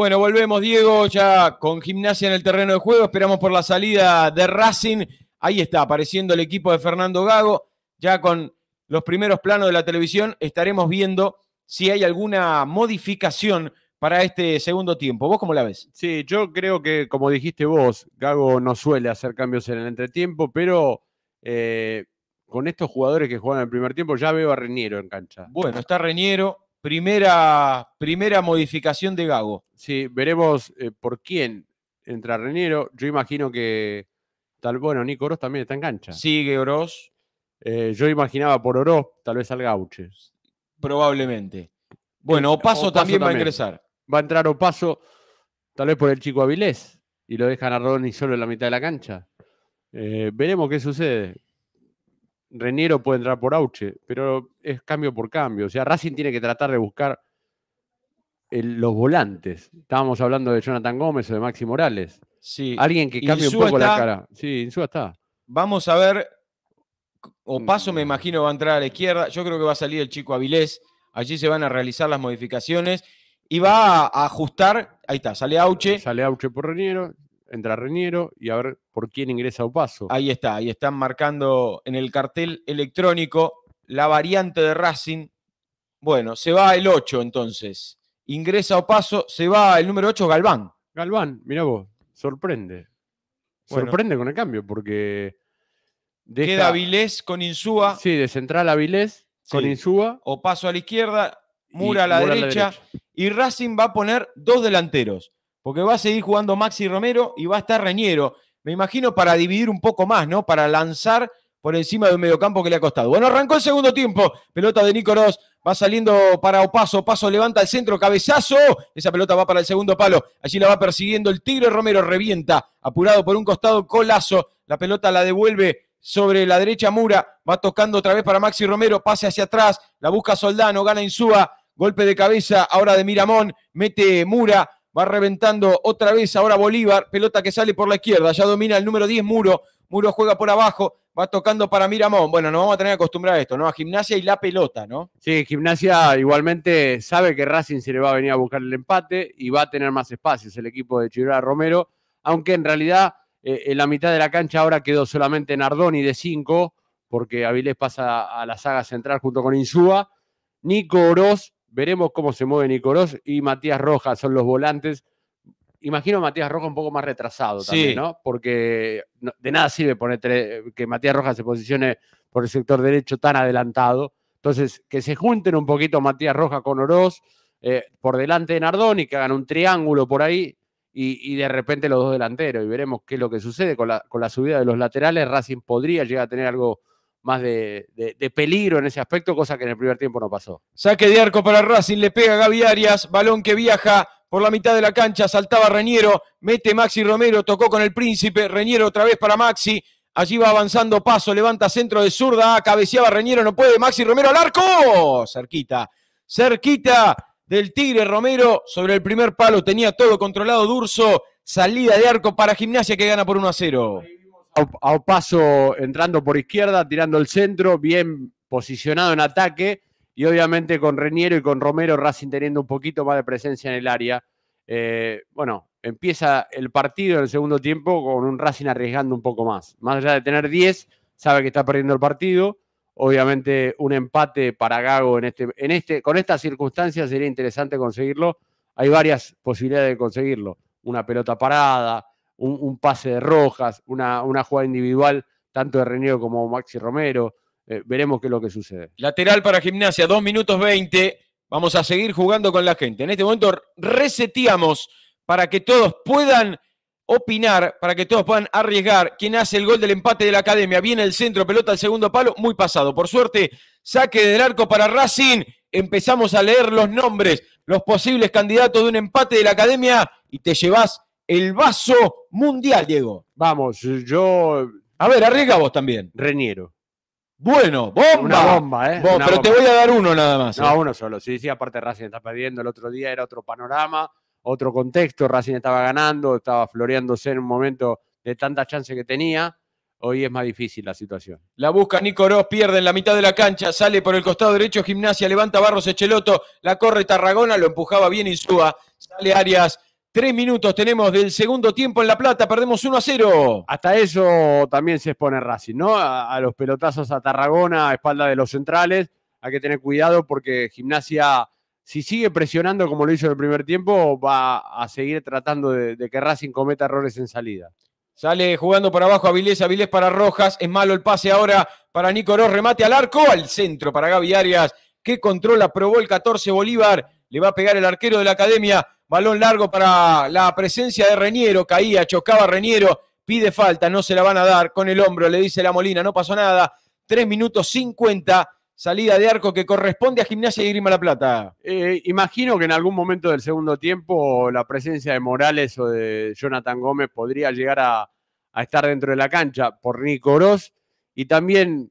Bueno, volvemos, Diego, ya con gimnasia en el terreno de juego. Esperamos por la salida de Racing. Ahí está apareciendo el equipo de Fernando Gago. Ya con los primeros planos de la televisión estaremos viendo si hay alguna modificación para este segundo tiempo. ¿Vos cómo la ves? Sí, yo creo que, como dijiste vos, Gago no suele hacer cambios en el entretiempo, pero eh, con estos jugadores que juegan en el primer tiempo ya veo a Reñero en cancha. Bueno, está Reñero, primera, primera modificación de Gago. Sí, veremos eh, por quién entra Reniero. Yo imagino que tal bueno, Nico Oroz también está en cancha. Sigue Oroz. Eh, yo imaginaba por Oroz, tal vez al Gauches. Probablemente. Bueno, eh, Opaso, también, va a ingresar. Va a entrar Opaso, tal vez por el chico Avilés, y lo dejan a Rodoni solo en la mitad de la cancha. veremos qué sucede. Reniero puede entrar por Auche, pero es cambio por cambio. O sea, Racing tiene que tratar de buscar los volantes. Estábamos hablando de Jonathan Gómez o de Maxi Morales. Sí. Alguien que cambie un poco la cara. Sí, Insúa está. Vamos a ver. O mm. paso, me imagino, va a entrar a la izquierda. Yo creo que va a salir el chico Avilés. Allí se van a realizar las modificaciones y va a ajustar. Ahí está, sale Auche. Sale Auche por Reniero entra Reñero y a ver por quién ingresa o paso. Ahí está, ahí están marcando en el cartel electrónico la variante de Racing. Bueno, se va el 8 entonces. Ingresa o paso, se va el número 8, Galván. Galván, mirá vos, sorprende. Sorprende con el cambio, porque. Queda Avilés con Insúa. Sí, de central Avilés con Insúa. O paso a la izquierda, Mura, a la derecha. Y Racing va a poner dos delanteros. Porque va a seguir jugando Maxi Romero y va a estar Reñero. Me imagino para dividir un poco más, ¿no? Para lanzar por encima de un mediocampo que le ha costado. Bueno, arrancó el segundo tiempo. Pelota de Nicolás. Va saliendo para Opaso. Paso levanta el centro. Cabezazo. Esa pelota va para el segundo palo. Allí la va persiguiendo el Tigre Romero. Revienta. Apurado por un costado. Colazo. La pelota la devuelve sobre la derecha Mura. Va tocando otra vez para Maxi Romero. Pase hacia atrás. La busca Soldano. Gana Insúa. Golpe de cabeza ahora de Miramón. Mete Mura va reventando otra vez ahora Bolívar, pelota que sale por la izquierda, ya domina el número 10 Muro, Muro juega por abajo, va tocando para Miramón. Bueno, nos vamos a tener que acostumbrar a esto, ¿no? A gimnasia y la pelota, ¿no? Sí, gimnasia igualmente sabe que Racing se le va a venir a buscar el empate y va a tener más espacios el equipo de Chirora Romero, aunque en realidad eh, en la mitad de la cancha ahora quedó solamente Nardoni de 5, porque Avilés pasa a la saga central junto con Insúa, Nico Oroz Veremos cómo se mueve Nicolás y Matías Rojas son los volantes. Imagino Matías Rojas un poco más retrasado también, ¿no? Porque de nada sirve poner que Matías Rojas se posicione por el sector derecho tan adelantado. Entonces, que se junten un poquito Matías Rojas con Oroz eh, por delante de Nardón y que hagan un triángulo por ahí y, de repente los dos delanteros. Y veremos qué es lo que sucede con la, con la subida de los laterales. Racing podría llegar a tener algo más de, peligro en ese aspecto, cosa que en el primer tiempo no pasó. Saque de arco para Racing, le pega Gaby Arias, balón que viaja por la mitad de la cancha, saltaba Reñero, mete Maxi Romero, tocó con el príncipe, Reñero otra vez para Maxi, allí va avanzando paso, levanta centro de zurda, ah, cabeceaba Reñero, no puede, Maxi Romero al arco, cerquita, cerquita del Tigre Romero sobre el primer palo, tenía todo controlado Durso, salida de arco para Gimnasia que gana por 1 a 0 a paso entrando por izquierda, tirando el centro, bien posicionado en ataque y obviamente con Reniero y con Romero Racing teniendo un poquito más de presencia en el área. Eh, bueno, empieza el partido en el segundo tiempo con un Racing arriesgando un poco más. Más allá de tener 10, sabe que está perdiendo el partido. Obviamente un empate para Gago en este, en este, con estas circunstancias sería interesante conseguirlo. Hay varias posibilidades de conseguirlo. Una pelota parada, un, pase de Rojas, una, una jugada individual, tanto de reñido como Maxi Romero. Eh, veremos qué es lo que sucede. Lateral para gimnasia, 2 minutos 20. Vamos a seguir jugando con la gente. En este momento reseteamos para que todos puedan opinar, para que todos puedan arriesgar quién hace el gol del empate de la academia. Viene el centro, pelota al segundo palo, muy pasado. Por suerte, saque del arco para Racing. Empezamos a leer los nombres, los posibles candidatos de un empate de la academia y te llevas el vaso mundial, Diego. Vamos, yo. A ver, arriesga vos también. Reñero. Bueno, bomba. Una bomba, ¿eh? pero te voy a dar uno nada más. No, eh. uno solo. Sí, sí, aparte Racing está perdiendo. El otro día era otro panorama, otro contexto. Racing estaba ganando, estaba floreándose en un momento de tanta chance que tenía. Hoy es más difícil la situación. La busca Nico Ross, pierde en la mitad de la cancha, sale por el costado derecho, gimnasia, levanta Barros Echeloto, la corre Tarragona, lo empujaba bien Insúa, sale Arias, Tres minutos tenemos del segundo tiempo en La Plata, perdemos 1 a 0. Hasta eso también se expone Racing, ¿no? A, los pelotazos a Tarragona, a espalda de los centrales. Hay que tener cuidado porque Gimnasia, si sigue presionando como lo hizo en el primer tiempo, va a seguir tratando de, que Racing cometa errores en salida. Sale jugando para abajo Avilés, Avilés para Rojas. Es malo el pase ahora para Nico Remate al arco, al centro para Gaby Arias, que controla, probó el 14 Bolívar. Le va a pegar el arquero de la academia. Balón largo para la presencia de Reñero. Caía, chocaba Reñero. Pide falta, no se la van a dar. Con el hombro le dice la Molina, no pasó nada. 3 minutos 50. Salida de arco que corresponde a Gimnasia y Grima La Plata. Eh, imagino que en algún momento del segundo tiempo la presencia de Morales o de Jonathan Gómez podría llegar a, a estar dentro de la cancha por Nico Oroz y también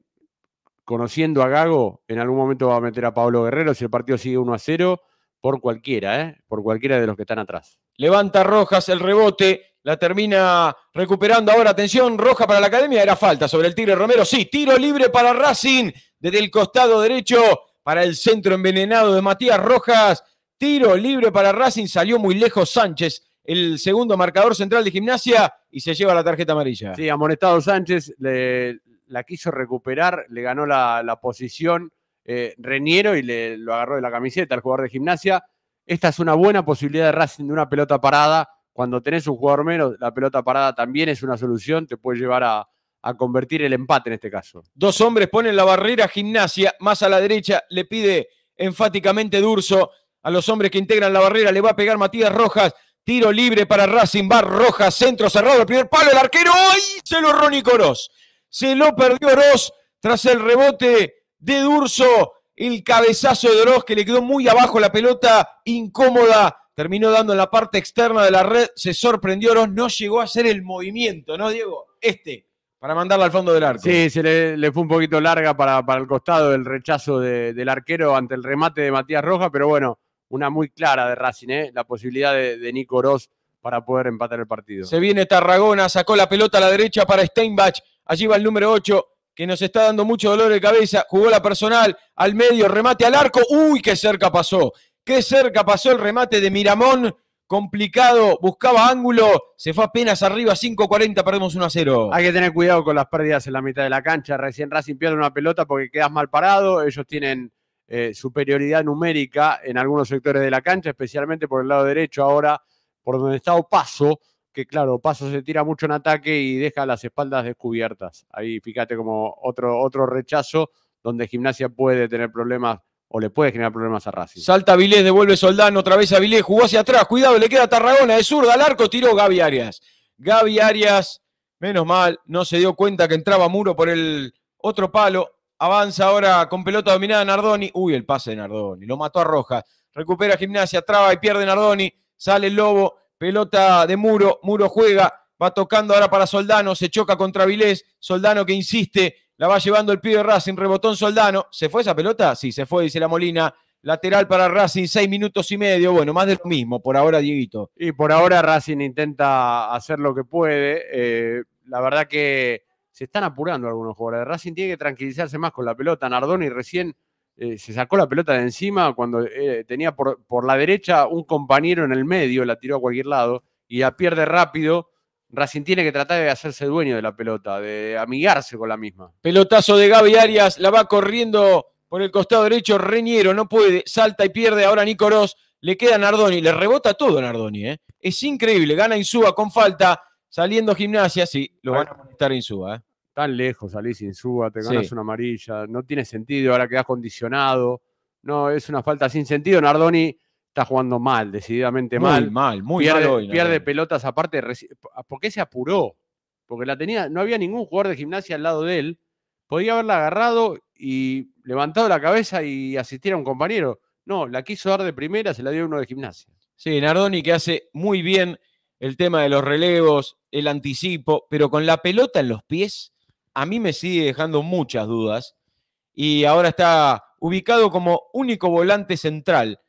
conociendo a Gago, en algún momento va a meter a Pablo Guerrero si el partido sigue 1 a 0 por cualquiera, ¿eh? por cualquiera de los que están atrás. Levanta Rojas el rebote, la termina recuperando ahora. Atención, Roja para la academia, era falta sobre el Tigre Romero. Sí, tiro libre para Racing desde el costado derecho para el centro envenenado de Matías Rojas. Tiro libre para Racing, salió muy lejos Sánchez, el segundo marcador central de gimnasia, y se lleva la tarjeta amarilla. Sí, amonestado Sánchez, le, la quiso recuperar, le ganó la posición eh, Reniero y le, lo agarró de la camiseta al jugador de gimnasia. Esta es una buena posibilidad de Racing de una pelota parada. Cuando tenés un jugador menos, la pelota parada también es una solución, te puede llevar a, convertir el empate en este caso. Dos hombres ponen la barrera gimnasia, más a la derecha le pide enfáticamente Durso a los hombres que integran la barrera, le va a pegar Matías Rojas, tiro libre para Racing, va Rojas, centro cerrado, el primer palo, el arquero, ¡ay! Se lo Ronnie Coroz, se lo perdió Oroz tras el rebote de Durso, el cabezazo de Oroz que le quedó muy abajo la pelota, incómoda, terminó dando en la parte externa de la red, se sorprendió Oroz, no llegó a hacer el movimiento, ¿no, Diego? Este, para mandarla al fondo del arco. Sí, se le, fue un poquito larga para, para el costado el rechazo del arquero ante el remate de Matías Rojas pero bueno, una muy clara de Racing, ¿eh? la posibilidad de, de Nico Oroz para poder empatar el partido. Se viene Tarragona, sacó la pelota a la derecha para Steinbach, allí va el número 8, que nos está dando mucho dolor de cabeza. Jugó la personal al medio, remate al arco. Uy, qué cerca pasó. Qué cerca pasó el remate de Miramón. Complicado, buscaba ángulo, se fue apenas arriba, 5.40, perdemos 1 a 0. Hay que tener cuidado con las pérdidas en la mitad de la cancha. Recién Racing pierde una pelota porque quedas mal parado. Ellos tienen eh, superioridad numérica en algunos sectores de la cancha, especialmente por el lado derecho ahora, por donde está Opaso que claro, Paso se tira mucho en ataque y deja las espaldas descubiertas. Ahí fíjate como otro, otro rechazo donde Gimnasia puede tener problemas o le puede generar problemas a Racing. Salta Vilés, devuelve Soldano, otra vez a Vilés, jugó hacia atrás, cuidado, le queda Tarragona, de zurda al arco, tiró Gaby Arias. Gaby Arias, menos mal, no se dio cuenta que entraba Muro por el otro palo, avanza ahora con pelota dominada Nardoni, uy, el pase de Nardoni, lo mató a Rojas, recupera Gimnasia, traba y pierde Nardoni, sale el Lobo, pelota de Muro, Muro juega, va tocando ahora para Soldano, se choca contra Vilés, Soldano que insiste, la va llevando el de Racing, rebotón Soldano, ¿se fue esa pelota? Sí, se fue, dice la Molina. Lateral para Racing, seis minutos y medio. Bueno, más de lo mismo por ahora, Dieguito. Y por ahora Racing intenta hacer lo que puede. Eh, la verdad que se están apurando algunos jugadores. Racing tiene que tranquilizarse más con la pelota. Nardoni recién eh, se sacó la pelota de encima cuando eh, tenía por, por, la derecha un compañero en el medio, la tiró a cualquier lado y la pierde rápido. Racing tiene que tratar de hacerse dueño de la pelota, de amigarse con la misma. Pelotazo de Gaby Arias, la va corriendo por el costado derecho, Reñero, no puede, salta y pierde ahora Nico le queda Nardoni, le rebota todo Nardoni, ¿eh? es increíble, gana Insúa con falta, saliendo gimnasia, sí, lo van a molestar Insúa. Eh lejos, salís sin suba, te ganas una amarilla, no tiene sentido, ahora quedás condicionado. No, es una falta sin sentido. Nardoni está jugando mal, decididamente muy mal. mal, muy pierde, Pierde pelotas aparte. Ah, porque se apuró? Porque la tenía, no había ningún jugador de gimnasia al lado de él. Podía haberla agarrado y levantado la cabeza y asistir a un compañero. No, la quiso dar de primera, se la dio uno de gimnasia. Sí, Nardoni que hace muy bien el tema de los relevos, el anticipo, pero con la pelota en los pies a mí me sigue dejando muchas dudas. Y ahora está ubicado como único volante central.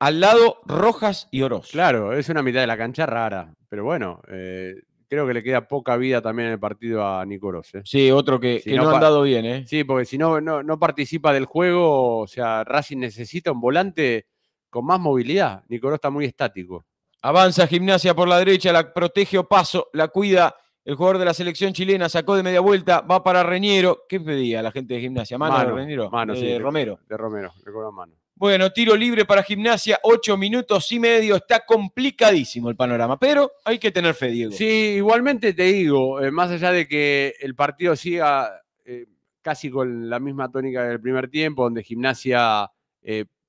Al lado Rojas y Oroz. Claro, es una mitad de la cancha rara. Pero bueno, eh, creo que le queda poca vida también en el partido a Nicorós. ¿eh? Sí, otro que, no, ha han dado bien. ¿eh? Sí, porque si no, no, participa del juego, o sea, Racing necesita un volante con más movilidad. Nicorós está muy estático. Avanza Gimnasia por la derecha, la protege o paso, la cuida el jugador de la selección chilena sacó de media vuelta, va para Reñero. ¿Qué pedía la gente de gimnasia? ¿Mano, de Reñero? Eh, de Romero. De Romero, mano. Bueno, tiro libre para gimnasia, ocho minutos y medio. Está complicadísimo el panorama, pero hay que tener fe, Diego. Sí, igualmente te digo, eh, más allá de que el partido siga eh, casi con la misma tónica del primer tiempo, donde gimnasia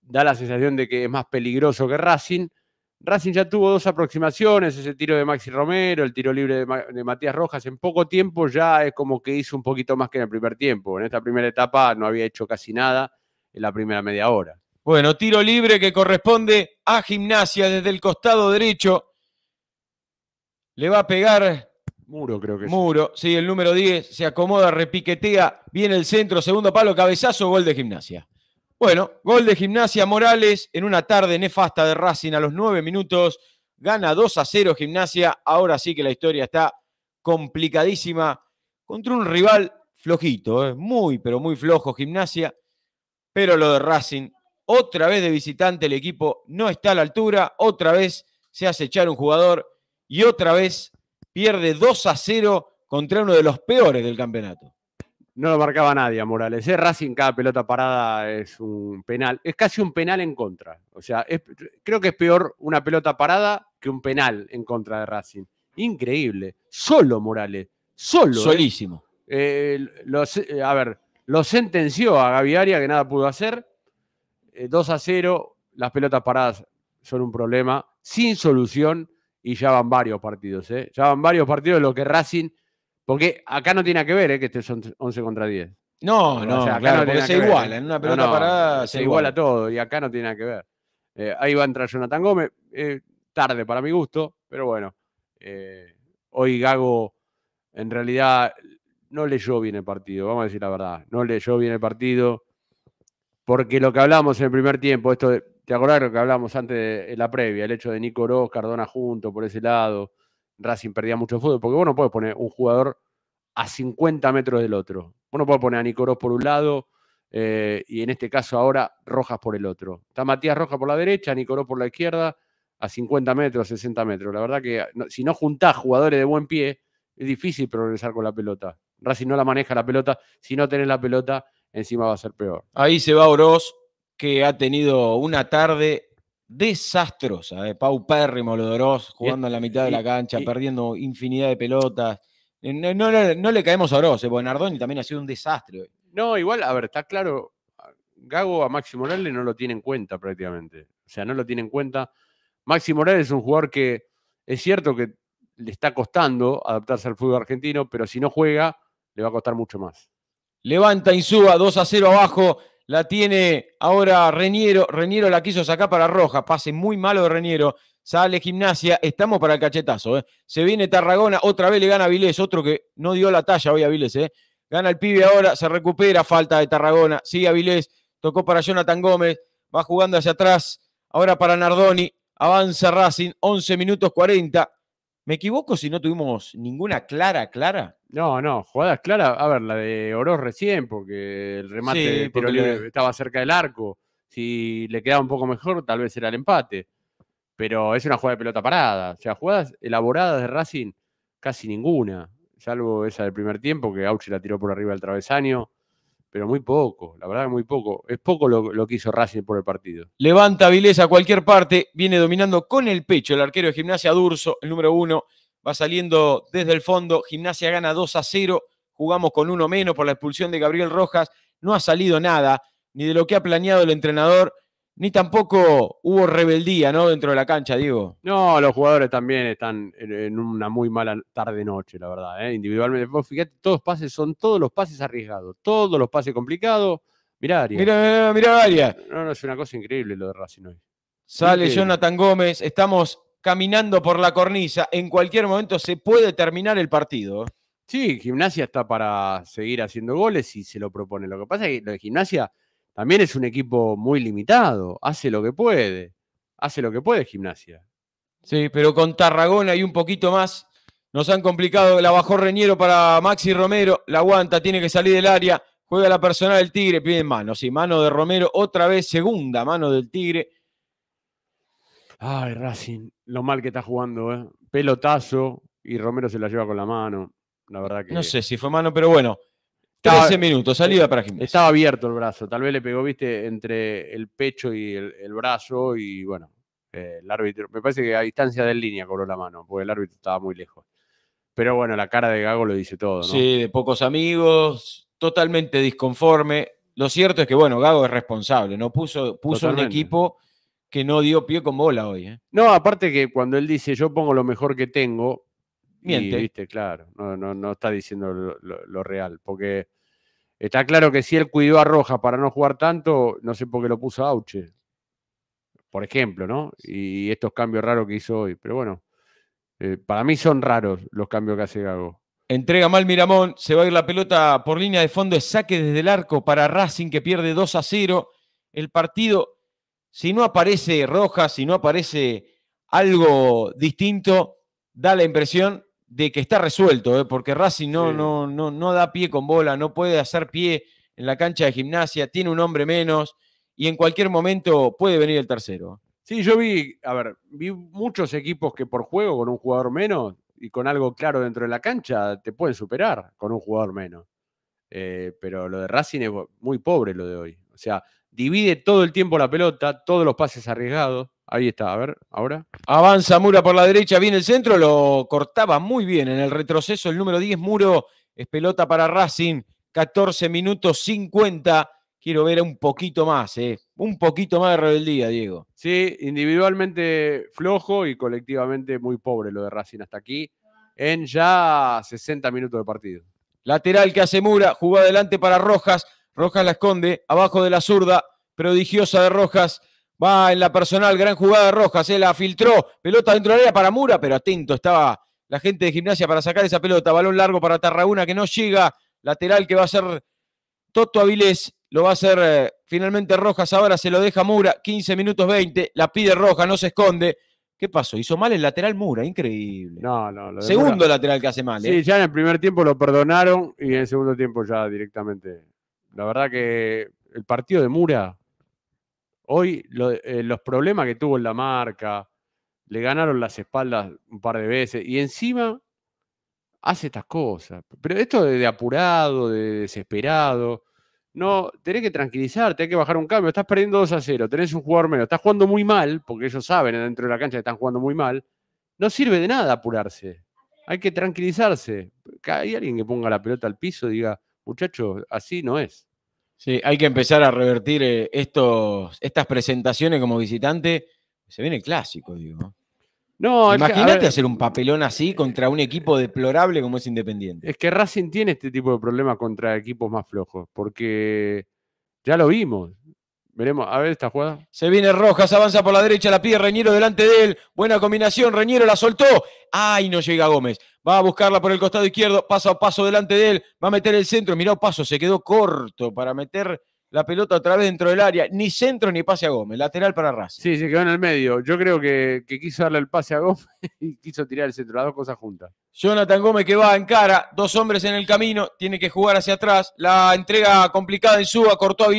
da la sensación de que es más peligroso que Racing, Racing ya tuvo dos aproximaciones, ese tiro de Maxi Romero, el tiro libre de, Matías Rojas, en poco tiempo ya es como que hizo un poquito más que en el primer tiempo. En esta primera etapa no había hecho casi nada en la primera media hora. Bueno, tiro libre que corresponde a Gimnasia desde el costado derecho. Le va a pegar Muro, creo que Muro, sí, sí el número 10 se acomoda, repiquetea, viene el centro, segundo palo, cabezazo, gol de Gimnasia. Bueno, gol de Gimnasia Morales en una tarde nefasta de Racing a los nueve minutos. Gana 2 a 0 Gimnasia. Ahora sí que la historia está complicadísima contra un rival flojito, ¿eh? muy, pero muy flojo Gimnasia. Pero lo de Racing, otra vez de visitante, el equipo no está a la altura. Otra vez se hace echar un jugador y otra vez pierde 2 a 0 contra uno de los peores del campeonato. No lo marcaba nadie Morales. ¿eh? Racing, cada pelota parada es un penal. Es casi un penal en contra. O sea, creo que es peor una pelota parada que un penal en contra de Racing. Increíble. Solo Morales. Solo. ¿eh? Solísimo. Eh, a ver, lo sentenció a Gaviaria, que nada pudo hacer. 2 a 0. Las pelotas paradas son un problema sin solución y ya van varios partidos. Ya van varios partidos lo lo que Racing porque acá no tiene que ver eh, que este son 11 contra 10. No, no, o sea, claro, porque se iguala, en una pelota parada se, iguala. todo y acá no tiene nada que ver. Eh, ahí va a entrar Jonathan Gómez, eh, tarde para mi gusto, pero bueno, hoy Gago en realidad no leyó bien el partido, vamos a decir la verdad, no leyó bien el partido, porque lo que hablamos en el primer tiempo, esto, ¿te acordás de lo que hablamos antes de, la previa? El hecho de Nico Oroz, Cardona junto por ese lado, Racing perdía mucho fútbol, porque vos no poner un jugador a 50 metros del otro. Vos no poner a Nicorós por un lado eh, y en este caso ahora Rojas por el otro. Está Matías Rojas por la derecha, Nicorós por la izquierda, a 50 metros, 60 metros. La verdad que si no juntás jugadores de buen pie, es difícil progresar con la pelota. Racing no la maneja la pelota, si no tenés la pelota, encima va a ser peor. Ahí se va Oroz, que ha tenido una tarde desastrosa, eh, de paupérrimo Lodoros, eh, jugando en la mitad de la cancha, perdiendo infinidad de pelotas. Eh, no, le caemos a Oroz, eh, Nardoni también ha sido un desastre. No, igual, a ver, está claro, Gago a Maxi Morales no lo tiene en cuenta prácticamente. O sea, no lo tiene en cuenta. Maxi Morales es un jugador que es cierto que le está costando adaptarse al fútbol argentino, pero si no juega, le va a costar mucho más. Levanta y suba, 2 a 0 abajo. La tiene ahora Reñero. Reñero la quiso sacar para Roja. Pase muy malo de Reñero. Sale gimnasia. Estamos para el cachetazo. ¿eh? Se viene Tarragona. Otra vez le gana a Vilés. Otro que no dio la talla hoy a Vilés. ¿eh? Gana el pibe ahora. Se recupera. Falta de Tarragona. Sigue a Vilés. Tocó para Jonathan Gómez. Va jugando hacia atrás. Ahora para Nardoni. Avanza Racing. 11 minutos 40. ¿Me equivoco si no tuvimos ninguna clara, clara? No, no, jugadas claras. A ver, la de Oroz recién, porque el remate estaba cerca del arco. Si le quedaba un poco mejor, tal vez era el empate. Pero es una jugada de pelota parada. O sea, jugadas elaboradas de Racing, casi ninguna. Salvo esa del primer tiempo, que Auxi la tiró por arriba del travesaño pero muy poco, la verdad, muy poco. Es poco lo, que hizo Racing por el partido. Levanta vileza a cualquier parte, viene dominando con el pecho el arquero de Gimnasia Durso, el número uno, va saliendo desde el fondo. Gimnasia gana 2 a 0, jugamos con uno menos por la expulsión de Gabriel Rojas. No ha salido nada, ni de lo que ha planeado el entrenador, ni tampoco hubo rebeldía, ¿no? Dentro de la cancha, digo. No, los jugadores también están en una muy mala tarde-noche, la verdad, ¿eh? individualmente. fíjate, todos pases son todos los pases arriesgados, todos los pases complicados. Mirá, Aria. Mirá, mirá, Aria. No, no, es una cosa increíble lo de Racing hoy. Sale Jonathan Gómez, estamos caminando por la cornisa. En cualquier momento se puede terminar el partido. Sí, Gimnasia está para seguir haciendo goles y se lo propone. Lo que pasa es que lo de Gimnasia también es un equipo muy limitado, hace lo que puede, hace lo que puede gimnasia. Sí, pero con Tarragona y un poquito más nos han complicado. La bajó Reñero para Maxi Romero, la aguanta, tiene que salir del área, juega la personal del Tigre, pide mano, sí, mano de Romero, otra vez segunda mano del Tigre. Ay, Racing, lo mal que está jugando, ¿eh? Pelotazo y Romero se la lleva con la mano. La verdad que. No sé si fue mano, pero bueno. 13 minutos, salida para gimnasia. Estaba abierto el brazo, tal vez le pegó, viste, entre el pecho y el, brazo y bueno, eh, el árbitro, me parece que a distancia de línea cobró la mano, porque el árbitro estaba muy lejos. Pero bueno, la cara de Gago lo dice todo, ¿no? Sí, de pocos amigos, totalmente disconforme. Lo cierto es que, bueno, Gago es responsable, ¿no? Puso, puso un equipo que no dio pie con bola hoy. ¿eh? No, aparte que cuando él dice yo pongo lo mejor que tengo, Miente. viste, claro, no, no, está diciendo lo, real, porque está claro que si él cuidó a Roja para no jugar tanto, no sé por qué lo puso a Auche, por ejemplo, ¿no? Y estos cambios raros que hizo hoy, pero bueno, eh, para mí son raros los cambios que hace Gago. Entrega mal Miramón, se va a ir la pelota por línea de fondo, saque desde el arco para Racing que pierde 2 a 0. El partido, si no aparece Roja, si no aparece algo distinto, da la impresión de que está resuelto, ¿eh? porque Racing no, no, no, no da pie con bola, no puede hacer pie en la cancha de gimnasia, tiene un hombre menos y en cualquier momento puede venir el tercero. Sí, yo vi, a ver, vi muchos equipos que por juego con un jugador menos y con algo claro dentro de la cancha te pueden superar con un jugador menos. Eh, pero lo de Racing es muy pobre lo de hoy. O sea, divide todo el tiempo la pelota, todos los pases arriesgados. Ahí está, a ver, ahora. Avanza Mura por la derecha, viene el centro, lo cortaba muy bien en el retroceso el número 10, Muro, es pelota para Racing, 14 minutos 50. Quiero ver un poquito más, eh. un poquito más de rebeldía, Diego. Sí, individualmente flojo y colectivamente muy pobre lo de Racing hasta aquí, en ya 60 minutos de partido. Lateral que hace Mura, jugó adelante para Rojas, Rojas la esconde, abajo de la zurda, prodigiosa de Rojas. Va en la personal, gran jugada de Rojas, se eh, la filtró. Pelota dentro del área para Mura, pero atento estaba la gente de gimnasia para sacar esa pelota. Balón largo para Tarraguna, que no llega. Lateral que va a ser Toto Avilés. Lo va a hacer eh, finalmente Rojas. Ahora se lo deja Mura. 15 minutos 20. La pide Rojas, no se esconde. ¿Qué pasó? Hizo mal el lateral Mura, increíble. No, no. Lo segundo lateral que hace mal. Sí, eh. ya en el primer tiempo lo perdonaron y en el segundo tiempo ya directamente la verdad que el partido de Mura, hoy eh, los problemas que tuvo en la marca, le ganaron las espaldas un par de veces y encima hace estas cosas. Pero esto de, apurado, de desesperado, no, tenés que tranquilizarte, hay que bajar un cambio, estás perdiendo 2 a 0, tenés un jugador menos, estás jugando muy mal, porque ellos saben dentro de la cancha que están jugando muy mal, no sirve de nada apurarse. Hay que tranquilizarse. Hay alguien que ponga la pelota al piso y diga, muchachos, así no es. Sí, hay que empezar a revertir eh, estas presentaciones como visitante. Se viene clásico, digo. No, Imagínate hacer un papelón así contra un equipo deplorable como es Independiente. Es que Racing tiene este tipo de problemas contra equipos más flojos, porque ya lo vimos. Veremos, a ver esta jugada. Se viene Rojas, avanza por la derecha, la pide Reñero delante de él. Buena combinación, Reñero la soltó. Ay, no llega Gómez. Va a buscarla por el costado izquierdo, paso a paso delante de él. Va a meter el centro, mirá paso, se quedó corto para meter la pelota otra vez dentro del área. Ni centro ni pase a Gómez, lateral para Raz. Sí, se quedó en el medio. Yo creo que, que quiso darle el pase a Gómez y quiso tirar el centro, las dos cosas juntas. Jonathan Gómez que va en cara, dos hombres en el camino, tiene que jugar hacia atrás. La entrega complicada en suba, cortó a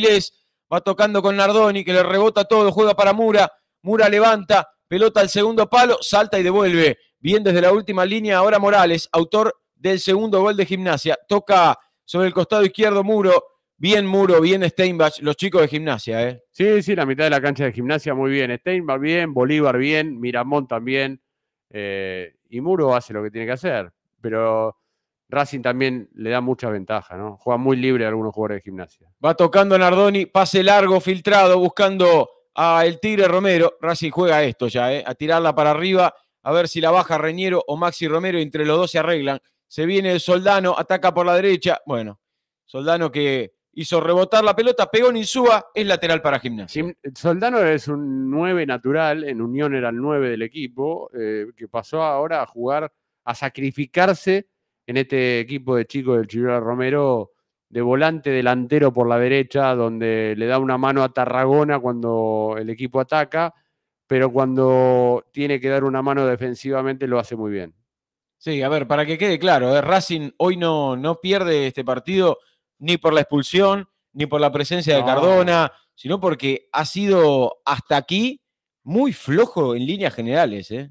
va tocando con Nardoni, que le rebota todo, juega para Mura, Mura levanta, pelota al segundo palo, salta y devuelve. Bien desde la última línea, ahora Morales, autor del segundo gol de gimnasia, toca sobre el costado izquierdo Muro, bien Muro, bien Steinbach, los chicos de gimnasia, ¿eh? Sí, sí, la mitad de la cancha de gimnasia muy bien, Steinbach bien, Bolívar bien, Miramón también, eh, y Muro hace lo que tiene que hacer, pero Racing también le da mucha ventaja, ¿no? Juega muy libre a algunos jugadores de gimnasia. Va tocando Nardoni, pase largo, filtrado, buscando a el Tigre Romero. Racing juega esto ya, ¿eh? A tirarla para arriba, a ver si la baja Reñero o Maxi Romero, entre los dos se arreglan. Se viene el Soldano, ataca por la derecha. Bueno, Soldano que hizo rebotar la pelota, pegó en suba, es lateral para Gimnasia. Soldano es un 9 natural, en Unión era el 9 del equipo, eh, que pasó ahora a jugar, a sacrificarse en este equipo de chicos del Chirola Romero de volante delantero por la derecha, donde le da una mano a Tarragona cuando el equipo ataca, pero cuando tiene que dar una mano defensivamente lo hace muy bien. Sí, a ver, para que quede claro, eh, Racing hoy no, no pierde este partido ni por la expulsión, ni por la presencia de Cardona, sino porque ha sido hasta aquí muy flojo en líneas generales. ¿eh?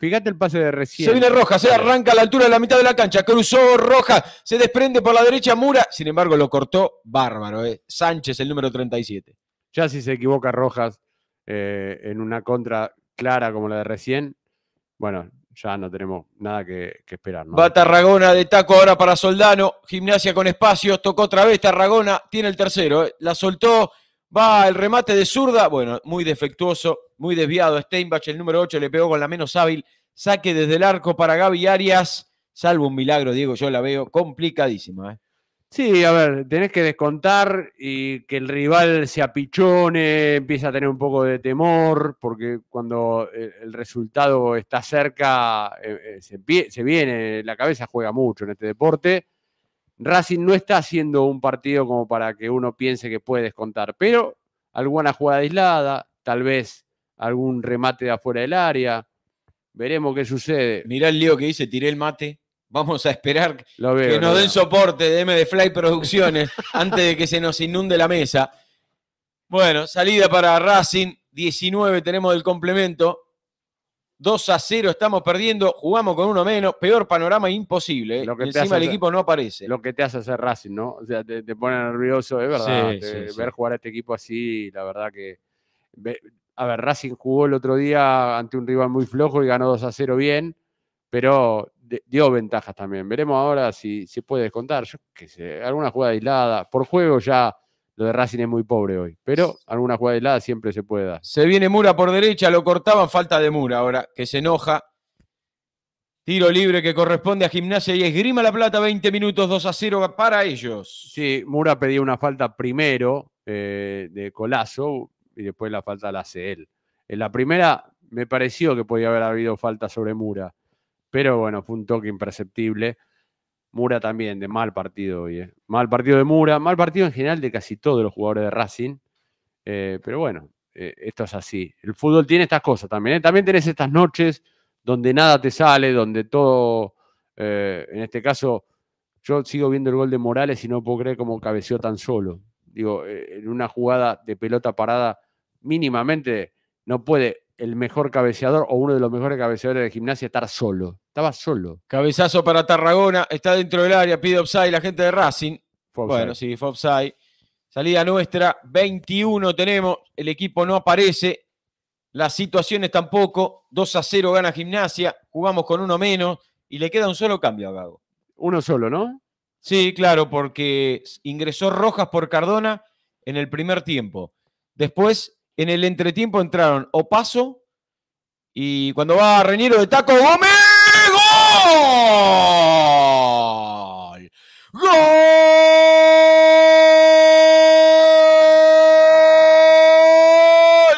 Fíjate el pase de recién. Se viene Roja, se eh, arranca a la altura de la mitad de la cancha. Cruzó Roja, se desprende por la derecha Mura. Sin embargo, lo cortó bárbaro. Eh. Sánchez, el número 37. Ya si se equivoca Rojas eh, en una contra clara como la de recién, bueno, ya no tenemos nada que, esperar. Va Tarragona de taco ahora para Soldano. Gimnasia con espacios. Tocó otra vez Tarragona. Tiene el tercero. Eh. La soltó. Va el remate de zurda. Bueno, muy defectuoso muy desviado. Steinbach, el número 8, le pegó con la menos hábil. Saque desde el arco para Gaby Arias. Salvo un milagro, Diego, yo la veo complicadísima. ¿eh? Sí, a ver, tenés que descontar y que el rival se apichone, empieza a tener un poco de temor, porque cuando eh, el resultado está cerca, eh, se, se, viene, la cabeza juega mucho en este deporte. Racing no está haciendo un partido como para que uno piense que puede descontar, pero alguna jugada aislada, tal vez algún remate de afuera del área. Veremos qué sucede. Mirá el lío que dice, tiré el mate. Vamos a esperar que nos den soporte de M de Fly Producciones antes de que se nos inunde la mesa. Bueno, salida para Racing, 19 tenemos el complemento. 2 a 0 estamos perdiendo, jugamos con uno menos, peor panorama imposible. ¿eh? encima el equipo no aparece. Lo que te hace hacer Racing, ¿no? O sea, te, pone nervioso, es verdad. ver jugar a este equipo así, la verdad que a ver, Racing jugó el otro día ante un rival muy flojo y ganó 2 a 0 bien, pero dio ventajas también. Veremos ahora si se puede descontar. Yo qué alguna jugada aislada. Por juego ya lo de Racing es muy pobre hoy, pero alguna jugada aislada siempre se puede dar. Se viene Mura por derecha, lo cortaban, falta de Mura ahora, que se enoja. Tiro libre que corresponde a Gimnasia y Esgrima La Plata, 20 minutos, 2 a 0 para ellos. Sí, Mura pedía una falta primero eh, de Colazo, y después la falta la hace él. En la primera me pareció que podía haber habido falta sobre Mura, pero bueno, fue un toque imperceptible. Mura también, de mal partido hoy. ¿eh? Mal partido de Mura, mal partido en general de casi todos los jugadores de Racing. Eh, pero bueno, eh, esto es así. El fútbol tiene estas cosas también. También tenés estas noches donde nada te sale, donde todo, en este caso, yo sigo viendo el gol de Morales y no puedo creer cómo cabeció tan solo. Digo, en una jugada de pelota parada mínimamente no puede el mejor cabeceador o uno de los mejores cabeceadores de gimnasia estar solo. Estaba solo. Cabezazo para Tarragona, está dentro del área, pide offside la gente de Racing. bueno, sí, offside. Salida nuestra, 21 tenemos, el equipo no aparece, las situaciones tampoco, 2 a 0 gana gimnasia, jugamos con uno menos y le queda un solo cambio a Gago. Uno solo, ¿no? Sí, claro, porque ingresó Rojas por Cardona en el primer tiempo. Después en el entretiempo entraron Opaso y cuando va Reñero de taco, ¡Gómez! ¡Gol! ¡Gol!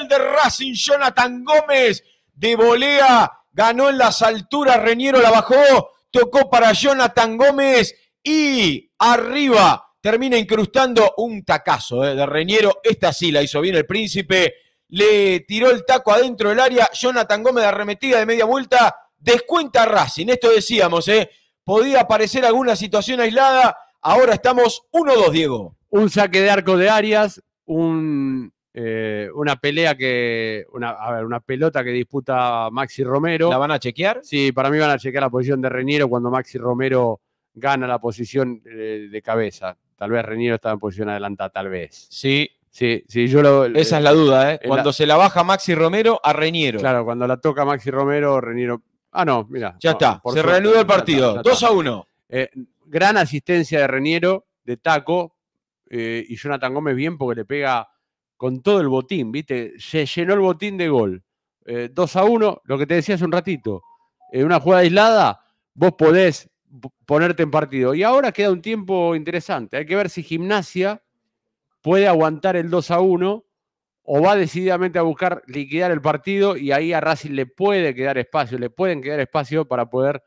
De Racing Jonathan Gómez de volea, ganó en las alturas, Reñero la bajó, tocó para Jonathan Gómez y arriba termina incrustando un tacazo eh, de Reñero. Esta sí la hizo bien el príncipe. Le tiró el taco adentro del área. Jonathan Gómez arremetida de media vuelta. Descuenta Racing. Esto decíamos, ¿eh? Podía aparecer alguna situación aislada. Ahora estamos 1-2, Diego. Un saque de arco de Arias. Un, eh, una pelea que. Una, a ver, una pelota que disputa Maxi Romero. ¿La van a chequear? Sí, para mí van a chequear la posición de Reñero cuando Maxi Romero gana la posición eh, de cabeza. Tal vez Reñero estaba en posición adelantada, tal vez. Sí. Sí, sí, yo lo, eh, Esa es la duda, ¿eh? Cuando se la baja Maxi Romero a Reñero. Claro, cuando la toca Maxi Romero, Reñero. Ah, no, mira. Ya está, se reanuda el partido. 2 a 1. Eh, gran asistencia de Reñero, de taco. Eh, y Jonathan Gómez bien porque le pega con todo el botín, ¿viste? Se llenó el botín de gol. 2 a 1, lo que te decía hace un ratito. En una jugada aislada, vos podés ponerte en partido. Y ahora queda un tiempo interesante. Hay que ver si Gimnasia puede aguantar el 2 a 1 o va decididamente a buscar liquidar el partido y ahí a Racing le puede quedar espacio, le pueden quedar espacio para poder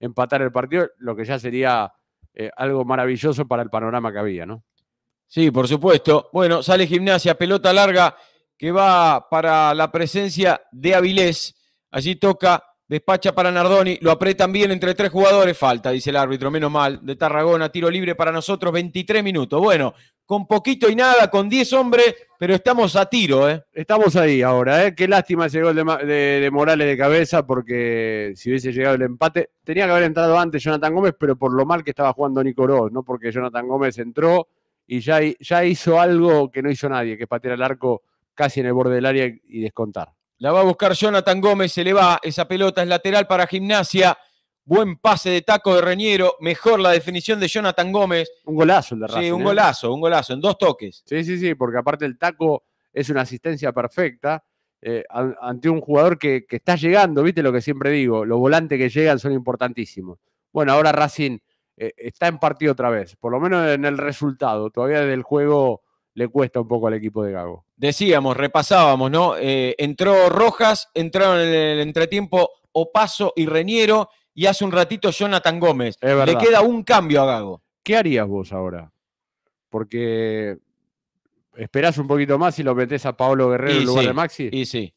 empatar el partido, lo que ya sería eh, algo maravilloso para el panorama que había, ¿no? Sí, por supuesto. Bueno, sale gimnasia, pelota larga que va para la presencia de Avilés. Allí toca Despacha para Nardoni, lo apretan bien entre tres jugadores, falta, dice el árbitro, menos mal, de Tarragona, tiro libre para nosotros, 23 minutos. Bueno, con poquito y nada, con 10 hombres, pero estamos a tiro, ¿eh? Estamos ahí ahora, ¿eh? Qué lástima ese gol de, Morales de cabeza, porque si hubiese llegado el empate, tenía que haber entrado antes Jonathan Gómez, pero por lo mal que estaba jugando Nico ¿no? Porque Jonathan Gómez entró y ya, hizo algo que no hizo nadie, que es patear el arco casi en el borde del área y descontar. La va a buscar Jonathan Gómez, se le va. Esa pelota es lateral para gimnasia. Buen pase de taco de Reñero. Mejor la definición de Jonathan Gómez. Un golazo de Racing, Sí, un ¿eh? golazo, un golazo, en dos toques. Sí, sí, sí, porque aparte el taco es una asistencia perfecta eh, ante un jugador que, está llegando, viste lo que siempre digo, los volantes que llegan son importantísimos. Bueno, ahora Racing eh, está en partido otra vez, por lo menos en el resultado. Todavía del juego le cuesta un poco al equipo de Gago decíamos, repasábamos, ¿no? Eh, entró Rojas, entraron en el entretiempo Opaso y Reñero y hace un ratito Jonathan Gómez. Le queda un cambio a Gago. ¿Qué harías vos ahora? Porque esperás un poquito más y lo metés a Paolo Guerrero y en lugar de Maxi. Y sí.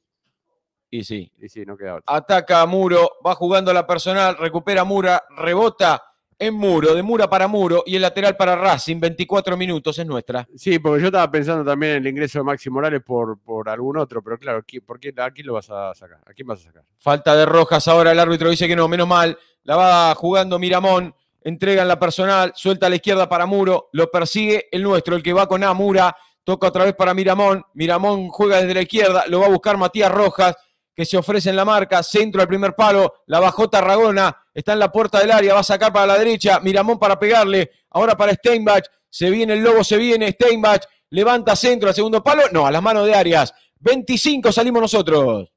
Y sí. Y sí, no queda Ataca a Muro, va jugando la personal, recupera Mura, rebota en muro, de mura para muro y el lateral para Racing, 24 minutos es nuestra. Sí, porque yo estaba pensando también en el ingreso de Maxi Morales por, por algún otro, pero claro, ¿por qué, ¿a quién lo vas a sacar? ¿A vas a sacar? Falta de Rojas, ahora el árbitro dice que no, menos mal, la va jugando Miramón, entrega en la personal, suelta a la izquierda para Muro, lo persigue el nuestro, el que va con amura toca otra vez para Miramón, Miramón juega desde la izquierda, lo va a buscar Matías Rojas, que se ofrece en la marca, centro al primer palo, la bajó Tarragona, está en la puerta del área, va a sacar para la derecha, Miramón para pegarle, ahora para Steinbach, se viene el lobo, se viene Steinbach, levanta centro al segundo palo, no, a las manos de Arias, 25 salimos nosotros.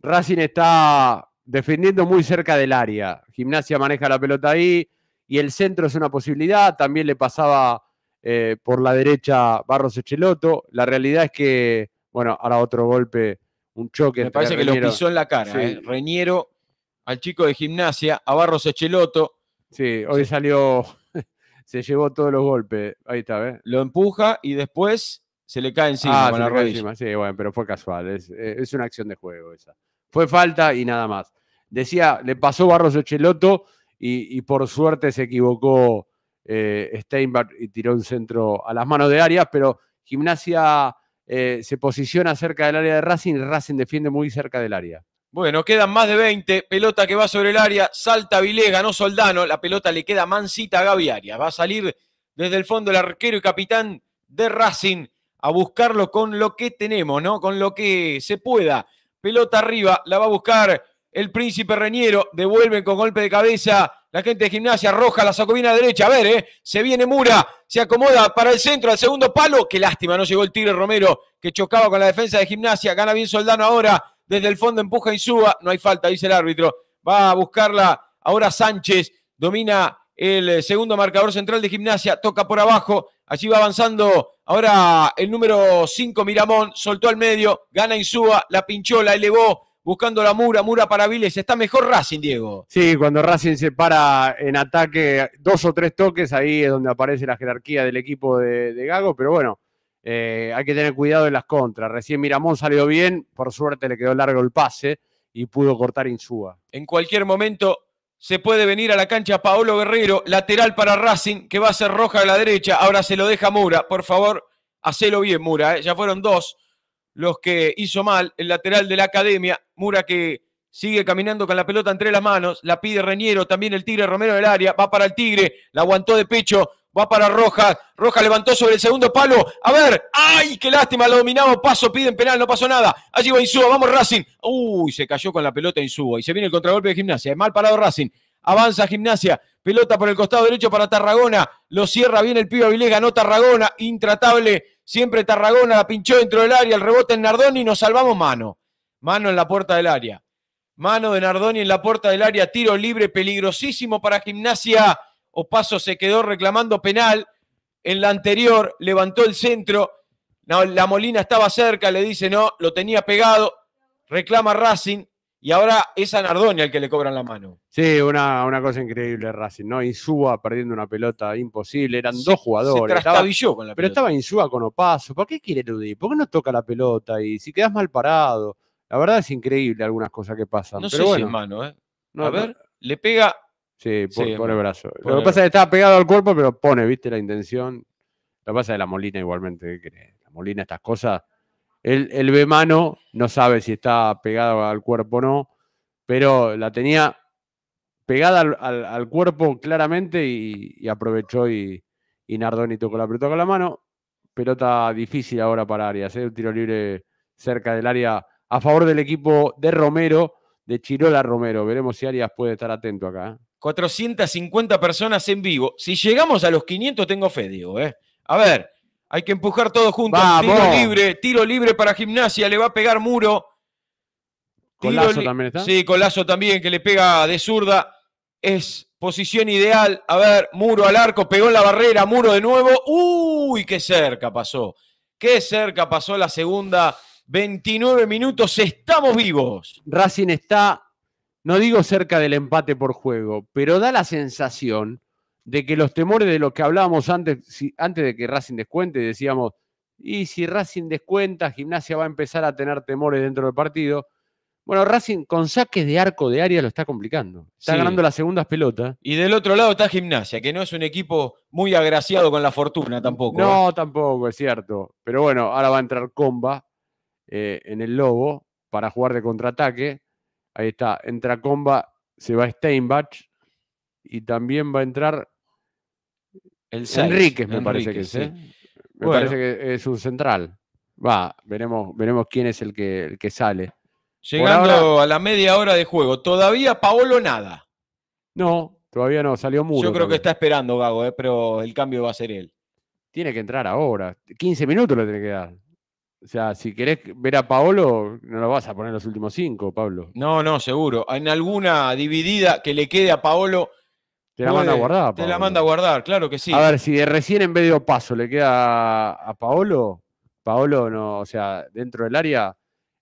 Racing está defendiendo muy cerca del área, Gimnasia maneja la pelota ahí y el centro es una posibilidad, también le pasaba eh, por la derecha Barros Echeloto, la realidad es que, bueno, ahora otro golpe un choque. Me parece que lo pisó en la cara. ¿eh? Reñero al chico de gimnasia, a Barros Echeloto. Sí, hoy salió, se llevó todos los golpes. Ahí está, ¿ves? Lo empuja y después se le cae encima ah, Sí, bueno, pero fue casual. Eh, es, una acción de juego esa. Fue falta y nada más. Decía, le pasó Barros Echeloto y, por suerte se equivocó eh, y tiró un centro a las manos de Arias, pero gimnasia eh, se posiciona cerca del área de Racing Racing defiende muy cerca del área. Bueno, quedan más de 20. Pelota que va sobre el área. Salta Vilega, no Soldano. La pelota le queda mansita a Va a salir desde el fondo el arquero y capitán de Racing a buscarlo con lo que tenemos, ¿no? Con lo que se pueda. Pelota arriba, la va a buscar el príncipe Reñero. devuelve con golpe de cabeza. La gente de gimnasia roja la sacobina derecha. A ver, eh, se viene Mura. Se acomoda para el centro, al segundo palo. Qué lástima, no llegó el Tigre Romero, que chocaba con la defensa de gimnasia. Gana bien Soldano ahora. Desde el fondo empuja y No hay falta, dice el árbitro. Va a buscarla ahora Sánchez. Domina el eh, segundo marcador central de gimnasia. Toca por abajo. Allí va avanzando ahora el número 5 Miramón. Soltó al medio. Gana Insúa. La pinchó, la elevó buscando la Mura, Mura para Viles. Está mejor Racing, Diego. Sí, cuando Racing se para en ataque dos o tres toques, ahí es donde aparece la jerarquía del equipo de, Gago, pero bueno. Eh, hay que tener cuidado en las contras. Recién Miramón salió bien, por suerte le quedó largo el pase y pudo cortar Insúa. En cualquier momento se puede venir a la cancha Paolo Guerrero, lateral para Racing, que va a ser roja a la derecha. Ahora se lo deja Mura. Por favor, hacelo bien, Mura. ¿eh? Ya fueron dos los que hizo mal, el lateral de la academia, Mura que sigue caminando con la pelota entre las manos, la pide Reñero, también el Tigre Romero del área, va para el Tigre, la aguantó de pecho, va para Rojas, Rojas levantó sobre el segundo palo, a ver, ay, qué lástima, lo dominamos, paso, piden penal, no pasó nada, allí va Insúa, vamos Racing, uy, se cayó con la pelota Insúa y se viene el contragolpe de Gimnasia, mal parado Racing, avanza Gimnasia, pelota por el costado derecho para Tarragona, lo cierra bien el pibe Avilés, ganó Tarragona, intratable Siempre Tarragona la pinchó dentro del área, el rebote en Nardoni y nos salvamos mano. Mano en la puerta del área. Mano de Nardoni en la puerta del área, tiro libre, peligrosísimo para Gimnasia. Opaso se quedó reclamando penal. En la anterior levantó el centro. la Molina estaba cerca, le dice no, lo tenía pegado. Reclama Racing y ahora es a Nardoni al que le cobran la mano. Sí, una, una cosa increíble Racing, ¿no? Insúa perdiendo una pelota imposible, eran dos jugadores. Se estaba, con la pelota. Pero estaba Insúa con Opaso, ¿por qué quiere eludir? ¿Por qué no toca la pelota y si quedas mal parado? La verdad es increíble algunas cosas que pasan. No pero sé bueno, mano, ¿eh? a ver, le pega... Sí, por, el brazo. Lo que pasa es que estaba pegado al cuerpo, pero pone, viste, la intención. Lo que pasa es la Molina igualmente, ¿qué crees? La Molina estas cosas el b mano, no sabe si está pegado al cuerpo o no, pero la tenía pegada al, cuerpo claramente y, aprovechó y, y, Nardoni tocó la pelota con la mano. Pelota difícil ahora para Arias, ¿eh? un tiro libre cerca del área a favor del equipo de Romero, de Chirola Romero. Veremos si Arias puede estar atento acá. 450 ¿eh? personas en vivo. Si llegamos a los 500, tengo fe, digo. ¿eh? A ver, hay que empujar todos juntos. Tiro libre, tiro libre para gimnasia, le va a pegar muro. Colazo también está. Sí, Colazo también, que le pega de zurda. Es posición ideal. A ver, muro al arco, pegó en la barrera, muro de nuevo. Uy, qué cerca pasó. Qué cerca pasó la segunda. 29 minutos, estamos vivos. Racing está, no digo cerca del empate por juego, pero da la sensación de que los temores de los que hablábamos antes, antes de que Racing descuente, decíamos, y si Racing descuenta, Gimnasia va a empezar a tener temores dentro del partido. Bueno, Racing con saques de arco de área lo está complicando. Está ganando las segundas pelotas. Y del otro lado está Gimnasia, que no es un equipo muy agraciado con la fortuna tampoco. No, ¿eh? tampoco, es cierto. Pero bueno, ahora va a entrar Comba eh, en el Lobo para jugar de contraataque. Ahí está, entra Comba, se va Steinbach y también va a entrar el me parece que ¿eh? sí. Me parece que es un central. Va, veremos, veremos quién es el que, el que sale. Llegando a la media hora de juego, todavía Paolo nada. No, todavía no, salió mucho. Yo creo que está esperando Gago, ¿eh? pero el cambio va a ser él. Tiene que entrar ahora. 15 minutos le tiene que dar. O sea, si querés ver a Paolo, no lo vas a poner los últimos cinco, Pablo. No, no, seguro. En alguna dividida que le quede a Paolo te la manda a guardar. Te la manda a guardar, claro que sí. A ver, si de recién en medio paso le queda a Paolo, Paolo no, o sea, dentro del área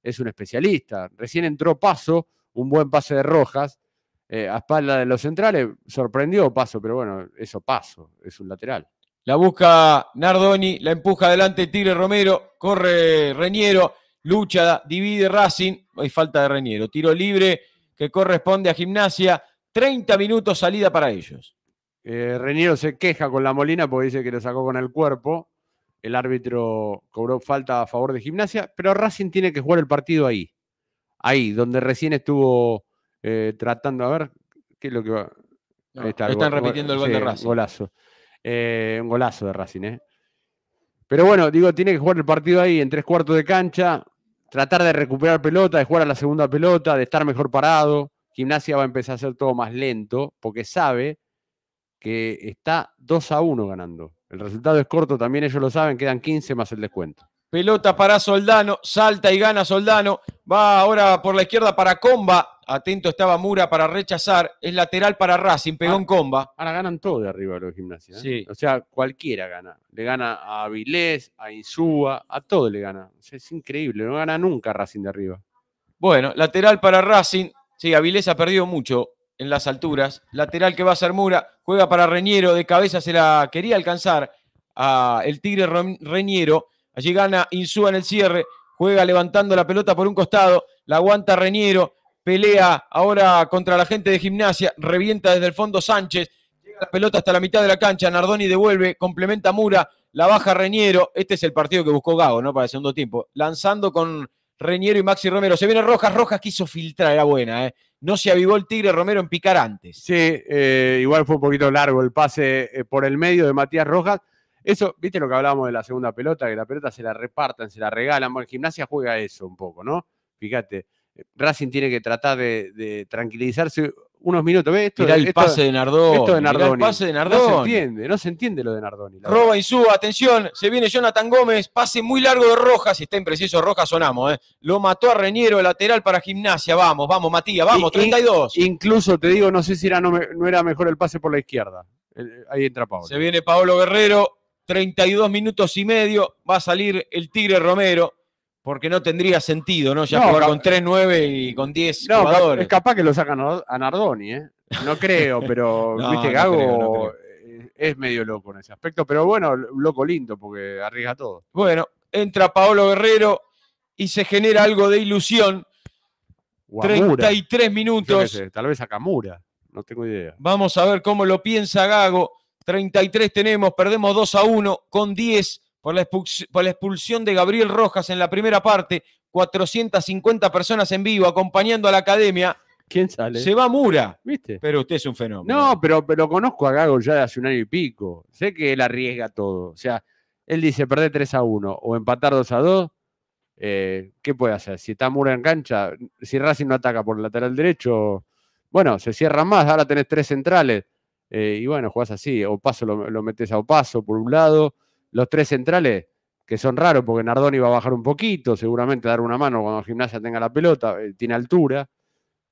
es un especialista. Recién entró paso, un buen pase de Rojas. Eh, a espalda de los centrales, sorprendió paso, pero bueno, eso paso, es un lateral. La busca Nardoni, la empuja adelante Tigre Romero, corre Reñero, lucha, divide Racing, hay falta de Reñero. Tiro libre que corresponde a Gimnasia 30 minutos salida para ellos. Eh, se queja con la Molina porque dice que lo sacó con el cuerpo. El árbitro cobró falta a favor de Gimnasia, pero Racing tiene que jugar el partido ahí. Ahí, donde recién estuvo eh, tratando, a ver, ¿qué es lo que va? están repitiendo el gol de Racing. Golazo. Eh, un golazo de Racing, ¿eh? Pero bueno, digo, tiene que jugar el partido ahí en tres cuartos de cancha, tratar de recuperar pelota, de jugar a la segunda pelota, de estar mejor parado. Gimnasia va a empezar a hacer todo más lento porque sabe que está 2 a 1 ganando. El resultado es corto, también ellos lo saben, quedan 15 más el descuento. Pelota para Soldano, salta y gana Soldano. Va ahora por la izquierda para Comba. Atento estaba Mura para rechazar. Es lateral para Racing, pegó ah, en Comba. Ahora ganan todo de arriba los gimnasia. ¿eh? O sea, cualquiera gana. Le gana a Avilés, a Insúa, a todo le gana. es increíble, no gana nunca Racing de arriba. Bueno, lateral para Racing. Sí, Avilés ha perdido mucho en las alturas. Lateral que va a ser Mura, juega para Reñero, de cabeza se la quería alcanzar a el Tigre Reñero. Allí gana Insúa en el cierre, juega levantando la pelota por un costado, la aguanta Reñero, pelea ahora contra la gente de gimnasia, revienta desde el fondo Sánchez, llega la pelota hasta la mitad de la cancha, Nardoni devuelve, complementa Mura, la baja Reñero. Este es el partido que buscó Gago, ¿no? Para el segundo tiempo, lanzando con Reñero y Maxi Romero. Se viene Rojas, Rojas quiso filtrar, era buena, ¿eh? No se avivó el Tigre Romero en picar antes. Sí, eh, igual fue un poquito largo el pase eh, por el medio de Matías Rojas. Eso, viste lo que hablábamos de la segunda pelota, que la pelota se la repartan, se la regalan. Bueno, gimnasia juega eso un poco, ¿no? Fíjate, eh, Racing tiene que tratar de tranquilizarse unos minutos. ¿Ves? Esto, mirá el pase de Nardoni. Esto el pase de Nardoni. No se entiende, no se entiende lo de Nardoni. Roba y suba, atención, se viene Jonathan Gómez, pase muy largo de Rojas, si está impreciso Rojas sonamos, ¿eh? Lo mató a Reñero, lateral para gimnasia, vamos, vamos Matías, vamos, 32. Incluso te digo, no sé si era, no, era mejor el pase por la izquierda. ahí entra Pablo. Se viene Pablo Guerrero, 32 minutos y medio, va a salir el Tigre Romero porque no tendría sentido, ¿no? Ya con 3-9 y con 10 no, Es capaz que lo sacan a Nardoni, ¿eh? No creo, pero Gago eh, es medio loco en ese aspecto. Pero bueno, loco lindo, porque arriesga todo. Bueno, entra Paolo Guerrero y se genera algo de ilusión. 33 minutos. tal vez a Camura, no tengo idea. Vamos a ver cómo lo piensa Gago. 33 tenemos, perdemos 2 a 1 con 10 por la, expulsión de Gabriel Rojas en la primera parte, 450 personas en vivo acompañando a la academia. ¿Quién sale? Se va Mura. ¿Viste? Pero usted es un fenómeno. No, pero, pero conozco a Gago ya de hace un año y pico. Sé que él arriesga todo. O sea, él dice perder 3 a 1 o empatar 2 a 2. Eh, ¿Qué puede hacer? Si está Mura en cancha, si Racing no ataca por el lateral derecho, bueno, se cierra más. Ahora tenés tres centrales. Eh, y bueno, jugás así. O paso lo, lo metes a paso por un lado los tres centrales, que son raros porque Nardoni va a bajar un poquito, seguramente dar una mano cuando Gimnasia tenga la pelota, eh, tiene altura.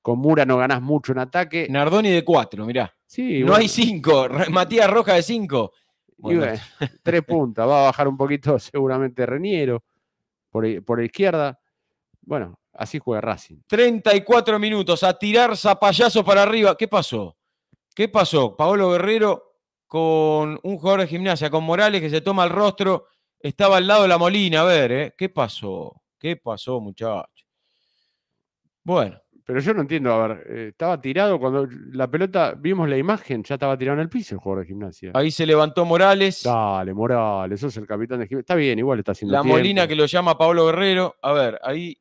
Con Mura no ganás mucho en ataque. Nardoni de cuatro, mirá. Sí, no hay cinco. Matías Roja de cinco. tres puntas. Va a bajar un poquito seguramente Reniero por, izquierda. Bueno, así juega Racing. 34 minutos a tirar payaso para arriba. ¿Qué pasó? ¿Qué pasó? Paolo Guerrero con un jugador de gimnasia, con Morales que se toma el rostro, estaba al lado de la Molina, a ver, ¿eh? ¿qué pasó? ¿Qué pasó, muchacho? Bueno. Pero yo no entiendo, a ver, eh, estaba tirado cuando la pelota, vimos la imagen, ya estaba tirado en el piso el jugador de gimnasia. Ahí se levantó Morales. Dale, Morales, sos el capitán de gimnasia. Está bien, igual está haciendo. La Molina que lo llama Pablo Guerrero. A ver, ahí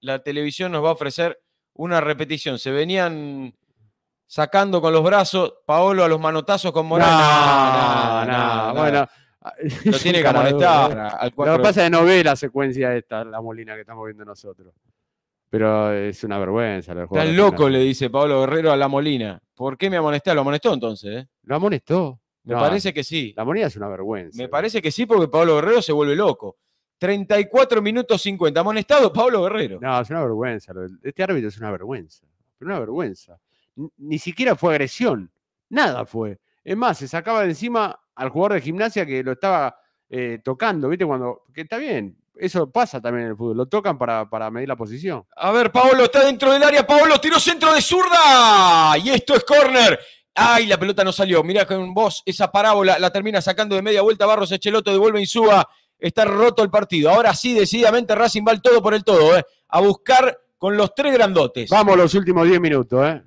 la televisión nos va a ofrecer una repetición. Se venían sacando con los brazos, Paolo a los manotazos con Morales. No, no, no, bueno. Lo tiene que amonestar. Al Lo que pasa es que no ve la secuencia esta, la molina que estamos viendo nosotros. Pero es una vergüenza. Está loco, le dice Paolo Guerrero a la molina. ¿Por qué me amonestó? Lo amonestó entonces. Eh? Lo amonestó. Me parece que sí. La molina es una vergüenza. Me parece que sí porque Paolo Guerrero se vuelve loco. 34 minutos 50. Amonestado Pablo Guerrero. No, es una vergüenza. Este árbitro es una vergüenza. Pero una vergüenza ni siquiera fue agresión, nada fue. Es más, se sacaba de encima al jugador de gimnasia que lo estaba eh, tocando, ¿viste? Cuando, que está bien, eso pasa también en el fútbol, lo tocan para, para medir la posición. A ver, Paolo está dentro del área, Pablo tiró centro de zurda y esto es córner. Ay, la pelota no salió. Mirá con vos esa parábola la termina sacando de media vuelta Barros Echeloto, devuelve Insúa. Está roto el partido. Ahora sí, decididamente Racing va el todo por el todo, eh, A buscar con los tres grandotes. Vamos los últimos 10 minutos, ¿eh?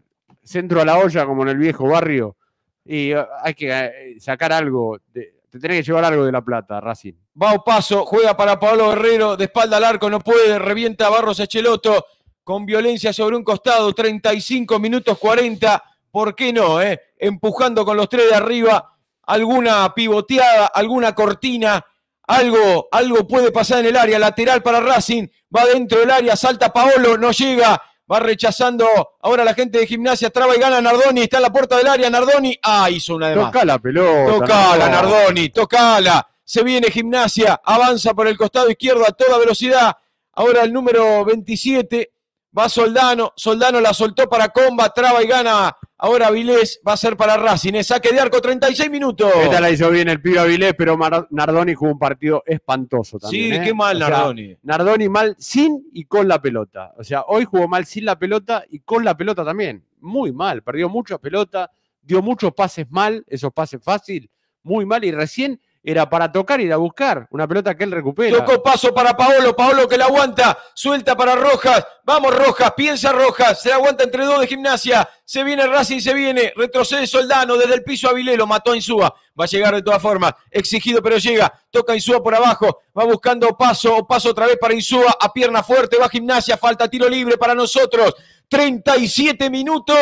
centro a la olla como en el viejo barrio. Y eh, hay que eh, sacar algo, de, te tenés que llevar algo de la plata, Racing. Va a paso, juega para Pablo Guerrero, de espalda al arco, no puede, revienta Barros Echeloto con violencia sobre un costado, 35 minutos 40, ¿por qué no? Eh? Empujando con los tres de arriba, alguna pivoteada, alguna cortina, algo, algo puede pasar en el área, lateral para Racing, va dentro del área, salta Paolo, no llega, Va rechazando ahora la gente de gimnasia. Traba y gana Nardoni. Está en la puerta del área. Nardoni. Ah, hizo una de más. Toca pelota. Tocala, Nardoni. Tocala. Se viene gimnasia. Avanza por el costado izquierdo a toda velocidad. Ahora el número 27 va Soldano, Soldano la soltó para Comba, traba y gana. Ahora Avilés va a ser para Racing, saque de arco 36 minutos. Esta la hizo bien el pibe Vilés, pero Nardoni jugó un partido espantoso también. Sí, ¿eh? qué mal Nardoni. Nardoni mal sin y con la pelota. O sea, hoy jugó mal sin la pelota y con la pelota también. Muy mal, perdió muchas pelotas, dio muchos pases mal, esos pases fácil, muy mal y recién era para tocar y ir a buscar. Una pelota que él recupere. Tocó paso para Paolo, Paolo que la aguanta, suelta para Rojas. Vamos Rojas, piensa Rojas, se la aguanta entre dos de gimnasia. Se viene Racing, se viene, retrocede Soldano desde el piso a Vilelo, mató Insúa. Va a llegar de todas formas, exigido pero llega, toca Insúa por abajo, va buscando paso, paso otra vez para Insúa, a pierna fuerte, va a gimnasia, falta tiro libre para nosotros. 37 minutos.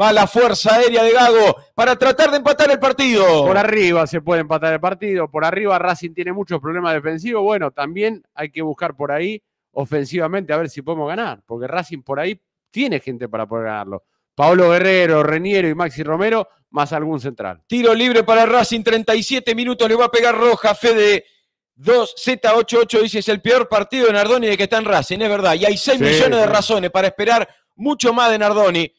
Va la fuerza aérea de Gago para tratar de empatar el partido. Por arriba se puede empatar el partido. Por arriba Racing tiene muchos problemas defensivos. Bueno, también hay que buscar por ahí ofensivamente a ver si podemos ganar. Porque Racing por ahí tiene gente para poder ganarlo. Paolo Guerrero, Reniero y Maxi Romero, más algún central. Tiro libre para Racing, 37 minutos, le va a pegar roja, Fede. 2Z88 dice, es el peor partido de Nardoni de que está en Racing, es verdad. Y hay 6 millones de razones para esperar mucho más de Nardoni.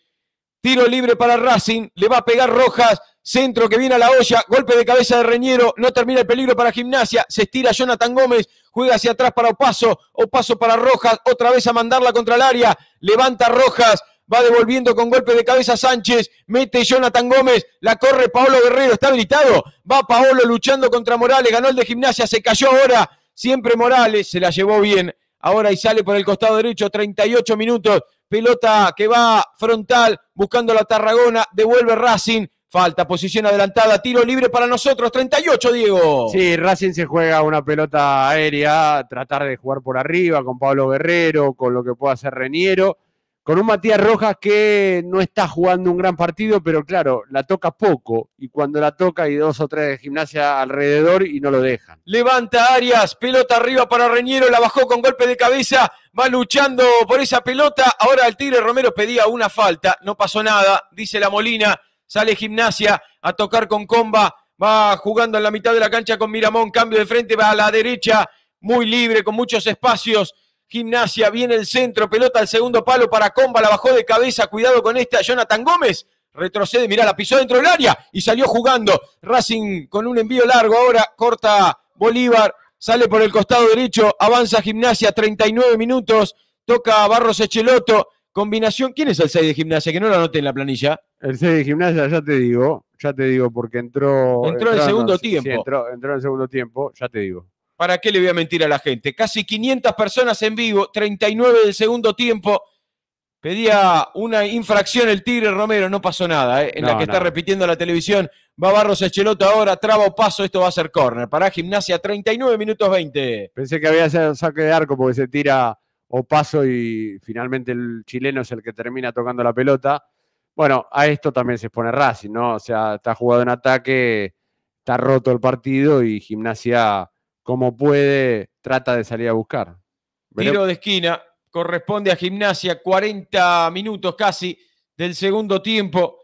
Tiro libre para Racing, le va a pegar Rojas, centro que viene a la olla, golpe de cabeza de Reñero, no termina el peligro para Gimnasia, se estira Jonathan Gómez, juega hacia atrás para Opaso, Opaso para Rojas, otra vez a mandarla contra el área, levanta Rojas, va devolviendo con golpe de cabeza Sánchez, mete Jonathan Gómez, la corre Paolo Guerrero, está gritado, va Paolo luchando contra Morales, ganó el de Gimnasia, se cayó ahora, siempre Morales, se la llevó bien, ahora y sale por el costado derecho, 38 minutos, Pelota que va frontal, buscando la Tarragona, devuelve Racing. Falta, posición adelantada, tiro libre para nosotros, 38, Diego. Sí, Racing se juega una pelota aérea, tratar de jugar por arriba con Pablo Guerrero, con lo que pueda hacer Reñero, con un Matías Rojas que no está jugando un gran partido, pero claro, la toca poco y cuando la toca hay dos o tres de gimnasia alrededor y no lo dejan. Levanta Arias, pelota arriba para Reñero, la bajó con golpe de cabeza, va luchando por esa pelota. Ahora el Tigre Romero pedía una falta, no pasó nada, dice la Molina, sale Gimnasia a tocar con comba, va jugando en la mitad de la cancha con Miramón, cambio de frente, va a la derecha, muy libre, con muchos espacios. Gimnasia, viene el centro, pelota al segundo palo para Comba, la bajó de cabeza, cuidado con esta, Jonathan Gómez, retrocede, mirá, la pisó dentro del área y salió jugando. Racing con un envío largo ahora, corta Bolívar, sale por el costado derecho, avanza Gimnasia, 39 minutos, toca Barros Echeloto, combinación. ¿Quién es el 6 de Gimnasia? Que no lo anote en la planilla. El 6 de Gimnasia, ya te digo, ya te digo, porque entró. Entró, en el segundo tiempo. entró, entró en el segundo tiempo, ya te digo. ¿Para qué le voy a mentir a la gente? Casi 500 personas en vivo, 39 del segundo tiempo. Pedía una infracción el Tigre Romero, no pasó nada. Eh, en la que está repitiendo la televisión, va Barros Echeloto ahora, traba o paso, esto va a ser córner. Para Gimnasia, 39 minutos 20. Pensé que había saque de arco porque se tira o paso y finalmente el chileno es el que termina tocando la pelota. Bueno, a esto también se expone Racing, ¿no? O sea, está jugado en ataque, está roto el partido y Gimnasia, como puede, trata de salir a buscar. Tiro de esquina, corresponde a gimnasia, 40 minutos casi del segundo tiempo.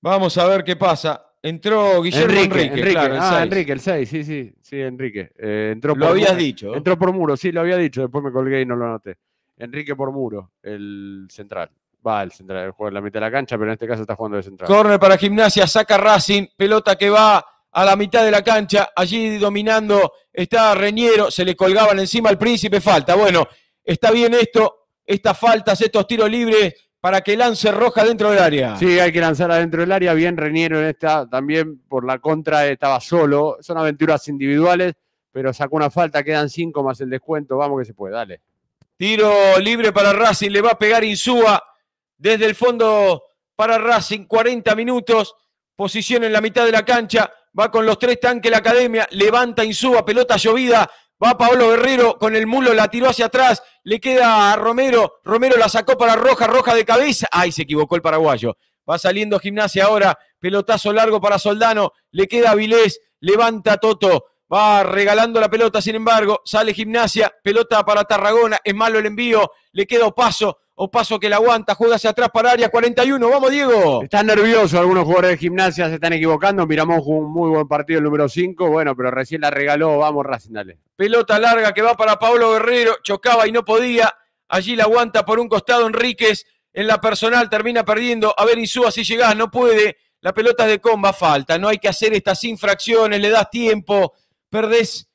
Vamos a ver qué pasa. Entró Guillermo Enrique. Enrique, ah, Enrique, el 6, sí, sí, sí, Enrique. Eh, entró lo habías dicho. Entró por muro, sí, lo había dicho, después me colgué y no lo anoté. Enrique por muro, el central. Va el central, el juego en la mitad de la cancha, pero en este caso está jugando de central. Corner para gimnasia, saca Racing, pelota que va a la mitad de la cancha, allí dominando está Reñero, se le colgaban encima al príncipe, falta. Bueno, está bien esto, estas faltas, estos tiros libres para que lance Roja dentro del área. Sí, hay que lanzar adentro del área. Bien, Reñero en esta también por la contra estaba solo. Son aventuras individuales, pero sacó una falta. Quedan cinco más el descuento. Vamos que se puede, dale. Tiro libre para Racing. Le va a pegar Insúa desde el fondo para Racing. 40 minutos. Posición en la mitad de la cancha. Va con los tres tanques la academia. Levanta Insúa. Pelota llovida. Va Pablo Guerrero con el mulo, la tiró hacia atrás, le queda a Romero, Romero la sacó para Roja, Roja de cabeza, ay, se equivocó el paraguayo. Va saliendo Gimnasia ahora, pelotazo largo para Soldano, le queda a Vilés, levanta Toto, va regalando la pelota, sin embargo, sale Gimnasia, pelota para Tarragona, es malo el envío, le queda paso, o paso que la aguanta, juega hacia atrás para área 41. Vamos, Diego. Están nervioso, algunos jugadores de gimnasia, se están equivocando. Miramón jugó un muy buen partido, el número 5. Bueno, pero recién la regaló. Vamos, Racing, Pelota larga que va para Pablo Guerrero. Chocaba y no podía. Allí la aguanta por un costado Enríquez. En la personal termina perdiendo. A ver, Insúa, si llegás, no puede. La pelota es de comba, falta. No hay que hacer estas infracciones. Le das tiempo. Perdés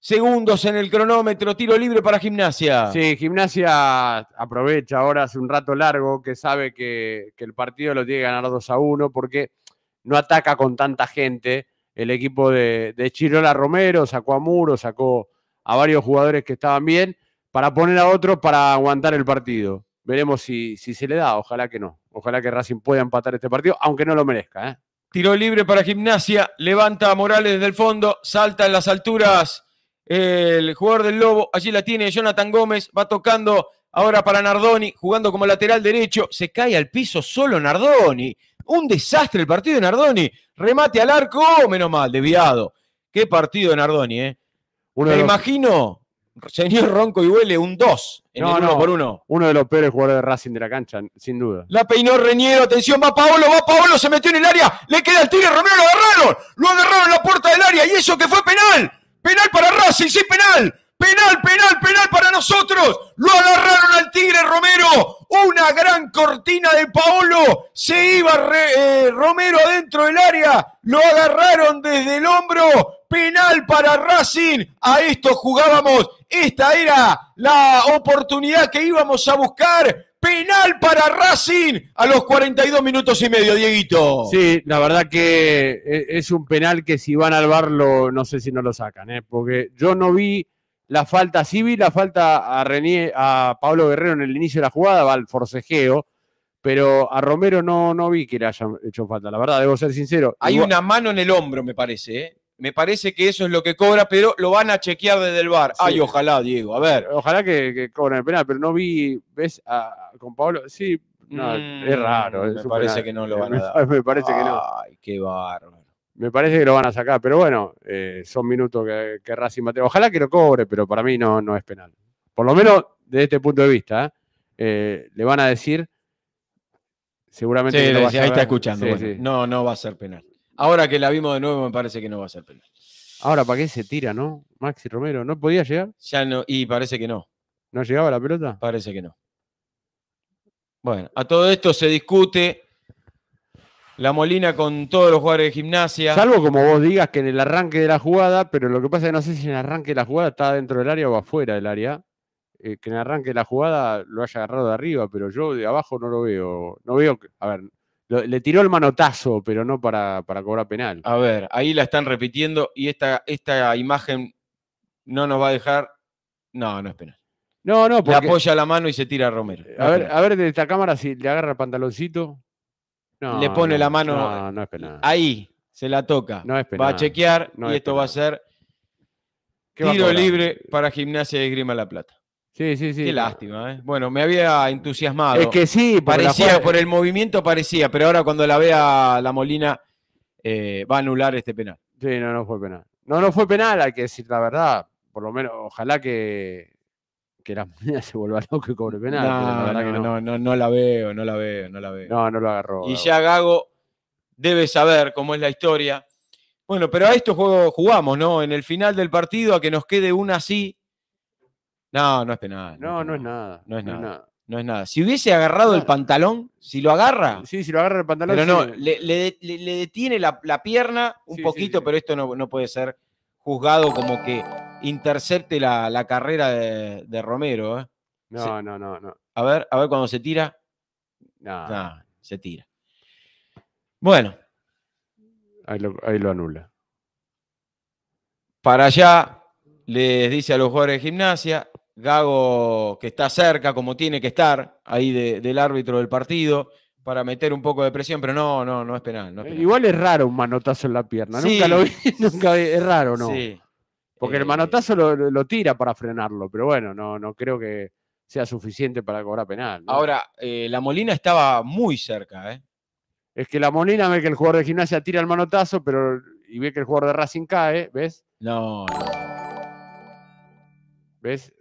segundos en el cronómetro, tiro libre para gimnasia. Sí, gimnasia aprovecha ahora hace un rato largo que sabe que, el partido lo tiene que ganar 2 a 1 porque no ataca con tanta gente. El equipo de, Chirola Romero sacó a Muro, sacó a varios jugadores que estaban bien para poner a otro para aguantar el partido. Veremos si, si se le da, ojalá que no. Ojalá que Racing pueda empatar este partido, aunque no lo merezca. ¿eh? Tiro libre para gimnasia, levanta a Morales desde el fondo, salta en las alturas el jugador del Lobo, allí la tiene Jonathan Gómez, va tocando ahora para Nardoni, jugando como lateral derecho, se cae al piso solo Nardoni. Un desastre el partido de Nardoni. Remate al arco, oh, menos mal, desviado. Qué partido de Nardoni, ¿eh? Uno Me imagino, señor Ronco y Huele, un 2 en uno por uno. Uno de los peores jugadores de Racing de la cancha, sin duda. La peinó Reñero, atención, va Paolo, va Paolo, se metió en el área, le queda el tiro, Romero lo agarraron, lo agarraron en la puerta del área y eso que fue penal. Penal para Racing, sí, penal. Penal, penal, penal para nosotros. Lo agarraron al Tigre Romero. Una gran cortina de Paolo. Se iba eh, Romero dentro del área. Lo agarraron desde el hombro. Penal para Racing. A esto jugábamos. Esta era la oportunidad que íbamos a buscar penal para Racing a los 42 minutos y medio, Dieguito. Sí, la verdad que eh, es un penal que si van al bar no sé si no lo sacan, ¿eh? porque yo no vi la falta, sí vi la falta a, René, a Pablo Guerrero en el inicio de la jugada, va al forcejeo, pero a Romero no, no vi que le hayan hecho falta, la verdad, debo ser sincero. Hay una mano en el hombro, me parece, ¿eh? Me parece que eso es lo que cobra, pero lo van a chequear desde el bar. Ay, ojalá, Diego, a ver. Ojalá que, que el penal, pero no vi, ves, con Pablo, sí, es mm, raro. me parece que no lo van a dar. Me parece que no. Ay, qué bárbaro. Me parece que lo van a sacar, pero bueno, eh, son minutos que, que sin Mateo. Ojalá que lo cobre, pero para mí no, no es penal. Por lo menos desde este punto de vista, eh, le van a decir seguramente ahí está escuchando. No, no va a ser penal. Ahora que la vimos de nuevo, me parece que no va a ser penal. Ahora, ¿para qué se tira, no? Maxi Romero, ¿no podía llegar? Ya no, y parece que no. ¿No llegaba la pelota? Parece que no. Bueno, a todo esto se discute. La Molina con todos los jugadores de gimnasia. Salvo como vos digas que en el arranque de la jugada, pero lo que pasa es que no sé si en el arranque de la jugada está dentro del área o afuera del área. Eh, que en el arranque de la jugada lo haya agarrado de arriba, pero yo de abajo no lo veo. No veo, a ver, le tiró el manotazo, pero no para, para, cobrar penal. A ver, ahí la están repitiendo y esta, esta imagen no nos va a dejar. No, no es penal. No, no, porque. Le apoya la mano y se tira a Romero. a, ver, a ver, desde esta cámara, si le agarra el pantaloncito. No, le pone la mano. No, no es penal. Ahí, se la toca. No es penal. Va a chequear y esto va a ser tiro libre para Gimnasia de Grima La Plata. Sí, sí, sí. Qué lástima, ¿eh? Bueno, me había entusiasmado. Es que sí, parecía, por, el movimiento parecía, pero ahora cuando la vea la Molina eh, va a anular este penal. Sí, no, no fue penal. No, no fue penal, hay que decir la verdad. Por lo menos, ojalá que, la Molina se vuelva loco y cobre penal. No, la no, la veo, no la veo, no la veo. No, no lo agarró. Y ya Gago debe saber cómo es la historia. Bueno, pero a estos juegos jugamos, ¿no? En el final del partido, a que nos quede una así no, no es penal. No, no es nada. No es nada. No es nada. Si hubiese agarrado el pantalón, si lo agarra. Sí, si lo agarra el pantalón. Pero no, le, detiene la, pierna un poquito, pero esto no, puede ser juzgado como que intercepte la, carrera de, Romero. ¿eh? No, no, no, no. A ver, a ver cuando se tira. No. No, se tira. Bueno. Ahí lo, ahí lo anula. Para allá les dice a los jugadores de gimnasia, Gago que está cerca, como tiene que estar, ahí del árbitro del partido, para meter un poco de presión, pero no, no, no es penal. Eh, igual es raro un manotazo en la pierna, nunca lo vi, nunca vi, es raro, ¿no? Sí. Porque el eh, manotazo lo, tira para frenarlo, pero bueno, no, no creo que sea suficiente para cobrar penal. Ahora, eh, la Molina estaba muy cerca, ¿eh? Es que la Molina ve que el jugador de gimnasia tira el manotazo, pero y ve que el jugador de Racing cae, ¿ves? No, no. ¿Ves?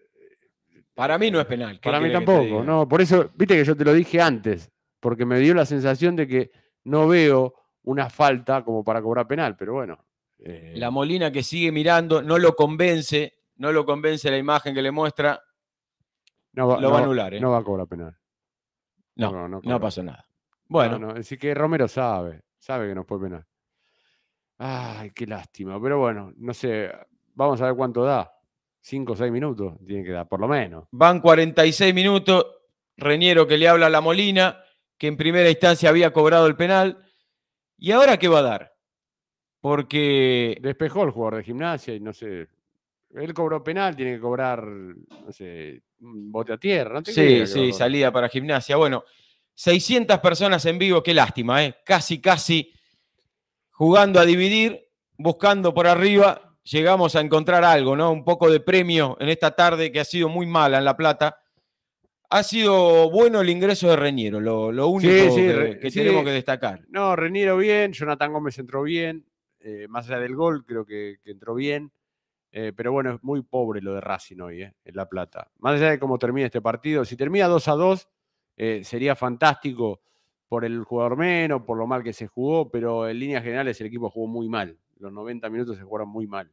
Para mí no es penal. Para mí tampoco, no. Por eso, viste que yo te lo dije antes, porque me dio la sensación de que no veo una falta como para cobrar penal, pero bueno. Eh. La Molina que sigue mirando, no lo convence, no lo convence la imagen que le muestra. No va, lo va a anular, ¿eh? No va a cobrar penal. No, no, no, pasó nada. Bueno. así que Romero sabe, sabe que no fue penal. Ay, qué lástima, pero bueno, no sé, vamos a ver cuánto da. 5 o 6 minutos tiene que dar, por lo menos. Van 46 minutos. Reñero que le habla a la Molina, que en primera instancia había cobrado el penal. ¿Y ahora qué va a dar? Porque. Despejó el jugador de gimnasia y no sé. Él cobró penal, tiene que cobrar, no sé, bote a tierra. sí, sí, salida para gimnasia. Bueno, 600 personas en vivo, qué lástima, ¿eh? Casi, casi jugando a dividir, buscando por arriba llegamos a encontrar algo, ¿no? Un poco de premio en esta tarde que ha sido muy mala en La Plata. Ha sido bueno el ingreso de Reñero, lo, único que, tenemos que destacar. No, Reñero bien, Jonathan Gómez entró bien, eh, más allá del gol creo que, entró bien, eh, pero bueno, es muy pobre lo de Racing hoy, eh, en La Plata. Más allá de cómo termina este partido, si termina 2 a 2, sería fantástico por el jugador menos, por lo mal que se jugó, pero en líneas generales el equipo jugó muy mal, los 90 minutos se jugaron muy mal.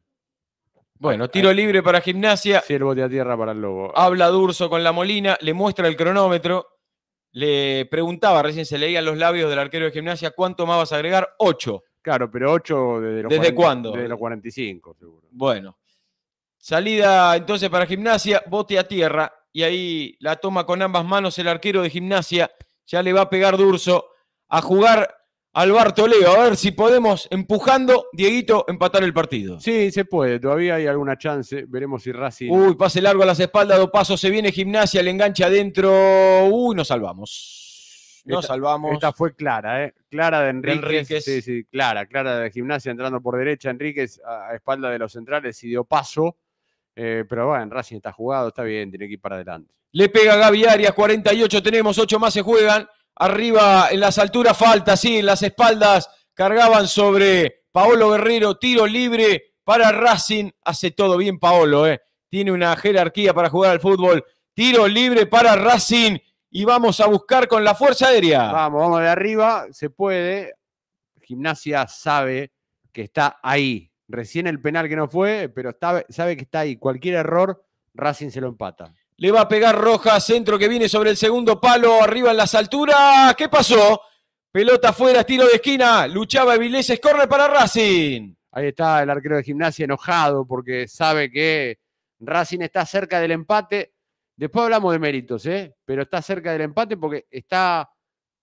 Bueno, tiro libre para gimnasia. Sí, de bote a tierra para el lobo. Habla Durso con la Molina, le muestra el cronómetro. Le preguntaba, recién se leían los labios del arquero de gimnasia, ¿cuánto más vas a agregar? Ocho. Claro, pero ocho desde los ¿Desde cuándo? Desde los 45, seguro. Bueno. Salida entonces para gimnasia, bote a tierra. Y ahí la toma con ambas manos el arquero de gimnasia. Ya le va a pegar Durso a jugar Alberto Leo, a ver si podemos, empujando, Dieguito, empatar el partido. Sí, se puede, todavía hay alguna chance, veremos si Racing... Uy, pase largo a las espaldas, dos paso se viene gimnasia, le engancha adentro, uy, nos salvamos. Nos salvamos. Esta fue clara, ¿eh? Clara de Enríquez. Sí, sí, clara, clara de gimnasia entrando por derecha, Enríquez a, espalda de los centrales y dio paso. Eh, pero bueno, Racing está jugado, está bien, tiene que ir para adelante. Le pega Gaby Arias, 48 tenemos, 8 más se juegan arriba en las alturas falta, sí, en las espaldas cargaban sobre Paolo Guerrero, tiro libre para Racing, hace todo bien Paolo, eh. tiene una jerarquía para jugar al fútbol, tiro libre para Racing y vamos a buscar con la fuerza aérea. Vamos, vamos de arriba, se puede, Gimnasia sabe que está ahí, recién el penal que no fue, pero sabe que está ahí, cualquier error Racing se lo empata. Le va a pegar roja centro que viene sobre el segundo palo, arriba en las alturas. ¿Qué pasó? Pelota fuera, tiro de esquina. Luchaba Vilés, corre para Racing. Ahí está el arquero de gimnasia enojado porque sabe que Racing está cerca del empate. Después hablamos de méritos, ¿eh? pero está cerca del empate porque está,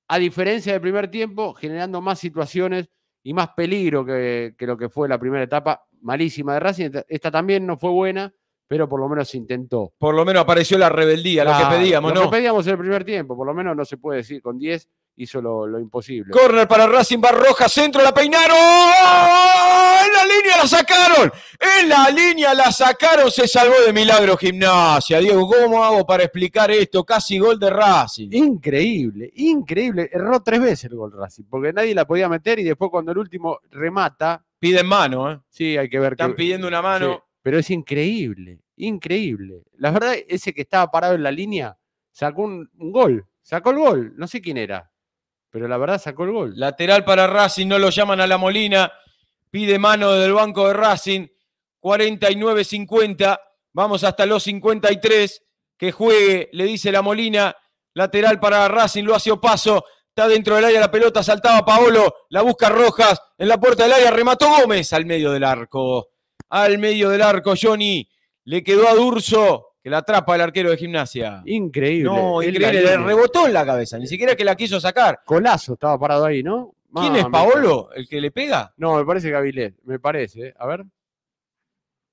a diferencia del primer tiempo, generando más situaciones y más peligro que, lo que fue la primera etapa malísima de Racing. esta también no fue buena pero por lo menos intentó. Por lo menos apareció la rebeldía, lo que pedíamos, ¿no? Lo que pedíamos en el primer tiempo, por lo menos no se puede decir. Con 10 hizo lo, imposible. Corner para Racing Barroja, centro, la peinaron. ¡Oh, oh, oh, ¡En la línea la sacaron! ¡En la línea la sacaron! Se salvó de milagro gimnasia. Diego, ¿cómo hago para explicar esto? Casi gol de Racing. Increíble, increíble. Erró tres veces el gol Racing, porque nadie la podía meter y después cuando el último remata, piden mano, ¿eh? Sí, hay que ver. Están pidiendo una mano pero es increíble, increíble. La verdad, ese que estaba parado en la línea sacó un, gol, sacó el gol, no sé quién era, pero la verdad sacó el gol. Lateral para Racing, no lo llaman a la Molina, pide mano del banco de Racing, 49-50, vamos hasta los 53, que juegue, le dice la Molina, lateral para Racing, lo hace paso, está dentro del área la pelota, saltaba Paolo, la busca Rojas, en la puerta del área remató Gómez al medio del arco al medio del arco, Johnny. Le quedó a Durso, que la atrapa el arquero de gimnasia. Increíble. No, increíble. Le rebotó en la cabeza, ni siquiera que la quiso sacar. Colazo estaba parado ahí, ¿no? ¿Quién es Paolo? ¿El que le pega? No, me parece que Avilés, me parece. ¿eh? A ver.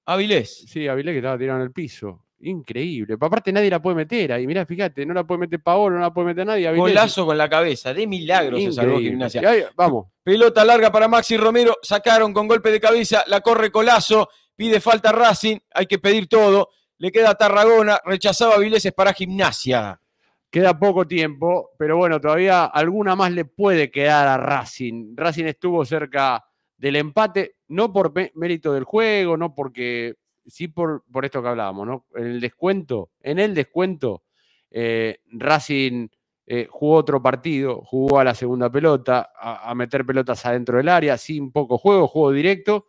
Avilés. Sí, Avilés que estaba tirado en el piso. Increíble. Aparte nadie la puede meter ahí. Mirá, fíjate, no la puede meter Paolo, no la puede meter nadie. Golazo con la cabeza, de milagro se salvó Gimnasia. vamos. Pelota larga para Maxi Romero, sacaron con golpe de cabeza, la corre Colazo, pide falta Racing, hay que pedir todo. Le queda Tarragona, rechazaba Vileses para Gimnasia. Queda poco tiempo, pero bueno, todavía alguna más le puede quedar a Racing. Racing estuvo cerca del empate, no por mérito del juego, no porque sí por, esto que hablábamos, ¿no? En el descuento, en el descuento, eh, Racing eh, jugó otro partido, jugó a la segunda pelota, a, meter pelotas adentro del área, sin poco juego, juego directo,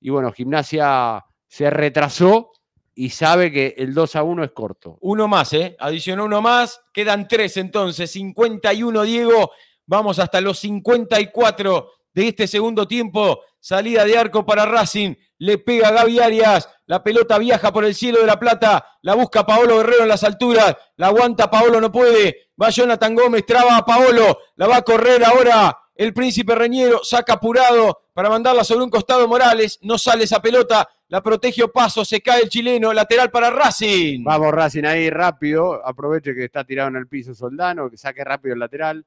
y bueno, gimnasia se retrasó y sabe que el 2 a 1 es corto. Uno más, ¿eh? Adicionó uno más, quedan tres entonces, 51 Diego, vamos hasta los 54 de este segundo tiempo Salida de arco para Racing. Le pega Gaby Arias. La pelota viaja por el cielo de la plata. La busca Paolo Guerrero en las alturas. La aguanta Paolo, no puede. Va Jonathan Gómez, traba a Paolo. La va a correr ahora el príncipe Reñero. Saca apurado para mandarla sobre un costado Morales. No sale esa pelota. La protege Paso. Se cae el chileno. Lateral para Racing. Vamos, Racing ahí rápido. Aproveche que está tirado en el piso Soldano. Que saque rápido el lateral.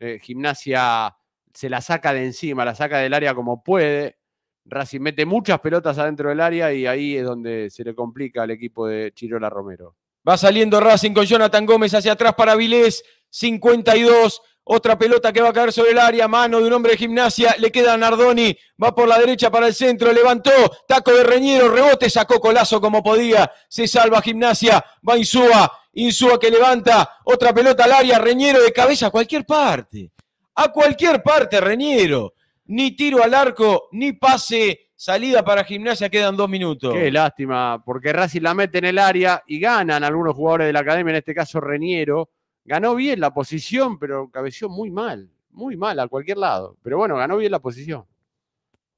Eh, gimnasia se la saca de encima, la saca del área como puede. Racing mete muchas pelotas adentro del área y ahí es donde se le complica al equipo de Chirola Romero. Va saliendo Racing con Jonathan Gómez hacia atrás para Vilés, 52. Otra pelota que va a caer sobre el área, mano de un hombre de gimnasia, le queda Nardoni, va por la derecha para el centro, levantó, taco de Reñero, rebote, sacó colazo como podía, se salva gimnasia, va Insúa, Insúa que levanta, otra pelota al área, Reñero de cabeza a cualquier parte a cualquier parte, Reñero. Ni tiro al arco, ni pase, salida para gimnasia, quedan dos minutos. Qué lástima, porque Racing la mete en el área y ganan algunos jugadores de la academia, en este caso Reñero. Ganó bien la posición, pero cabeció muy mal, muy mal a cualquier lado. Pero bueno, ganó bien la posición.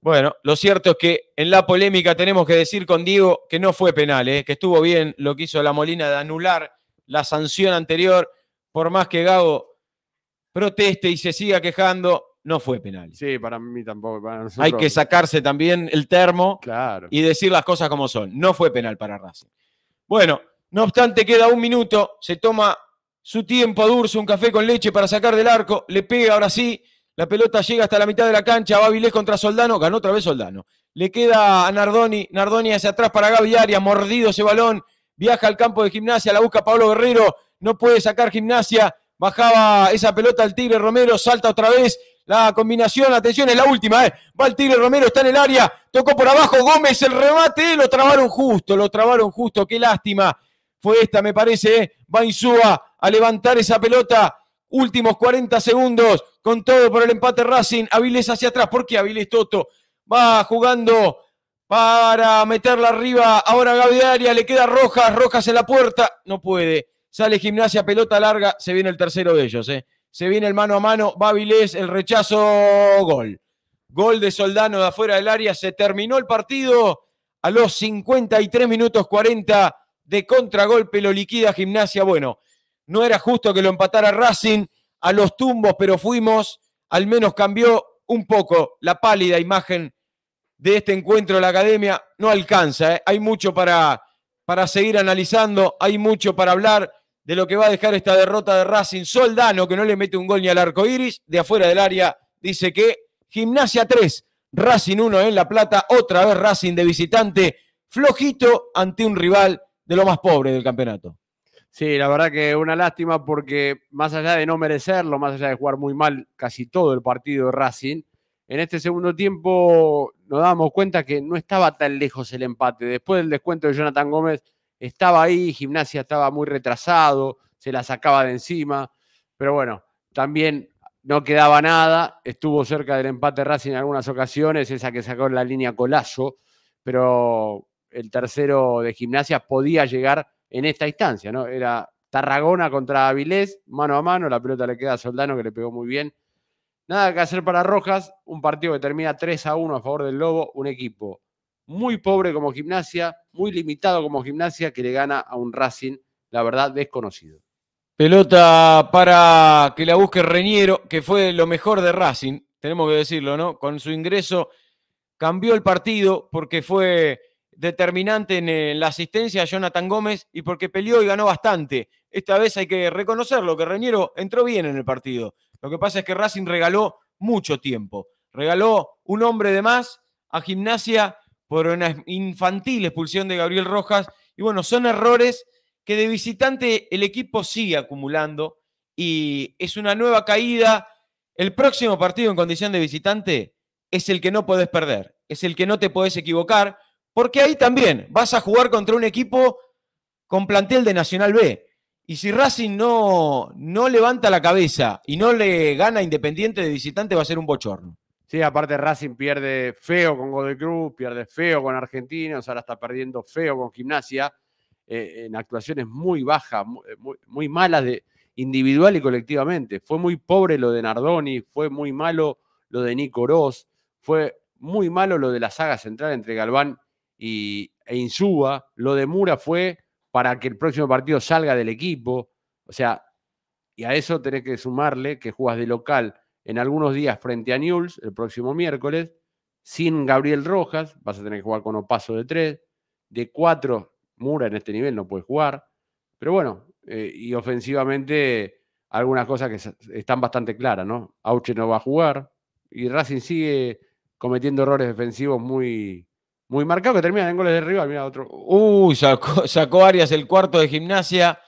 Bueno, lo cierto es que en la polémica tenemos que decir con Diego que no fue penal, eh, que estuvo bien lo que hizo la Molina de anular la sanción anterior, por más que Gago proteste y se siga quejando, no fue penal. Sí, para mí tampoco. Hay que sacarse también el termo claro. y decir las cosas como son. No fue penal para Racing. Bueno, no obstante, queda un minuto. Se toma su tiempo a un café con leche para sacar del arco. Le pega ahora sí. La pelota llega hasta la mitad de la cancha. Va Vilés contra Soldano. Ganó otra vez Soldano. Le queda a Nardoni. Nardoni hacia atrás para Gaby Mordido ese balón. Viaja al campo de gimnasia. La busca Pablo Guerrero. No puede sacar gimnasia. Bajaba esa pelota al Tigre Romero, salta otra vez. La combinación, atención, es la última, ¿eh? Va el Tigre Romero, está en el área, tocó por abajo Gómez, el remate, lo trabaron justo, lo trabaron justo, qué lástima. Fue esta, me parece, ¿eh? va Insúa a levantar esa pelota. Últimos 40 segundos, con todo por el empate Racing. Avilés hacia atrás, ¿por qué Avilés Toto? Va jugando para meterla arriba. Ahora Gavidaria, le queda Rojas, Rojas en la puerta. No puede. Sale gimnasia, pelota larga, se viene el tercero de ellos. Eh. Se viene el mano a mano, Babilés, el rechazo, gol. Gol de Soldano de afuera del área, se terminó el partido a los 53 minutos 40 de contragolpe, lo liquida gimnasia. Bueno, no era justo que lo empatara Racing a los tumbos, pero fuimos, al menos cambió un poco la pálida imagen de este encuentro la academia no alcanza. Eh. Hay mucho para, para seguir analizando, hay mucho para hablar, de lo que va a dejar esta derrota de Racing. Soldano, que no le mete un gol ni al arco iris, de afuera del área, dice que Gimnasia 3, Racing 1 en La Plata, otra vez Racing de visitante, flojito ante un rival de lo más pobre del campeonato. Sí, la verdad que una lástima porque más allá de no merecerlo, más allá de jugar muy mal casi todo el partido de Racing, en este segundo tiempo nos damos cuenta que no estaba tan lejos el empate. Después del descuento de Jonathan Gómez, estaba ahí, gimnasia estaba muy retrasado, se la sacaba de encima, pero bueno, también no quedaba nada, estuvo cerca del empate Racing en algunas ocasiones, esa que sacó en la línea Colazo, pero el tercero de gimnasia podía llegar en esta instancia, ¿no? Era Tarragona contra Avilés, mano a mano, la pelota le queda a Soldano que le pegó muy bien. Nada que hacer para Rojas, un partido que termina 3 a 1 a favor del Lobo, un equipo muy pobre como gimnasia, muy limitado como gimnasia, que le gana a un Racing, la verdad, desconocido. Pelota para que la busque Reñero, que fue lo mejor de Racing, tenemos que decirlo, ¿no? Con su ingreso cambió el partido porque fue determinante en la asistencia a Jonathan Gómez y porque peleó y ganó bastante. Esta vez hay que reconocerlo, que Reñero entró bien en el partido. Lo que pasa es que Racing regaló mucho tiempo. Regaló un hombre de más a Gimnasia por una infantil expulsión de Gabriel Rojas. Y bueno, son errores que de visitante el equipo sigue acumulando y es una nueva caída. El próximo partido en condición de visitante es el que no puedes perder, es el que no te puedes equivocar, porque ahí también vas a jugar contra un equipo con plantel de Nacional B. Y si Racing no, no levanta la cabeza y no le gana Independiente de visitante, va a ser un bochorno. Sí, aparte Racing pierde feo con Godoy Cruz, pierde feo con Argentina, o sea, ahora está perdiendo feo con Gimnasia, eh, en actuaciones muy bajas, eh, muy, malas de, individual y colectivamente. Fue muy pobre lo de Nardoni, fue muy malo lo de Nico Ross, fue muy malo lo de la saga central entre Galván y, e Insúa, lo de Mura fue para que el próximo partido salga del equipo, o sea, y a eso tenés que sumarle que jugas de local en algunos días frente a Newell's el próximo miércoles, sin Gabriel Rojas, vas a tener que jugar con Opaso de tres, de cuatro, Mura en este nivel no puede jugar, pero bueno, eh, y ofensivamente algunas cosas que están bastante claras, ¿no? Auche no va a jugar y Racing sigue cometiendo errores defensivos muy, muy marcados que terminan en goles de rival, mira otro. Uy, sacó, sacó Arias el cuarto de gimnasia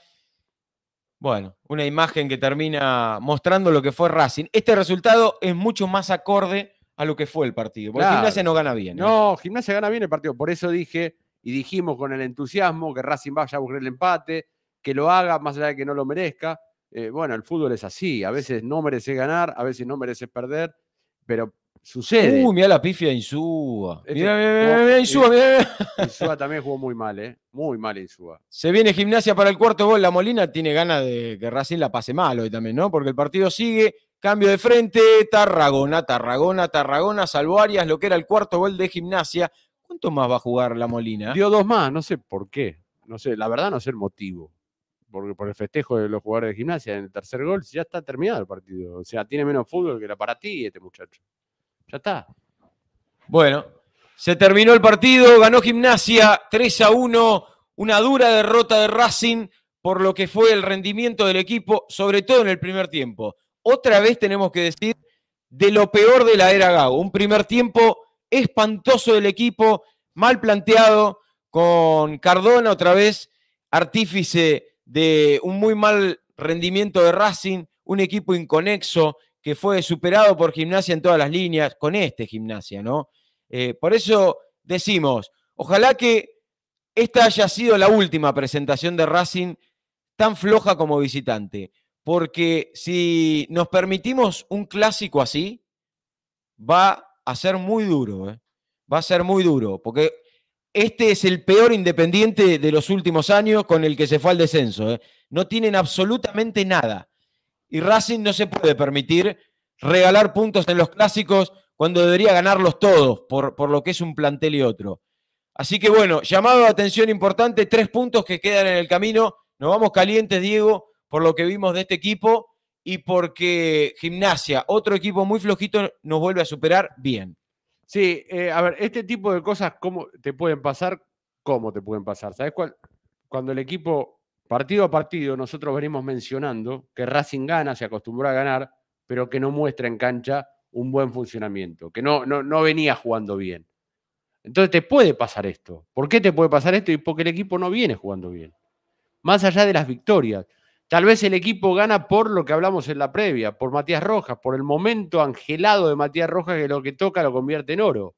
bueno, una imagen que termina mostrando lo que fue Racing. Este resultado es mucho más acorde a lo que fue el partido, porque Gimnasia no gana bien. ¿eh? No, Gimnasia gana bien el partido, por eso dije y dijimos con el entusiasmo que Racing vaya a buscar el empate, que lo haga más allá de que no lo merezca. Eh, bueno, el fútbol es así, a veces no merece ganar, a veces no merece perder, pero Sucede. Uy, uh, mira la pifia de Insúa. Este Insúa, también jugó muy mal, ¿eh? Muy mal Insúa. Se viene gimnasia para el cuarto gol. La Molina tiene ganas de que Racing la pase mal hoy también, ¿no? Porque el partido sigue. Cambio de frente. Tarragona, Tarragona, Tarragona. Salvo Arias, lo que era el cuarto gol de gimnasia. ¿Cuánto más va a jugar la Molina? Dio dos más, no sé por qué. No sé, la verdad no sé el motivo. Porque por el festejo de los jugadores de gimnasia en el tercer gol ya está terminado el partido. O sea, tiene menos fútbol que era para ti este muchacho. Ya está. Bueno, se terminó el partido, ganó Gimnasia 3 a 1, una dura derrota de Racing por lo que fue el rendimiento del equipo, sobre todo en el primer tiempo. Otra vez tenemos que decir de lo peor de la era Gago, un primer tiempo espantoso del equipo, mal planteado, con Cardona otra vez, artífice de un muy mal rendimiento de Racing, un equipo inconexo, que fue superado por gimnasia en todas las líneas, con este gimnasia, ¿no? Eh, por eso decimos, ojalá que esta haya sido la última presentación de Racing tan floja como visitante, porque si nos permitimos un clásico así, va a ser muy duro, ¿eh? va a ser muy duro, porque este es el peor independiente de los últimos años con el que se fue al descenso. ¿eh? No tienen absolutamente nada y Racing no se puede permitir regalar puntos en los clásicos cuando debería ganarlos todos, por, por lo que es un plantel y otro. Así que bueno, llamado de atención importante, tres puntos que quedan en el camino. Nos vamos calientes, Diego, por lo que vimos de este equipo y porque Gimnasia, otro equipo muy flojito, nos vuelve a superar bien. Sí, eh, a ver, este tipo de cosas, ¿cómo te pueden pasar? ¿Cómo te pueden pasar? ¿Sabes cuál? Cuando el equipo Partido a partido nosotros venimos mencionando que Racing gana, se acostumbró a ganar, pero que no muestra en cancha un buen funcionamiento, que no, no, no venía jugando bien. Entonces te puede pasar esto. ¿Por qué te puede pasar esto? Y porque el equipo no viene jugando bien. Más allá de las victorias. Tal vez el equipo gana por lo que hablamos en la previa, por Matías Rojas, por el momento angelado de Matías Rojas que lo que toca lo convierte en oro.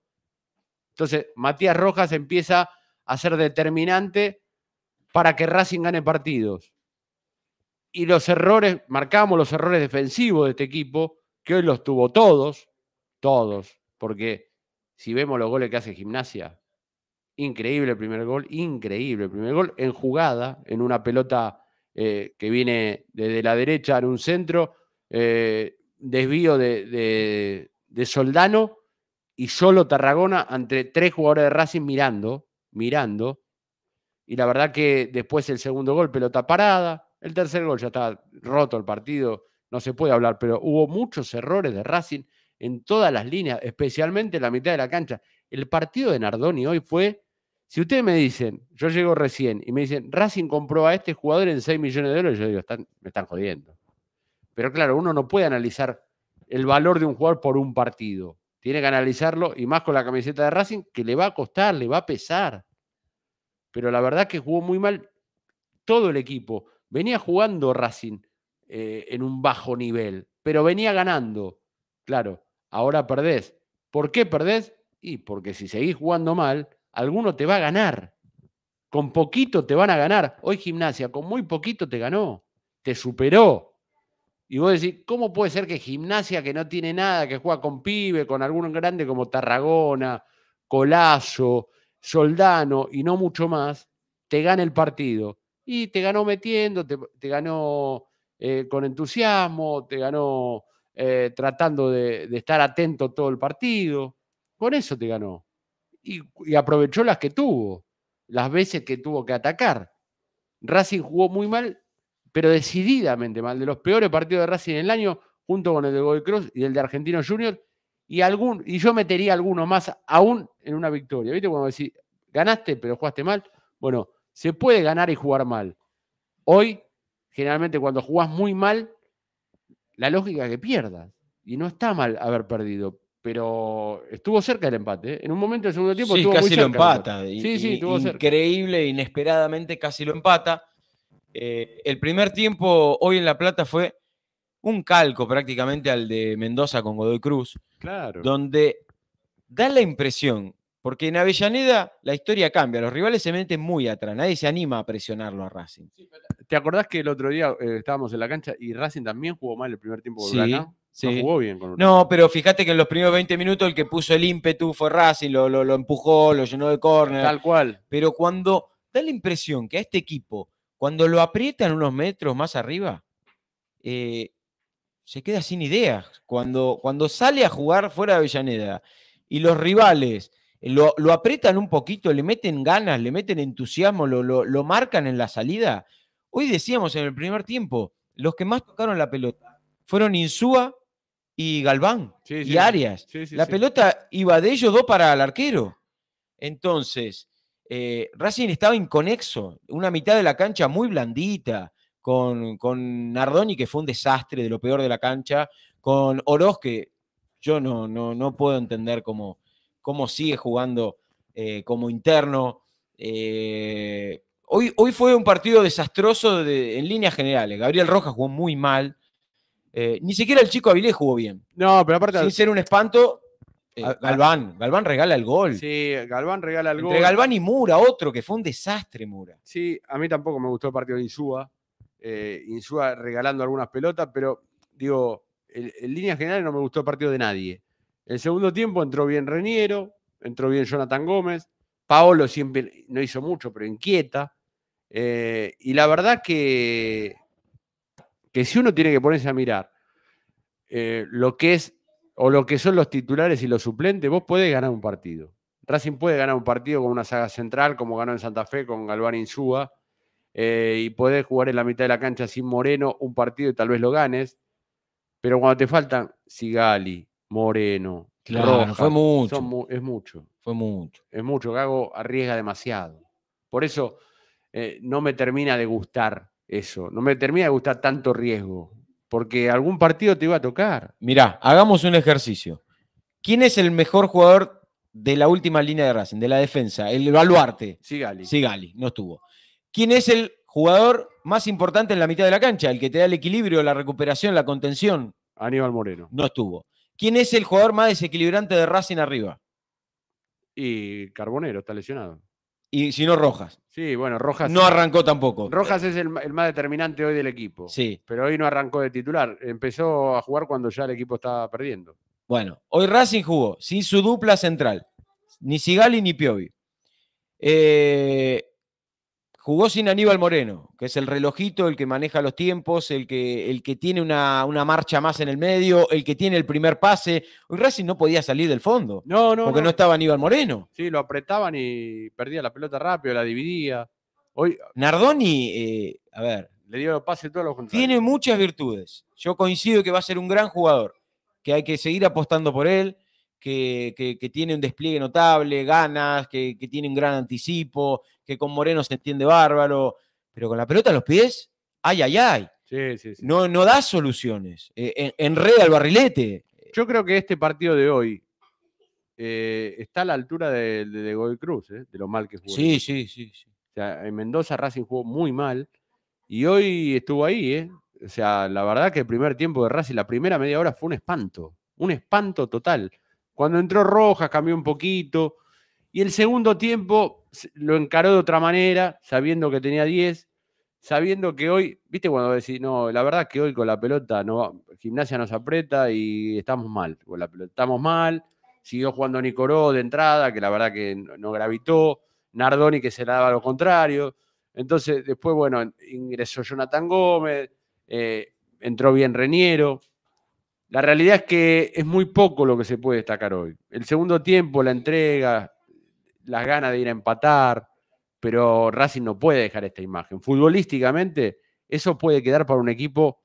Entonces, Matías Rojas empieza a ser determinante para que Racing gane partidos. Y los errores, marcamos los errores defensivos de este equipo, que hoy los tuvo todos, todos, porque si vemos los goles que hace Gimnasia, increíble el primer gol, increíble el primer gol, en jugada, en una pelota eh, que viene desde la derecha en un centro, eh, desvío de, de, de, Soldano y solo Tarragona entre tres jugadores de Racing mirando, mirando, y la verdad que después el segundo gol, pelota parada, el tercer gol ya está roto el partido, no se puede hablar, pero hubo muchos errores de Racing en todas las líneas, especialmente en la mitad de la cancha. El partido de Nardoni hoy fue, si ustedes me dicen, yo llego recién y me dicen, Racing compró a este jugador en 6 millones de dólares, yo digo, están, me están jodiendo. Pero claro, uno no puede analizar el valor de un jugador por un partido. Tiene que analizarlo y más con la camiseta de Racing, que le va a costar, le va a pesar pero la verdad que jugó muy mal todo el equipo. Venía jugando Racing eh, en un bajo nivel, pero venía ganando. Claro, ahora perdés. ¿Por qué perdés? Y porque si seguís jugando mal, alguno te va a ganar. Con poquito te van a ganar. Hoy gimnasia, con muy poquito te ganó, te superó. Y vos decís, ¿cómo puede ser que gimnasia que no tiene nada, que juega con pibe, con algún grande como Tarragona, Colazo, Soldano y no mucho más, te gana el partido. Y te ganó metiendo, te, ganó eh, con entusiasmo, te ganó eh, tratando de, estar atento todo el partido. Con eso te ganó. Y, aprovechó las que tuvo, las veces que tuvo que atacar. Racing jugó muy mal, pero decididamente mal. De los peores partidos de Racing en el año, junto con el de Gold Cruz y el de Argentino Junior, y, algún, y yo metería alguno más aún en una victoria. ¿Viste? Cuando decís, ganaste pero jugaste mal. Bueno, se puede ganar y jugar mal. Hoy, generalmente cuando jugás muy mal, la lógica es que pierdas. Y no está mal haber perdido, pero estuvo cerca del empate. ¿eh? En un momento del segundo tiempo sí, estuvo casi muy cerca lo empata. increíble, inesperadamente casi lo empata. Eh, el primer tiempo hoy en La Plata fue un calco prácticamente al de Mendoza con Godoy Cruz. Claro. Donde da la impresión, porque en Avellaneda la historia cambia, los rivales se meten muy atrás, nadie se anima a presionarlo a Racing. ¿Te acordás que el otro día eh, estábamos en la cancha y Racing también jugó mal el primer tiempo con sí, Sí. No jugó bien con No, pero fíjate que en los primeros 20 minutos el que puso el ímpetu fue Racing, lo, lo, empujó, lo llenó de córner. Tal cual. Pero cuando da la impresión que a este equipo, cuando lo aprietan unos metros más arriba, eh, se queda sin ideas. Cuando, cuando sale a jugar fuera de Avellaneda y los rivales eh, lo, lo apretan un poquito, le meten ganas, le meten entusiasmo, lo, lo, marcan en la salida. Hoy decíamos en el primer tiempo, los que más tocaron la pelota fueron Insúa y Galván y Arias. la pelota iba de ellos dos para el arquero. Entonces, eh, Racing estaba inconexo, una mitad de la cancha muy blandita, con, Nardoni, que fue un desastre de lo peor de la cancha, con Oroz, que yo no, no, puedo entender cómo, cómo sigue jugando eh, como interno. Eh, hoy, hoy fue un partido desastroso en líneas generales. Gabriel Rojas jugó muy mal. Eh, ni siquiera el chico Avilés jugó bien. No, pero aparte. Sin ser un espanto, Galván, Galván regala el gol. Sí, Galván regala el Entre Galván y Mura, otro que fue un desastre, Mura. Sí, a mí tampoco me gustó el partido de Insúa eh, regalando algunas pelotas, pero digo, en, línea líneas generales no me gustó el partido de nadie. El segundo tiempo entró bien Reniero, entró bien Jonathan Gómez, Paolo siempre no hizo mucho, pero inquieta. Eh, y la verdad que, que si uno tiene que ponerse a mirar eh, lo que es o lo que son los titulares y los suplentes, vos podés ganar un partido. Racing puede ganar un partido con una saga central, como ganó en Santa Fe con Galván Insúa, eh, y podés jugar en la mitad de la cancha sin Moreno un partido y tal vez lo ganes. Pero cuando te faltan Sigali, Moreno, claro, fue mucho. es mucho. Fue mucho. Es mucho. Cago arriesga demasiado. Por eso eh, no me termina de gustar eso. No me termina de gustar tanto riesgo. Porque algún partido te iba a tocar. Mirá, hagamos un ejercicio. ¿Quién es el mejor jugador de la última línea de Racing, de la defensa? El baluarte. Sigali. Sigali, no estuvo. ¿Quién es el jugador más importante en la mitad de la cancha? El que te da el equilibrio, la recuperación, la contención. Aníbal Moreno. No estuvo. ¿Quién es el jugador más desequilibrante de Racing arriba? Y Carbonero está lesionado. Y si no, Rojas. Sí, bueno, Rojas. No arrancó tampoco. Rojas es el, más determinante hoy del equipo. Sí. Pero hoy no arrancó de titular. Empezó a jugar cuando ya el equipo estaba perdiendo. Bueno, hoy Racing jugó sin su dupla central. Ni Sigali ni Piovi. Eh, Jugó sin Aníbal Moreno, que es el relojito, el que maneja los tiempos, el que, el que tiene una, marcha más en el medio, el que tiene el primer pase. Hoy Racing no podía salir del fondo. No, no. Porque no, estaba Aníbal Moreno. Sí, lo apretaban y perdía la pelota rápido, la dividía. Hoy, Nardoni, eh, a ver. Le dio pase todos los Tiene muchas virtudes. Yo coincido que va a ser un gran jugador, que hay que seguir apostando por él, que, tiene un despliegue notable, ganas, que, tienen tiene un gran anticipo, que con Moreno se entiende bárbaro, pero con la pelota a los pies, ay, ay, ay. No, no da soluciones. Eh, enreda el barrilete. Yo creo que este partido de hoy eh, está a la altura de, de, Cruz, eh, de lo mal que jugó. Sí, sí, sí, O sea, en Mendoza Racing jugó muy mal y hoy estuvo ahí, O sea, la verdad que el primer tiempo de Racing, la primera media hora fue un espanto, un espanto total. Cuando entró Rojas cambió un poquito. Y el segundo tiempo lo encaró de otra manera, sabiendo que tenía 10, sabiendo que hoy, viste cuando decís, no, la verdad que hoy con la pelota, no, gimnasia nos aprieta y estamos mal, con la estamos mal, siguió jugando Nicoró de entrada, que la verdad que no gravitó, Nardoni que se daba lo contrario, entonces después, bueno, ingresó Jonathan Gómez, eh, entró bien Reniero, la realidad es que es muy poco lo que se puede destacar hoy. El segundo tiempo, la entrega, las ganas de ir a empatar, pero Racing no puede dejar esta imagen. Futbolísticamente, eso puede quedar para un equipo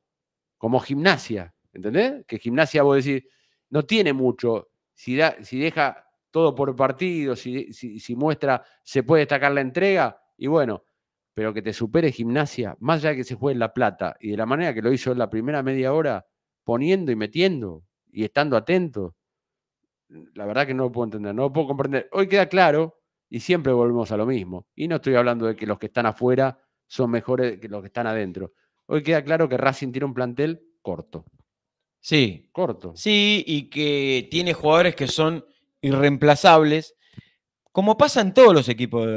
como gimnasia, ¿entendés? Que gimnasia, vos decís, no tiene mucho. Si, si deja todo por partido, si, si, muestra, se puede destacar la entrega, y bueno, pero que te supere gimnasia, más allá de que se juegue en La Plata, y de la manera que lo hizo en la primera media hora, poniendo y metiendo y estando atento, La verdad que no lo puedo entender, no lo puedo comprender. Hoy queda claro y siempre volvemos a lo mismo. Y no estoy hablando de que los que están afuera son mejores que los que están adentro. Hoy queda claro que Racing tiene un plantel corto. Sí. Corto. Sí, y que tiene jugadores que son irreemplazables, como pasa en todos los equipos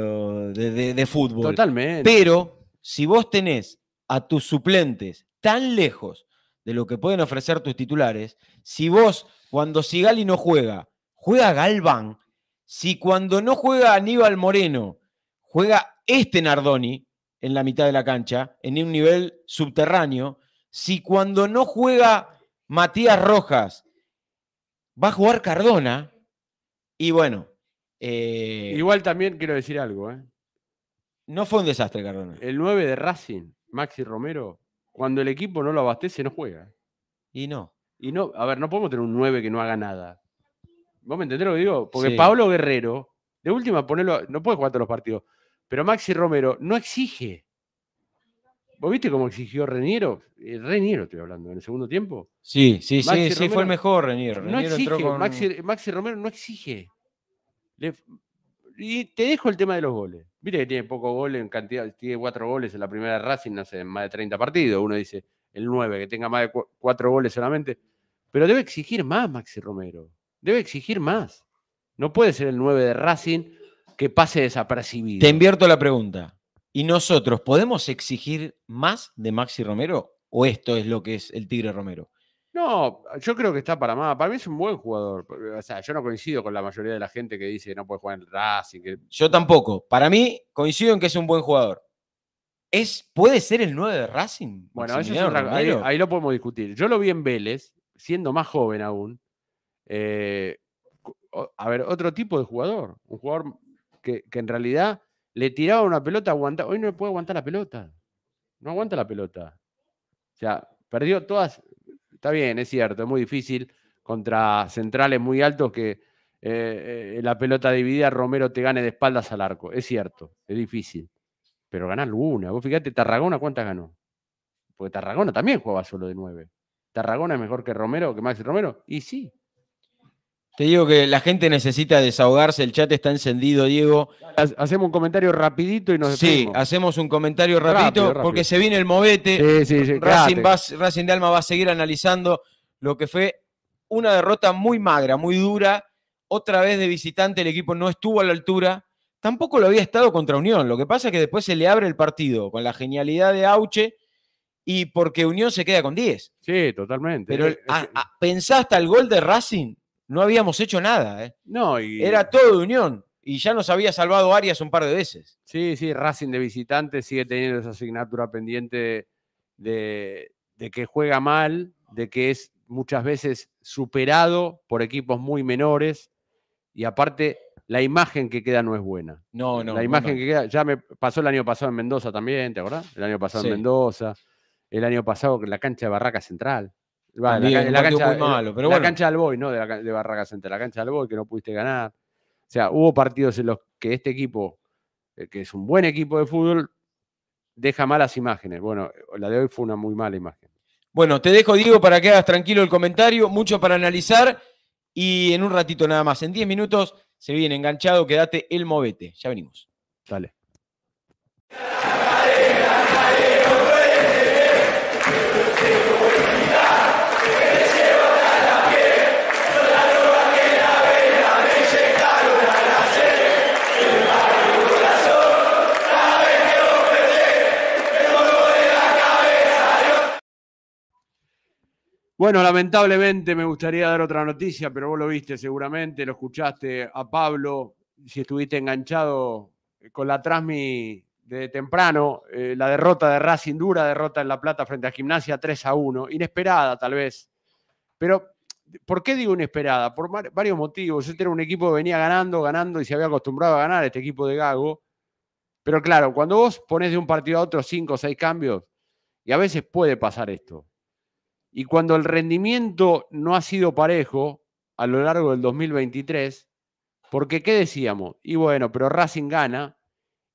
de, de fútbol. Totalmente. Pero si vos tenés a tus suplentes tan lejos de lo que pueden ofrecer tus titulares, si vos, cuando Sigali no juega, juega Galván, si cuando no juega Aníbal Moreno, juega este Nardoni en la mitad de la cancha, en un nivel subterráneo, si cuando no juega Matías Rojas, va a jugar Cardona, y bueno. Eh, Igual también quiero decir algo, ¿eh? No fue un desastre, Cardona. El 9 de Racing, Maxi Romero, cuando el equipo no lo abastece, no juega. Y no. Y no, a ver, no podemos tener un 9 que no haga nada. ¿Vos me entendés lo que digo? Porque Pablo Guerrero, de última, ponerlo, no puede jugar todos los partidos, pero Maxi Romero no exige. ¿Vos viste cómo exigió Reniero? Eh, Reniero estoy hablando, en el segundo tiempo. Sí, sí, sí, sí, fue el mejor Reniero. no exige, Maxi, Romero no exige. y te dejo el tema de los goles. Mire que tiene poco gol en cantidad, tiene cuatro goles en la primera de Racing, hace más de 30 partidos. Uno dice, el 9, que tenga más de cuatro goles solamente. Pero debe exigir más, Maxi Romero. Debe exigir más. No puede ser el 9 de Racing que pase desapercibido. Te invierto la pregunta. ¿Y nosotros podemos exigir más de Maxi Romero? ¿O esto es lo que es el Tigre Romero? No, yo creo que está para más. Para mí es un buen jugador. O sea, yo no coincido con la mayoría de la gente que dice que no puede jugar en Racing. Yo tampoco. Para mí coincido en que es un buen jugador. Es, ¿Puede ser el 9 de Racing? Bueno, ahí, lo podemos discutir. Yo lo vi en Vélez, siendo más joven aún. Eh, a ver, otro tipo de jugador. Un jugador que, en realidad le tiraba una pelota, aguanta. Hoy no puede aguantar la pelota. No aguanta la pelota. O sea, perdió todas Está bien, es cierto, es muy difícil contra centrales muy altos que eh, eh, la pelota dividida Romero te gane de espaldas al arco. Es cierto, es difícil. Pero ganar una. Vos fíjate, Tarragona, ¿cuántas ganó? Porque Tarragona también jugaba solo de nueve. ¿Tarragona es mejor que Romero, que Maxi Romero? Y sí, te digo que la gente necesita desahogarse, el chat está encendido, Diego. Hacemos un comentario rapidito y nos despedimos. Sí, hacemos un comentario rapidito porque se viene el movete. Sí, sí, sí, Racing, Racing de Alma va a seguir analizando lo que fue una derrota muy magra, muy dura. Otra vez de visitante el equipo no estuvo a la altura. Tampoco lo había estado contra Unión. Lo que pasa es que después se le abre el partido con la genialidad de Auche y porque Unión se queda con 10. Sí, totalmente. Pero a, hasta el gol de Racing no habíamos hecho nada. ¿eh? No, Era todo de unión. Y ya nos había salvado Arias un par de veces. Sí, sí, Racing de visitantes sigue teniendo esa asignatura pendiente de, que juega mal, de que es muchas veces superado por equipos muy menores. Y aparte, la imagen que queda no es buena. No, no. La imagen que queda, ya me pasó el año pasado en Mendoza también, ¿te acordás? El año pasado en Mendoza, el año pasado en la cancha de Barraca Central la, cancha, muy malo, del Boy, ¿no? De, de Barracas Central, la cancha del Boy que no pudiste ganar. O sea, hubo partidos en los que este equipo, eh, que es un buen equipo de fútbol, deja malas imágenes. Bueno, la de hoy fue una muy mala imagen. Bueno, te dejo, Diego, para que hagas tranquilo el comentario, mucho para analizar y en un ratito nada más, en 10 minutos, se viene enganchado, quédate el movete. Ya venimos. Dale. Bueno, lamentablemente me gustaría dar otra noticia, pero vos lo viste seguramente, lo escuchaste a Pablo, si estuviste enganchado con la Trasmi de temprano, eh, la derrota de Racing dura, derrota en La Plata frente a Gimnasia 3 a 1, inesperada tal vez, pero ¿por qué digo inesperada? Por varios motivos, este era un equipo que venía ganando, ganando y se había acostumbrado a ganar este equipo de Gago, pero claro, cuando vos pones de un partido a otro 5 o 6 cambios, y a veces puede pasar esto, y cuando el rendimiento no ha sido parejo a lo largo del 2023, porque ¿qué decíamos? Y bueno, pero Racing gana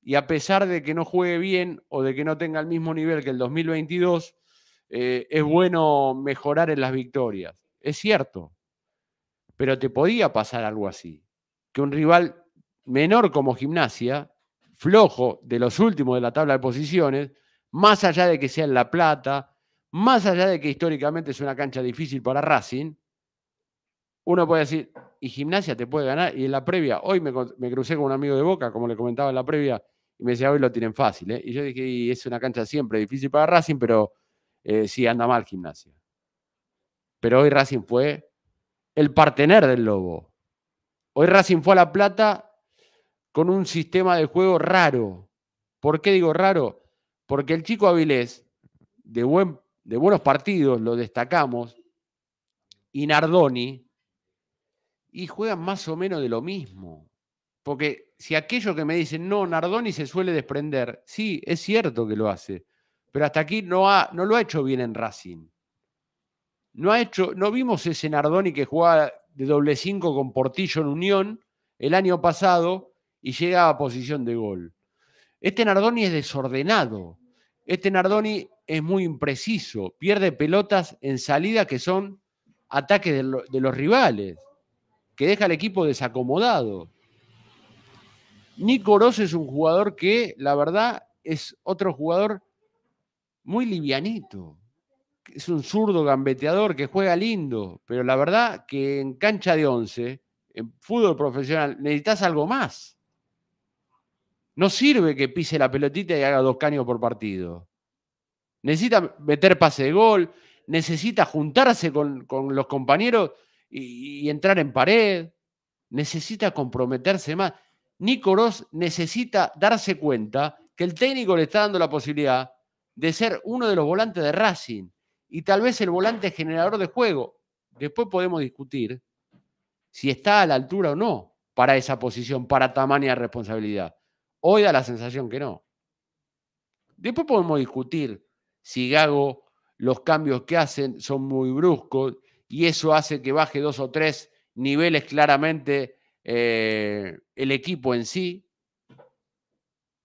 y a pesar de que no juegue bien o de que no tenga el mismo nivel que el 2022, eh, es bueno mejorar en las victorias. Es cierto, pero te podía pasar algo así, que un rival menor como gimnasia, flojo de los últimos de la tabla de posiciones, más allá de que sea en La Plata, más allá de que históricamente es una cancha difícil para Racing, uno puede decir, y gimnasia te puede ganar. Y en la previa, hoy me, crucé con un amigo de Boca, como le comentaba en la previa, y me decía, hoy lo tienen fácil. ¿eh? Y yo dije, y es una cancha siempre difícil para Racing, pero eh, sí anda mal gimnasia. Pero hoy Racing fue el partener del Lobo. Hoy Racing fue a La Plata con un sistema de juego raro. ¿Por qué digo raro? Porque el chico Avilés, de buen de buenos partidos, lo destacamos, y Nardoni, y juegan más o menos de lo mismo. Porque si aquello que me dicen, no, Nardoni se suele desprender, sí, es cierto que lo hace, pero hasta aquí no, ha, no lo ha hecho bien en Racing. No, ha hecho, no vimos ese Nardoni que jugaba de doble 5 con Portillo en Unión el año pasado y llegaba a posición de gol. Este Nardoni es desordenado. Este Nardoni es muy impreciso, pierde pelotas en salida que son ataques de, los rivales, que deja al equipo desacomodado. Nico Ross es un jugador que, la verdad, es otro jugador muy livianito. Es un zurdo gambeteador que juega lindo, pero la verdad que en cancha de once, en fútbol profesional, necesitas algo más. No sirve que pise la pelotita y haga dos caños por partido necesita meter pase de gol, necesita juntarse con, los compañeros y, entrar en pared, necesita comprometerse más. Nico necesita darse cuenta que el técnico le está dando la posibilidad de ser uno de los volantes de Racing y tal vez el volante generador de juego. Después podemos discutir si está a la altura o no para esa posición, para tamaña responsabilidad. Hoy da la sensación que no. Después podemos discutir si Gago, los cambios que hacen son muy bruscos y eso hace que baje dos o tres niveles claramente eh, el equipo en sí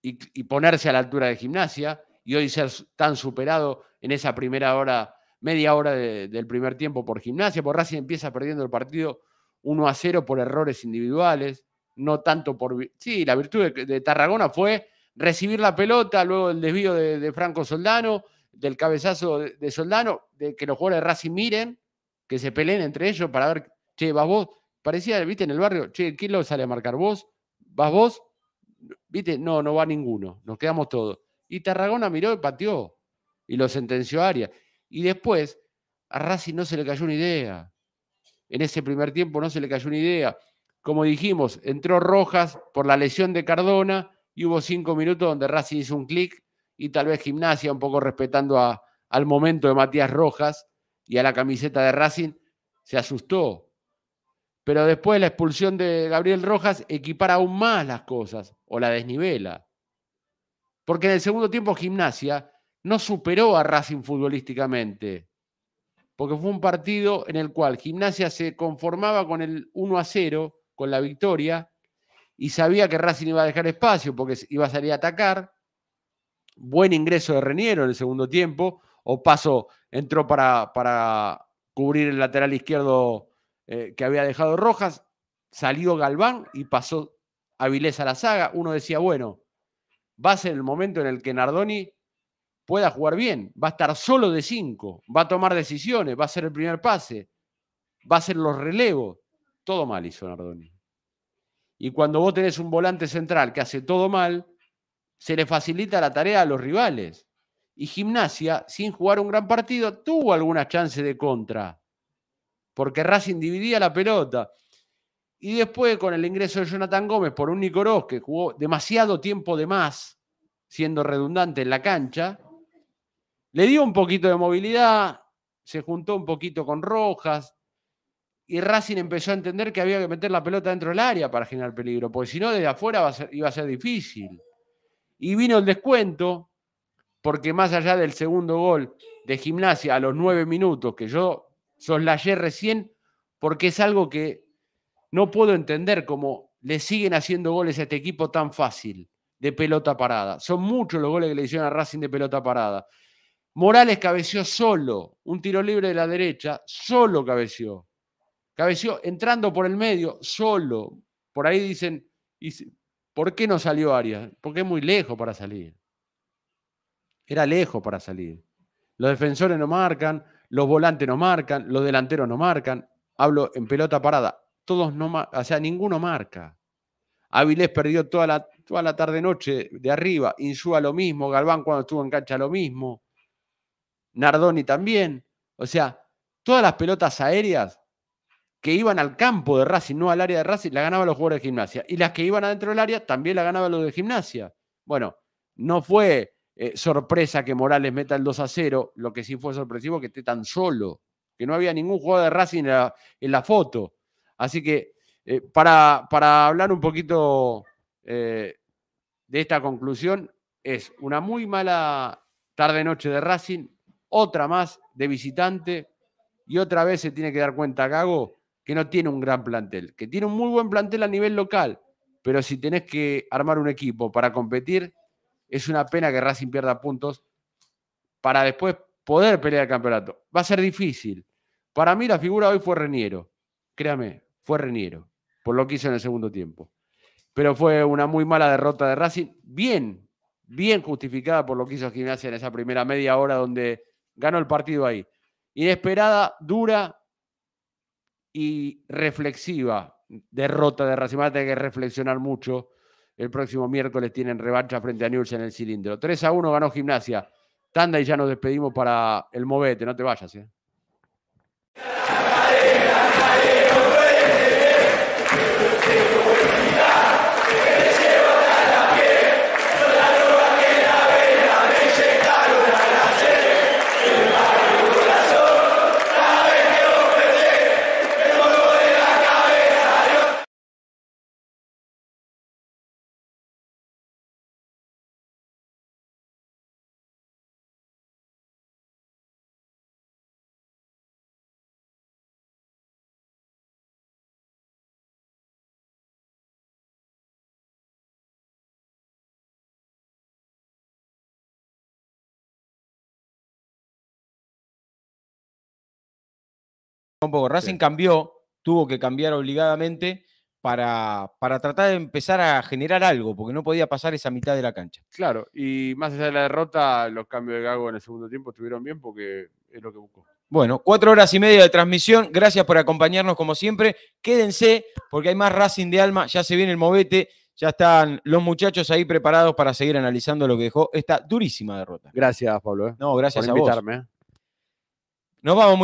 y, ponerse a la altura de gimnasia y hoy ser tan superado en esa primera hora, media hora del primer tiempo por gimnasia, por Racing empieza perdiendo el partido 1 a 0 por errores individuales, no tanto por... Sí, la virtud de, Tarragona fue recibir la pelota, luego el desvío de Franco Soldano, del cabezazo de Soldano, de que los jugadores de Racing miren, que se peleen entre ellos para ver, che, vas vos, parecía, viste, en el barrio, che, ¿quién lo sale a marcar vos? ¿Vas vos? Viste, no, no va ninguno, nos quedamos todos. Y Tarragona miró y pateó, y lo sentenció a Aria. Y después, a Racing no se le cayó una idea. En ese primer tiempo no se le cayó una idea. Como dijimos, entró Rojas por la lesión de Cardona y hubo cinco minutos donde Racing hizo un clic y tal vez gimnasia, un poco respetando al momento de Matías Rojas y a la camiseta de Racing, se asustó. Pero después de la expulsión de Gabriel Rojas equipara aún más las cosas o la desnivela. Porque en el segundo tiempo gimnasia no superó a Racing futbolísticamente. Porque fue un partido en el cual gimnasia se conformaba con el 1 a 0, con la victoria, y sabía que Racing iba a dejar espacio porque iba a salir a atacar buen ingreso de Reniero en el segundo tiempo. O paso entró para, cubrir el lateral izquierdo eh, que había dejado Rojas. Salió Galván y pasó Avilés a la saga. Uno decía, bueno, va a ser el momento en el que Nardoni pueda jugar bien. Va a estar solo de cinco. Va a tomar decisiones. Va a ser el primer pase. Va a ser los relevos. Todo mal hizo Nardoni. Y cuando vos tenés un volante central que hace todo mal, se le facilita la tarea a los rivales. Y Gimnasia, sin jugar un gran partido, tuvo algunas chances de contra, porque Racing dividía la pelota. Y después, con el ingreso de Jonathan Gómez por un Nicorós, que jugó demasiado tiempo de más, siendo redundante en la cancha, le dio un poquito de movilidad, se juntó un poquito con Rojas, y Racing empezó a entender que había que meter la pelota dentro del área para generar peligro, porque si no, desde afuera iba a ser, iba a ser difícil. Y vino el descuento, porque más allá del segundo gol de gimnasia a los nueve minutos, que yo soslayé recién, porque es algo que no puedo entender cómo le siguen haciendo goles a este equipo tan fácil, de pelota parada. Son muchos los goles que le hicieron a Racing de pelota parada. Morales cabeció solo, un tiro libre de la derecha, solo cabeció. Cabeció entrando por el medio, solo. Por ahí dicen, ¿Por qué no salió Arias? Porque es muy lejos para salir. Era lejos para salir. Los defensores no marcan, los volantes no marcan, los delanteros no marcan. Hablo en pelota parada. Todos no o sea, ninguno marca. Avilés perdió toda la, toda la tarde-noche de arriba. Insúa lo mismo. Galván cuando estuvo en cancha lo mismo. Nardoni también. O sea, todas las pelotas aéreas que iban al campo de Racing, no al área de Racing, la ganaban los jugadores de gimnasia. Y las que iban adentro del área también la ganaban los de gimnasia. Bueno, no fue eh, sorpresa que Morales meta el 2 a 0, lo que sí fue sorpresivo que esté tan solo, que no había ningún jugador de Racing en la, foto. Así que eh, para, hablar un poquito eh, de esta conclusión, es una muy mala tarde-noche de Racing, otra más de visitante, y otra vez se tiene que dar cuenta Gago que no tiene un gran plantel, que tiene un muy buen plantel a nivel local, pero si tenés que armar un equipo para competir, es una pena que Racing pierda puntos para después poder pelear el campeonato. Va a ser difícil. Para mí la figura hoy fue Reniero, créame, fue Reniero, por lo que hizo en el segundo tiempo. Pero fue una muy mala derrota de Racing, bien, bien justificada por lo que hizo Gimnasia en esa primera media hora donde ganó el partido ahí. Inesperada, dura, y reflexiva derrota de Racing hay que reflexionar mucho. El próximo miércoles tienen revancha frente a News en el cilindro. 3 a 1 ganó Gimnasia. Tanda y ya nos despedimos para el Movete. No te vayas. ¿eh? un poco. Racing cambió, tuvo que cambiar obligadamente para, para tratar de empezar a generar algo, porque no podía pasar esa mitad de la cancha. Claro, y más allá de la derrota, los cambios de Gago en el segundo tiempo estuvieron bien porque es lo que buscó. Bueno, cuatro horas y media de transmisión. Gracias por acompañarnos como siempre. Quédense porque hay más Racing de Alma. Ya se viene el movete. Ya están los muchachos ahí preparados para seguir analizando lo que dejó esta durísima derrota. Gracias, Pablo. Eh, no, gracias a invitarme. Eh. Nos vamos. Muy